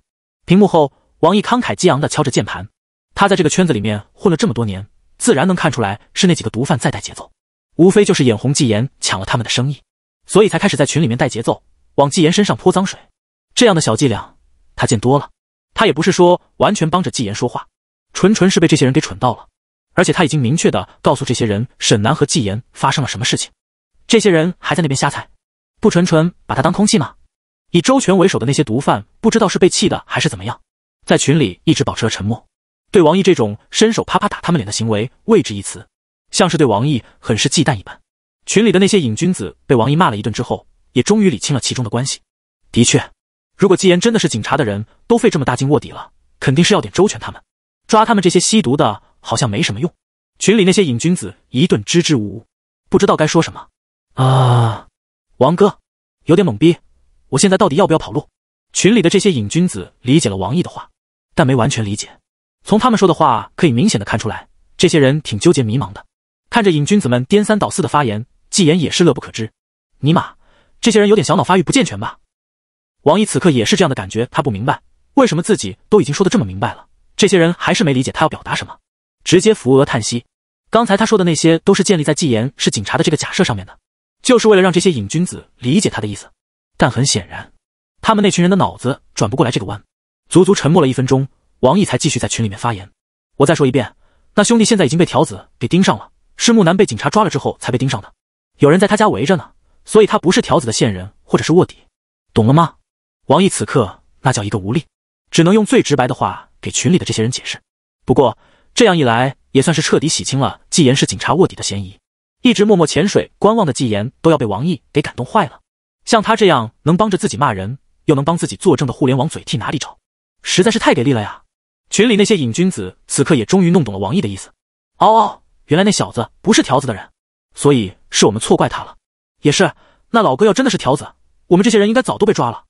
屏幕后，王毅慷慨激昂的敲着键盘。他在这个圈子里面混了这么多年，自然能看出来是那几个毒贩在带节奏，无非就是眼红纪言抢了他们的生意，所以才开始在群里面带节奏，往纪言身上泼脏水。这样的小伎俩，他见多了。他也不是说完全帮着纪言说话，纯纯是被这些人给蠢到了。而且他已经明确的告诉这些人，沈南和纪言发生了什么事情，这些人还在那边瞎猜，不纯纯把他当空气吗？以周全为首的那些毒贩，不知道是被气的还是怎么样，在群里一直保持了沉默，对王毅这种伸手啪啪打他们脸的行为未置一词，像是对王毅很是忌惮一般。群里的那些瘾君子被王毅骂了一顿之后，也终于理清了其中的关系。的确，如果纪言真的是警察的人，都费这么大劲卧底了，肯定是要点周全他们，抓他们这些吸毒的，好像没什么用。群里那些瘾君子一顿支支吾吾，不知道该说什么。啊，王哥，有点懵逼。我现在到底要不要跑路？群里的这些瘾君子理解了王毅的话，但没完全理解。从他们说的话可以明显的看出来，这些人挺纠结、迷茫的。看着瘾君子们颠三倒四的发言，纪言也是乐不可支。尼玛，这些人有点小脑发育不健全吧？王毅此刻也是这样的感觉，他不明白为什么自己都已经说的这么明白了，这些人还是没理解他要表达什么，直接扶额叹息。刚才他说的那些都是建立在纪言是警察的这个假设上面的，就是为了让这些瘾君子理解他的意思。但很显然，他们那群人的脑子转不过来这个弯。足足沉默了一分钟，王毅才继续在群里面发言。我再说一遍，那兄弟现在已经被条子给盯上了，是木南被警察抓了之后才被盯上的。有人在他家围着呢，所以他不是条子的线人或者是卧底，懂了吗？王毅此刻那叫一个无力，只能用最直白的话给群里的这些人解释。不过这样一来，也算是彻底洗清了纪言是警察卧底的嫌疑。一直默默潜水观望的纪言都要被王毅给感动坏了。像他这样能帮着自己骂人，又能帮自己作证的互联网嘴替哪里找？实在是太给力了呀！群里那些瘾君子此刻也终于弄懂了王毅的意思。哦，原来那小子不是条子的人，所以是我们错怪他了。也是，那老哥要真的是条子，我们这些人应该早都被抓了。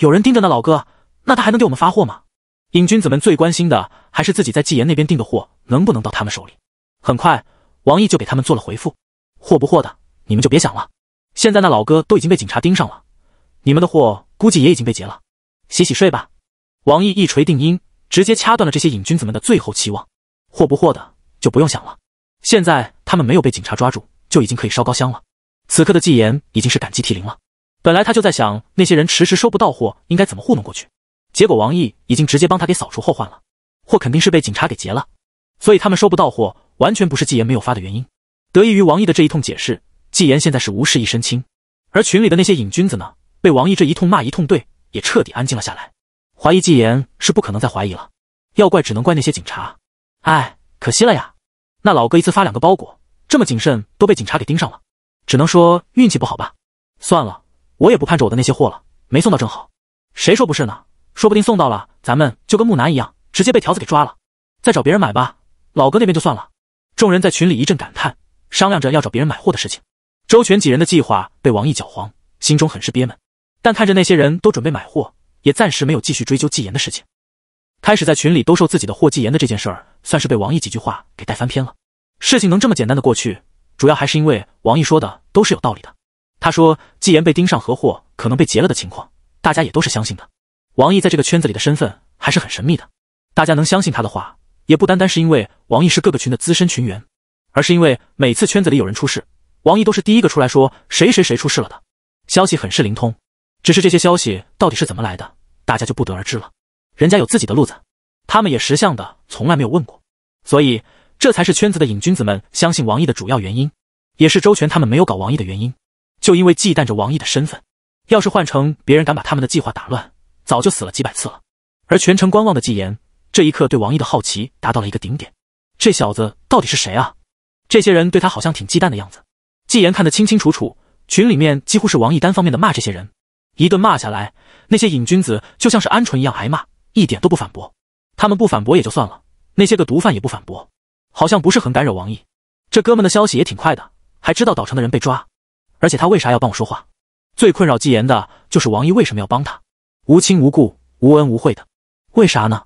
有人盯着那老哥，那他还能给我们发货吗？瘾君子们最关心的还是自己在纪言那边订的货能不能到他们手里。很快，王毅就给他们做了回复：货不货的，你们就别想了。现在那老哥都已经被警察盯上了，你们的货估计也已经被劫了。洗洗睡吧。王毅一锤定音，直接掐断了这些瘾君子们的最后期望。货不货的就不用想了。现在他们没有被警察抓住，就已经可以烧高香了。此刻的纪言已经是感激涕零了。本来他就在想，那些人迟迟收不到货，应该怎么糊弄过去？结果王毅已经直接帮他给扫除后患了。货肯定是被警察给劫了，所以他们收不到货，完全不是纪言没有发的原因。得益于王毅的这一通解释。纪言现在是无事一身轻，而群里的那些瘾君子呢，被王毅这一通骂一通，对，也彻底安静了下来。怀疑纪言是不可能再怀疑了，要怪只能怪那些警察。哎，可惜了呀！那老哥一次发两个包裹，这么谨慎都被警察给盯上了，只能说运气不好吧。算了，我也不盼着我的那些货了，没送到正好。谁说不是呢？说不定送到了，咱们就跟木南一样，直接被条子给抓了。再找别人买吧，老哥那边就算了。众人在群里一阵感叹，商量着要找别人买货的事情。周全几人的计划被王毅搅黄，心中很是憋闷，但看着那些人都准备买货，也暂时没有继续追究纪言的事情，开始在群里兜售自己的货。纪言的这件事儿，算是被王毅几句话给带翻篇了。事情能这么简单的过去，主要还是因为王毅说的都是有道理的。他说纪言被盯上和货可能被劫了的情况，大家也都是相信的。王毅在这个圈子里的身份还是很神秘的，大家能相信他的话，也不单单是因为王毅是各个群的资深群员，而是因为每次圈子里有人出事。王毅都是第一个出来说谁谁谁出事了的消息，很是灵通。只是这些消息到底是怎么来的，大家就不得而知了。人家有自己的路子，他们也识相的，从来没有问过。所以，这才是圈子的瘾君子们相信王毅的主要原因，也是周全他们没有搞王毅的原因。就因为忌惮着王毅的身份，要是换成别人，敢把他们的计划打乱，早就死了几百次了。而全程观望的纪言，这一刻对王毅的好奇达到了一个顶点。这小子到底是谁啊？这些人对他好像挺忌惮的样子。纪言看得清清楚楚，群里面几乎是王毅单方面的骂这些人，一顿骂下来，那些瘾君子就像是鹌鹑一样挨骂，一点都不反驳。他们不反驳也就算了，那些个毒贩也不反驳，好像不是很敢惹王毅。这哥们的消息也挺快的，还知道岛城的人被抓。而且他为啥要帮我说话？最困扰纪言的就是王毅为什么要帮他，无亲无故、无恩无惠的，为啥呢？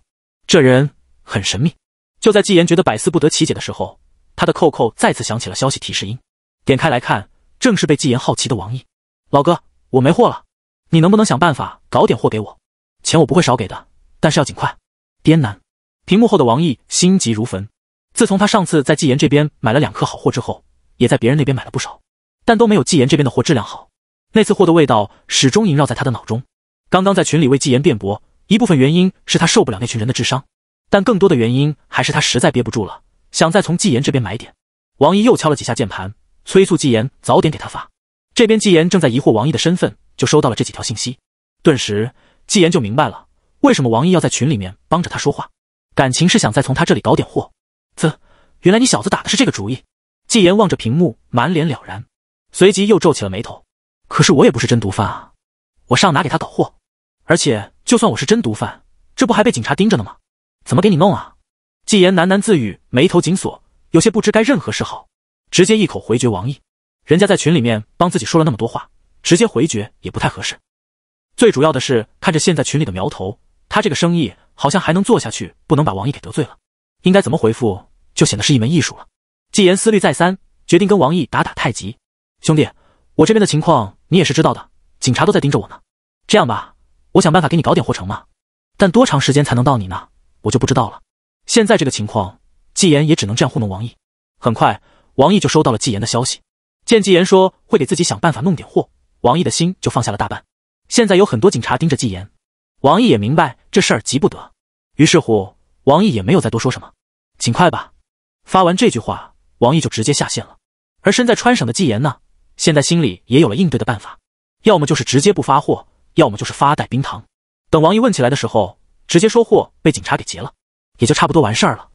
这人很神秘。就在纪言觉得百思不得其解的时候，他的扣扣再次响起了消息提示音。点开来看，正是被纪言好奇的王毅老哥，我没货了，你能不能想办法搞点货给我？钱我不会少给的，但是要尽快。滇南屏幕后的王毅心急如焚。自从他上次在纪言这边买了两颗好货之后，也在别人那边买了不少，但都没有纪言这边的货质量好。那次货的味道始终萦绕在他的脑中。刚刚在群里为纪言辩驳，一部分原因是他受不了那群人的智商，但更多的原因还是他实在憋不住了，想再从纪言这边买点。王毅又敲了几下键盘。催促纪言早点给他发，这边纪言正在疑惑王毅的身份，就收到了这几条信息，顿时纪言就明白了为什么王毅要在群里面帮着他说话，感情是想再从他这里搞点货。啧，原来你小子打的是这个主意。纪言望着屏幕，满脸了然，随即又皱起了眉头。可是我也不是真毒贩啊，我上哪给他搞货？而且就算我是真毒贩，这不还被警察盯着呢吗？怎么给你弄啊？纪言喃喃自语，眉头紧锁，有些不知该如何是好。直接一口回绝王毅，人家在群里面帮自己说了那么多话，直接回绝也不太合适。最主要的是，看着现在群里的苗头，他这个生意好像还能做下去，不能把王毅给得罪了。应该怎么回复，就显得是一门艺术了。纪言思虑再三，决定跟王毅打打太极。兄弟，我这边的情况你也是知道的，警察都在盯着我呢。这样吧，我想办法给你搞点货成吗？但多长时间才能到你那，我就不知道了。现在这个情况，纪言也只能这样糊弄王毅。很快。王毅就收到了纪言的消息，见纪言说会给自己想办法弄点货，王毅的心就放下了大半。现在有很多警察盯着纪言，王毅也明白这事儿急不得，于是乎，王毅也没有再多说什么，尽快吧。发完这句话，王毅就直接下线了。而身在川省的纪言呢，现在心里也有了应对的办法，要么就是直接不发货，要么就是发带冰糖。等王毅问起来的时候，直接说货被警察给劫了，也就差不多完事儿了。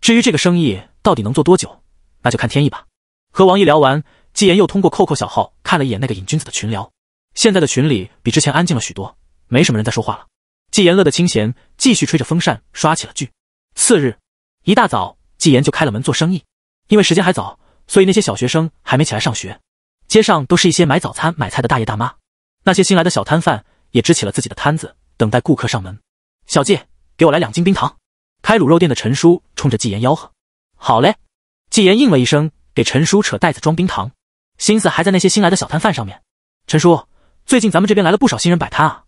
至于这个生意到底能做多久？那就看天意吧。和王毅聊完，纪言又通过扣扣小号看了一眼那个瘾君子的群聊。现在的群里比之前安静了许多，没什么人在说话了。纪言乐得清闲，继续吹着风扇刷起了剧。次日一大早，纪言就开了门做生意。因为时间还早，所以那些小学生还没起来上学，街上都是一些买早餐、买菜的大爷大妈。那些新来的小摊贩也支起了自己的摊子，等待顾客上门。小季，给我来两斤冰糖。开卤肉店的陈叔冲着纪言吆喝：“好嘞。”纪言应了一声，给陈叔扯袋子装冰糖，心思还在那些新来的小摊贩上面。陈叔，最近咱们这边来了不少新人摆摊啊。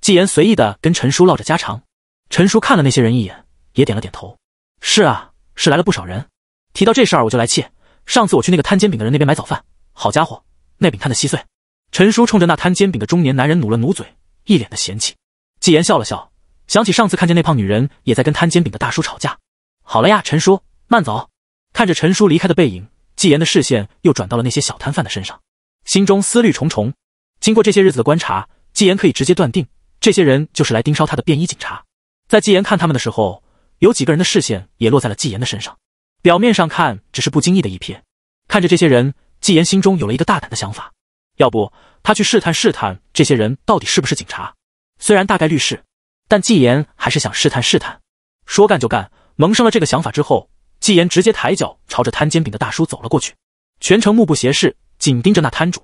纪言随意的跟陈叔唠着家常。陈叔看了那些人一眼，也点了点头。是啊，是来了不少人。提到这事儿我就来气，上次我去那个摊煎饼的人那边买早饭，好家伙，那饼摊的稀碎。陈叔冲着那摊煎饼的中年男人努了努嘴，一脸的嫌弃。纪言笑了笑，想起上次看见那胖女人也在跟摊煎饼的大叔吵架。好了呀，陈叔，慢走。看着陈叔离开的背影，纪言的视线又转到了那些小摊贩的身上，心中思虑重重。经过这些日子的观察，纪言可以直接断定，这些人就是来盯梢他的便衣警察。在纪言看他们的时候，有几个人的视线也落在了纪言的身上，表面上看只是不经意的一瞥。看着这些人，纪言心中有了一个大胆的想法：要不他去试探试探这些人到底是不是警察？虽然大概率是，但纪言还是想试探试探。说干就干，萌生了这个想法之后。纪言直接抬脚朝着摊煎饼的大叔走了过去，全程目不斜视，紧盯着那摊主。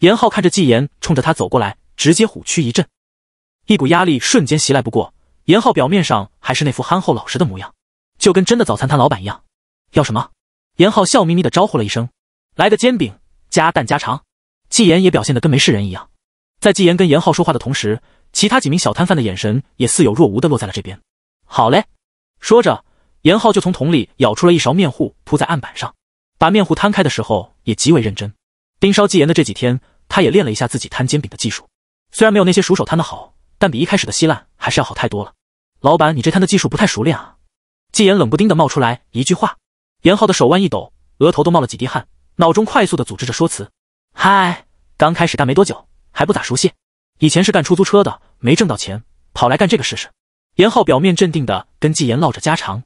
严浩看着纪言冲着他走过来，直接虎躯一震，一股压力瞬间袭来。不过，严浩表面上还是那副憨厚老实的模样，就跟真的早餐摊老板一样。要什么？严浩笑眯眯的招呼了一声：“来个煎饼加蛋加肠。”纪言也表现得跟没事人一样。在纪言跟严浩说话的同时，其他几名小摊贩的眼神也似有若无的落在了这边。好嘞，说着。严浩就从桶里舀出了一勺面糊，铺在案板上，把面糊摊开的时候也极为认真。盯梢纪言的这几天，他也练了一下自己摊煎饼的技术，虽然没有那些熟手摊的好，但比一开始的稀烂还是要好太多了。老板，你这摊的技术不太熟练啊？纪言冷不丁的冒出来一句话。严浩的手腕一抖，额头都冒了几滴汗，脑中快速的组织着说辞。嗨，刚开始干没多久，还不咋熟悉。以前是干出租车的，没挣到钱，跑来干这个试试。严浩表面镇定的跟纪言唠着家常。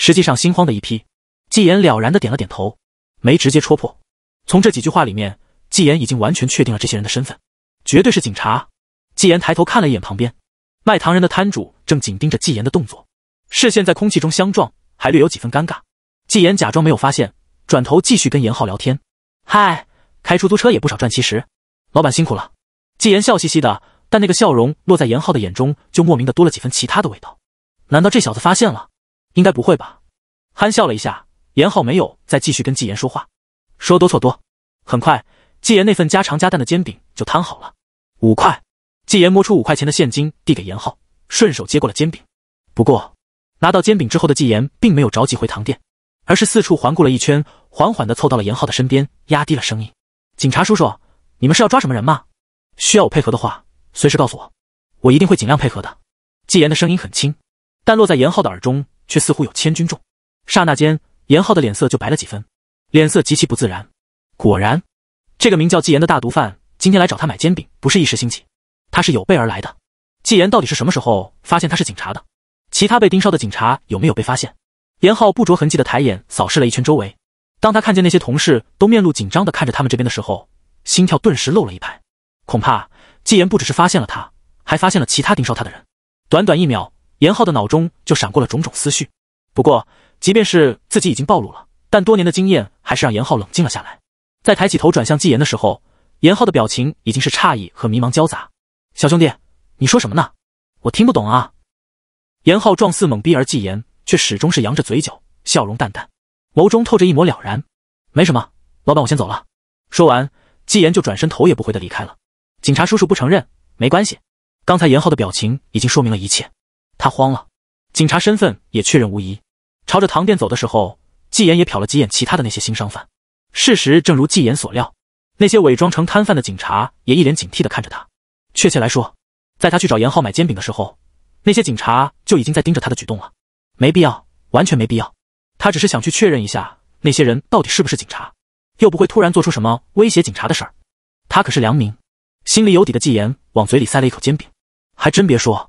实际上，心慌的一批。纪言了然的点了点头，没直接戳破。从这几句话里面，纪言已经完全确定了这些人的身份，绝对是警察。纪言抬头看了一眼旁边卖糖人的摊主，正紧盯着纪言的动作，视线在空气中相撞，还略有几分尴尬。纪言假装没有发现，转头继续跟严浩聊天：“嗨，开出租车也不少赚，其实，老板辛苦了。”纪言笑嘻嘻的，但那个笑容落在严浩的眼中，就莫名的多了几分其他的味道。难道这小子发现了？应该不会吧？憨笑了一下，严浩没有再继续跟纪言说话。说多错多。很快，纪言那份加常加蛋的煎饼就摊好了。五块。纪言摸出五块钱的现金递给严浩，顺手接过了煎饼。不过，拿到煎饼之后的纪言并没有着急回糖店，而是四处环顾了一圈，缓缓地凑到了严浩的身边，压低了声音：“警察叔叔，你们是要抓什么人吗？需要我配合的话，随时告诉我，我一定会尽量配合的。”纪言的声音很轻，但落在严浩的耳中。却似乎有千钧重，刹那间，严浩的脸色就白了几分，脸色极其不自然。果然，这个名叫纪言的大毒贩今天来找他买煎饼，不是一时兴起，他是有备而来的。纪言到底是什么时候发现他是警察的？其他被盯梢的警察有没有被发现？严浩不着痕迹的抬眼扫视了一圈周围，当他看见那些同事都面露紧张的看着他们这边的时候，心跳顿时漏了一拍。恐怕纪言不只是发现了他，还发现了其他盯梢他的人。短短一秒。严浩的脑中就闪过了种种思绪，不过即便是自己已经暴露了，但多年的经验还是让严浩冷静了下来。在抬起头转向纪言的时候，严浩的表情已经是诧异和迷茫交杂。小兄弟，你说什么呢？我听不懂啊！严浩状似懵逼，而纪言却始终是扬着嘴角，笑容淡淡，眸中透着一抹了然。没什么，老板，我先走了。说完，纪言就转身头也不回的离开了。警察叔叔不承认，没关系，刚才严浩的表情已经说明了一切。他慌了，警察身份也确认无疑。朝着唐店走的时候，纪言也瞟了几眼其他的那些新商贩。事实正如纪言所料，那些伪装成摊贩的警察也一脸警惕的看着他。确切来说，在他去找严浩买煎饼的时候，那些警察就已经在盯着他的举动了。没必要，完全没必要。他只是想去确认一下那些人到底是不是警察，又不会突然做出什么威胁警察的事儿。他可是良民，心里有底的。纪言往嘴里塞了一口煎饼，还真别说。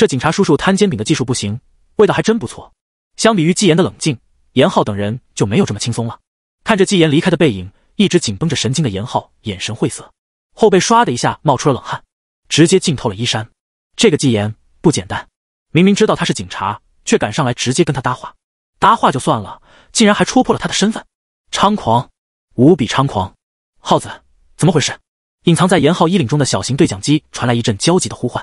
这警察叔叔摊煎饼的技术不行，味道还真不错。相比于纪言的冷静，严浩等人就没有这么轻松了。看着纪言离开的背影，一直紧绷着神经的严浩眼神晦涩，后背唰的一下冒出了冷汗，直接浸透了衣衫。这个纪言不简单，明明知道他是警察，却敢上来直接跟他搭话。搭话就算了，竟然还戳破了他的身份，猖狂，无比猖狂。浩子，怎么回事？隐藏在严浩衣领中的小型对讲机传来一阵焦急的呼唤。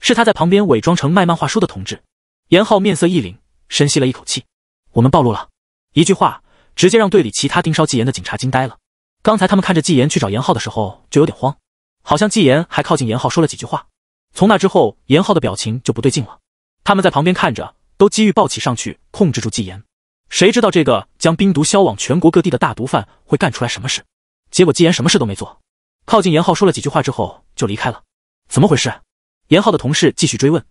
是他在旁边伪装成卖漫画书的同志，严浩面色一凛，深吸了一口气。我们暴露了，一句话直接让队里其他盯梢纪言的警察惊呆了。刚才他们看着纪言去找严浩的时候就有点慌，好像纪言还靠近严浩说了几句话。从那之后，严浩的表情就不对劲了。他们在旁边看着，都急于抱起上去控制住纪言。谁知道这个将冰毒销往全国各地的大毒贩会干出来什么事？结果纪言什么事都没做，靠近严浩说了几句话之后就离开了。怎么回事？严浩的同事继续追问：“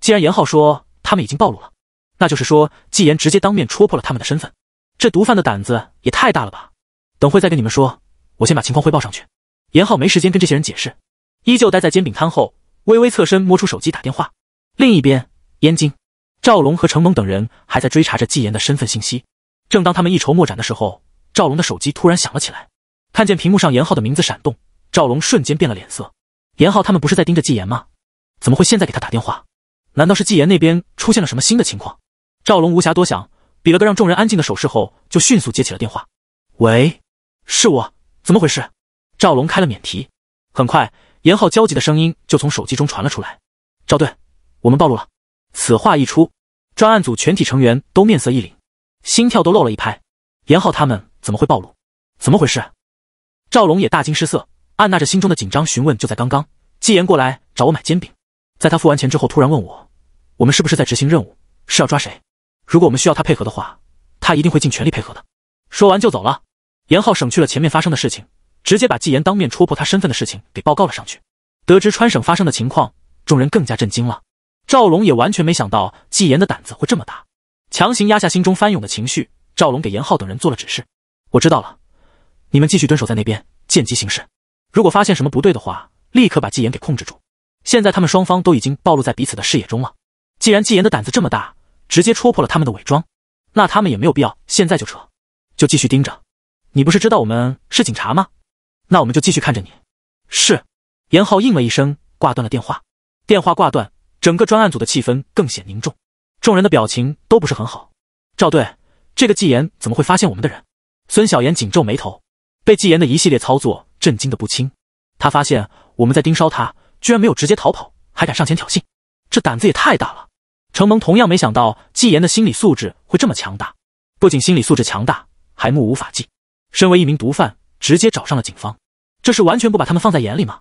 既然严浩说他们已经暴露了，那就是说纪言直接当面戳破了他们的身份。这毒贩的胆子也太大了吧！”等会再跟你们说，我先把情况汇报上去。严浩没时间跟这些人解释，依旧待在煎饼摊后，微微侧身摸出手机打电话。另一边，燕京，赵龙和程蒙等人还在追查着纪言的身份信息。正当他们一筹莫展的时候，赵龙的手机突然响了起来，看见屏幕上严浩的名字闪动，赵龙瞬间变了脸色。严浩他们不是在盯着纪言吗？怎么会现在给他打电话？难道是纪言那边出现了什么新的情况？赵龙无暇多想，比了个让众人安静的手势后，就迅速接起了电话。喂，是我，怎么回事？赵龙开了免提，很快，严浩焦急的声音就从手机中传了出来：“赵队，我们暴露了！”此话一出，专案组全体成员都面色一凛，心跳都漏了一拍。严浩他们怎么会暴露？怎么回事？赵龙也大惊失色，按捺着心中的紧张询问：“就在刚刚，纪言过来找我买煎饼。”在他付完钱之后，突然问我：“我们是不是在执行任务？是要抓谁？如果我们需要他配合的话，他一定会尽全力配合的。”说完就走了。严浩省去了前面发生的事情，直接把纪言当面戳破他身份的事情给报告了上去。得知川省发生的情况，众人更加震惊了。赵龙也完全没想到纪言的胆子会这么大，强行压下心中翻涌的情绪，赵龙给严浩等人做了指示：“我知道了，你们继续蹲守在那边，见机行事。如果发现什么不对的话，立刻把纪言给控制住。”现在他们双方都已经暴露在彼此的视野中了。既然纪言的胆子这么大，直接戳破了他们的伪装，那他们也没有必要现在就撤，就继续盯着。你不是知道我们是警察吗？那我们就继续看着你。是。严浩应了一声，挂断了电话。电话挂断，整个专案组的气氛更显凝重，众人的表情都不是很好。赵队，这个纪言怎么会发现我们的人？孙小妍紧皱眉头，被纪言的一系列操作震惊的不轻。他发现我们在盯梢他。居然没有直接逃跑，还敢上前挑衅，这胆子也太大了！程蒙同样没想到纪言的心理素质会这么强大，不仅心理素质强大，还目无法纪。身为一名毒贩，直接找上了警方，这是完全不把他们放在眼里吗？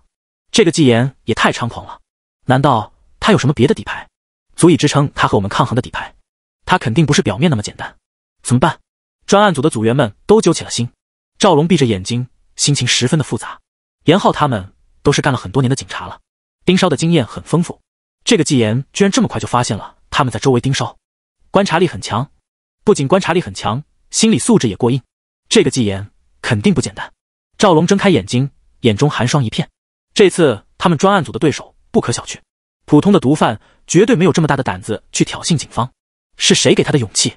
这个纪言也太猖狂了！难道他有什么别的底牌，足以支撑他和我们抗衡的底牌？他肯定不是表面那么简单。怎么办？专案组的组员们都揪起了心。赵龙闭着眼睛，心情十分的复杂。严浩他们都是干了很多年的警察了。盯梢的经验很丰富，这个纪言居然这么快就发现了他们在周围盯梢，观察力很强。不仅观察力很强，心理素质也过硬。这个纪言肯定不简单。赵龙睁开眼睛，眼中寒霜一片。这次他们专案组的对手不可小觑，普通的毒贩绝对没有这么大的胆子去挑衅警方。是谁给他的勇气？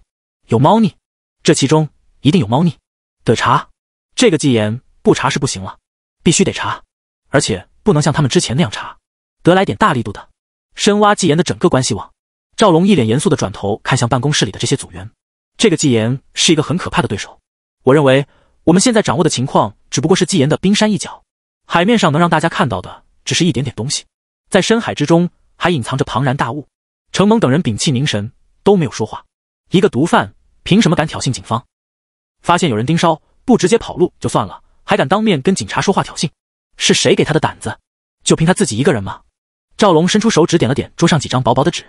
有猫腻，这其中一定有猫腻，得查。这个纪言不查是不行了，必须得查，而且不能像他们之前那样查。得来点大力度的，深挖纪言的整个关系网。赵龙一脸严肃的转头看向办公室里的这些组员。这个纪言是一个很可怕的对手。我认为我们现在掌握的情况只不过是纪言的冰山一角，海面上能让大家看到的只是一点点东西，在深海之中还隐藏着庞然大物。程蒙等人屏气凝神，都没有说话。一个毒贩凭什么敢挑衅警方？发现有人盯梢，不直接跑路就算了，还敢当面跟警察说话挑衅，是谁给他的胆子？就凭他自己一个人吗？赵龙伸出手指点了点桌上几张薄薄的纸，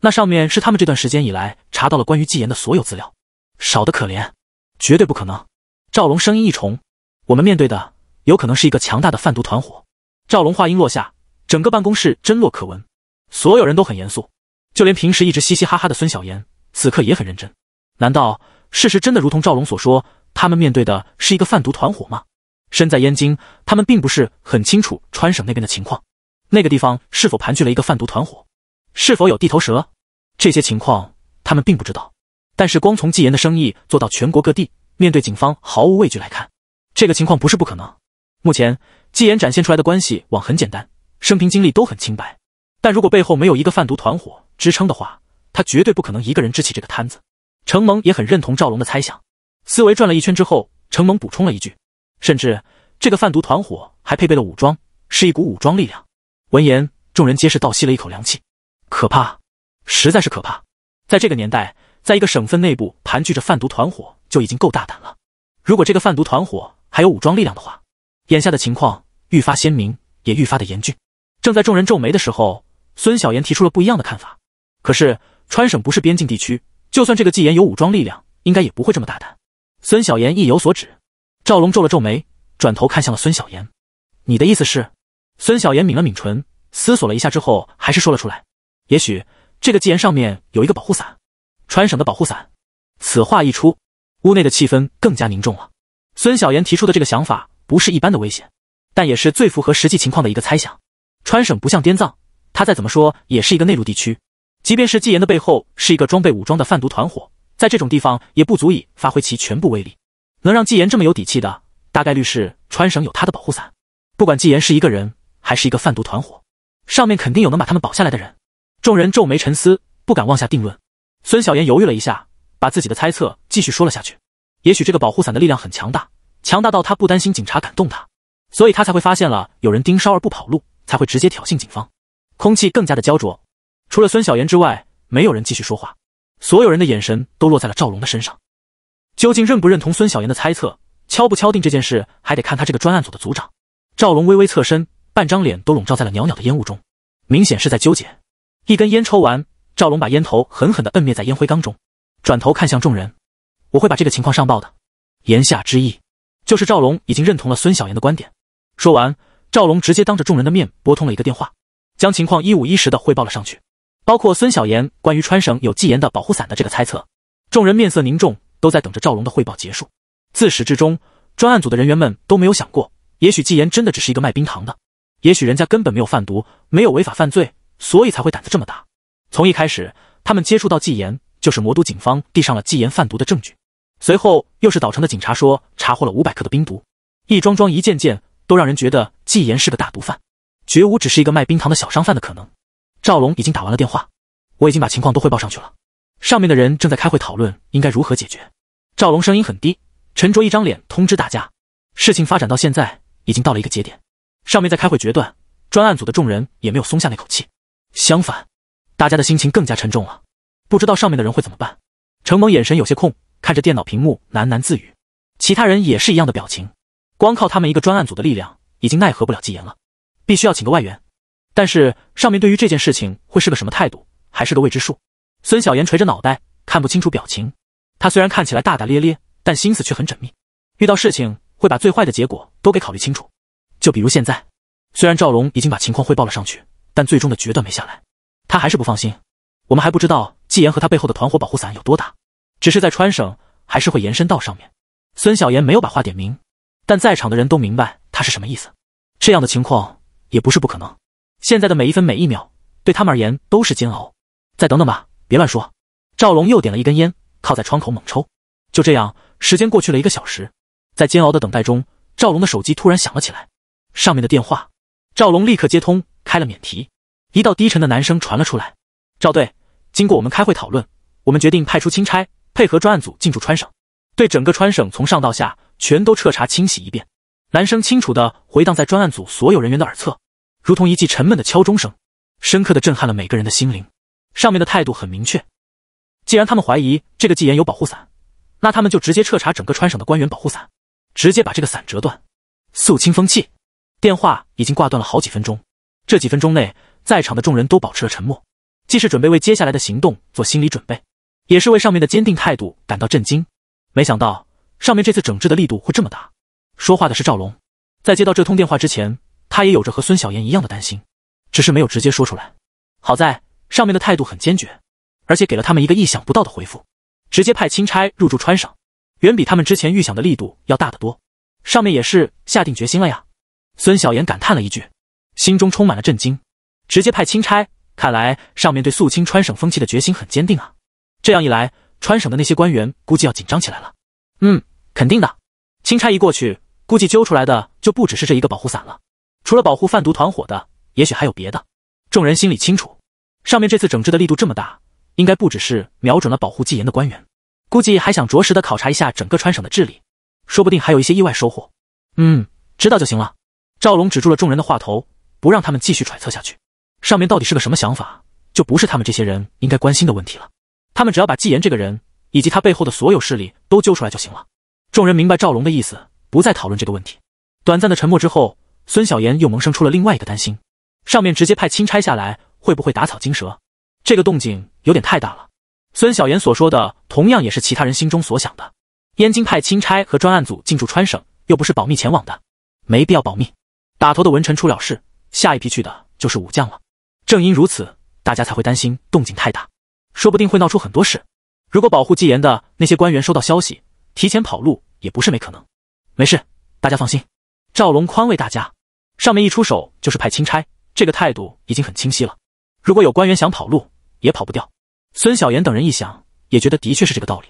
那上面是他们这段时间以来查到了关于纪言的所有资料，少得可怜，绝对不可能。赵龙声音一重，我们面对的有可能是一个强大的贩毒团伙。赵龙话音落下，整个办公室真落可闻，所有人都很严肃，就连平时一直嘻嘻哈哈的孙小言，此刻也很认真。难道事实真的如同赵龙所说，他们面对的是一个贩毒团伙吗？身在燕京，他们并不是很清楚川省那边的情况。那个地方是否盘踞了一个贩毒团伙，是否有地头蛇？这些情况他们并不知道。但是光从纪言的生意做到全国各地，面对警方毫无畏惧来看，这个情况不是不可能。目前纪言展现出来的关系网很简单，生平经历都很清白。但如果背后没有一个贩毒团伙支撑的话，他绝对不可能一个人支起这个摊子。程蒙也很认同赵龙的猜想。思维转了一圈之后，程蒙补充了一句：“甚至这个贩毒团伙还配备了武装，是一股武装力量。”闻言，众人皆是倒吸了一口凉气，可怕，实在是可怕。在这个年代，在一个省份内部盘踞着贩毒团伙就已经够大胆了，如果这个贩毒团伙还有武装力量的话，眼下的情况愈发鲜明，也愈发的严峻。正在众人皱眉的时候，孙小言提出了不一样的看法。可是川省不是边境地区，就算这个纪言有武装力量，应该也不会这么大胆。孙小言意有所指，赵龙皱了皱眉，转头看向了孙小言：“你的意思是？”孙小岩抿了抿唇，思索了一下之后，还是说了出来：“也许这个纪言上面有一个保护伞，川省的保护伞。”此话一出，屋内的气氛更加凝重了。孙小岩提出的这个想法不是一般的危险，但也是最符合实际情况的一个猜想。川省不像滇藏，它再怎么说也是一个内陆地区，即便是纪言的背后是一个装备武装的贩毒团伙，在这种地方也不足以发挥其全部威力。能让纪言这么有底气的，大概率是川省有他的保护伞。不管纪言是一个人。还是一个贩毒团伙，上面肯定有能把他们保下来的人。众人皱眉沉思，不敢妄下定论。孙小妍犹豫了一下，把自己的猜测继续说了下去：“也许这个保护伞的力量很强大，强大到他不担心警察敢动他，所以他才会发现了有人盯梢而不跑路，才会直接挑衅警方。”空气更加的焦灼。除了孙小妍之外，没有人继续说话，所有人的眼神都落在了赵龙的身上。究竟认不认同孙小妍的猜测，敲不敲定这件事，还得看他这个专案组的组长。赵龙微微侧身。半张脸都笼罩在了袅袅的烟雾中，明显是在纠结。一根烟抽完，赵龙把烟头狠狠地摁灭在烟灰缸中，转头看向众人：“我会把这个情况上报的。”言下之意就是赵龙已经认同了孙小妍的观点。说完，赵龙直接当着众人的面拨通了一个电话，将情况一五一十地汇报了上去，包括孙小妍关于川省有纪言的保护伞的这个猜测。众人面色凝重，都在等着赵龙的汇报结束。自始至终，专案组的人员们都没有想过，也许纪言真的只是一个卖冰糖的。也许人家根本没有贩毒，没有违法犯罪，所以才会胆子这么大。从一开始，他们接触到纪言，就是魔都警方递上了纪言贩毒的证据，随后又是岛城的警察说查获了五百克的冰毒，一桩桩一件件都让人觉得纪言是个大毒贩，绝无只是一个卖冰糖的小商贩的可能。赵龙已经打完了电话，我已经把情况都汇报上去了，上面的人正在开会讨论应该如何解决。赵龙声音很低，沉着一张脸通知大家，事情发展到现在已经到了一个节点。上面在开会决断，专案组的众人也没有松下那口气，相反，大家的心情更加沉重了。不知道上面的人会怎么办。程某眼神有些空，看着电脑屏幕喃喃自语。其他人也是一样的表情。光靠他们一个专案组的力量，已经奈何不了纪言了，必须要请个外援。但是上面对于这件事情会是个什么态度，还是个未知数。孙小妍垂着脑袋，看不清楚表情。他虽然看起来大大咧咧，但心思却很缜密，遇到事情会把最坏的结果都给考虑清楚。就比如现在，虽然赵龙已经把情况汇报了上去，但最终的决断没下来，他还是不放心。我们还不知道纪言和他背后的团伙保护伞有多大，只是在川省，还是会延伸到上面。孙小言没有把话点明，但在场的人都明白他是什么意思。这样的情况也不是不可能。现在的每一分每一秒，对他们而言都是煎熬。再等等吧，别乱说。赵龙又点了一根烟，靠在窗口猛抽。就这样，时间过去了一个小时，在煎熬的等待中，赵龙的手机突然响了起来。上面的电话，赵龙立刻接通，开了免提。一道低沉的男声传了出来：“赵队，经过我们开会讨论，我们决定派出钦差，配合专案组进驻川省，对整个川省从上到下全都彻查清洗一遍。”男声清楚的回荡在专案组所有人员的耳侧，如同一记沉闷的敲钟声，深刻的震撼了每个人的心灵。上面的态度很明确，既然他们怀疑这个纪言有保护伞，那他们就直接彻查整个川省的官员保护伞，直接把这个伞折断，肃清风气。电话已经挂断了好几分钟，这几分钟内，在场的众人都保持了沉默，既是准备为接下来的行动做心理准备，也是为上面的坚定态度感到震惊。没想到上面这次整治的力度会这么大。说话的是赵龙，在接到这通电话之前，他也有着和孙小妍一样的担心，只是没有直接说出来。好在上面的态度很坚决，而且给了他们一个意想不到的回复，直接派钦差入驻川省，远比他们之前预想的力度要大得多。上面也是下定决心了呀。孙小妍感叹了一句，心中充满了震惊，直接派钦差，看来上面对肃清川省风气的决心很坚定啊！这样一来，川省的那些官员估计要紧张起来了。嗯，肯定的，钦差一过去，估计揪出来的就不只是这一个保护伞了，除了保护贩毒团伙的，也许还有别的。众人心里清楚，上面这次整治的力度这么大，应该不只是瞄准了保护纪言的官员，估计还想着实的考察一下整个川省的治理，说不定还有一些意外收获。嗯，知道就行了。赵龙止住了众人的话头，不让他们继续揣测下去。上面到底是个什么想法，就不是他们这些人应该关心的问题了。他们只要把纪言这个人以及他背后的所有势力都揪出来就行了。众人明白赵龙的意思，不再讨论这个问题。短暂的沉默之后，孙小言又萌生出了另外一个担心：上面直接派钦差下来，会不会打草惊蛇？这个动静有点太大了。孙小言所说的，同样也是其他人心中所想的。燕京派钦差和专案组进驻川省，又不是保密前往的，没必要保密。打头的文臣出了事，下一批去的就是武将了。正因如此，大家才会担心动静太大，说不定会闹出很多事。如果保护纪言的那些官员收到消息，提前跑路也不是没可能。没事，大家放心。赵龙宽慰大家，上面一出手就是派钦差，这个态度已经很清晰了。如果有官员想跑路，也跑不掉。孙小言等人一想，也觉得的确是这个道理。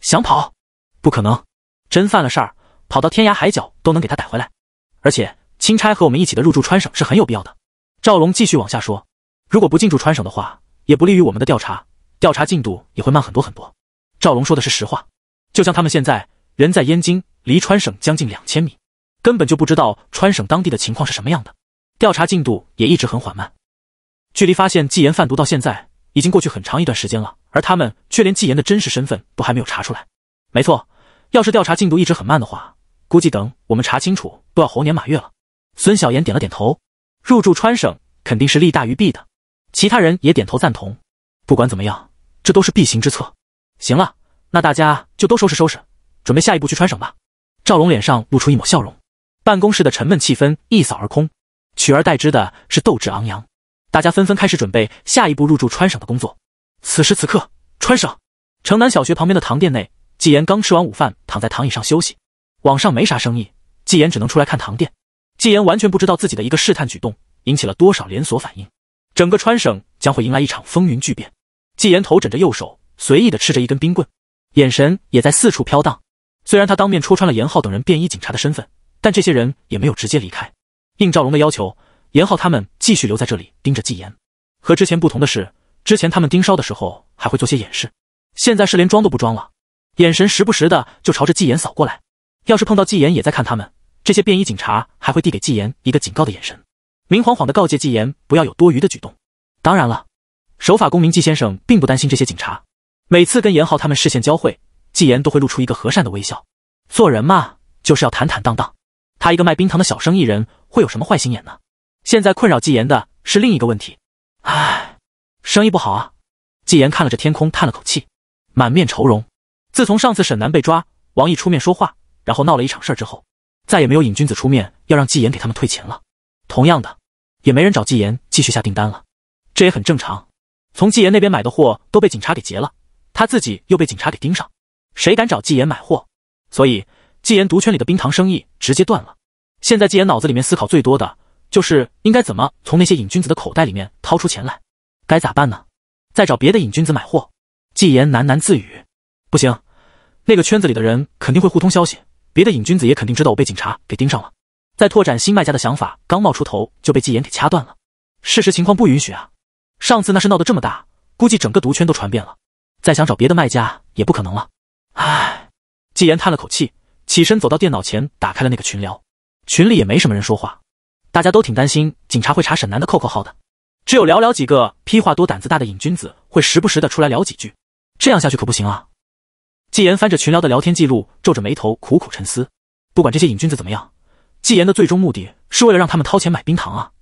想跑，不可能。真犯了事儿，跑到天涯海角都能给他逮回来。而且。钦差和我们一起的入驻川省是很有必要的。赵龙继续往下说：“如果不进驻川省的话，也不利于我们的调查，调查进度也会慢很多很多。”赵龙说的是实话。就像他们现在人在燕京，离川省将近两千米，根本就不知道川省当地的情况是什么样的，调查进度也一直很缓慢。距离发现纪言贩毒到现在已经过去很长一段时间了，而他们却连纪言的真实身份都还没有查出来。没错，要是调查进度一直很慢的话，估计等我们查清楚都要猴年马月了。孙小岩点了点头，入住川省肯定是利大于弊的。其他人也点头赞同。不管怎么样，这都是必行之策。行了，那大家就都收拾收拾，准备下一步去川省吧。赵龙脸上露出一抹笑容，办公室的沉闷气氛一扫而空，取而代之的是斗志昂扬。大家纷纷开始准备下一步入住川省的工作。此时此刻，川省城南小学旁边的堂店内，纪言刚吃完午饭，躺在躺椅上休息。网上没啥生意，纪言只能出来看堂店。纪言完全不知道自己的一个试探举动引起了多少连锁反应，整个川省将会迎来一场风云巨变。纪言头枕着右手，随意的吃着一根冰棍，眼神也在四处飘荡。虽然他当面戳穿了严浩等人便衣警察的身份，但这些人也没有直接离开。应赵龙的要求，严浩他们继续留在这里盯着纪言。和之前不同的是，之前他们盯梢的时候还会做些掩饰，现在是连装都不装了，眼神时不时的就朝着纪言扫过来。要是碰到纪言也在看他们。这些便衣警察还会递给纪言一个警告的眼神，明晃晃的告诫纪言不要有多余的举动。当然了，守法公民纪先生并不担心这些警察。每次跟严浩他们视线交汇，纪言都会露出一个和善的微笑。做人嘛，就是要坦坦荡荡。他一个卖冰糖的小生意人，会有什么坏心眼呢？现在困扰纪言的是另一个问题。唉，生意不好啊。纪言看了这天空，叹了口气，满面愁容。自从上次沈南被抓，王毅出面说话，然后闹了一场事儿之后。再也没有瘾君子出面要让纪言给他们退钱了，同样的，也没人找纪言继续下订单了。这也很正常，从纪言那边买的货都被警察给截了，他自己又被警察给盯上，谁敢找纪言买货？所以纪言毒圈里的冰糖生意直接断了。现在纪言脑子里面思考最多的就是应该怎么从那些瘾君子的口袋里面掏出钱来，该咋办呢？再找别的瘾君子买货？纪言喃喃自语：“不行，那个圈子里的人肯定会互通消息。”别的瘾君子也肯定知道我被警察给盯上了，在拓展新卖家的想法刚冒出头就被纪言给掐断了。事实情况不允许啊！上次那是闹得这么大，估计整个毒圈都传遍了，再想找别的卖家也不可能了。唉，纪言叹了口气，起身走到电脑前，打开了那个群聊。群里也没什么人说话，大家都挺担心警察会查沈南的扣扣号的。只有寥寥几个屁话多、胆子大的瘾君子会时不时的出来聊几句，这样下去可不行啊！纪言翻着群聊的聊天记录，皱着眉头苦苦沉思。不管这些瘾君子怎么样，纪言的最终目的是为了让他们掏钱买冰糖啊。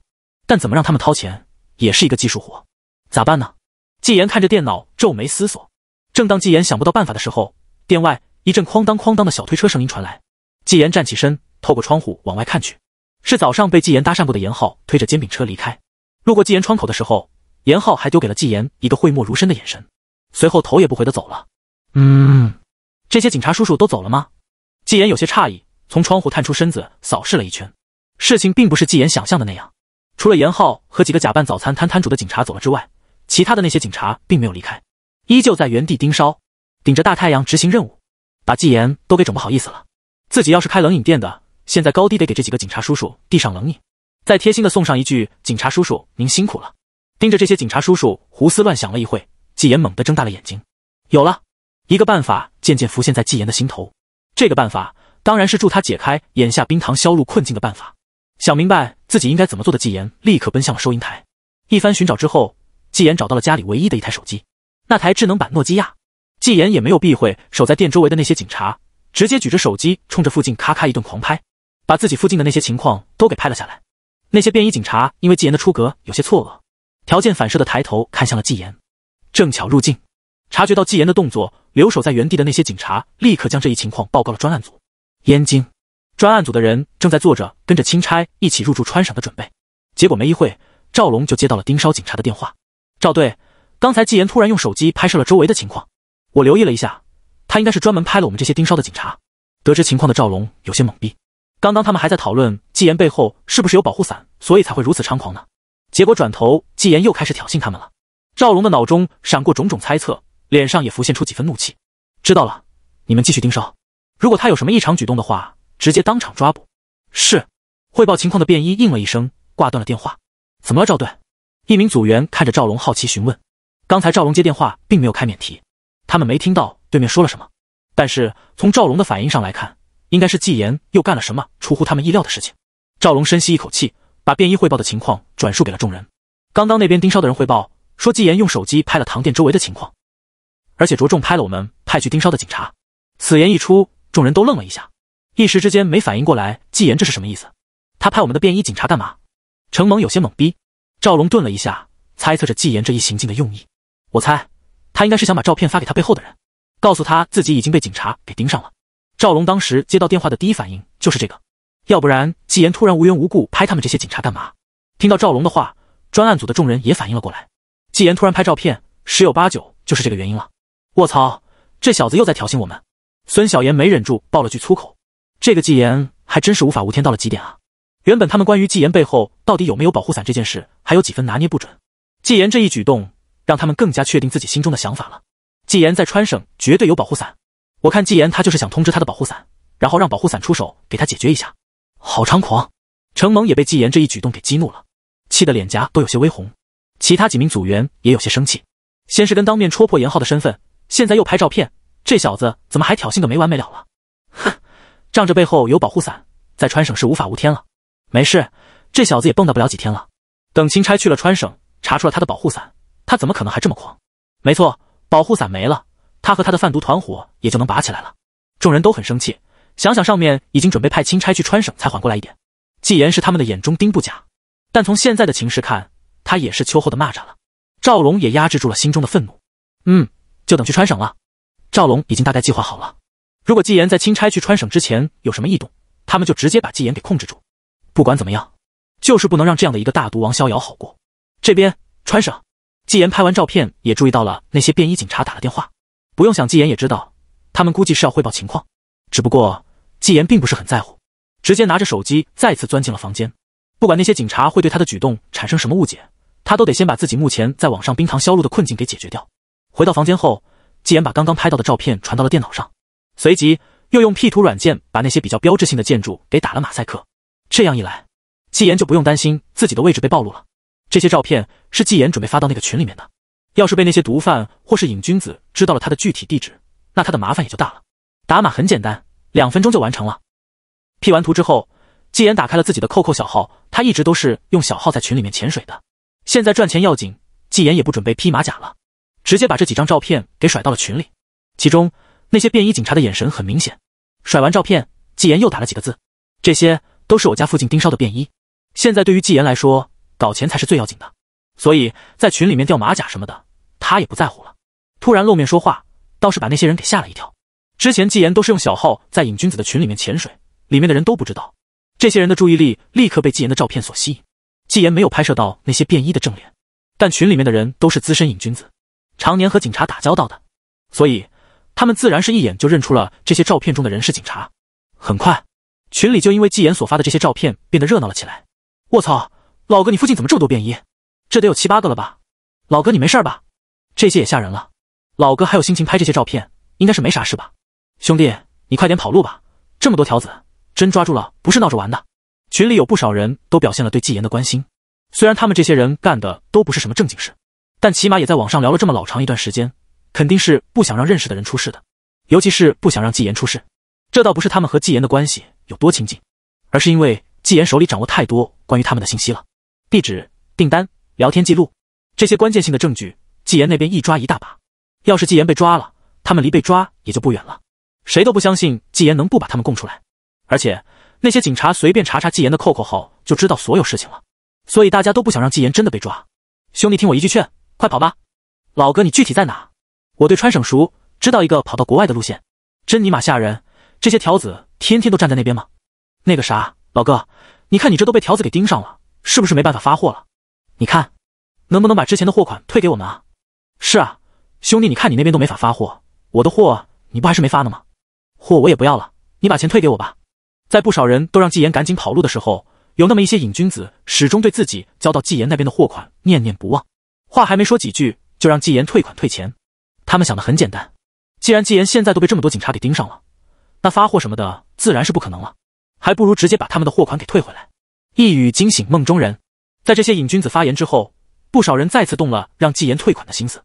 但怎么让他们掏钱，也是一个技术活。咋办呢？纪言看着电脑，皱眉思索。正当纪言想不到办法的时候，店外一阵哐当哐当的小推车声音传来。纪言站起身，透过窗户往外看去，是早上被纪言搭讪过的严浩推着煎饼车离开。路过纪言窗口的时候，严浩还丢给了纪言一个讳莫如深的眼神，随后头也不回的走了。嗯。这些警察叔叔都走了吗？纪言有些诧异，从窗户探出身子扫视了一圈。事情并不是纪言想象的那样，除了严浩和几个假扮早餐摊摊主的警察走了之外，其他的那些警察并没有离开，依旧在原地盯梢，顶着大太阳执行任务，把纪言都给整不好意思了。自己要是开冷饮店的，现在高低得给这几个警察叔叔递上冷饮，再贴心的送上一句：“警察叔叔，您辛苦了。”盯着这些警察叔叔，胡思乱想了一会，纪言猛地睁大了眼睛，有了。一个办法渐渐浮现在纪言的心头，这个办法当然是助他解开眼下冰糖销路困境的办法。想明白自己应该怎么做的纪言立刻奔向了收银台，一番寻找之后，纪言找到了家里唯一的一台手机，那台智能版诺基亚。纪言也没有避讳守在店周围的那些警察，直接举着手机冲着附近咔咔一顿狂拍，把自己附近的那些情况都给拍了下来。那些便衣警察因为纪言的出格有些错愕，条件反射的抬头看向了纪言，正巧入境。察觉到纪言的动作，留守在原地的那些警察立刻将这一情况报告了专案组。燕京专案组的人正在做着跟着钦差一起入住川省的准备。结果没一会，赵龙就接到了盯梢警察的电话。赵队，刚才纪言突然用手机拍摄了周围的情况，我留意了一下，他应该是专门拍了我们这些盯梢的警察。得知情况的赵龙有些懵逼，刚刚他们还在讨论纪言背后是不是有保护伞，所以才会如此猖狂呢。结果转头，纪言又开始挑衅他们了。赵龙的脑中闪过种种猜测。脸上也浮现出几分怒气。知道了，你们继续盯梢，如果他有什么异常举动的话，直接当场抓捕。是，汇报情况的便衣应了一声，挂断了电话。怎么了，赵队？一名组员看着赵龙，好奇询问。刚才赵龙接电话，并没有开免提，他们没听到对面说了什么。但是从赵龙的反应上来看，应该是纪言又干了什么出乎他们意料的事情。赵龙深吸一口气，把便衣汇报的情况转述给了众人。刚刚那边盯梢的人汇报说，纪言用手机拍了唐店周围的情况。而且着重拍了我们派去盯梢的警察。此言一出，众人都愣了一下，一时之间没反应过来，纪言这是什么意思？他拍我们的便衣警察干嘛？程猛有些懵逼。赵龙顿了一下，猜测着纪言这一行径的用意。我猜，他应该是想把照片发给他背后的人，告诉他自己已经被警察给盯上了。赵龙当时接到电话的第一反应就是这个，要不然纪言突然无缘无故拍他们这些警察干嘛？听到赵龙的话，专案组的众人也反应了过来，纪言突然拍照片，十有八九就是这个原因了。卧槽！这小子又在挑衅我们！孙小言没忍住爆了句粗口。这个纪言还真是无法无天到了极点啊！原本他们关于纪言背后到底有没有保护伞这件事还有几分拿捏不准，纪言这一举动让他们更加确定自己心中的想法了。纪言在川省绝对有保护伞，我看纪言他就是想通知他的保护伞，然后让保护伞出手给他解决一下。好猖狂！程蒙也被纪言这一举动给激怒了，气得脸颊都有些微红。其他几名组员也有些生气，先是跟当面戳破严浩的身份。现在又拍照片，这小子怎么还挑衅个没完没了了？哼，仗着背后有保护伞，在川省是无法无天了。没事，这小子也蹦跶不了几天了。等钦差去了川省，查出了他的保护伞，他怎么可能还这么狂？没错，保护伞没了，他和他的贩毒团伙也就能拔起来了。众人都很生气，想想上面已经准备派钦差去川省，才缓过来一点。纪言是他们的眼中钉不假，但从现在的情势看，他也是秋后的蚂蚱了。赵龙也压制住了心中的愤怒。嗯。就等去川省了，赵龙已经大概计划好了。如果纪言在钦差去川省之前有什么异动，他们就直接把纪言给控制住。不管怎么样，就是不能让这样的一个大毒王逍遥好过。这边川省，纪言拍完照片也注意到了那些便衣警察打了电话。不用想，纪言也知道，他们估计是要汇报情况。只不过纪言并不是很在乎，直接拿着手机再次钻进了房间。不管那些警察会对他的举动产生什么误解，他都得先把自己目前在网上冰糖销路的困境给解决掉。回到房间后，纪言把刚刚拍到的照片传到了电脑上，随即又用 P 图软件把那些比较标志性的建筑给打了马赛克。这样一来，纪言就不用担心自己的位置被暴露了。这些照片是纪言准备发到那个群里面的。要是被那些毒贩或是瘾君子知道了他的具体地址，那他的麻烦也就大了。打码很简单，两分钟就完成了。P 完图之后，纪言打开了自己的扣扣小号，他一直都是用小号在群里面潜水的。现在赚钱要紧，纪言也不准备披马甲了。直接把这几张照片给甩到了群里，其中那些便衣警察的眼神很明显。甩完照片，纪言又打了几个字，这些都是我家附近盯梢的便衣。现在对于纪言来说，搞钱才是最要紧的，所以在群里面掉马甲什么的，他也不在乎了。突然露面说话，倒是把那些人给吓了一跳。之前纪言都是用小号在瘾君子的群里面潜水，里面的人都不知道。这些人的注意力立刻被纪言的照片所吸引。纪言没有拍摄到那些便衣的正脸，但群里面的人都是资深瘾君子。常年和警察打交道的，所以他们自然是一眼就认出了这些照片中的人是警察。很快，群里就因为纪言所发的这些照片变得热闹了起来。卧槽，老哥，你附近怎么这么多便衣？这得有七八个了吧？老哥，你没事吧？这些也吓人了，老哥还有心情拍这些照片，应该是没啥事吧？兄弟，你快点跑路吧！这么多条子，真抓住了不是闹着玩的。群里有不少人都表现了对纪言的关心，虽然他们这些人干的都不是什么正经事。但起码也在网上聊了这么老长一段时间，肯定是不想让认识的人出事的，尤其是不想让纪言出事。这倒不是他们和纪言的关系有多亲近，而是因为纪言手里掌握太多关于他们的信息了，地址、订单、聊天记录这些关键性的证据，纪言那边一抓一大把。要是纪言被抓了，他们离被抓也就不远了。谁都不相信纪言能不把他们供出来，而且那些警察随便查查纪言的扣扣号就知道所有事情了。所以大家都不想让纪言真的被抓。兄弟，听我一句劝。快跑吧，老哥，你具体在哪？我对川省熟，知道一个跑到国外的路线。真尼玛吓人，这些条子天天都站在那边吗？那个啥，老哥，你看你这都被条子给盯上了，是不是没办法发货了？你看，能不能把之前的货款退给我们啊？是啊，兄弟，你看你那边都没法发货，我的货你不还是没发呢吗？货我也不要了，你把钱退给我吧。在不少人都让纪言赶紧跑路的时候，有那么一些瘾君子始终对自己交到纪言那边的货款念念不忘。话还没说几句，就让纪言退款退钱。他们想的很简单，既然纪言现在都被这么多警察给盯上了，那发货什么的自然是不可能了，还不如直接把他们的货款给退回来。一语惊醒梦中人，在这些瘾君子发言之后，不少人再次动了让纪言退款的心思，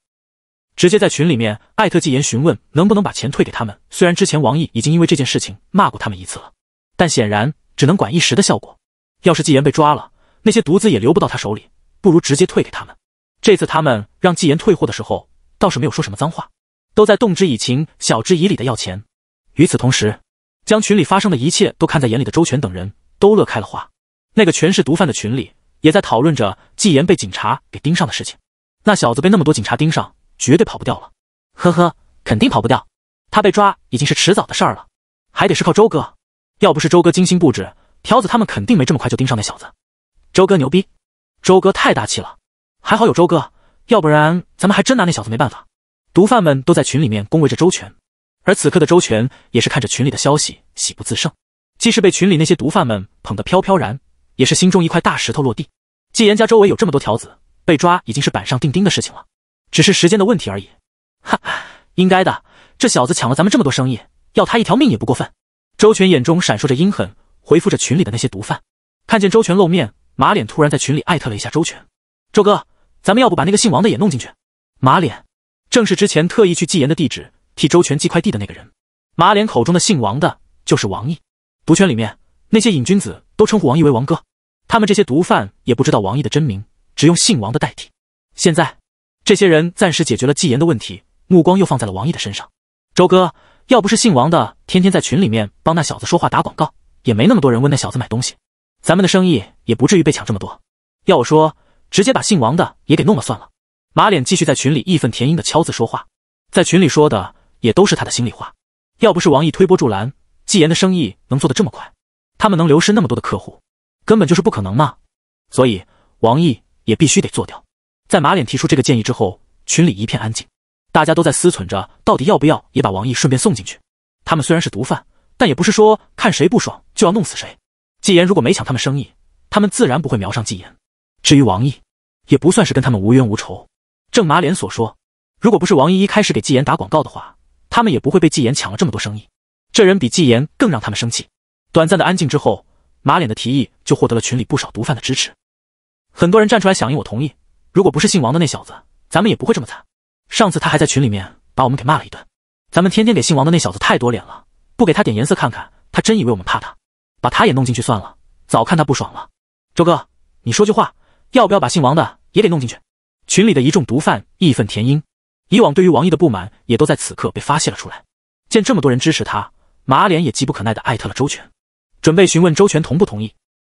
直接在群里面艾特纪言询问能不能把钱退给他们。虽然之前王毅已经因为这件事情骂过他们一次了，但显然只能管一时的效果。要是纪言被抓了，那些毒资也留不到他手里，不如直接退给他们。这次他们让纪言退货的时候，倒是没有说什么脏话，都在动之以情、晓之以理的要钱。与此同时，将群里发生的一切都看在眼里的周全等人都乐开了花。那个全是毒贩的群里，也在讨论着纪言被警察给盯上的事情。那小子被那么多警察盯上，绝对跑不掉了。呵呵，肯定跑不掉。他被抓已经是迟早的事儿了，还得是靠周哥。要不是周哥精心布置，条子他们肯定没这么快就盯上那小子。周哥牛逼，周哥太大气了。还好有周哥，要不然咱们还真拿那小子没办法。毒贩们都在群里面恭维着周全，而此刻的周全也是看着群里的消息，喜不自胜。即使被群里那些毒贩们捧得飘飘然，也是心中一块大石头落地。纪言家周围有这么多条子被抓，已经是板上钉钉的事情了，只是时间的问题而已。哈，应该的，这小子抢了咱们这么多生意，要他一条命也不过分。周全眼中闪烁着阴狠，回复着群里的那些毒贩。看见周全露面，马脸突然在群里艾特了一下周全，周哥。咱们要不把那个姓王的也弄进去？马脸，正是之前特意去纪言的地址替周全寄快递的那个人。马脸口中的姓王的，就是王毅。毒圈里面那些瘾君子都称呼王毅为王哥，他们这些毒贩也不知道王毅的真名，只用姓王的代替。现在，这些人暂时解决了纪言的问题，目光又放在了王毅的身上。周哥，要不是姓王的天天在群里面帮那小子说话打广告，也没那么多人问那小子买东西，咱们的生意也不至于被抢这么多。要我说。直接把姓王的也给弄了算了。马脸继续在群里义愤填膺的敲字说话，在群里说的也都是他的心里话。要不是王毅推波助澜，纪言的生意能做得这么快，他们能流失那么多的客户，根本就是不可能嘛。所以王毅也必须得做掉。在马脸提出这个建议之后，群里一片安静，大家都在思忖着到底要不要也把王毅顺便送进去。他们虽然是毒贩，但也不是说看谁不爽就要弄死谁。纪言如果没抢他们生意，他们自然不会瞄上纪言。至于王毅，也不算是跟他们无冤无仇。正马脸所说，如果不是王毅一开始给纪言打广告的话，他们也不会被纪言抢了这么多生意。这人比纪言更让他们生气。短暂的安静之后，马脸的提议就获得了群里不少毒贩的支持。很多人站出来响应，我同意。如果不是姓王的那小子，咱们也不会这么惨。上次他还在群里面把我们给骂了一顿。咱们天天给姓王的那小子太多脸了，不给他点颜色看看，他真以为我们怕他？把他也弄进去算了，早看他不爽了。周哥，你说句话。要不要把姓王的也给弄进去？群里的一众毒贩义愤填膺，以往对于王毅的不满也都在此刻被发泄了出来。见这么多人支持他，马脸也急不可耐的艾特了周全，准备询问周全同不同意。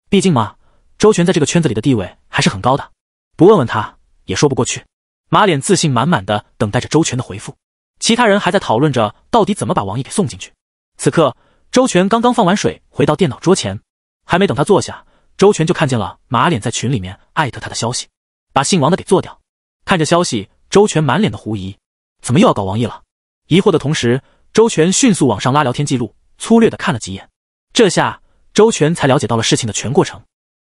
毕竟嘛，周全在这个圈子里的地位还是很高的，不问问他也说不过去。马脸自信满满的等待着周全的回复，其他人还在讨论着到底怎么把王毅给送进去。此刻，周全刚刚放完水回到电脑桌前，还没等他坐下。周全就看见了马脸在群里面艾特他的消息，把姓王的给做掉。看着消息，周全满脸的狐疑，怎么又要搞王毅了？疑惑的同时，周全迅速往上拉聊天记录，粗略的看了几眼。这下周全才了解到了事情的全过程。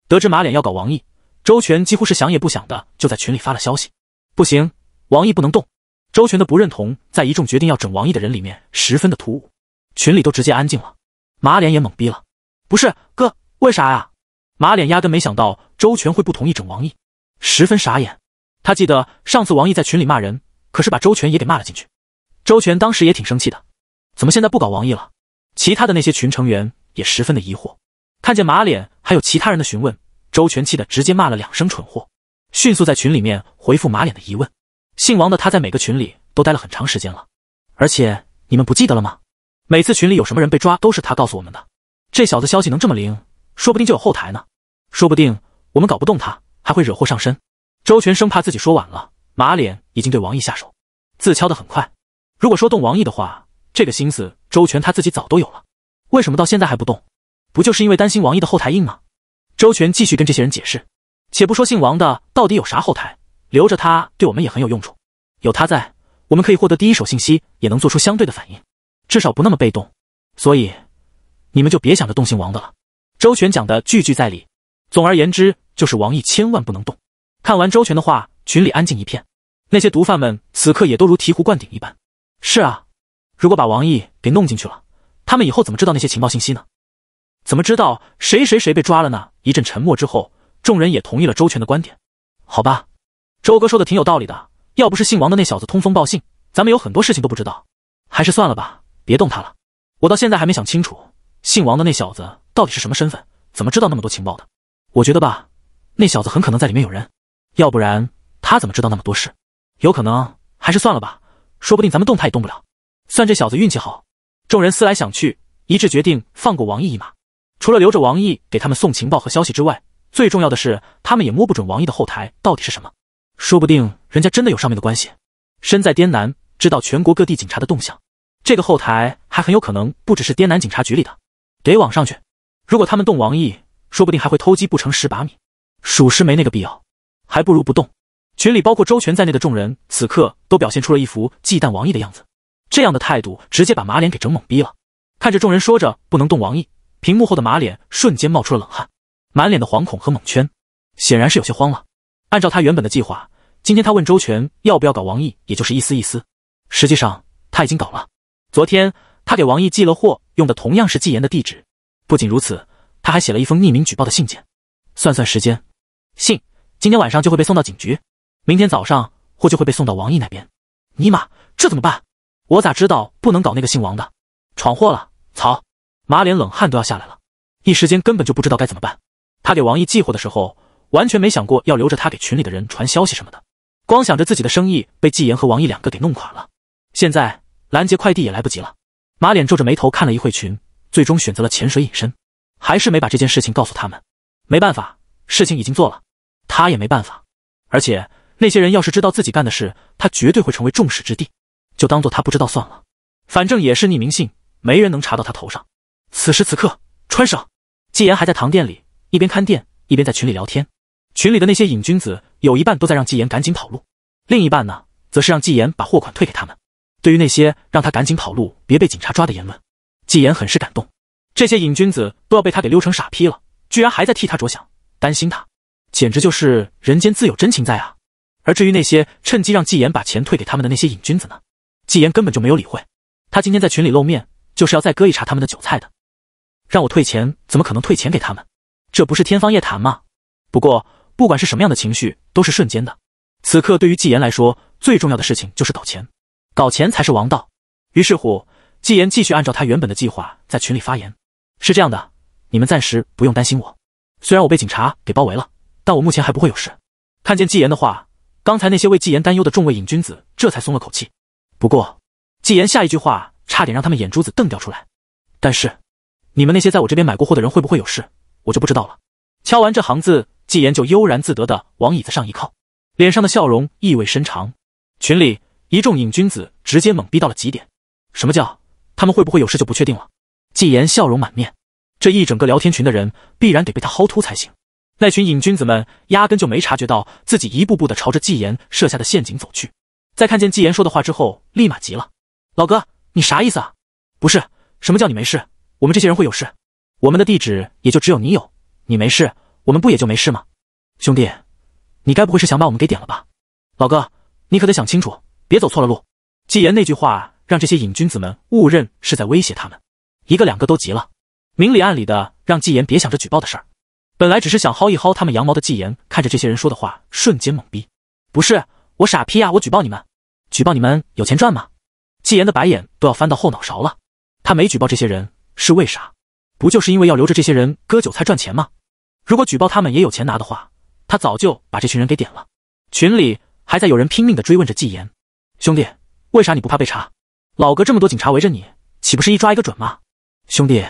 得知马脸要搞王毅，周全几乎是想也不想的就在群里发了消息：不行，王毅不能动。周全的不认同在一众决定要整王毅的人里面十分的突兀，群里都直接安静了。马脸也懵逼了，不是哥，为啥呀？马脸压根没想到周全会不同意整王毅，十分傻眼。他记得上次王毅在群里骂人，可是把周全也给骂了进去。周全当时也挺生气的，怎么现在不搞王毅了？其他的那些群成员也十分的疑惑。看见马脸还有其他人的询问，周全气得直接骂了两声“蠢货”，迅速在群里面回复马脸的疑问。姓王的他在每个群里都待了很长时间了，而且你们不记得了吗？每次群里有什么人被抓，都是他告诉我们的。这小子消息能这么灵？说不定就有后台呢，说不定我们搞不动他，还会惹祸上身。周全生怕自己说晚了，马脸已经对王毅下手。自敲得很快，如果说动王毅的话，这个心思周全他自己早都有了，为什么到现在还不动？不就是因为担心王毅的后台硬吗？周全继续跟这些人解释，且不说姓王的到底有啥后台，留着他对我们也很有用处。有他在，我们可以获得第一手信息，也能做出相对的反应，至少不那么被动。所以你们就别想着动姓王的了。周全讲的句句在理，总而言之就是王毅千万不能动。看完周全的话，群里安静一片，那些毒贩们此刻也都如醍醐灌顶一般。是啊，如果把王毅给弄进去了，他们以后怎么知道那些情报信息呢？怎么知道谁谁谁被抓了呢？一阵沉默之后，众人也同意了周全的观点。好吧，周哥说的挺有道理的，要不是姓王的那小子通风报信，咱们有很多事情都不知道。还是算了吧，别动他了，我到现在还没想清楚。姓王的那小子到底是什么身份？怎么知道那么多情报的？我觉得吧，那小子很可能在里面有人，要不然他怎么知道那么多事？有可能还是算了吧，说不定咱们动他也动不了。算这小子运气好。众人思来想去，一致决定放过王毅一马。除了留着王毅给他们送情报和消息之外，最重要的是他们也摸不准王毅的后台到底是什么。说不定人家真的有上面的关系。身在滇南，知道全国各地警察的动向，这个后台还很有可能不只是滇南警察局里的。得往上去，如果他们动王毅，说不定还会偷鸡不成蚀把米，属实没那个必要，还不如不动。群里包括周全在内的众人，此刻都表现出了一副忌惮王毅的样子。这样的态度，直接把马脸给整懵逼了。看着众人说着不能动王毅，屏幕后的马脸瞬间冒出了冷汗，满脸的惶恐和懵圈，显然是有些慌了。按照他原本的计划，今天他问周全要不要搞王毅，也就是一丝一丝。实际上他已经搞了，昨天他给王毅寄了货。用的同样是纪言的地址，不仅如此，他还写了一封匿名举报的信件。算算时间，信今天晚上就会被送到警局，明天早上货就会被送到王毅那边。尼玛，这怎么办？我咋知道不能搞那个姓王的？闯祸了！操！马脸冷汗都要下来了，一时间根本就不知道该怎么办。他给王毅寄货的时候，完全没想过要留着他给群里的人传消息什么的，光想着自己的生意被纪言和王毅两个给弄垮了。现在拦截快递也来不及了。马脸皱着眉头看了一会群，最终选择了潜水隐身，还是没把这件事情告诉他们。没办法，事情已经做了，他也没办法。而且那些人要是知道自己干的事，他绝对会成为众矢之的。就当做他不知道算了，反正也是匿名信，没人能查到他头上。此时此刻，川省纪言还在堂店里，一边看店，一边在群里聊天。群里的那些瘾君子有一半都在让纪言赶紧跑路，另一半呢，则是让纪言把货款退给他们。对于那些让他赶紧跑路，别被警察抓的言论，纪言很是感动。这些瘾君子都要被他给溜成傻逼了，居然还在替他着想，担心他，简直就是人间自有真情在啊！而至于那些趁机让纪言把钱退给他们的那些瘾君子呢？纪言根本就没有理会。他今天在群里露面，就是要再割一茬他们的韭菜的。让我退钱，怎么可能退钱给他们？这不是天方夜谭吗？不过，不管是什么样的情绪，都是瞬间的。此刻，对于纪言来说，最重要的事情就是搞钱。搞钱才是王道。于是乎，纪言继续按照他原本的计划在群里发言。是这样的，你们暂时不用担心我，虽然我被警察给包围了，但我目前还不会有事。看见纪言的话，刚才那些为纪言担忧的众位瘾君子这才松了口气。不过，纪言下一句话差点让他们眼珠子瞪掉出来。但是，你们那些在我这边买过货的人会不会有事，我就不知道了。敲完这行字，纪言就悠然自得的往椅子上一靠，脸上的笑容意味深长。群里。一众瘾君子直接懵逼到了极点，什么叫他们会不会有事就不确定了？纪言笑容满面，这一整个聊天群的人必然得被他薅秃才行。那群瘾君子们压根就没察觉到自己一步步的朝着纪言设下的陷阱走去，在看见纪言说的话之后，立马急了：“老哥，你啥意思啊？不是什么叫你没事，我们这些人会有事？我们的地址也就只有你有，你没事，我们不也就没事吗？兄弟，你该不会是想把我们给点了吧？老哥，你可得想清楚。”别走错了路，纪言那句话让这些瘾君子们误认是在威胁他们，一个两个都急了，明里暗里的让纪言别想着举报的事儿。本来只是想薅一薅他们羊毛的纪言，看着这些人说的话，瞬间懵逼。不是我傻逼呀，我举报你们，举报你们有钱赚吗？纪言的白眼都要翻到后脑勺了。他没举报这些人是为啥？不就是因为要留着这些人割韭菜赚钱吗？如果举报他们也有钱拿的话，他早就把这群人给点了。群里还在有人拼命的追问着纪言。兄弟，为啥你不怕被查？老哥，这么多警察围着你，岂不是一抓一个准吗？兄弟，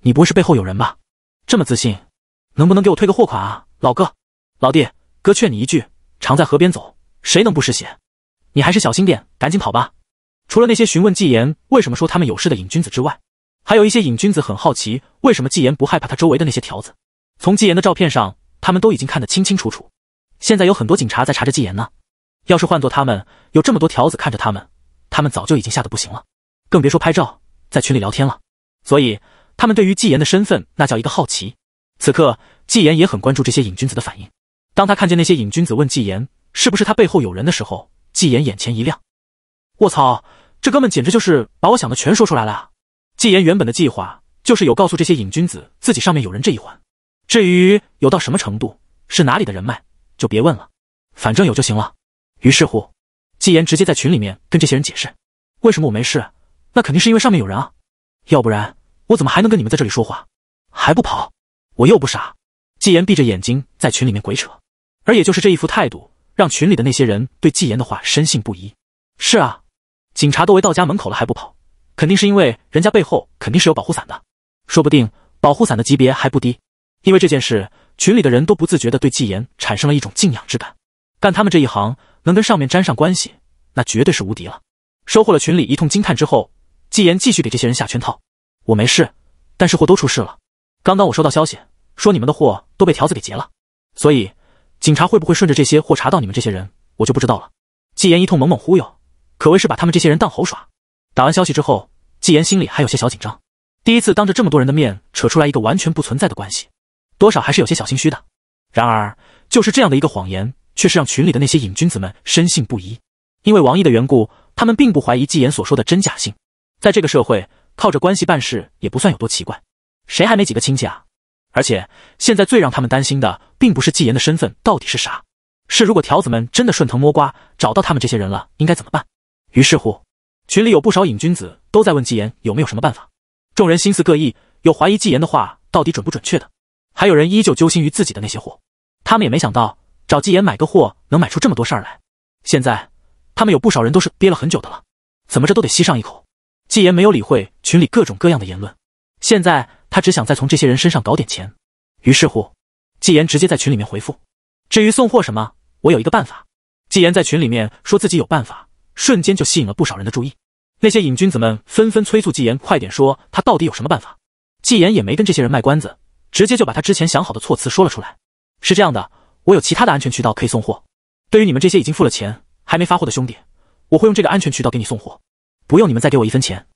你不会是背后有人吧？这么自信，能不能给我退个货款啊？老哥，老弟，哥劝你一句，常在河边走，谁能不湿鞋？你还是小心点，赶紧跑吧。除了那些询问纪言为什么说他们有事的瘾君子之外，还有一些瘾君子很好奇为什么纪言不害怕他周围的那些条子。从纪言的照片上，他们都已经看得清清楚楚。现在有很多警察在查着纪言呢。要是换做他们，有这么多条子看着他们，他们早就已经吓得不行了，更别说拍照在群里聊天了。所以他们对于纪言的身份那叫一个好奇。此刻纪言也很关注这些瘾君子的反应。当他看见那些瘾君子问纪言是不是他背后有人的时候，纪言眼前一亮，卧槽，这哥们简直就是把我想的全说出来了啊！纪言原本的计划就是有告诉这些瘾君子自己上面有人这一环，至于有到什么程度，是哪里的人脉就别问了，反正有就行了。于是乎，纪言直接在群里面跟这些人解释：“为什么我没事？那肯定是因为上面有人啊，要不然我怎么还能跟你们在这里说话？还不跑！我又不傻。”纪言闭着眼睛在群里面鬼扯。而也就是这一副态度，让群里的那些人对纪言的话深信不疑。是啊，警察都围到家门口了还不跑，肯定是因为人家背后肯定是有保护伞的，说不定保护伞的级别还不低。因为这件事，群里的人都不自觉的对纪言产生了一种敬仰之感。干他们这一行。能跟上面沾上关系，那绝对是无敌了。收获了群里一通惊叹之后，纪言继续给这些人下圈套。我没事，但是货都出事了。刚刚我收到消息，说你们的货都被条子给劫了。所以，警察会不会顺着这些货查到你们这些人，我就不知道了。纪言一通猛猛忽悠，可谓是把他们这些人当猴耍。打完消息之后，纪言心里还有些小紧张。第一次当着这么多人的面扯出来一个完全不存在的关系，多少还是有些小心虚的。然而，就是这样的一个谎言。却是让群里的那些瘾君子们深信不疑，因为王毅的缘故，他们并不怀疑纪言所说的真假性。在这个社会，靠着关系办事也不算有多奇怪，谁还没几个亲戚啊？而且现在最让他们担心的，并不是纪言的身份到底是啥，是如果条子们真的顺藤摸瓜找到他们这些人了，应该怎么办？于是乎，群里有不少瘾君子都在问纪言有没有什么办法。众人心思各异，有怀疑纪言的话到底准不准确的，还有人依旧揪心于自己的那些货。他们也没想到。找纪言买个货，能买出这么多事儿来。现在他们有不少人都是憋了很久的了，怎么着都得吸上一口。纪言没有理会群里各种各样的言论，现在他只想再从这些人身上搞点钱。于是乎，纪言直接在群里面回复：“至于送货什么，我有一个办法。”纪言在群里面说自己有办法，瞬间就吸引了不少人的注意。那些瘾君子们纷纷催促纪言快点说，他到底有什么办法。纪言也没跟这些人卖关子，直接就把他之前想好的措辞说了出来：“是这样的。”我有其他的安全渠道可以送货，对于你们这些已经付了钱还没发货的兄弟，我会用这个安全渠道给你送货，不用你们再给我一分钱。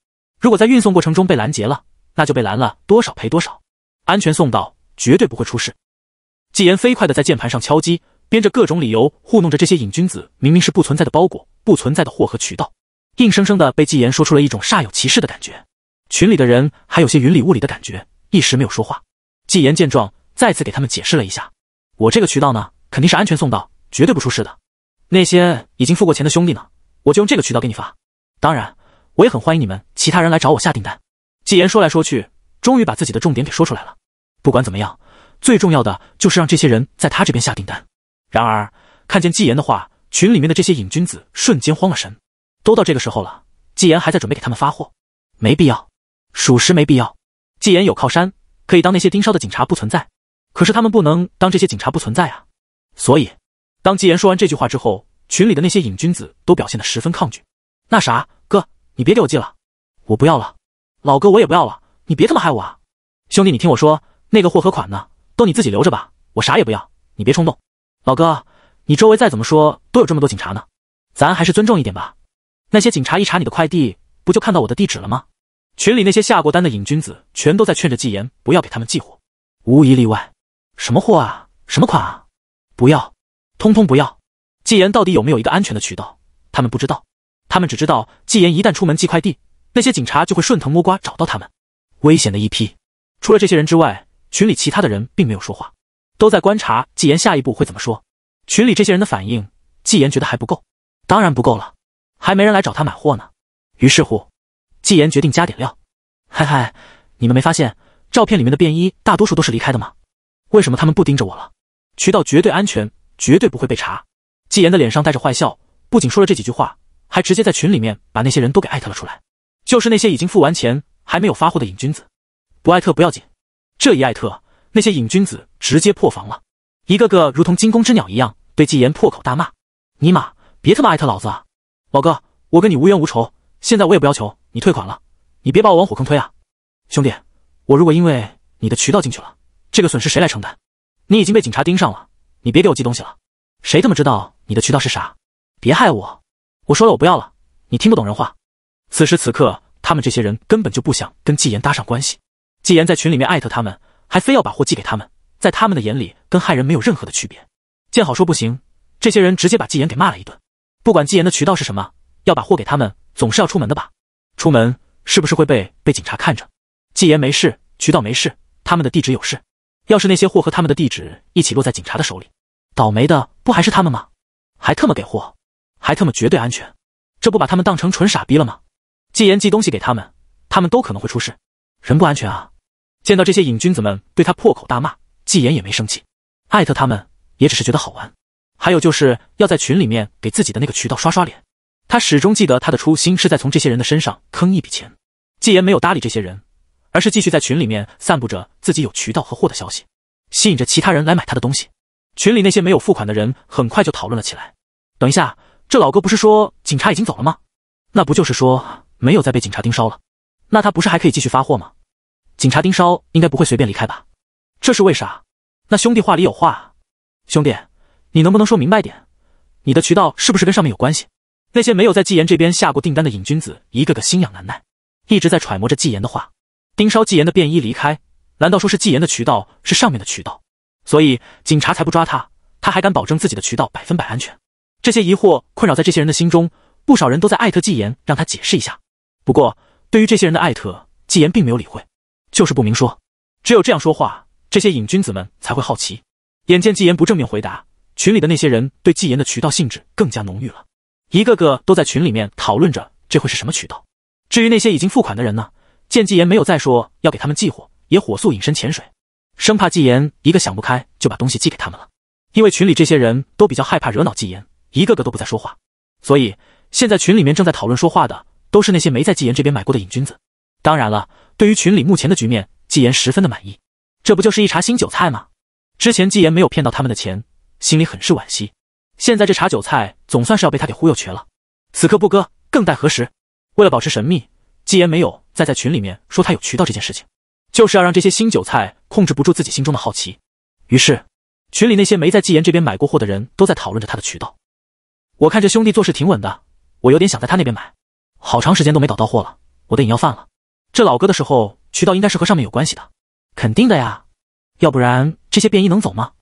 如果在运送过程中被拦截了，那就被拦了多少赔多少，安全送到，绝对不会出事。纪言飞快的在键盘上敲击，编着各种理由糊弄着这些瘾君子，明明是不存在的包裹，不存在的货和渠道，硬生生的被纪言说出了一种煞有其事的感觉。群里的人还有些云里雾里的感觉，一时没有说话。纪言见状，再次给他们解释了一下。我这个渠道呢，肯定是安全送到，绝对不出事的。那些已经付过钱的兄弟呢，我就用这个渠道给你发。当然，我也很欢迎你们其他人来找我下订单。纪言说来说去，终于把自己的重点给说出来了。不管怎么样，最重要的就是让这些人在他这边下订单。然而，看见纪言的话，群里面的这些瘾君子瞬间慌了神。都到这个时候了，纪言还在准备给他们发货，没必要，属实没必要。纪言有靠山，可以当那些盯梢的警察不存在。可是他们不能当这些警察不存在啊！所以，当纪言说完这句话之后，群里的那些瘾君子都表现得十分抗拒。那啥，哥，你别给我寄了，我不要了。老哥，我也不要了，你别他妈害我啊！兄弟，你听我说，那个货和款呢，都你自己留着吧，我啥也不要。你别冲动，老哥，你周围再怎么说都有这么多警察呢，咱还是尊重一点吧。那些警察一查你的快递，不就看到我的地址了吗？群里那些下过单的瘾君子全都在劝着纪言不要给他们寄货，无一例外。什么货啊？什么款啊？不要，通通不要！纪言到底有没有一个安全的渠道？他们不知道，他们只知道纪言一旦出门寄快递，那些警察就会顺藤摸瓜找到他们，危险的一批。除了这些人之外，群里其他的人并没有说话，都在观察纪言下一步会怎么说。群里这些人的反应，纪言觉得还不够，当然不够了，还没人来找他买货呢。于是乎，纪言决定加点料。嗨嗨，你们没发现照片里面的便衣大多数都是离开的吗？为什么他们不盯着我了？渠道绝对安全，绝对不会被查。纪言的脸上带着坏笑，不仅说了这几句话，还直接在群里面把那些人都给艾特了出来。就是那些已经付完钱还没有发货的瘾君子，不艾特不要紧，这一艾特，那些瘾君子直接破防了，一个个如同惊弓之鸟一样，对纪言破口大骂：“尼玛，别他妈艾特老子啊！老哥，我跟你无冤无仇，现在我也不要求你退款了，你别把我往火坑推啊！兄弟，我如果因为你的渠道进去了……”这个损失谁来承担？你已经被警察盯上了，你别给我寄东西了。谁他妈知道你的渠道是啥？别害我！我说了我不要了，你听不懂人话？此时此刻，他们这些人根本就不想跟纪言搭上关系。纪言在群里面艾特他们，还非要把货寄给他们，在他们的眼里，跟害人没有任何的区别。见好说不行，这些人直接把纪言给骂了一顿。不管纪言的渠道是什么，要把货给他们，总是要出门的吧？出门是不是会被被警察看着？纪言没事，渠道没事，他们的地址有事。要是那些货和他们的地址一起落在警察的手里，倒霉的不还是他们吗？还特么给货，还特么绝对安全，这不把他们当成纯傻逼了吗？纪言寄东西给他们，他们都可能会出事，人不安全啊！见到这些瘾君子们对他破口大骂，纪言也没生气，艾特他们也只是觉得好玩，还有就是要在群里面给自己的那个渠道刷刷脸。他始终记得他的初心是在从这些人的身上坑一笔钱。纪言没有搭理这些人。而是继续在群里面散布着自己有渠道和货的消息，吸引着其他人来买他的东西。群里那些没有付款的人很快就讨论了起来。等一下，这老哥不是说警察已经走了吗？那不就是说没有再被警察盯梢了？那他不是还可以继续发货吗？警察盯梢应该不会随便离开吧？这是为啥？那兄弟话里有话，兄弟，你能不能说明白点？你的渠道是不是跟上面有关系？那些没有在纪言这边下过订单的瘾君子一个个心痒难耐，一直在揣摩着纪言的话。盯梢纪言的便衣离开，难道说是纪言的渠道是上面的渠道，所以警察才不抓他？他还敢保证自己的渠道百分百安全？这些疑惑困扰在这些人的心中，不少人都在艾特纪言，让他解释一下。不过对于这些人的艾特，纪言并没有理会，就是不明说。只有这样说话，这些瘾君子们才会好奇。眼见纪言不正面回答，群里的那些人对纪言的渠道性质更加浓郁了，一个个都在群里面讨论着这会是什么渠道。至于那些已经付款的人呢？见纪言没有再说要给他们寄货，也火速隐身潜水，生怕纪言一个想不开就把东西寄给他们了。因为群里这些人都比较害怕惹恼纪言，一个个都不再说话。所以现在群里面正在讨论说话的，都是那些没在纪言这边买过的瘾君子。当然了，对于群里目前的局面，纪言十分的满意。这不就是一茬新韭菜吗？之前纪言没有骗到他们的钱，心里很是惋惜。现在这茬韭菜总算是要被他给忽悠瘸了。此刻不割，更待何时？为了保持神秘。纪言没有再在群里面说他有渠道这件事情，就是要让这些新韭菜控制不住自己心中的好奇。于是，群里那些没在纪言这边买过货的人都在讨论着他的渠道。我看这兄弟做事挺稳的，我有点想在他那边买。好长时间都没搞到货了，我的瘾要犯了。这老哥的时候渠道应该是和上面有关系的，肯定的呀。要不然这些便衣能走吗？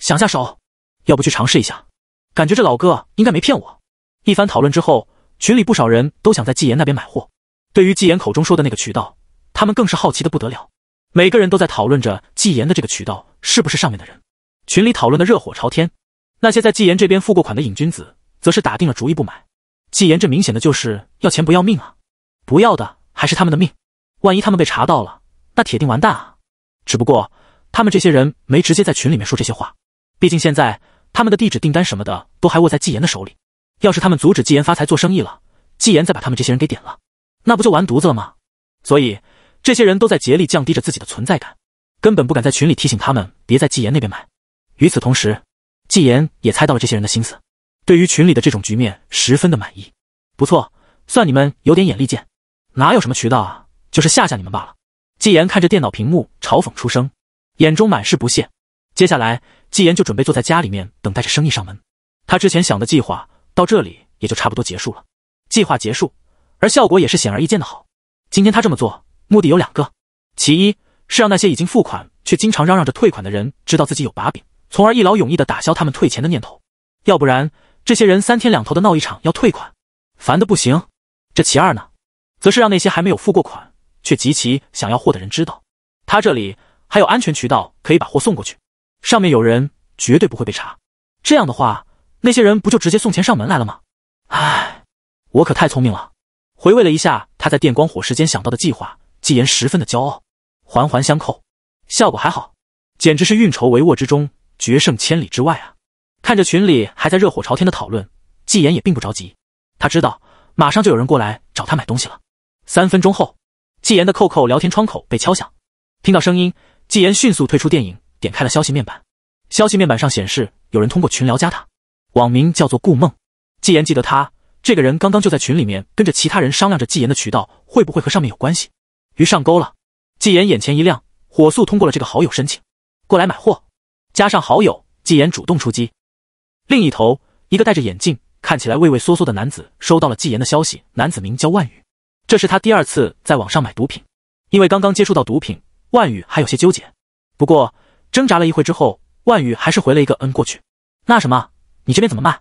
想下手，要不去尝试一下？感觉这老哥应该没骗我。一番讨论之后，群里不少人都想在纪言那边买货。对于纪言口中说的那个渠道，他们更是好奇的不得了。每个人都在讨论着纪言的这个渠道是不是上面的人。群里讨论的热火朝天。那些在纪言这边付过款的瘾君子，则是打定了主意不买。纪言这明显的就是要钱不要命啊！不要的还是他们的命，万一他们被查到了，那铁定完蛋啊！只不过他们这些人没直接在群里面说这些话，毕竟现在他们的地址、订单什么的都还握在纪言的手里。要是他们阻止纪言发财做生意了，纪言再把他们这些人给点了。那不就完犊子了吗？所以这些人都在竭力降低着自己的存在感，根本不敢在群里提醒他们别在纪言那边买。与此同时，纪言也猜到了这些人的心思，对于群里的这种局面十分的满意。不错，算你们有点眼力见，哪有什么渠道啊，就是吓吓你们罢了。纪言看着电脑屏幕，嘲讽出声，眼中满是不屑。接下来，纪言就准备坐在家里面等待着生意上门。他之前想的计划到这里也就差不多结束了。计划结束。而效果也是显而易见的好。今天他这么做，目的有两个：其一是让那些已经付款却经常嚷嚷着退款的人知道自己有把柄，从而一劳永逸地打消他们退钱的念头；要不然，这些人三天两头的闹一场要退款，烦得不行。这其二呢，则是让那些还没有付过款却极其想要货的人知道，他这里还有安全渠道可以把货送过去，上面有人绝对不会被查。这样的话，那些人不就直接送钱上门来了吗？唉，我可太聪明了。回味了一下他在电光火石间想到的计划，纪言十分的骄傲。环环相扣，效果还好，简直是运筹帷幄之中，决胜千里之外啊！看着群里还在热火朝天的讨论，纪言也并不着急。他知道马上就有人过来找他买东西了。三分钟后，纪言的扣扣聊天窗口被敲响。听到声音，纪言迅速退出电影，点开了消息面板。消息面板上显示有人通过群聊加他，网名叫做顾梦。纪言记得他。这个人刚刚就在群里面跟着其他人商量着纪言的渠道会不会和上面有关系，鱼上钩了，纪言眼前一亮，火速通过了这个好友申请，过来买货，加上好友，纪言主动出击。另一头，一个戴着眼镜、看起来畏畏缩缩的男子收到了纪言的消息。男子名叫万宇，这是他第二次在网上买毒品，因为刚刚接触到毒品，万宇还有些纠结。不过挣扎了一会之后，万宇还是回了一个嗯过去。那什么，你这边怎么卖？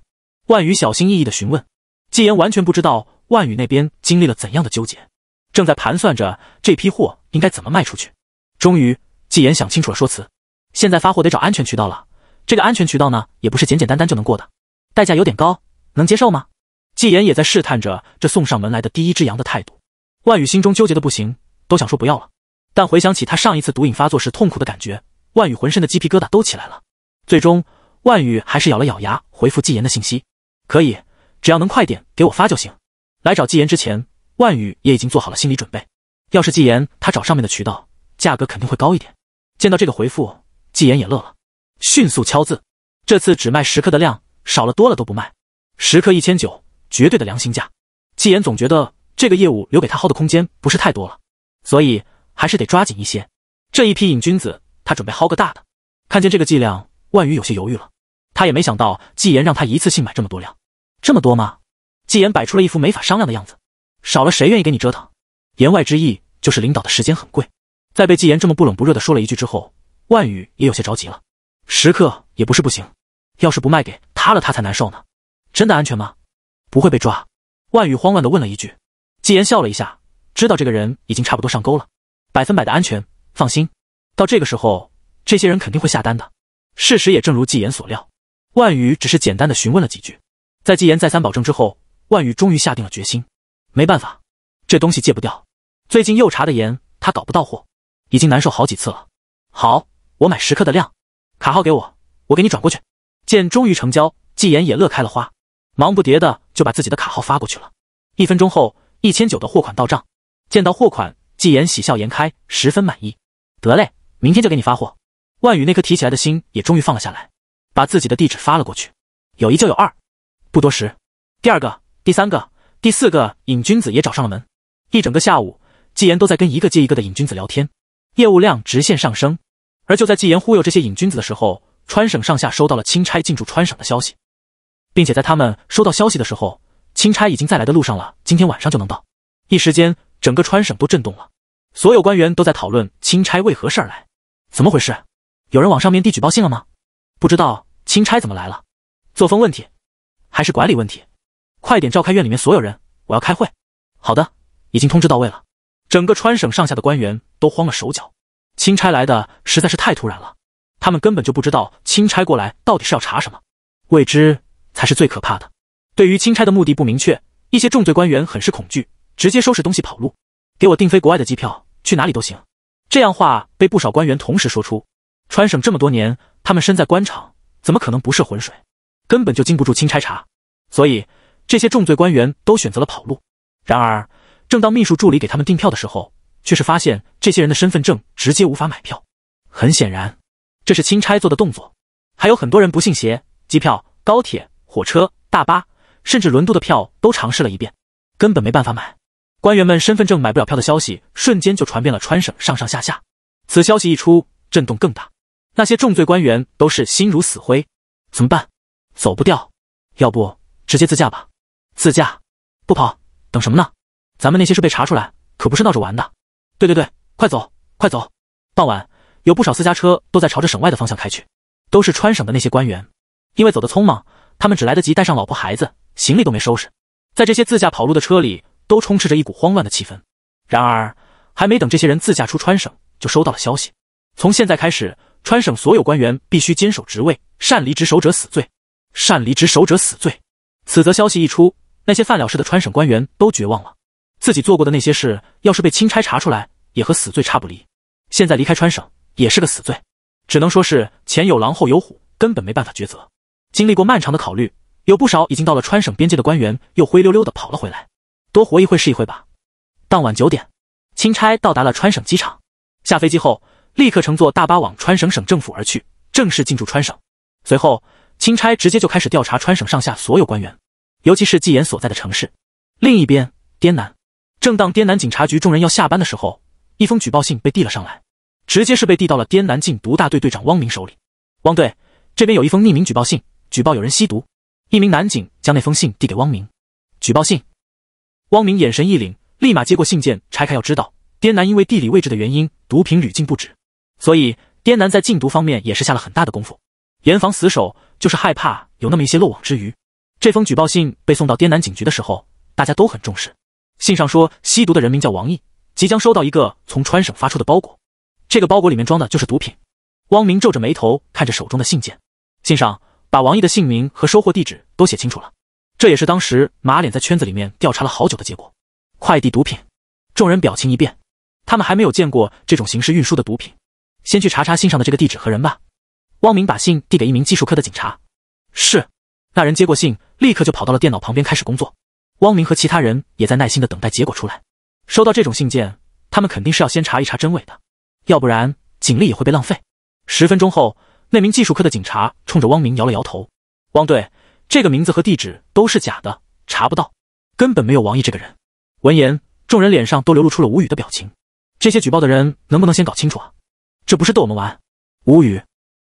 万宇小心翼翼的询问。纪言完全不知道万宇那边经历了怎样的纠结，正在盘算着这批货应该怎么卖出去。终于，纪言想清楚了说辞，现在发货得找安全渠道了。这个安全渠道呢，也不是简简单单就能过的，代价有点高，能接受吗？纪言也在试探着这送上门来的第一只羊的态度。万宇心中纠结的不行，都想说不要了，但回想起他上一次毒瘾发作时痛苦的感觉，万宇浑身的鸡皮疙瘩都起来了。最终，万宇还是咬了咬牙，回复纪言的信息：可以。只要能快点给我发就行。来找纪言之前，万宇也已经做好了心理准备。要是纪言他找上面的渠道，价格肯定会高一点。见到这个回复，纪言也乐了，迅速敲字。这次只卖十克的量，少了多了都不卖。十克一千九，绝对的良心价。纪言总觉得这个业务留给他薅的空间不是太多了，所以还是得抓紧一些。这一批瘾君子，他准备薅个大的。看见这个剂量，万宇有些犹豫了。他也没想到纪言让他一次性买这么多量。这么多吗？纪言摆出了一副没法商量的样子，少了谁愿意给你折腾？言外之意就是领导的时间很贵。在被纪言这么不冷不热的说了一句之后，万宇也有些着急了。时刻也不是不行，要是不卖给他了，他才难受呢。真的安全吗？不会被抓？万宇慌乱的问了一句。纪言笑了一下，知道这个人已经差不多上钩了，百分百的安全，放心。到这个时候，这些人肯定会下单的。事实也正如纪言所料，万宇只是简单的询问了几句。在纪言再三保证之后，万宇终于下定了决心。没办法，这东西戒不掉。最近又查的严，他搞不到货，已经难受好几次了。好，我买十克的量，卡号给我，我给你转过去。见终于成交，纪言也乐开了花，忙不迭的就把自己的卡号发过去了。一分钟后，一千九的货款到账。见到货款，纪言喜笑颜开，十分满意。得嘞，明天就给你发货。万宇那颗提起来的心也终于放了下来，把自己的地址发了过去。有一就有二，不多时，第二个、第三个、第四个瘾君子也找上了门。一整个下午，纪言都在跟一个接一个的瘾君子聊天，业务量直线上升。而就在纪言忽悠这些瘾君子的时候，川省上下收到了钦差进驻川省的消息，并且在他们收到消息的时候，钦差已经在来的路上了，今天晚上就能到。一时间，整个川省都震动了，所有官员都在讨论钦差为何事而来，怎么回事？有人往上面递举报信了吗？不知道钦差怎么来了，作风问题。还是管理问题，快点召开院里面所有人，我要开会。好的，已经通知到位了。整个川省上下的官员都慌了手脚，钦差来的实在是太突然了，他们根本就不知道钦差过来到底是要查什么，未知才是最可怕的。对于钦差的目的不明确，一些重罪官员很是恐惧，直接收拾东西跑路。给我订飞国外的机票，去哪里都行。这样话被不少官员同时说出，川省这么多年，他们身在官场，怎么可能不涉浑水？根本就经不住钦差查，所以这些重罪官员都选择了跑路。然而，正当秘书助理给他们订票的时候，却是发现这些人的身份证直接无法买票。很显然，这是钦差做的动作。还有很多人不信邪，机票、高铁、火车、大巴，甚至轮渡的票都尝试了一遍，根本没办法买。官员们身份证买不了票的消息，瞬间就传遍了川省上上下下。此消息一出，震动更大。那些重罪官员都是心如死灰，怎么办？走不掉，要不直接自驾吧。自驾，不跑，等什么呢？咱们那些事被查出来，可不是闹着玩的。对对对，快走，快走！傍晚有不少私家车都在朝着省外的方向开去，都是川省的那些官员。因为走得匆忙，他们只来得及带上老婆孩子，行李都没收拾。在这些自驾跑路的车里，都充斥着一股慌乱的气氛。然而，还没等这些人自驾出川省，就收到了消息：从现在开始，川省所有官员必须坚守职位，擅离职守者死罪。擅离职守者死罪。此则消息一出，那些犯了事的川省官员都绝望了。自己做过的那些事，要是被钦差查出来，也和死罪差不离。现在离开川省也是个死罪，只能说是前有狼后有虎，根本没办法抉择。经历过漫长的考虑，有不少已经到了川省边界的官员，又灰溜溜的跑了回来。多活一会是一会吧。当晚九点，钦差到达了川省机场，下飞机后立刻乘坐大巴往川省省政府而去，正式进驻川省。随后。钦差直接就开始调查川省上下所有官员，尤其是纪言所在的城市。另一边，滇南，正当滇南警察局众人要下班的时候，一封举报信被递了上来，直接是被递到了滇南禁毒大队队长汪明手里。汪队，这边有一封匿名举报信，举报有人吸毒。一名男警将那封信递给汪明。举报信，汪明眼神一凛，立马接过信件拆开，要知道滇南因为地理位置的原因，毒品屡禁不止，所以滇南在禁毒方面也是下了很大的功夫，严防死守。就是害怕有那么一些漏网之鱼。这封举报信被送到滇南警局的时候，大家都很重视。信上说，吸毒的人名叫王毅，即将收到一个从川省发出的包裹，这个包裹里面装的就是毒品。汪明皱着眉头看着手中的信件，信上把王毅的姓名和收货地址都写清楚了。这也是当时马脸在圈子里面调查了好久的结果。快递毒品，众人表情一变，他们还没有见过这种形式运输的毒品。先去查查信上的这个地址和人吧。汪明把信递给一名技术科的警察，是，那人接过信，立刻就跑到了电脑旁边开始工作。汪明和其他人也在耐心的等待结果出来。收到这种信件，他们肯定是要先查一查真伪的，要不然警力也会被浪费。十分钟后，那名技术科的警察冲着汪明摇了摇头：“汪队，这个名字和地址都是假的，查不到，根本没有王毅这个人。”闻言，众人脸上都流露出了无语的表情。这些举报的人能不能先搞清楚啊？这不是逗我们玩？无语。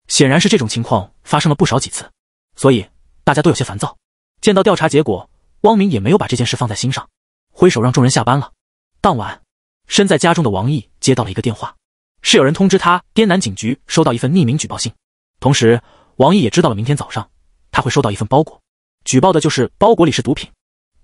显然是这种情况发生了不少几次，所以大家都有些烦躁。见到调查结果，汪明也没有把这件事放在心上，挥手让众人下班了。当晚，身在家中的王毅接到了一个电话，是有人通知他，滇南警局收到一份匿名举报信。同时，王毅也知道了明天早上他会收到一份包裹，举报的就是包裹里是毒品。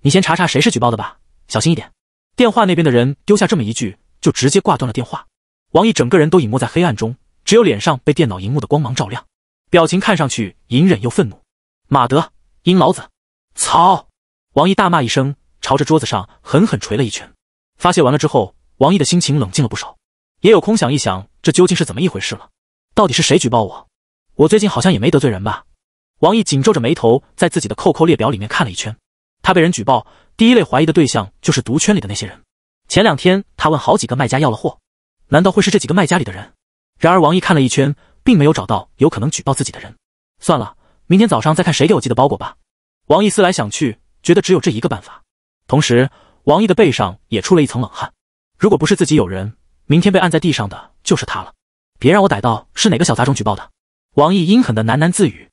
你先查查谁是举报的吧，小心一点。电话那边的人丢下这么一句，就直接挂断了电话。王毅整个人都隐没在黑暗中。只有脸上被电脑荧幕的光芒照亮，表情看上去隐忍又愤怒。马德，阴老子，操！王毅大骂一声，朝着桌子上狠狠捶了一拳。发泄完了之后，王毅的心情冷静了不少，也有空想一想，这究竟是怎么一回事了？到底是谁举报我？我最近好像也没得罪人吧？王毅紧皱着眉头，在自己的扣扣列表里面看了一圈。他被人举报，第一类怀疑的对象就是毒圈里的那些人。前两天他问好几个卖家要了货，难道会是这几个卖家里的人？然而王毅看了一圈，并没有找到有可能举报自己的人。算了，明天早上再看谁给我寄的包裹吧。王毅思来想去，觉得只有这一个办法。同时，王毅的背上也出了一层冷汗。如果不是自己有人，明天被按在地上的就是他了。别让我逮到是哪个小杂种举报的！王毅阴狠的喃喃自语，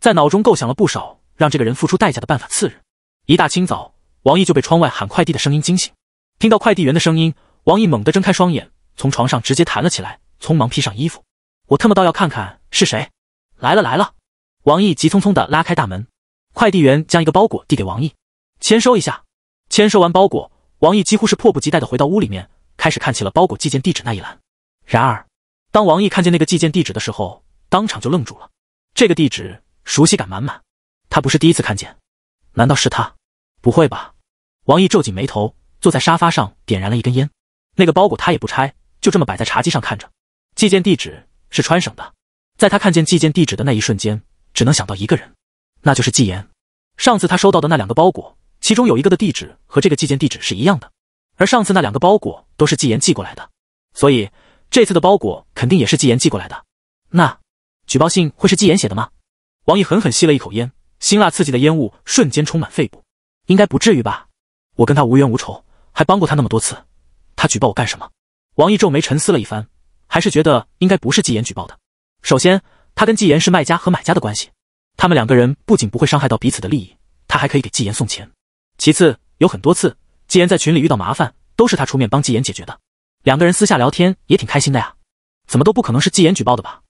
在脑中构想了不少让这个人付出代价的办法。次日一大清早，王毅就被窗外喊快递的声音惊醒。听到快递员的声音，王毅猛地睁开双眼，从床上直接弹了起来。匆忙披上衣服，我特么倒要看看是谁来了来了！王毅急匆匆的拉开大门，快递员将一个包裹递给王毅，签收一下。签收完包裹，王毅几乎是迫不及待的回到屋里面，开始看起了包裹寄件地址那一栏。然而，当王毅看见那个寄件地址的时候，当场就愣住了。这个地址熟悉感满满，他不是第一次看见。难道是他？不会吧！王毅皱紧眉头，坐在沙发上点燃了一根烟。那个包裹他也不拆，就这么摆在茶几上看着。寄件地址是川省的，在他看见寄件地址的那一瞬间，只能想到一个人，那就是纪言。上次他收到的那两个包裹，其中有一个的地址和这个寄件地址是一样的，而上次那两个包裹都是纪言寄过来的，所以这次的包裹肯定也是纪言寄过来的。那举报信会是纪言写的吗？王毅狠狠吸了一口烟，辛辣刺激的烟雾瞬间充满肺部。应该不至于吧？我跟他无冤无仇，还帮过他那么多次，他举报我干什么？王毅皱眉沉思了一番。还是觉得应该不是纪言举报的。首先，他跟纪言是卖家和买家的关系，他们两个人不仅不会伤害到彼此的利益，他还可以给纪言送钱。其次，有很多次纪言在群里遇到麻烦，都是他出面帮纪言解决的。两个人私下聊天也挺开心的呀，怎么都不可能是纪言举报的吧？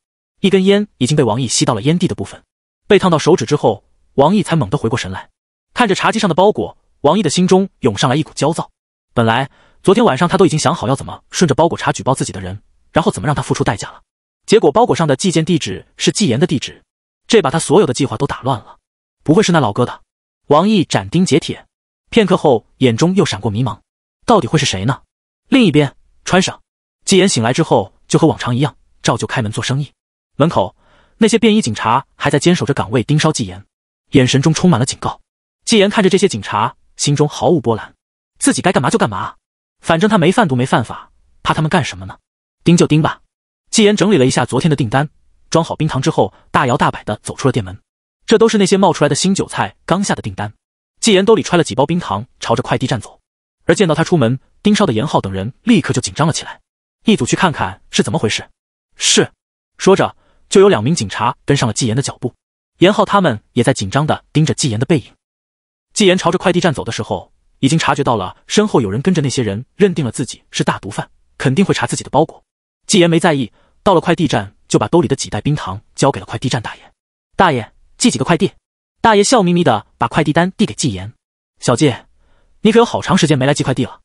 一根烟已经被王毅吸到了烟蒂的部分，被烫到手指之后，王毅才猛地回过神来，看着茶几上的包裹，王毅的心中涌上来一股焦躁。本来昨天晚上他都已经想好要怎么顺着包裹查举报自己的人。然后怎么让他付出代价了？结果包裹上的寄件地址是纪言的地址，这把他所有的计划都打乱了。不会是那老哥的？王毅斩钉截铁。片刻后，眼中又闪过迷茫。到底会是谁呢？另一边，川省，纪言醒来之后就和往常一样，照旧开门做生意。门口那些便衣警察还在坚守着岗位，盯梢纪言，眼神中充满了警告。纪言看着这些警察，心中毫无波澜，自己该干嘛就干嘛，反正他没贩毒，没犯法，怕他们干什么呢？盯就盯吧。纪言整理了一下昨天的订单，装好冰糖之后，大摇大摆的走出了店门。这都是那些冒出来的新韭菜刚下的订单。纪言兜里揣了几包冰糖，朝着快递站走。而见到他出门，盯梢的严浩等人立刻就紧张了起来，一组去看看是怎么回事。是。说着，就有两名警察跟上了纪言的脚步。严浩他们也在紧张的盯着纪言的背影。纪言朝着快递站走的时候，已经察觉到了身后有人跟着，那些人认定了自己是大毒贩，肯定会查自己的包裹。纪言没在意，到了快递站就把兜里的几袋冰糖交给了快递站大爷。大爷，寄几个快递？大爷笑眯眯的把快递单递给纪言。小纪，你可有好长时间没来寄快递了。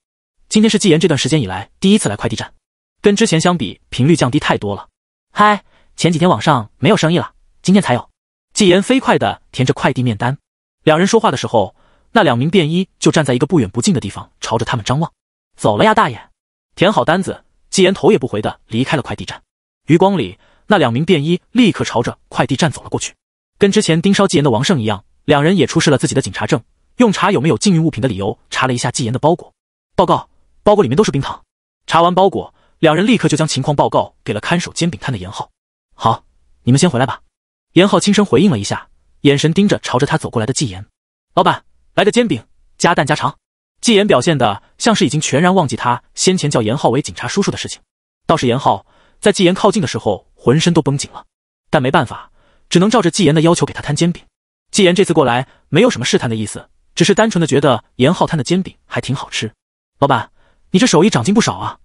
今天是纪言这段时间以来第一次来快递站，跟之前相比频率降低太多了。嗨，前几天网上没有生意了，今天才有。纪言飞快的填着快递面单。两人说话的时候，那两名便衣就站在一个不远不近的地方，朝着他们张望。走了呀，大爷，填好单子。纪言头也不回的离开了快递站，余光里那两名便衣立刻朝着快递站走了过去。跟之前盯梢纪言的王胜一样，两人也出示了自己的警察证，用查有没有禁运物品的理由查了一下纪言的包裹。报告，包裹里面都是冰糖。查完包裹，两人立刻就将情况报告给了看守煎饼摊的严浩。好，你们先回来吧。严浩轻声回应了一下，眼神盯着朝着他走过来的纪言。老板，来个煎饼，加蛋加肠。纪言表现的像是已经全然忘记他先前叫严浩为警察叔叔的事情，倒是严浩在纪言靠近的时候浑身都绷紧了，但没办法，只能照着纪言的要求给他摊煎饼。纪言这次过来没有什么试探的意思，只是单纯的觉得严浩摊的煎饼还挺好吃。老板，你这手艺长进不少啊！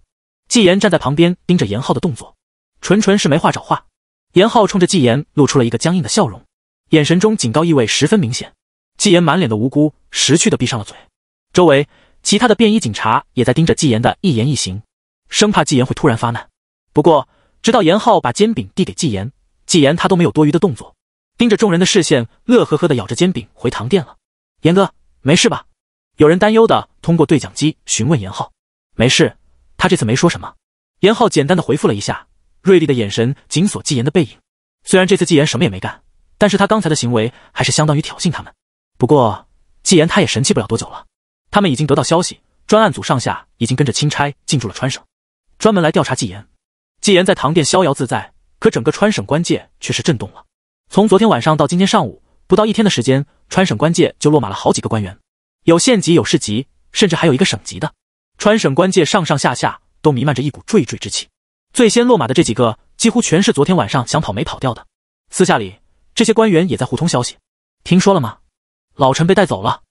纪言站在旁边盯着严浩的动作，纯纯是没话找话。严浩冲着纪言露出了一个僵硬的笑容，眼神中警告意味十分明显。纪言满脸的无辜，识趣的闭上了嘴。周围其他的便衣警察也在盯着纪言的一言一行，生怕纪言会突然发难。不过，直到严浩把煎饼递给纪言，纪言他都没有多余的动作，盯着众人的视线，乐呵呵的咬着煎饼回糖店了。严哥，没事吧？有人担忧的通过对讲机询问严浩。没事，他这次没说什么。严浩简单的回复了一下，锐利的眼神紧锁纪言的背影。虽然这次纪言什么也没干，但是他刚才的行为还是相当于挑衅他们。不过，纪言他也神气不了多久了。他们已经得到消息，专案组上下已经跟着钦差进驻了川省，专门来调查纪言。纪言在唐殿逍遥自在，可整个川省官界却是震动了。从昨天晚上到今天上午，不到一天的时间，川省官界就落马了好几个官员，有县级，有市级，甚至还有一个省级的。川省官界上上下下都弥漫着一股惴惴之气。最先落马的这几个，几乎全是昨天晚上想跑没跑掉的。私下里，这些官员也在互通消息。听说了吗？老陈被带走了。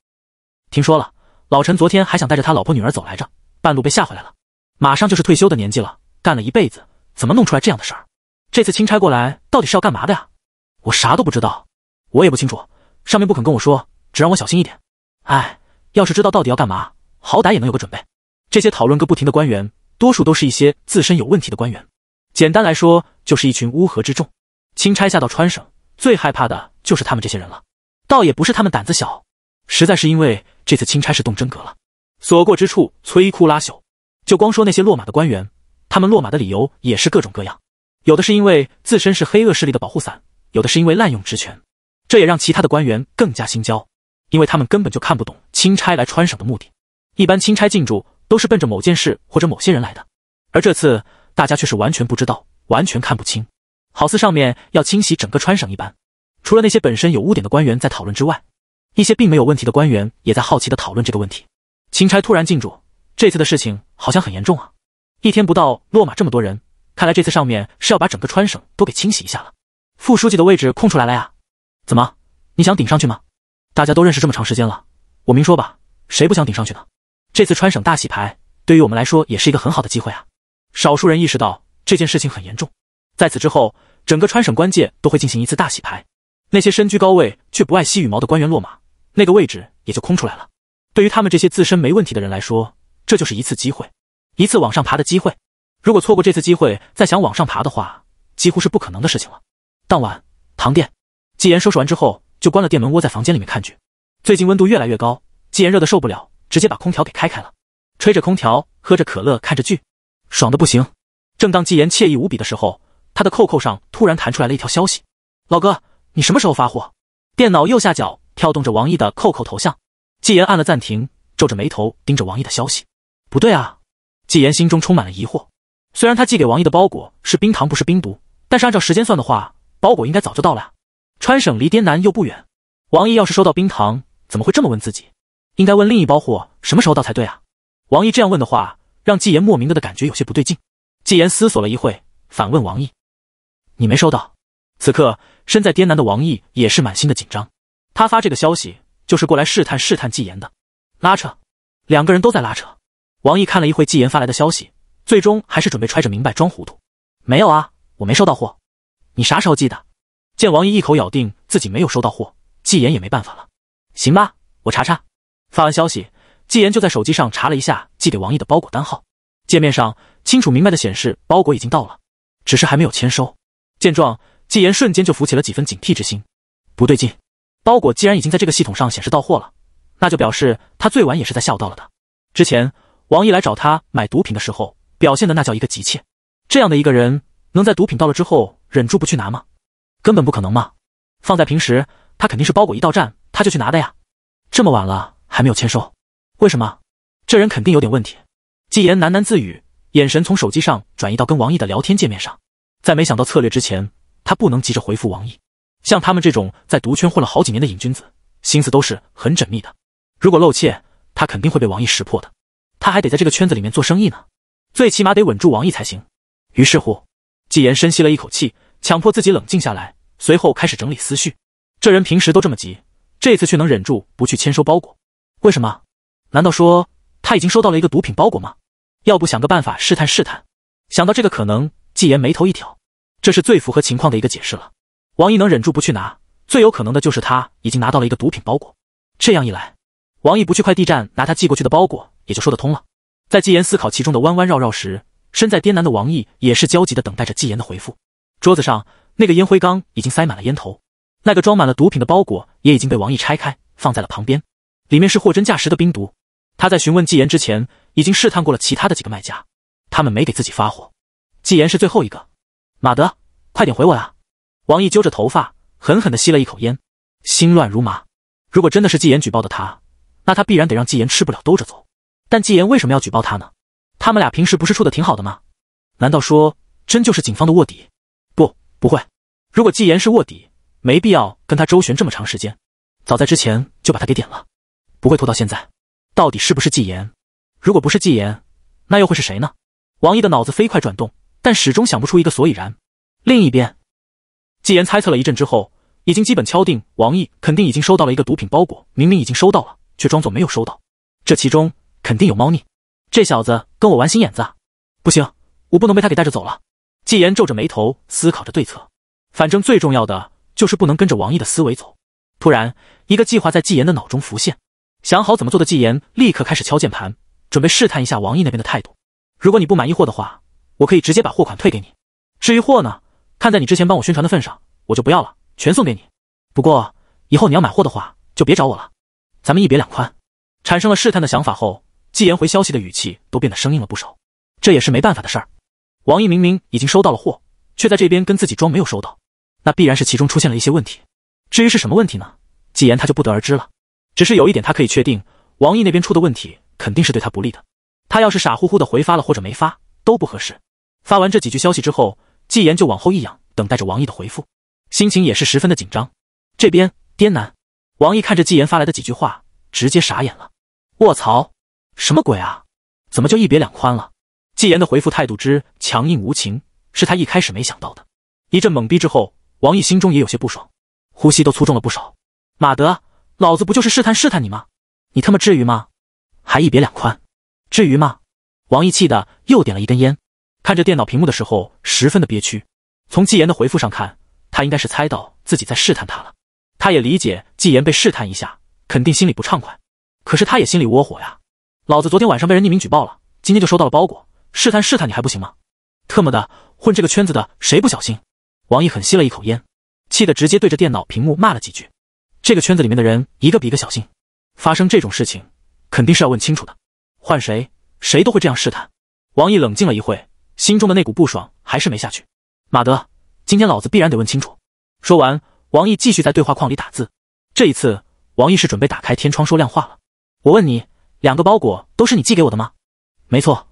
听说了。老陈昨天还想带着他老婆女儿走来着，半路被吓回来了。马上就是退休的年纪了，干了一辈子，怎么弄出来这样的事儿？这次钦差过来，到底是要干嘛的呀？我啥都不知道，我也不清楚，上面不肯跟我说，只让我小心一点。哎，要是知道到底要干嘛，好歹也能有个准备。这些讨论个不停的官员，多数都是一些自身有问题的官员，简单来说就是一群乌合之众。钦差下到川省，最害怕的就是他们这些人了。倒也不是他们胆子小，实在是因为……这次钦差是动真格了，所过之处摧枯拉朽。就光说那些落马的官员，他们落马的理由也是各种各样，有的是因为自身是黑恶势力的保护伞，有的是因为滥用职权。这也让其他的官员更加心焦，因为他们根本就看不懂钦差来川省的目的。一般钦差进驻都是奔着某件事或者某些人来的，而这次大家却是完全不知道，完全看不清，好似上面要清洗整个川省一般。除了那些本身有污点的官员在讨论之外。一些并没有问题的官员也在好奇地讨论这个问题。钦差突然进驻，这次的事情好像很严重啊！一天不到落马这么多人，看来这次上面是要把整个川省都给清洗一下了。副书记的位置空出来了呀？怎么，你想顶上去吗？大家都认识这么长时间了，我明说吧，谁不想顶上去呢？这次川省大洗牌，对于我们来说也是一个很好的机会啊！少数人意识到这件事情很严重，在此之后，整个川省官界都会进行一次大洗牌。那些身居高位却不爱惜羽毛的官员落马。那个位置也就空出来了。对于他们这些自身没问题的人来说，这就是一次机会，一次往上爬的机会。如果错过这次机会，再想往上爬的话，几乎是不可能的事情了。当晚，唐店纪言收拾完之后，就关了电门，窝在房间里面看剧。最近温度越来越高，纪言热的受不了，直接把空调给开开了，吹着空调，喝着可乐，看着剧，爽的不行。正当纪言惬意无比的时候，他的扣扣上突然弹出来了一条消息：“老哥，你什么时候发货？”电脑右下角。跳动着王毅的扣扣头像，纪言按了暂停，皱着眉头盯着王毅的消息。不对啊！纪言心中充满了疑惑。虽然他寄给王毅的包裹是冰糖，不是冰毒，但是按照时间算的话，包裹应该早就到了呀。川省离滇南又不远，王毅要是收到冰糖，怎么会这么问自己？应该问另一包货什么时候到才对啊！王毅这样问的话，让纪言莫名的的感觉有些不对劲。纪言思索了一会，反问王毅：“你没收到？”此刻身在滇南的王毅也是满心的紧张。他发这个消息就是过来试探试探纪言的，拉扯，两个人都在拉扯。王毅看了一会纪言发来的消息，最终还是准备揣着明白装糊涂。没有啊，我没收到货，你啥时候寄的？见王毅一口咬定自己没有收到货，纪言也没办法了。行吧，我查查。发完消息，纪言就在手机上查了一下寄给王毅的包裹单号，界面上清楚明白的显示包裹已经到了，只是还没有签收。见状，纪言瞬间就浮起了几分警惕之心，不对劲。包裹既然已经在这个系统上显示到货了，那就表示他最晚也是在下午到了的。之前王毅来找他买毒品的时候，表现的那叫一个急切，这样的一个人能在毒品到了之后忍住不去拿吗？根本不可能嘛！放在平时，他肯定是包裹一到站他就去拿的呀。这么晚了还没有签收，为什么？这人肯定有点问题。纪言喃喃自语，眼神从手机上转移到跟王毅的聊天界面上。在没想到策略之前，他不能急着回复王毅。像他们这种在毒圈混了好几年的瘾君子，心思都是很缜密的。如果露怯，他肯定会被王毅识破的。他还得在这个圈子里面做生意呢，最起码得稳住王毅才行。于是乎，纪言深吸了一口气，强迫自己冷静下来，随后开始整理思绪。这人平时都这么急，这次却能忍住不去签收包裹，为什么？难道说他已经收到了一个毒品包裹吗？要不想个办法试探试探？想到这个可能，纪言眉头一挑，这是最符合情况的一个解释了。王毅能忍住不去拿，最有可能的就是他已经拿到了一个毒品包裹。这样一来，王毅不去快递站拿他寄过去的包裹也就说得通了。在纪言思考其中的弯弯绕绕时，身在滇南的王毅也是焦急地等待着纪言的回复。桌子上那个烟灰缸已经塞满了烟头，那个装满了毒品的包裹也已经被王毅拆开放在了旁边，里面是货真价实的冰毒。他在询问纪言之前，已经试探过了其他的几个卖家，他们没给自己发货。纪言是最后一个，马德，快点回我呀！王毅揪着头发，狠狠地吸了一口烟，心乱如麻。如果真的是纪言举报的他，那他必然得让纪言吃不了兜着走。但纪言为什么要举报他呢？他们俩平时不是处的挺好的吗？难道说真就是警方的卧底？不，不会。如果纪言是卧底，没必要跟他周旋这么长时间，早在之前就把他给点了，不会拖到现在。到底是不是纪言？如果不是纪言，那又会是谁呢？王毅的脑子飞快转动，但始终想不出一个所以然。另一边。纪言猜测了一阵之后，已经基本敲定，王毅肯定已经收到了一个毒品包裹，明明已经收到了，却装作没有收到，这其中肯定有猫腻。这小子跟我玩心眼子，不行，我不能被他给带着走了。纪言皱着眉头思考着对策，反正最重要的就是不能跟着王毅的思维走。突然，一个计划在纪言的脑中浮现，想好怎么做的纪言立刻开始敲键盘，准备试探一下王毅那边的态度。如果你不满意货的话，我可以直接把货款退给你。至于货呢？看在你之前帮我宣传的份上，我就不要了，全送给你。不过以后你要买货的话，就别找我了，咱们一别两宽。产生了试探的想法后，纪言回消息的语气都变得生硬了不少。这也是没办法的事儿。王毅明明已经收到了货，却在这边跟自己装没有收到，那必然是其中出现了一些问题。至于是什么问题呢？纪言他就不得而知了。只是有一点，他可以确定，王毅那边出的问题肯定是对他不利的。他要是傻乎乎的回发了或者没发，都不合适。发完这几句消息之后。纪言就往后一仰，等待着王毅的回复，心情也是十分的紧张。这边滇南，王毅看着纪言发来的几句话，直接傻眼了。卧槽，什么鬼啊？怎么就一别两宽了？纪言的回复态度之强硬无情，是他一开始没想到的。一阵懵逼之后，王毅心中也有些不爽，呼吸都粗重了不少。马德，老子不就是试探试探你吗？你他妈至于吗？还一别两宽，至于吗？王毅气的又点了一根烟。看着电脑屏幕的时候，十分的憋屈。从纪言的回复上看，他应该是猜到自己在试探他了。他也理解纪言被试探一下，肯定心里不畅快。可是他也心里窝火呀！老子昨天晚上被人匿名举报了，今天就收到了包裹，试探试探你还不行吗？特么的，混这个圈子的谁不小心？王毅狠吸了一口烟，气得直接对着电脑屏幕骂了几句。这个圈子里面的人一个比一个小心，发生这种事情肯定是要问清楚的。换谁，谁都会这样试探。王毅冷静了一会。心中的那股不爽还是没下去。马德，今天老子必然得问清楚。说完，王毅继续在对话框里打字。这一次，王毅是准备打开天窗说亮话了。我问你，两个包裹都是你寄给我的吗？没错。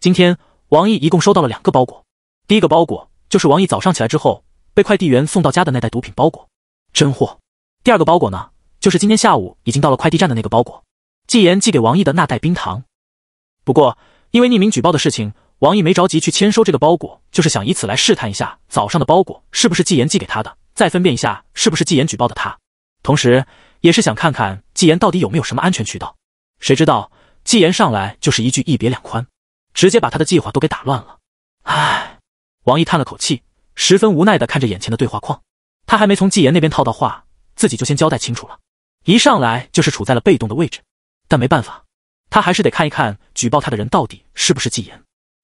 今天王毅一共收到了两个包裹。第一个包裹就是王毅早上起来之后被快递员送到家的那袋毒品包裹，真货。第二个包裹呢，就是今天下午已经到了快递站的那个包裹，纪言寄给王毅的那袋冰糖。不过，因为匿名举报的事情。王毅没着急去签收这个包裹，就是想以此来试探一下早上的包裹是不是纪言寄给他的，再分辨一下是不是纪言举报的他。同时，也是想看看纪言到底有没有什么安全渠道。谁知道纪言上来就是一句“一别两宽”，直接把他的计划都给打乱了。唉，王毅叹了口气，十分无奈的看着眼前的对话框。他还没从纪言那边套到话，自己就先交代清楚了。一上来就是处在了被动的位置，但没办法，他还是得看一看举报他的人到底是不是纪言。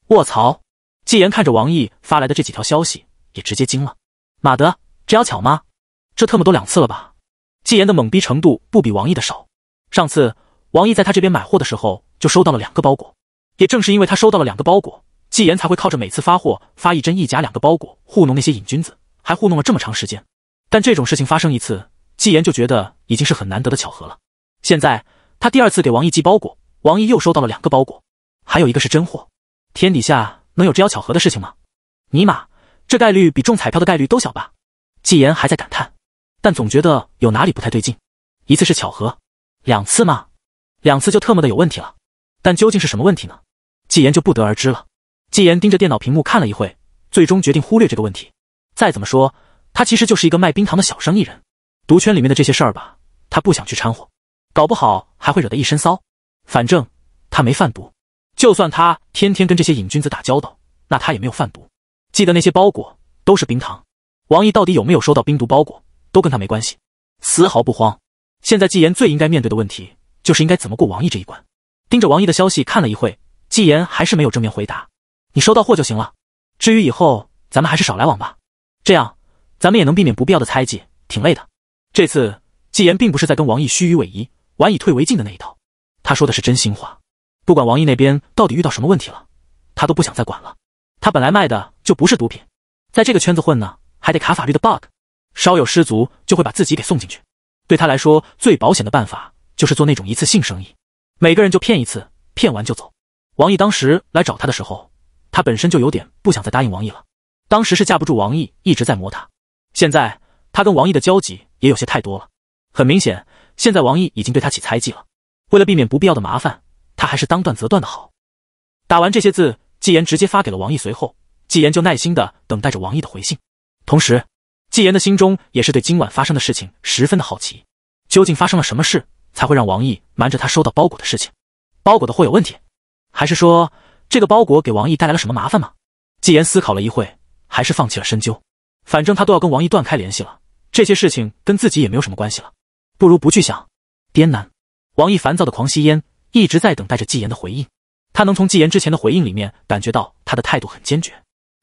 卧槽！纪言看着王毅发来的这几条消息，也直接惊了。马德，这要巧吗？这特么都两次了吧？纪言的懵逼程度不比王毅的少。上次王毅在他这边买货的时候，就收到了两个包裹。也正是因为他收到了两个包裹，纪言才会靠着每次发货发一真一假两个包裹糊弄那些瘾君子，还糊弄了这么长时间。但这种事情发生一次，纪言就觉得已经是很难得的巧合了。现在他第二次给王毅寄包裹，王毅又收到了两个包裹，还有一个是真货。天底下能有这样巧合的事情吗？尼玛，这概率比中彩票的概率都小吧？纪言还在感叹，但总觉得有哪里不太对劲。一次是巧合，两次嘛，两次就特么的有问题了。但究竟是什么问题呢？纪言就不得而知了。纪言盯着电脑屏幕看了一会，最终决定忽略这个问题。再怎么说，他其实就是一个卖冰糖的小生意人。毒圈里面的这些事儿吧，他不想去掺和，搞不好还会惹得一身骚。反正他没贩毒。就算他天天跟这些瘾君子打交道，那他也没有贩毒。记得那些包裹都是冰糖，王毅到底有没有收到冰毒包裹，都跟他没关系。丝毫不慌。现在纪言最应该面对的问题，就是应该怎么过王毅这一关。盯着王毅的消息看了一会，纪言还是没有正面回答。你收到货就行了，至于以后，咱们还是少来往吧。这样，咱们也能避免不必要的猜忌。挺累的。这次纪言并不是在跟王毅虚与委蛇、玩以退为进的那一套，他说的是真心话。不管王毅那边到底遇到什么问题了，他都不想再管了。他本来卖的就不是毒品，在这个圈子混呢，还得卡法律的 bug，稍有失足就会把自己给送进去。对他来说，最保险的办法就是做那种一次性生意，每个人就骗一次，骗完就走。王毅当时来找他的时候，他本身就有点不想再答应王毅了。当时是架不住王毅一直在磨他，现在他跟王毅的交集也有些太多了。很明显，现在王毅已经对他起猜忌了。为了避免不必要的麻烦。他还是当断则断的好。打完这些字，纪言直接发给了王毅。随后，纪言就耐心的等待着王毅的回信。同时，纪言的心中也是对今晚发生的事情十分的好奇：究竟发生了什么事，才会让王毅瞒着他收到包裹的事情？包裹的货有问题，还是说这个包裹给王毅带来了什么麻烦吗？纪言思考了一会，还是放弃了深究。反正他都要跟王毅断开联系了，这些事情跟自己也没有什么关系了，不如不去想。艰难，王毅烦躁的狂吸烟。一直在等待着纪言的回应，他能从纪言之前的回应里面感觉到他的态度很坚决，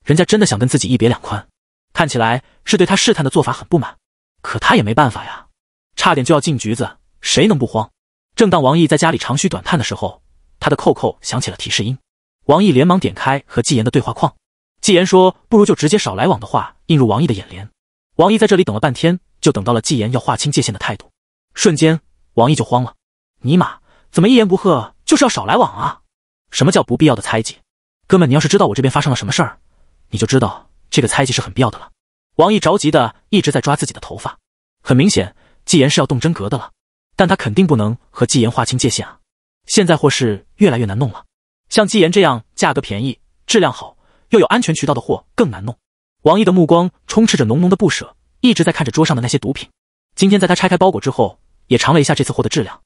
人家真的想跟自己一别两宽，看起来是对他试探的做法很不满，可他也没办法呀，差点就要进局子，谁能不慌？正当王毅在家里长吁短叹的时候，他的扣扣响起了提示音，王毅连忙点开和纪言的对话框，纪言说不如就直接少来往的话，映入王毅的眼帘，王毅在这里等了半天，就等到了纪言要划清界限的态度，瞬间王毅就慌了，尼玛！怎么一言不合就是要少来往啊？什么叫不必要的猜忌？哥们，你要是知道我这边发生了什么事儿，你就知道这个猜忌是很必要的了。王毅着急的一直在抓自己的头发，很明显，纪言是要动真格的了。但他肯定不能和纪言划清界限啊！现在货是越来越难弄了，像纪言这样价格便宜、质量好又有安全渠道的货更难弄。王毅的目光充斥着浓浓的不舍，一直在看着桌上的那些毒品。今天在他拆开包裹之后，也尝了一下这次货的质量。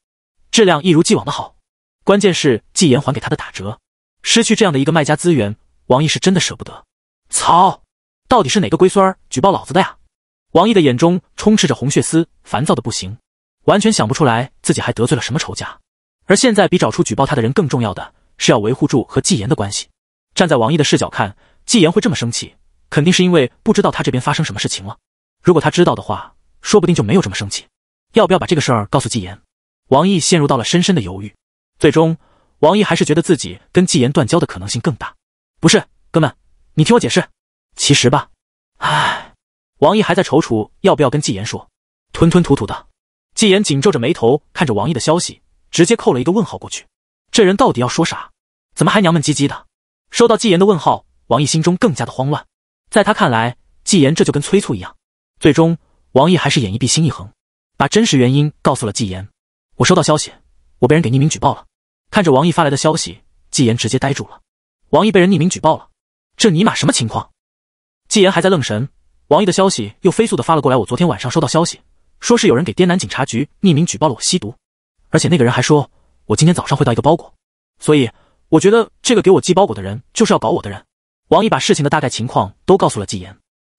质量一如既往的好，关键是纪言还给他的打折，失去这样的一个卖家资源，王毅是真的舍不得。操，到底是哪个龟孙儿举报老子的呀？王毅的眼中充斥着红血丝，烦躁的不行，完全想不出来自己还得罪了什么仇家。而现在比找出举报他的人更重要的是要维护住和纪言的关系。站在王毅的视角看，纪言会这么生气，肯定是因为不知道他这边发生什么事情了。如果他知道的话，说不定就没有这么生气。要不要把这个事儿告诉纪言？王毅陷入到了深深的犹豫，最终，王毅还是觉得自己跟纪言断交的可能性更大。不是，哥们，你听我解释。其实吧，唉。王毅还在踌躇要不要跟纪言说，吞吞吐吐的。纪言紧皱着眉头看着王毅的消息，直接扣了一个问号过去。这人到底要说啥？怎么还娘们唧唧的？收到纪言的问号，王毅心中更加的慌乱。在他看来，纪言这就跟催促一样。最终，王毅还是眼一闭心一横，把真实原因告诉了纪言。我收到消息，我被人给匿名举报了。看着王毅发来的消息，纪言直接呆住了。王毅被人匿名举报了，这尼玛什么情况？纪言还在愣神，王毅的消息又飞速的发了过来。我昨天晚上收到消息，说是有人给滇南警察局匿名举报了我吸毒，而且那个人还说我今天早上会到一个包裹，所以我觉得这个给我寄包裹的人就是要搞我的人。王毅把事情的大概情况都告诉了纪言，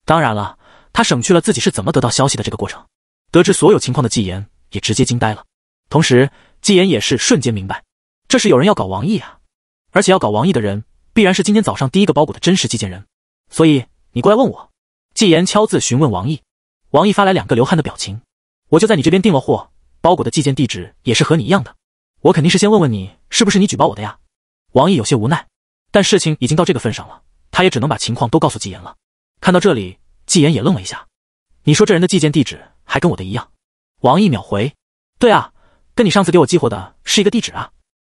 当然了，他省去了自己是怎么得到消息的这个过程。得知所有情况的纪言也直接惊呆了。同时，纪言也是瞬间明白，这是有人要搞王毅啊！而且要搞王毅的人，必然是今天早上第一个包裹的真实寄件人。所以，你过来问我。纪言敲字询问王毅，王毅发来两个流汗的表情。我就在你这边订了货，包裹的寄件地址也是和你一样的。我肯定是先问问你，是不是你举报我的呀？王毅有些无奈，但事情已经到这个份上了，他也只能把情况都告诉纪言了。看到这里，纪言也愣了一下。你说这人的寄件地址还跟我的一样？王毅秒回：对啊。跟你上次给我寄货的是一个地址啊，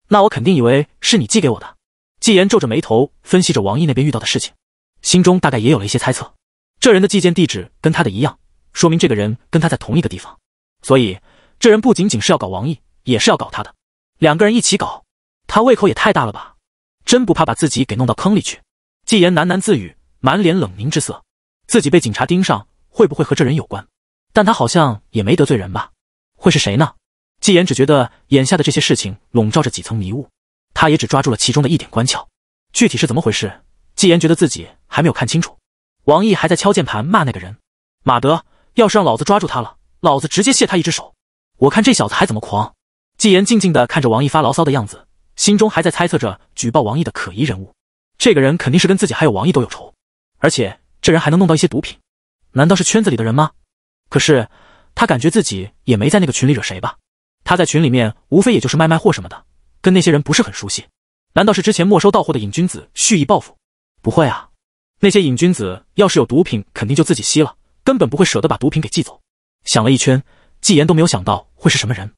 那我肯定以为是你寄给我的。纪言皱着眉头分析着王毅那边遇到的事情，心中大概也有了一些猜测。这人的寄件地址跟他的一样，说明这个人跟他在同一个地方，所以这人不仅仅是要搞王毅，也是要搞他的。两个人一起搞，他胃口也太大了吧？真不怕把自己给弄到坑里去？纪言喃喃自语，满脸冷凝之色。自己被警察盯上，会不会和这人有关？但他好像也没得罪人吧？会是谁呢？纪言只觉得眼下的这些事情笼罩着几层迷雾，他也只抓住了其中的一点关窍，具体是怎么回事？纪言觉得自己还没有看清楚。王毅还在敲键盘骂那个人，马德，要是让老子抓住他了，老子直接卸他一只手，我看这小子还怎么狂！纪言静静的看着王毅发牢骚的样子，心中还在猜测着举报王毅的可疑人物，这个人肯定是跟自己还有王毅都有仇，而且这人还能弄到一些毒品，难道是圈子里的人吗？可是他感觉自己也没在那个群里惹谁吧？他在群里面无非也就是卖卖货什么的，跟那些人不是很熟悉。难道是之前没收到货的瘾君子蓄意报复？不会啊，那些瘾君子要是有毒品，肯定就自己吸了，根本不会舍得把毒品给寄走。想了一圈，纪言都没有想到会是什么人。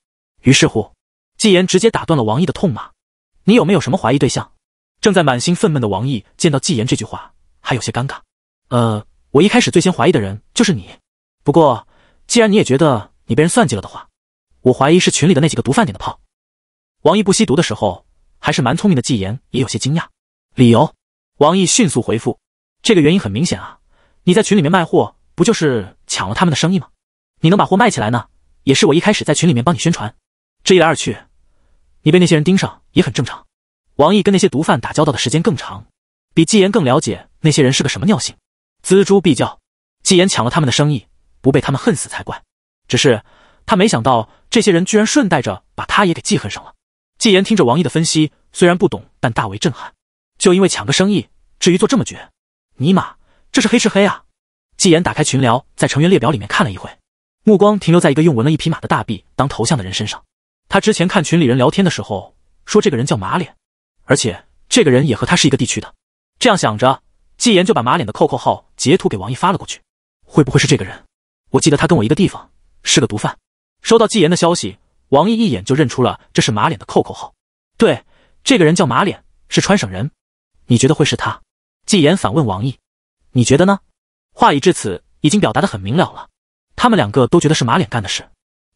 于是乎，纪言直接打断了王毅的痛骂：“你有没有什么怀疑对象？”正在满心愤懑的王毅见到纪言这句话，还有些尴尬：“呃，我一开始最先怀疑的人就是你。不过，既然你也觉得你被人算计了的话，”我怀疑是群里的那几个毒贩点的炮。王毅不吸毒的时候还是蛮聪明的，纪言也有些惊讶。理由，王毅迅速回复：“这个原因很明显啊，你在群里面卖货，不就是抢了他们的生意吗？你能把货卖起来呢，也是我一开始在群里面帮你宣传。这一来二去，你被那些人盯上也很正常。”王毅跟那些毒贩打交道的时间更长，比纪言更了解那些人是个什么尿性。锱铢必较，纪言抢了他们的生意，不被他们恨死才怪。只是。他没想到这些人居然顺带着把他也给记恨上了。纪言听着王毅的分析，虽然不懂，但大为震撼。就因为抢个生意，至于做这么绝？尼玛，这是黑吃黑啊！纪言打开群聊，在成员列表里面看了一会，目光停留在一个用纹了一匹马的大臂当头像的人身上。他之前看群里人聊天的时候说，这个人叫马脸，而且这个人也和他是一个地区的。这样想着，纪言就把马脸的扣扣号截图给王毅发了过去。会不会是这个人？我记得他跟我一个地方，是个毒贩。收到纪言的消息，王毅一眼就认出了这是马脸的扣扣号。对，这个人叫马脸，是川省人。你觉得会是他？纪言反问王毅：“你觉得呢？”话已至此，已经表达的很明了了。他们两个都觉得是马脸干的事，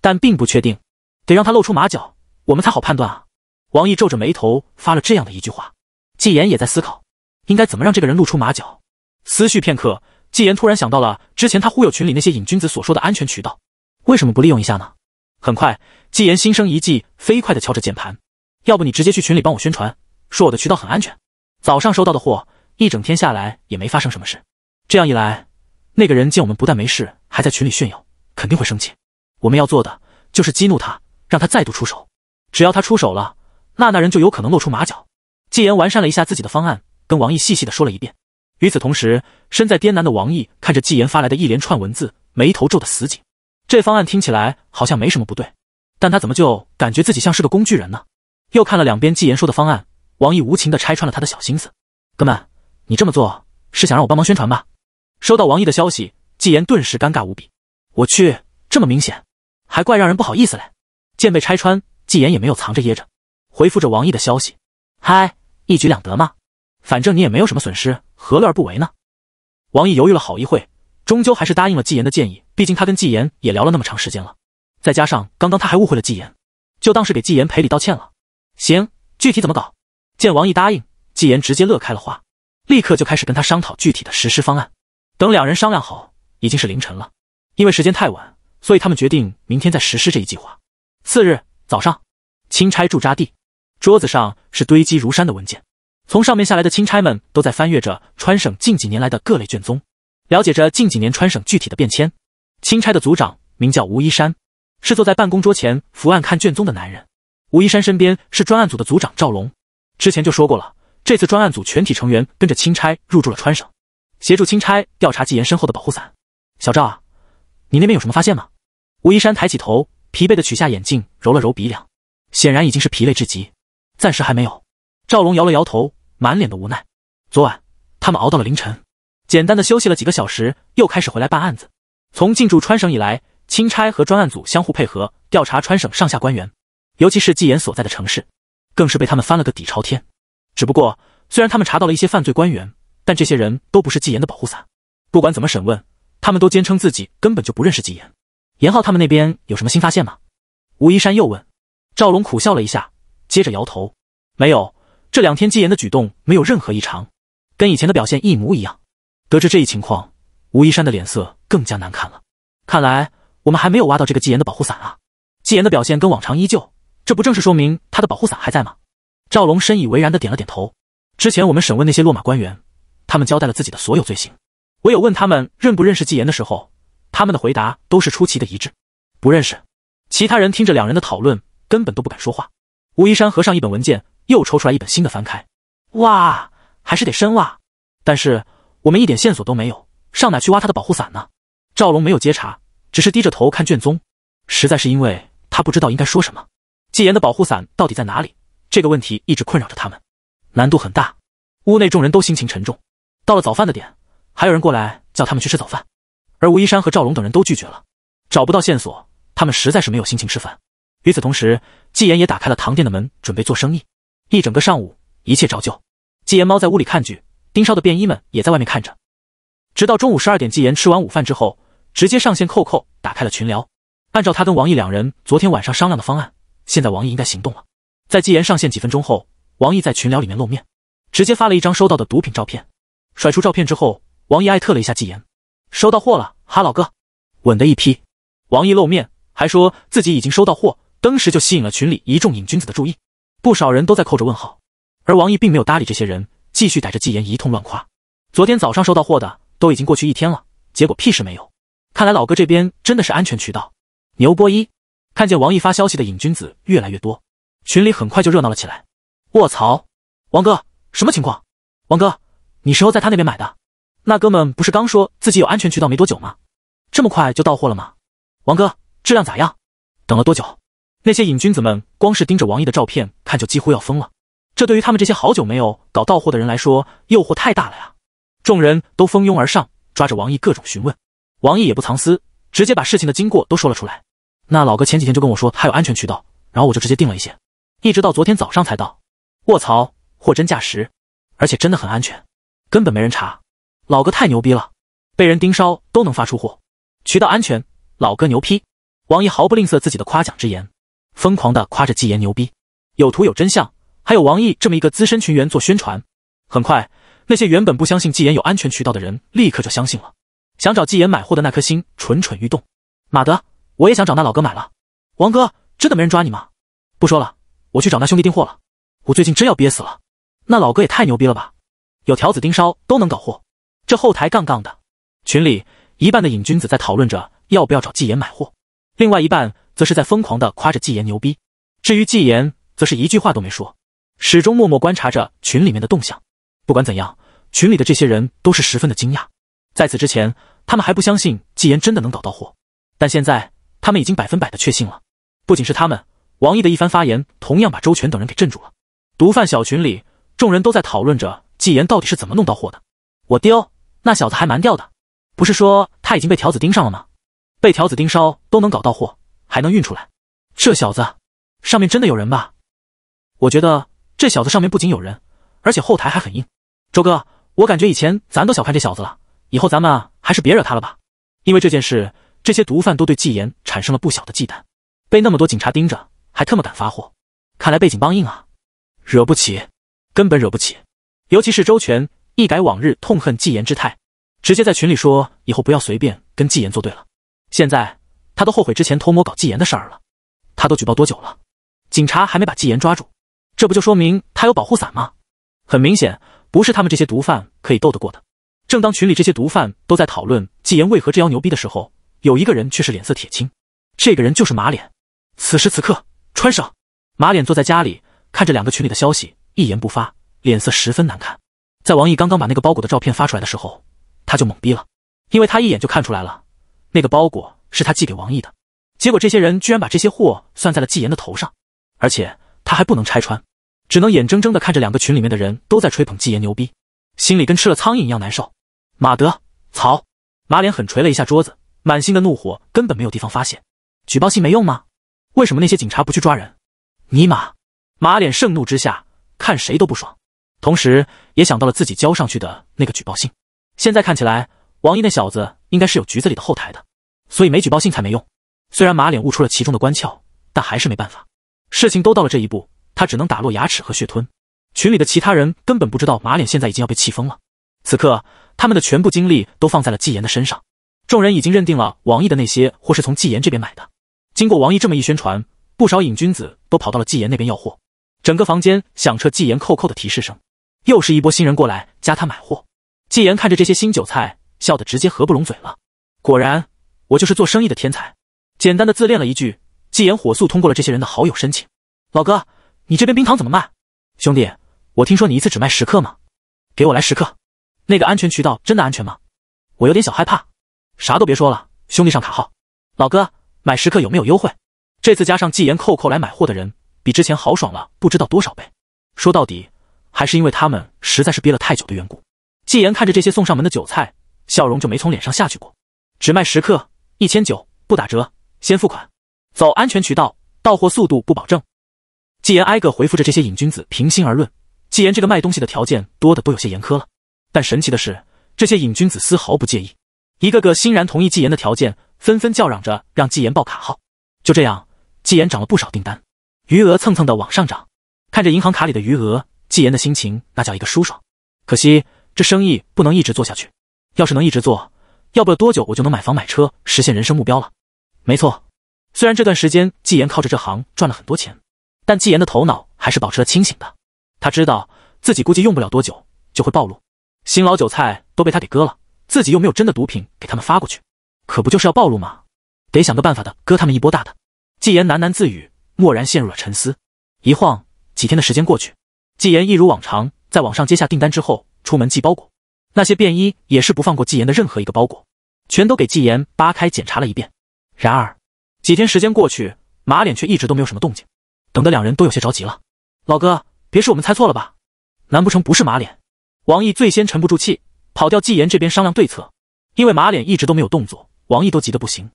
但并不确定，得让他露出马脚，我们才好判断啊。王毅皱着眉，头发了这样的一句话。纪言也在思考，应该怎么让这个人露出马脚。思绪片刻，纪言突然想到了之前他忽悠群里那些瘾君子所说的安全渠道，为什么不利用一下呢？很快，纪言心生一计，飞快的敲着键盘。要不你直接去群里帮我宣传，说我的渠道很安全。早上收到的货，一整天下来也没发生什么事。这样一来，那个人见我们不但没事，还在群里炫耀，肯定会生气。我们要做的就是激怒他，让他再度出手。只要他出手了，那那人就有可能露出马脚。纪言完善了一下自己的方案，跟王毅细细的说了一遍。与此同时，身在滇南的王毅看着纪言发来的一连串文字，眉头皱的死紧。这方案听起来好像没什么不对，但他怎么就感觉自己像是个工具人呢？又看了两边纪言说的方案，王毅无情的拆穿了他的小心思。哥们，你这么做是想让我帮忙宣传吧？收到王毅的消息，纪言顿时尴尬无比。我去，这么明显，还怪让人不好意思嘞。见被拆穿，纪言也没有藏着掖着，回复着王毅的消息。嗨，一举两得嘛，反正你也没有什么损失，何乐而不为呢？王毅犹豫了好一会，终究还是答应了纪言的建议。毕竟他跟纪言也聊了那么长时间了，再加上刚刚他还误会了纪言，就当是给纪言赔礼道歉了。行，具体怎么搞？见王毅答应，纪言直接乐开了花，立刻就开始跟他商讨具体的实施方案。等两人商量好，已经是凌晨了，因为时间太晚，所以他们决定明天再实施这一计划。次日早上，钦差驻扎地，桌子上是堆积如山的文件，从上面下来的钦差们都在翻阅着川省近几年来的各类卷宗，了解着近几年川省具体的变迁。钦差的组长名叫吴一山，是坐在办公桌前伏案看卷宗的男人。吴一山身边是专案组的组长赵龙。之前就说过了，这次专案组全体成员跟着钦差入住了川省，协助钦差调查纪言身后的保护伞。小赵啊，你那边有什么发现吗？吴一山抬起头，疲惫的取下眼镜，揉了揉鼻梁，显然已经是疲累至极。暂时还没有。赵龙摇了摇头，满脸的无奈。昨晚他们熬到了凌晨，简单的休息了几个小时，又开始回来办案子。从进驻川省以来，钦差和专案组相互配合，调查川省上下官员，尤其是纪言所在的城市，更是被他们翻了个底朝天。只不过，虽然他们查到了一些犯罪官员，但这些人都不是纪言的保护伞。不管怎么审问，他们都坚称自己根本就不认识纪言。严浩，他们那边有什么新发现吗？吴一山又问。赵龙苦笑了一下，接着摇头：“没有，这两天纪言的举动没有任何异常，跟以前的表现一模一样。”得知这一情况。吴一山的脸色更加难看了，看来我们还没有挖到这个纪言的保护伞啊！纪言的表现跟往常依旧，这不正是说明他的保护伞还在吗？赵龙深以为然的点了点头。之前我们审问那些落马官员，他们交代了自己的所有罪行，唯有问他们认不认识纪言的时候，他们的回答都是出奇的一致，不认识。其他人听着两人的讨论，根本都不敢说话。吴一山合上一本文件，又抽出来一本新的翻开，哇，还是得深挖，但是我们一点线索都没有。上哪去挖他的保护伞呢？赵龙没有接茬，只是低着头看卷宗，实在是因为他不知道应该说什么。纪言的保护伞到底在哪里？这个问题一直困扰着他们，难度很大。屋内众人都心情沉重。到了早饭的点，还有人过来叫他们去吃早饭，而吴一山和赵龙等人都拒绝了。找不到线索，他们实在是没有心情吃饭。与此同时，纪言也打开了唐店的门，准备做生意。一整个上午，一切照旧。纪言猫在屋里看剧，盯梢的便衣们也在外面看着。直到中午十二点，纪言吃完午饭之后，直接上线扣扣，打开了群聊。按照他跟王毅两人昨天晚上商量的方案，现在王毅应该行动了。在纪言上线几分钟后，王毅在群聊里面露面，直接发了一张收到的毒品照片。甩出照片之后，王毅艾特了一下纪言：“收到货了，哈老哥，稳的一批。”王毅露面还说自己已经收到货，当时就吸引了群里一众瘾君子的注意，不少人都在扣着问号。而王毅并没有搭理这些人，继续逮着纪言一通乱夸：“昨天早上收到货的。”都已经过去一天了，结果屁事没有。看来老哥这边真的是安全渠道。牛波一看见王毅发消息的瘾君子越来越多，群里很快就热闹了起来。卧槽，王哥什么情况？王哥，你时候在他那边买的？那哥们不是刚说自己有安全渠道没多久吗？这么快就到货了吗？王哥，质量咋样？等了多久？那些瘾君子们光是盯着王毅的照片看就几乎要疯了。这对于他们这些好久没有搞到货的人来说，诱惑太大了呀。众人都蜂拥而上，抓着王毅各种询问。王毅也不藏私，直接把事情的经过都说了出来。那老哥前几天就跟我说他有安全渠道，然后我就直接定了一些，一直到昨天早上才到。卧槽，货真价实，而且真的很安全，根本没人查。老哥太牛逼了，被人盯梢都能发出货，渠道安全，老哥牛批！王毅毫不吝啬自己的夸奖之言，疯狂的夸着纪言牛逼，有图有真相，还有王毅这么一个资深群员做宣传，很快。那些原本不相信纪言有安全渠道的人，立刻就相信了。想找纪言买货的那颗心蠢蠢欲动。马德，我也想找那老哥买了。王哥，真的没人抓你吗？不说了，我去找那兄弟订货了。我最近真要憋死了。那老哥也太牛逼了吧！有条子盯梢都能搞货，这后台杠杠的。群里一半的瘾君子在讨论着要不要找纪言买货，另外一半则是在疯狂的夸着纪言牛逼。至于纪言，则是一句话都没说，始终默默观察着群里面的动向。不管怎样，群里的这些人都是十分的惊讶。在此之前，他们还不相信纪言真的能搞到货，但现在他们已经百分百的确信了。不仅是他们，王毅的一番发言同样把周全等人给镇住了。毒贩小群里，众人都在讨论着纪言到底是怎么弄到货的。我丢，那小子还蛮吊的，不是说他已经被条子盯上了吗？被条子盯梢都能搞到货，还能运出来，这小子上面真的有人吧？我觉得这小子上面不仅有人，而且后台还很硬。周哥，我感觉以前咱都小看这小子了，以后咱们还是别惹他了吧。因为这件事，这些毒贩都对纪言产生了不小的忌惮，被那么多警察盯着，还特么敢发货？看来背景帮硬啊，惹不起，根本惹不起。尤其是周全，一改往日痛恨纪言之态，直接在群里说以后不要随便跟纪言作对了。现在他都后悔之前偷摸搞纪言的事儿了。他都举报多久了？警察还没把纪言抓住，这不就说明他有保护伞吗？很明显。不是他们这些毒贩可以斗得过的。正当群里这些毒贩都在讨论纪言为何这妖牛逼的时候，有一个人却是脸色铁青。这个人就是马脸。此时此刻，川省马脸坐在家里，看着两个群里的消息，一言不发，脸色十分难看。在王毅刚刚把那个包裹的照片发出来的时候，他就懵逼了，因为他一眼就看出来了，那个包裹是他寄给王毅的。结果这些人居然把这些货算在了纪言的头上，而且他还不能拆穿。只能眼睁睁的看着两个群里面的人都在吹捧纪言牛逼，心里跟吃了苍蝇一样难受。马德，曹，马脸狠捶了一下桌子，满心的怒火根本没有地方发泄。举报信没用吗？为什么那些警察不去抓人？尼玛！马脸盛怒之下看谁都不爽，同时也想到了自己交上去的那个举报信。现在看起来，王一那小子应该是有局子里的后台的，所以没举报信才没用。虽然马脸悟出了其中的关窍，但还是没办法。事情都到了这一步。他只能打落牙齿和血吞。群里的其他人根本不知道马脸现在已经要被气疯了。此刻，他们的全部精力都放在了纪言的身上。众人已经认定了王毅的那些货是从纪言这边买的。经过王毅这么一宣传，不少瘾君子都跑到了纪言那边要货。整个房间响彻纪言扣扣的提示声，又是一波新人过来加他买货。纪言看着这些新韭菜，笑得直接合不拢嘴了。果然，我就是做生意的天才。简单的自恋了一句，纪言火速通过了这些人的好友申请。老哥。你这边冰糖怎么卖，兄弟？我听说你一次只卖十克吗？给我来十克。那个安全渠道真的安全吗？我有点小害怕。啥都别说了，兄弟上卡号。老哥，买十克有没有优惠？这次加上纪言扣扣来买货的人，比之前豪爽了不知道多少倍。说到底，还是因为他们实在是憋了太久的缘故。纪言看着这些送上门的韭菜，笑容就没从脸上下去过。只卖十克，一千九，不打折，先付款，走安全渠道，到货速度不保证。纪言挨个回复着这些瘾君子，平心而论，纪言这个卖东西的条件多的都有些严苛了。但神奇的是，这些瘾君子丝毫不介意，一个个欣然同意纪言的条件，纷纷叫嚷着让纪言报卡号。就这样，纪言涨了不少订单，余额蹭蹭的往上涨。看着银行卡里的余额，纪言的心情那叫一个舒爽。可惜这生意不能一直做下去，要是能一直做，要不了多久我就能买房买车，实现人生目标了。没错，虽然这段时间纪言靠着这行赚了很多钱。但纪言的头脑还是保持了清醒的，他知道自己估计用不了多久就会暴露，新老韭菜都被他给割了，自己又没有真的毒品给他们发过去，可不就是要暴露吗？得想个办法的割他们一波大的。纪言喃喃自语，蓦然陷入了沉思。一晃几天的时间过去，纪言一如往常在网上接下订单之后，出门寄包裹，那些便衣也是不放过纪言的任何一个包裹，全都给纪言扒开检查了一遍。然而几天时间过去，马脸却一直都没有什么动静。等的两人都有些着急了，老哥，别是我们猜错了吧？难不成不是马脸？王毅最先沉不住气，跑掉。纪言这边商量对策，因为马脸一直都没有动作，王毅都急得不行。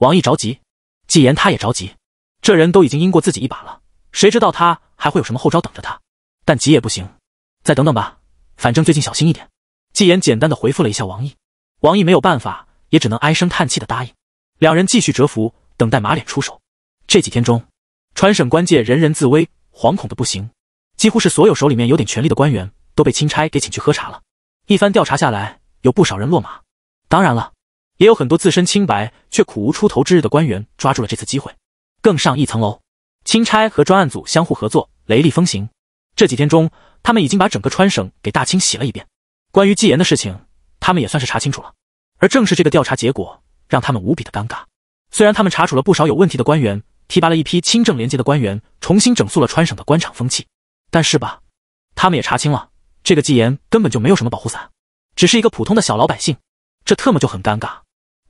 王毅着急，纪言他也着急。这人都已经阴过自己一把了，谁知道他还会有什么后招等着他？但急也不行，再等等吧，反正最近小心一点。纪言简单的回复了一下王毅，王毅没有办法，也只能唉声叹气的答应。两人继续蛰伏，等待马脸出手。这几天中。川省官界人人自危，惶恐的不行。几乎是所有手里面有点权力的官员，都被钦差给请去喝茶了。一番调查下来，有不少人落马。当然了，也有很多自身清白却苦无出头之日的官员，抓住了这次机会，更上一层楼。钦差和专案组相互合作，雷厉风行。这几天中，他们已经把整个川省给大清洗了一遍。关于纪言的事情，他们也算是查清楚了。而正是这个调查结果，让他们无比的尴尬。虽然他们查处了不少有问题的官员。提拔了一批清正廉洁的官员，重新整肃了川省的官场风气。但是吧，他们也查清了，这个纪言根本就没有什么保护伞，只是一个普通的小老百姓。这特么就很尴尬。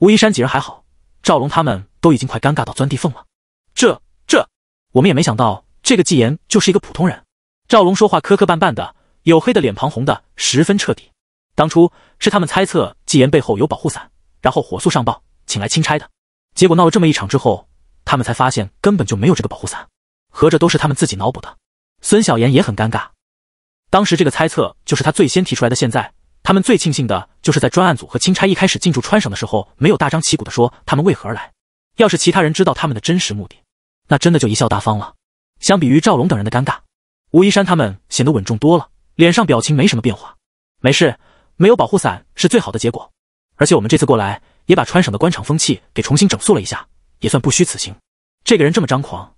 吴一山几人还好，赵龙他们都已经快尴尬到钻地缝了。这这，我们也没想到，这个纪言就是一个普通人。赵龙说话磕磕绊绊的，黝黑的脸庞红的十分彻底。当初是他们猜测纪言背后有保护伞，然后火速上报，请来钦差的。结果闹了这么一场之后。他们才发现根本就没有这个保护伞，合着都是他们自己脑补的。孙小妍也很尴尬，当时这个猜测就是他最先提出来的。现在他们最庆幸的就是在专案组和钦差一开始进驻川省的时候，没有大张旗鼓的说他们为何而来。要是其他人知道他们的真实目的，那真的就贻笑大方了。相比于赵龙等人的尴尬，吴一山他们显得稳重多了，脸上表情没什么变化。没事，没有保护伞是最好的结果。而且我们这次过来也把川省的官场风气给重新整肃了一下。也算不虚此行。这个人这么张狂，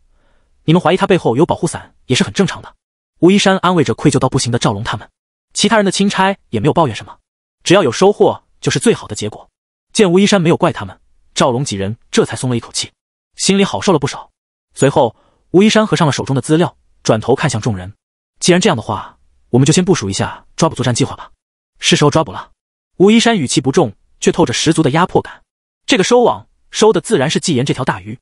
你们怀疑他背后有保护伞也是很正常的。吴一山安慰着愧疚到不行的赵龙他们，其他人的钦差也没有抱怨什么，只要有收获就是最好的结果。见吴一山没有怪他们，赵龙几人这才松了一口气，心里好受了不少。随后，吴一山合上了手中的资料，转头看向众人：“既然这样的话，我们就先部署一下抓捕作战计划吧。是时候抓捕了。”吴一山语气不重，却透着十足的压迫感。这个收网。收的自然是纪言这条大鱼。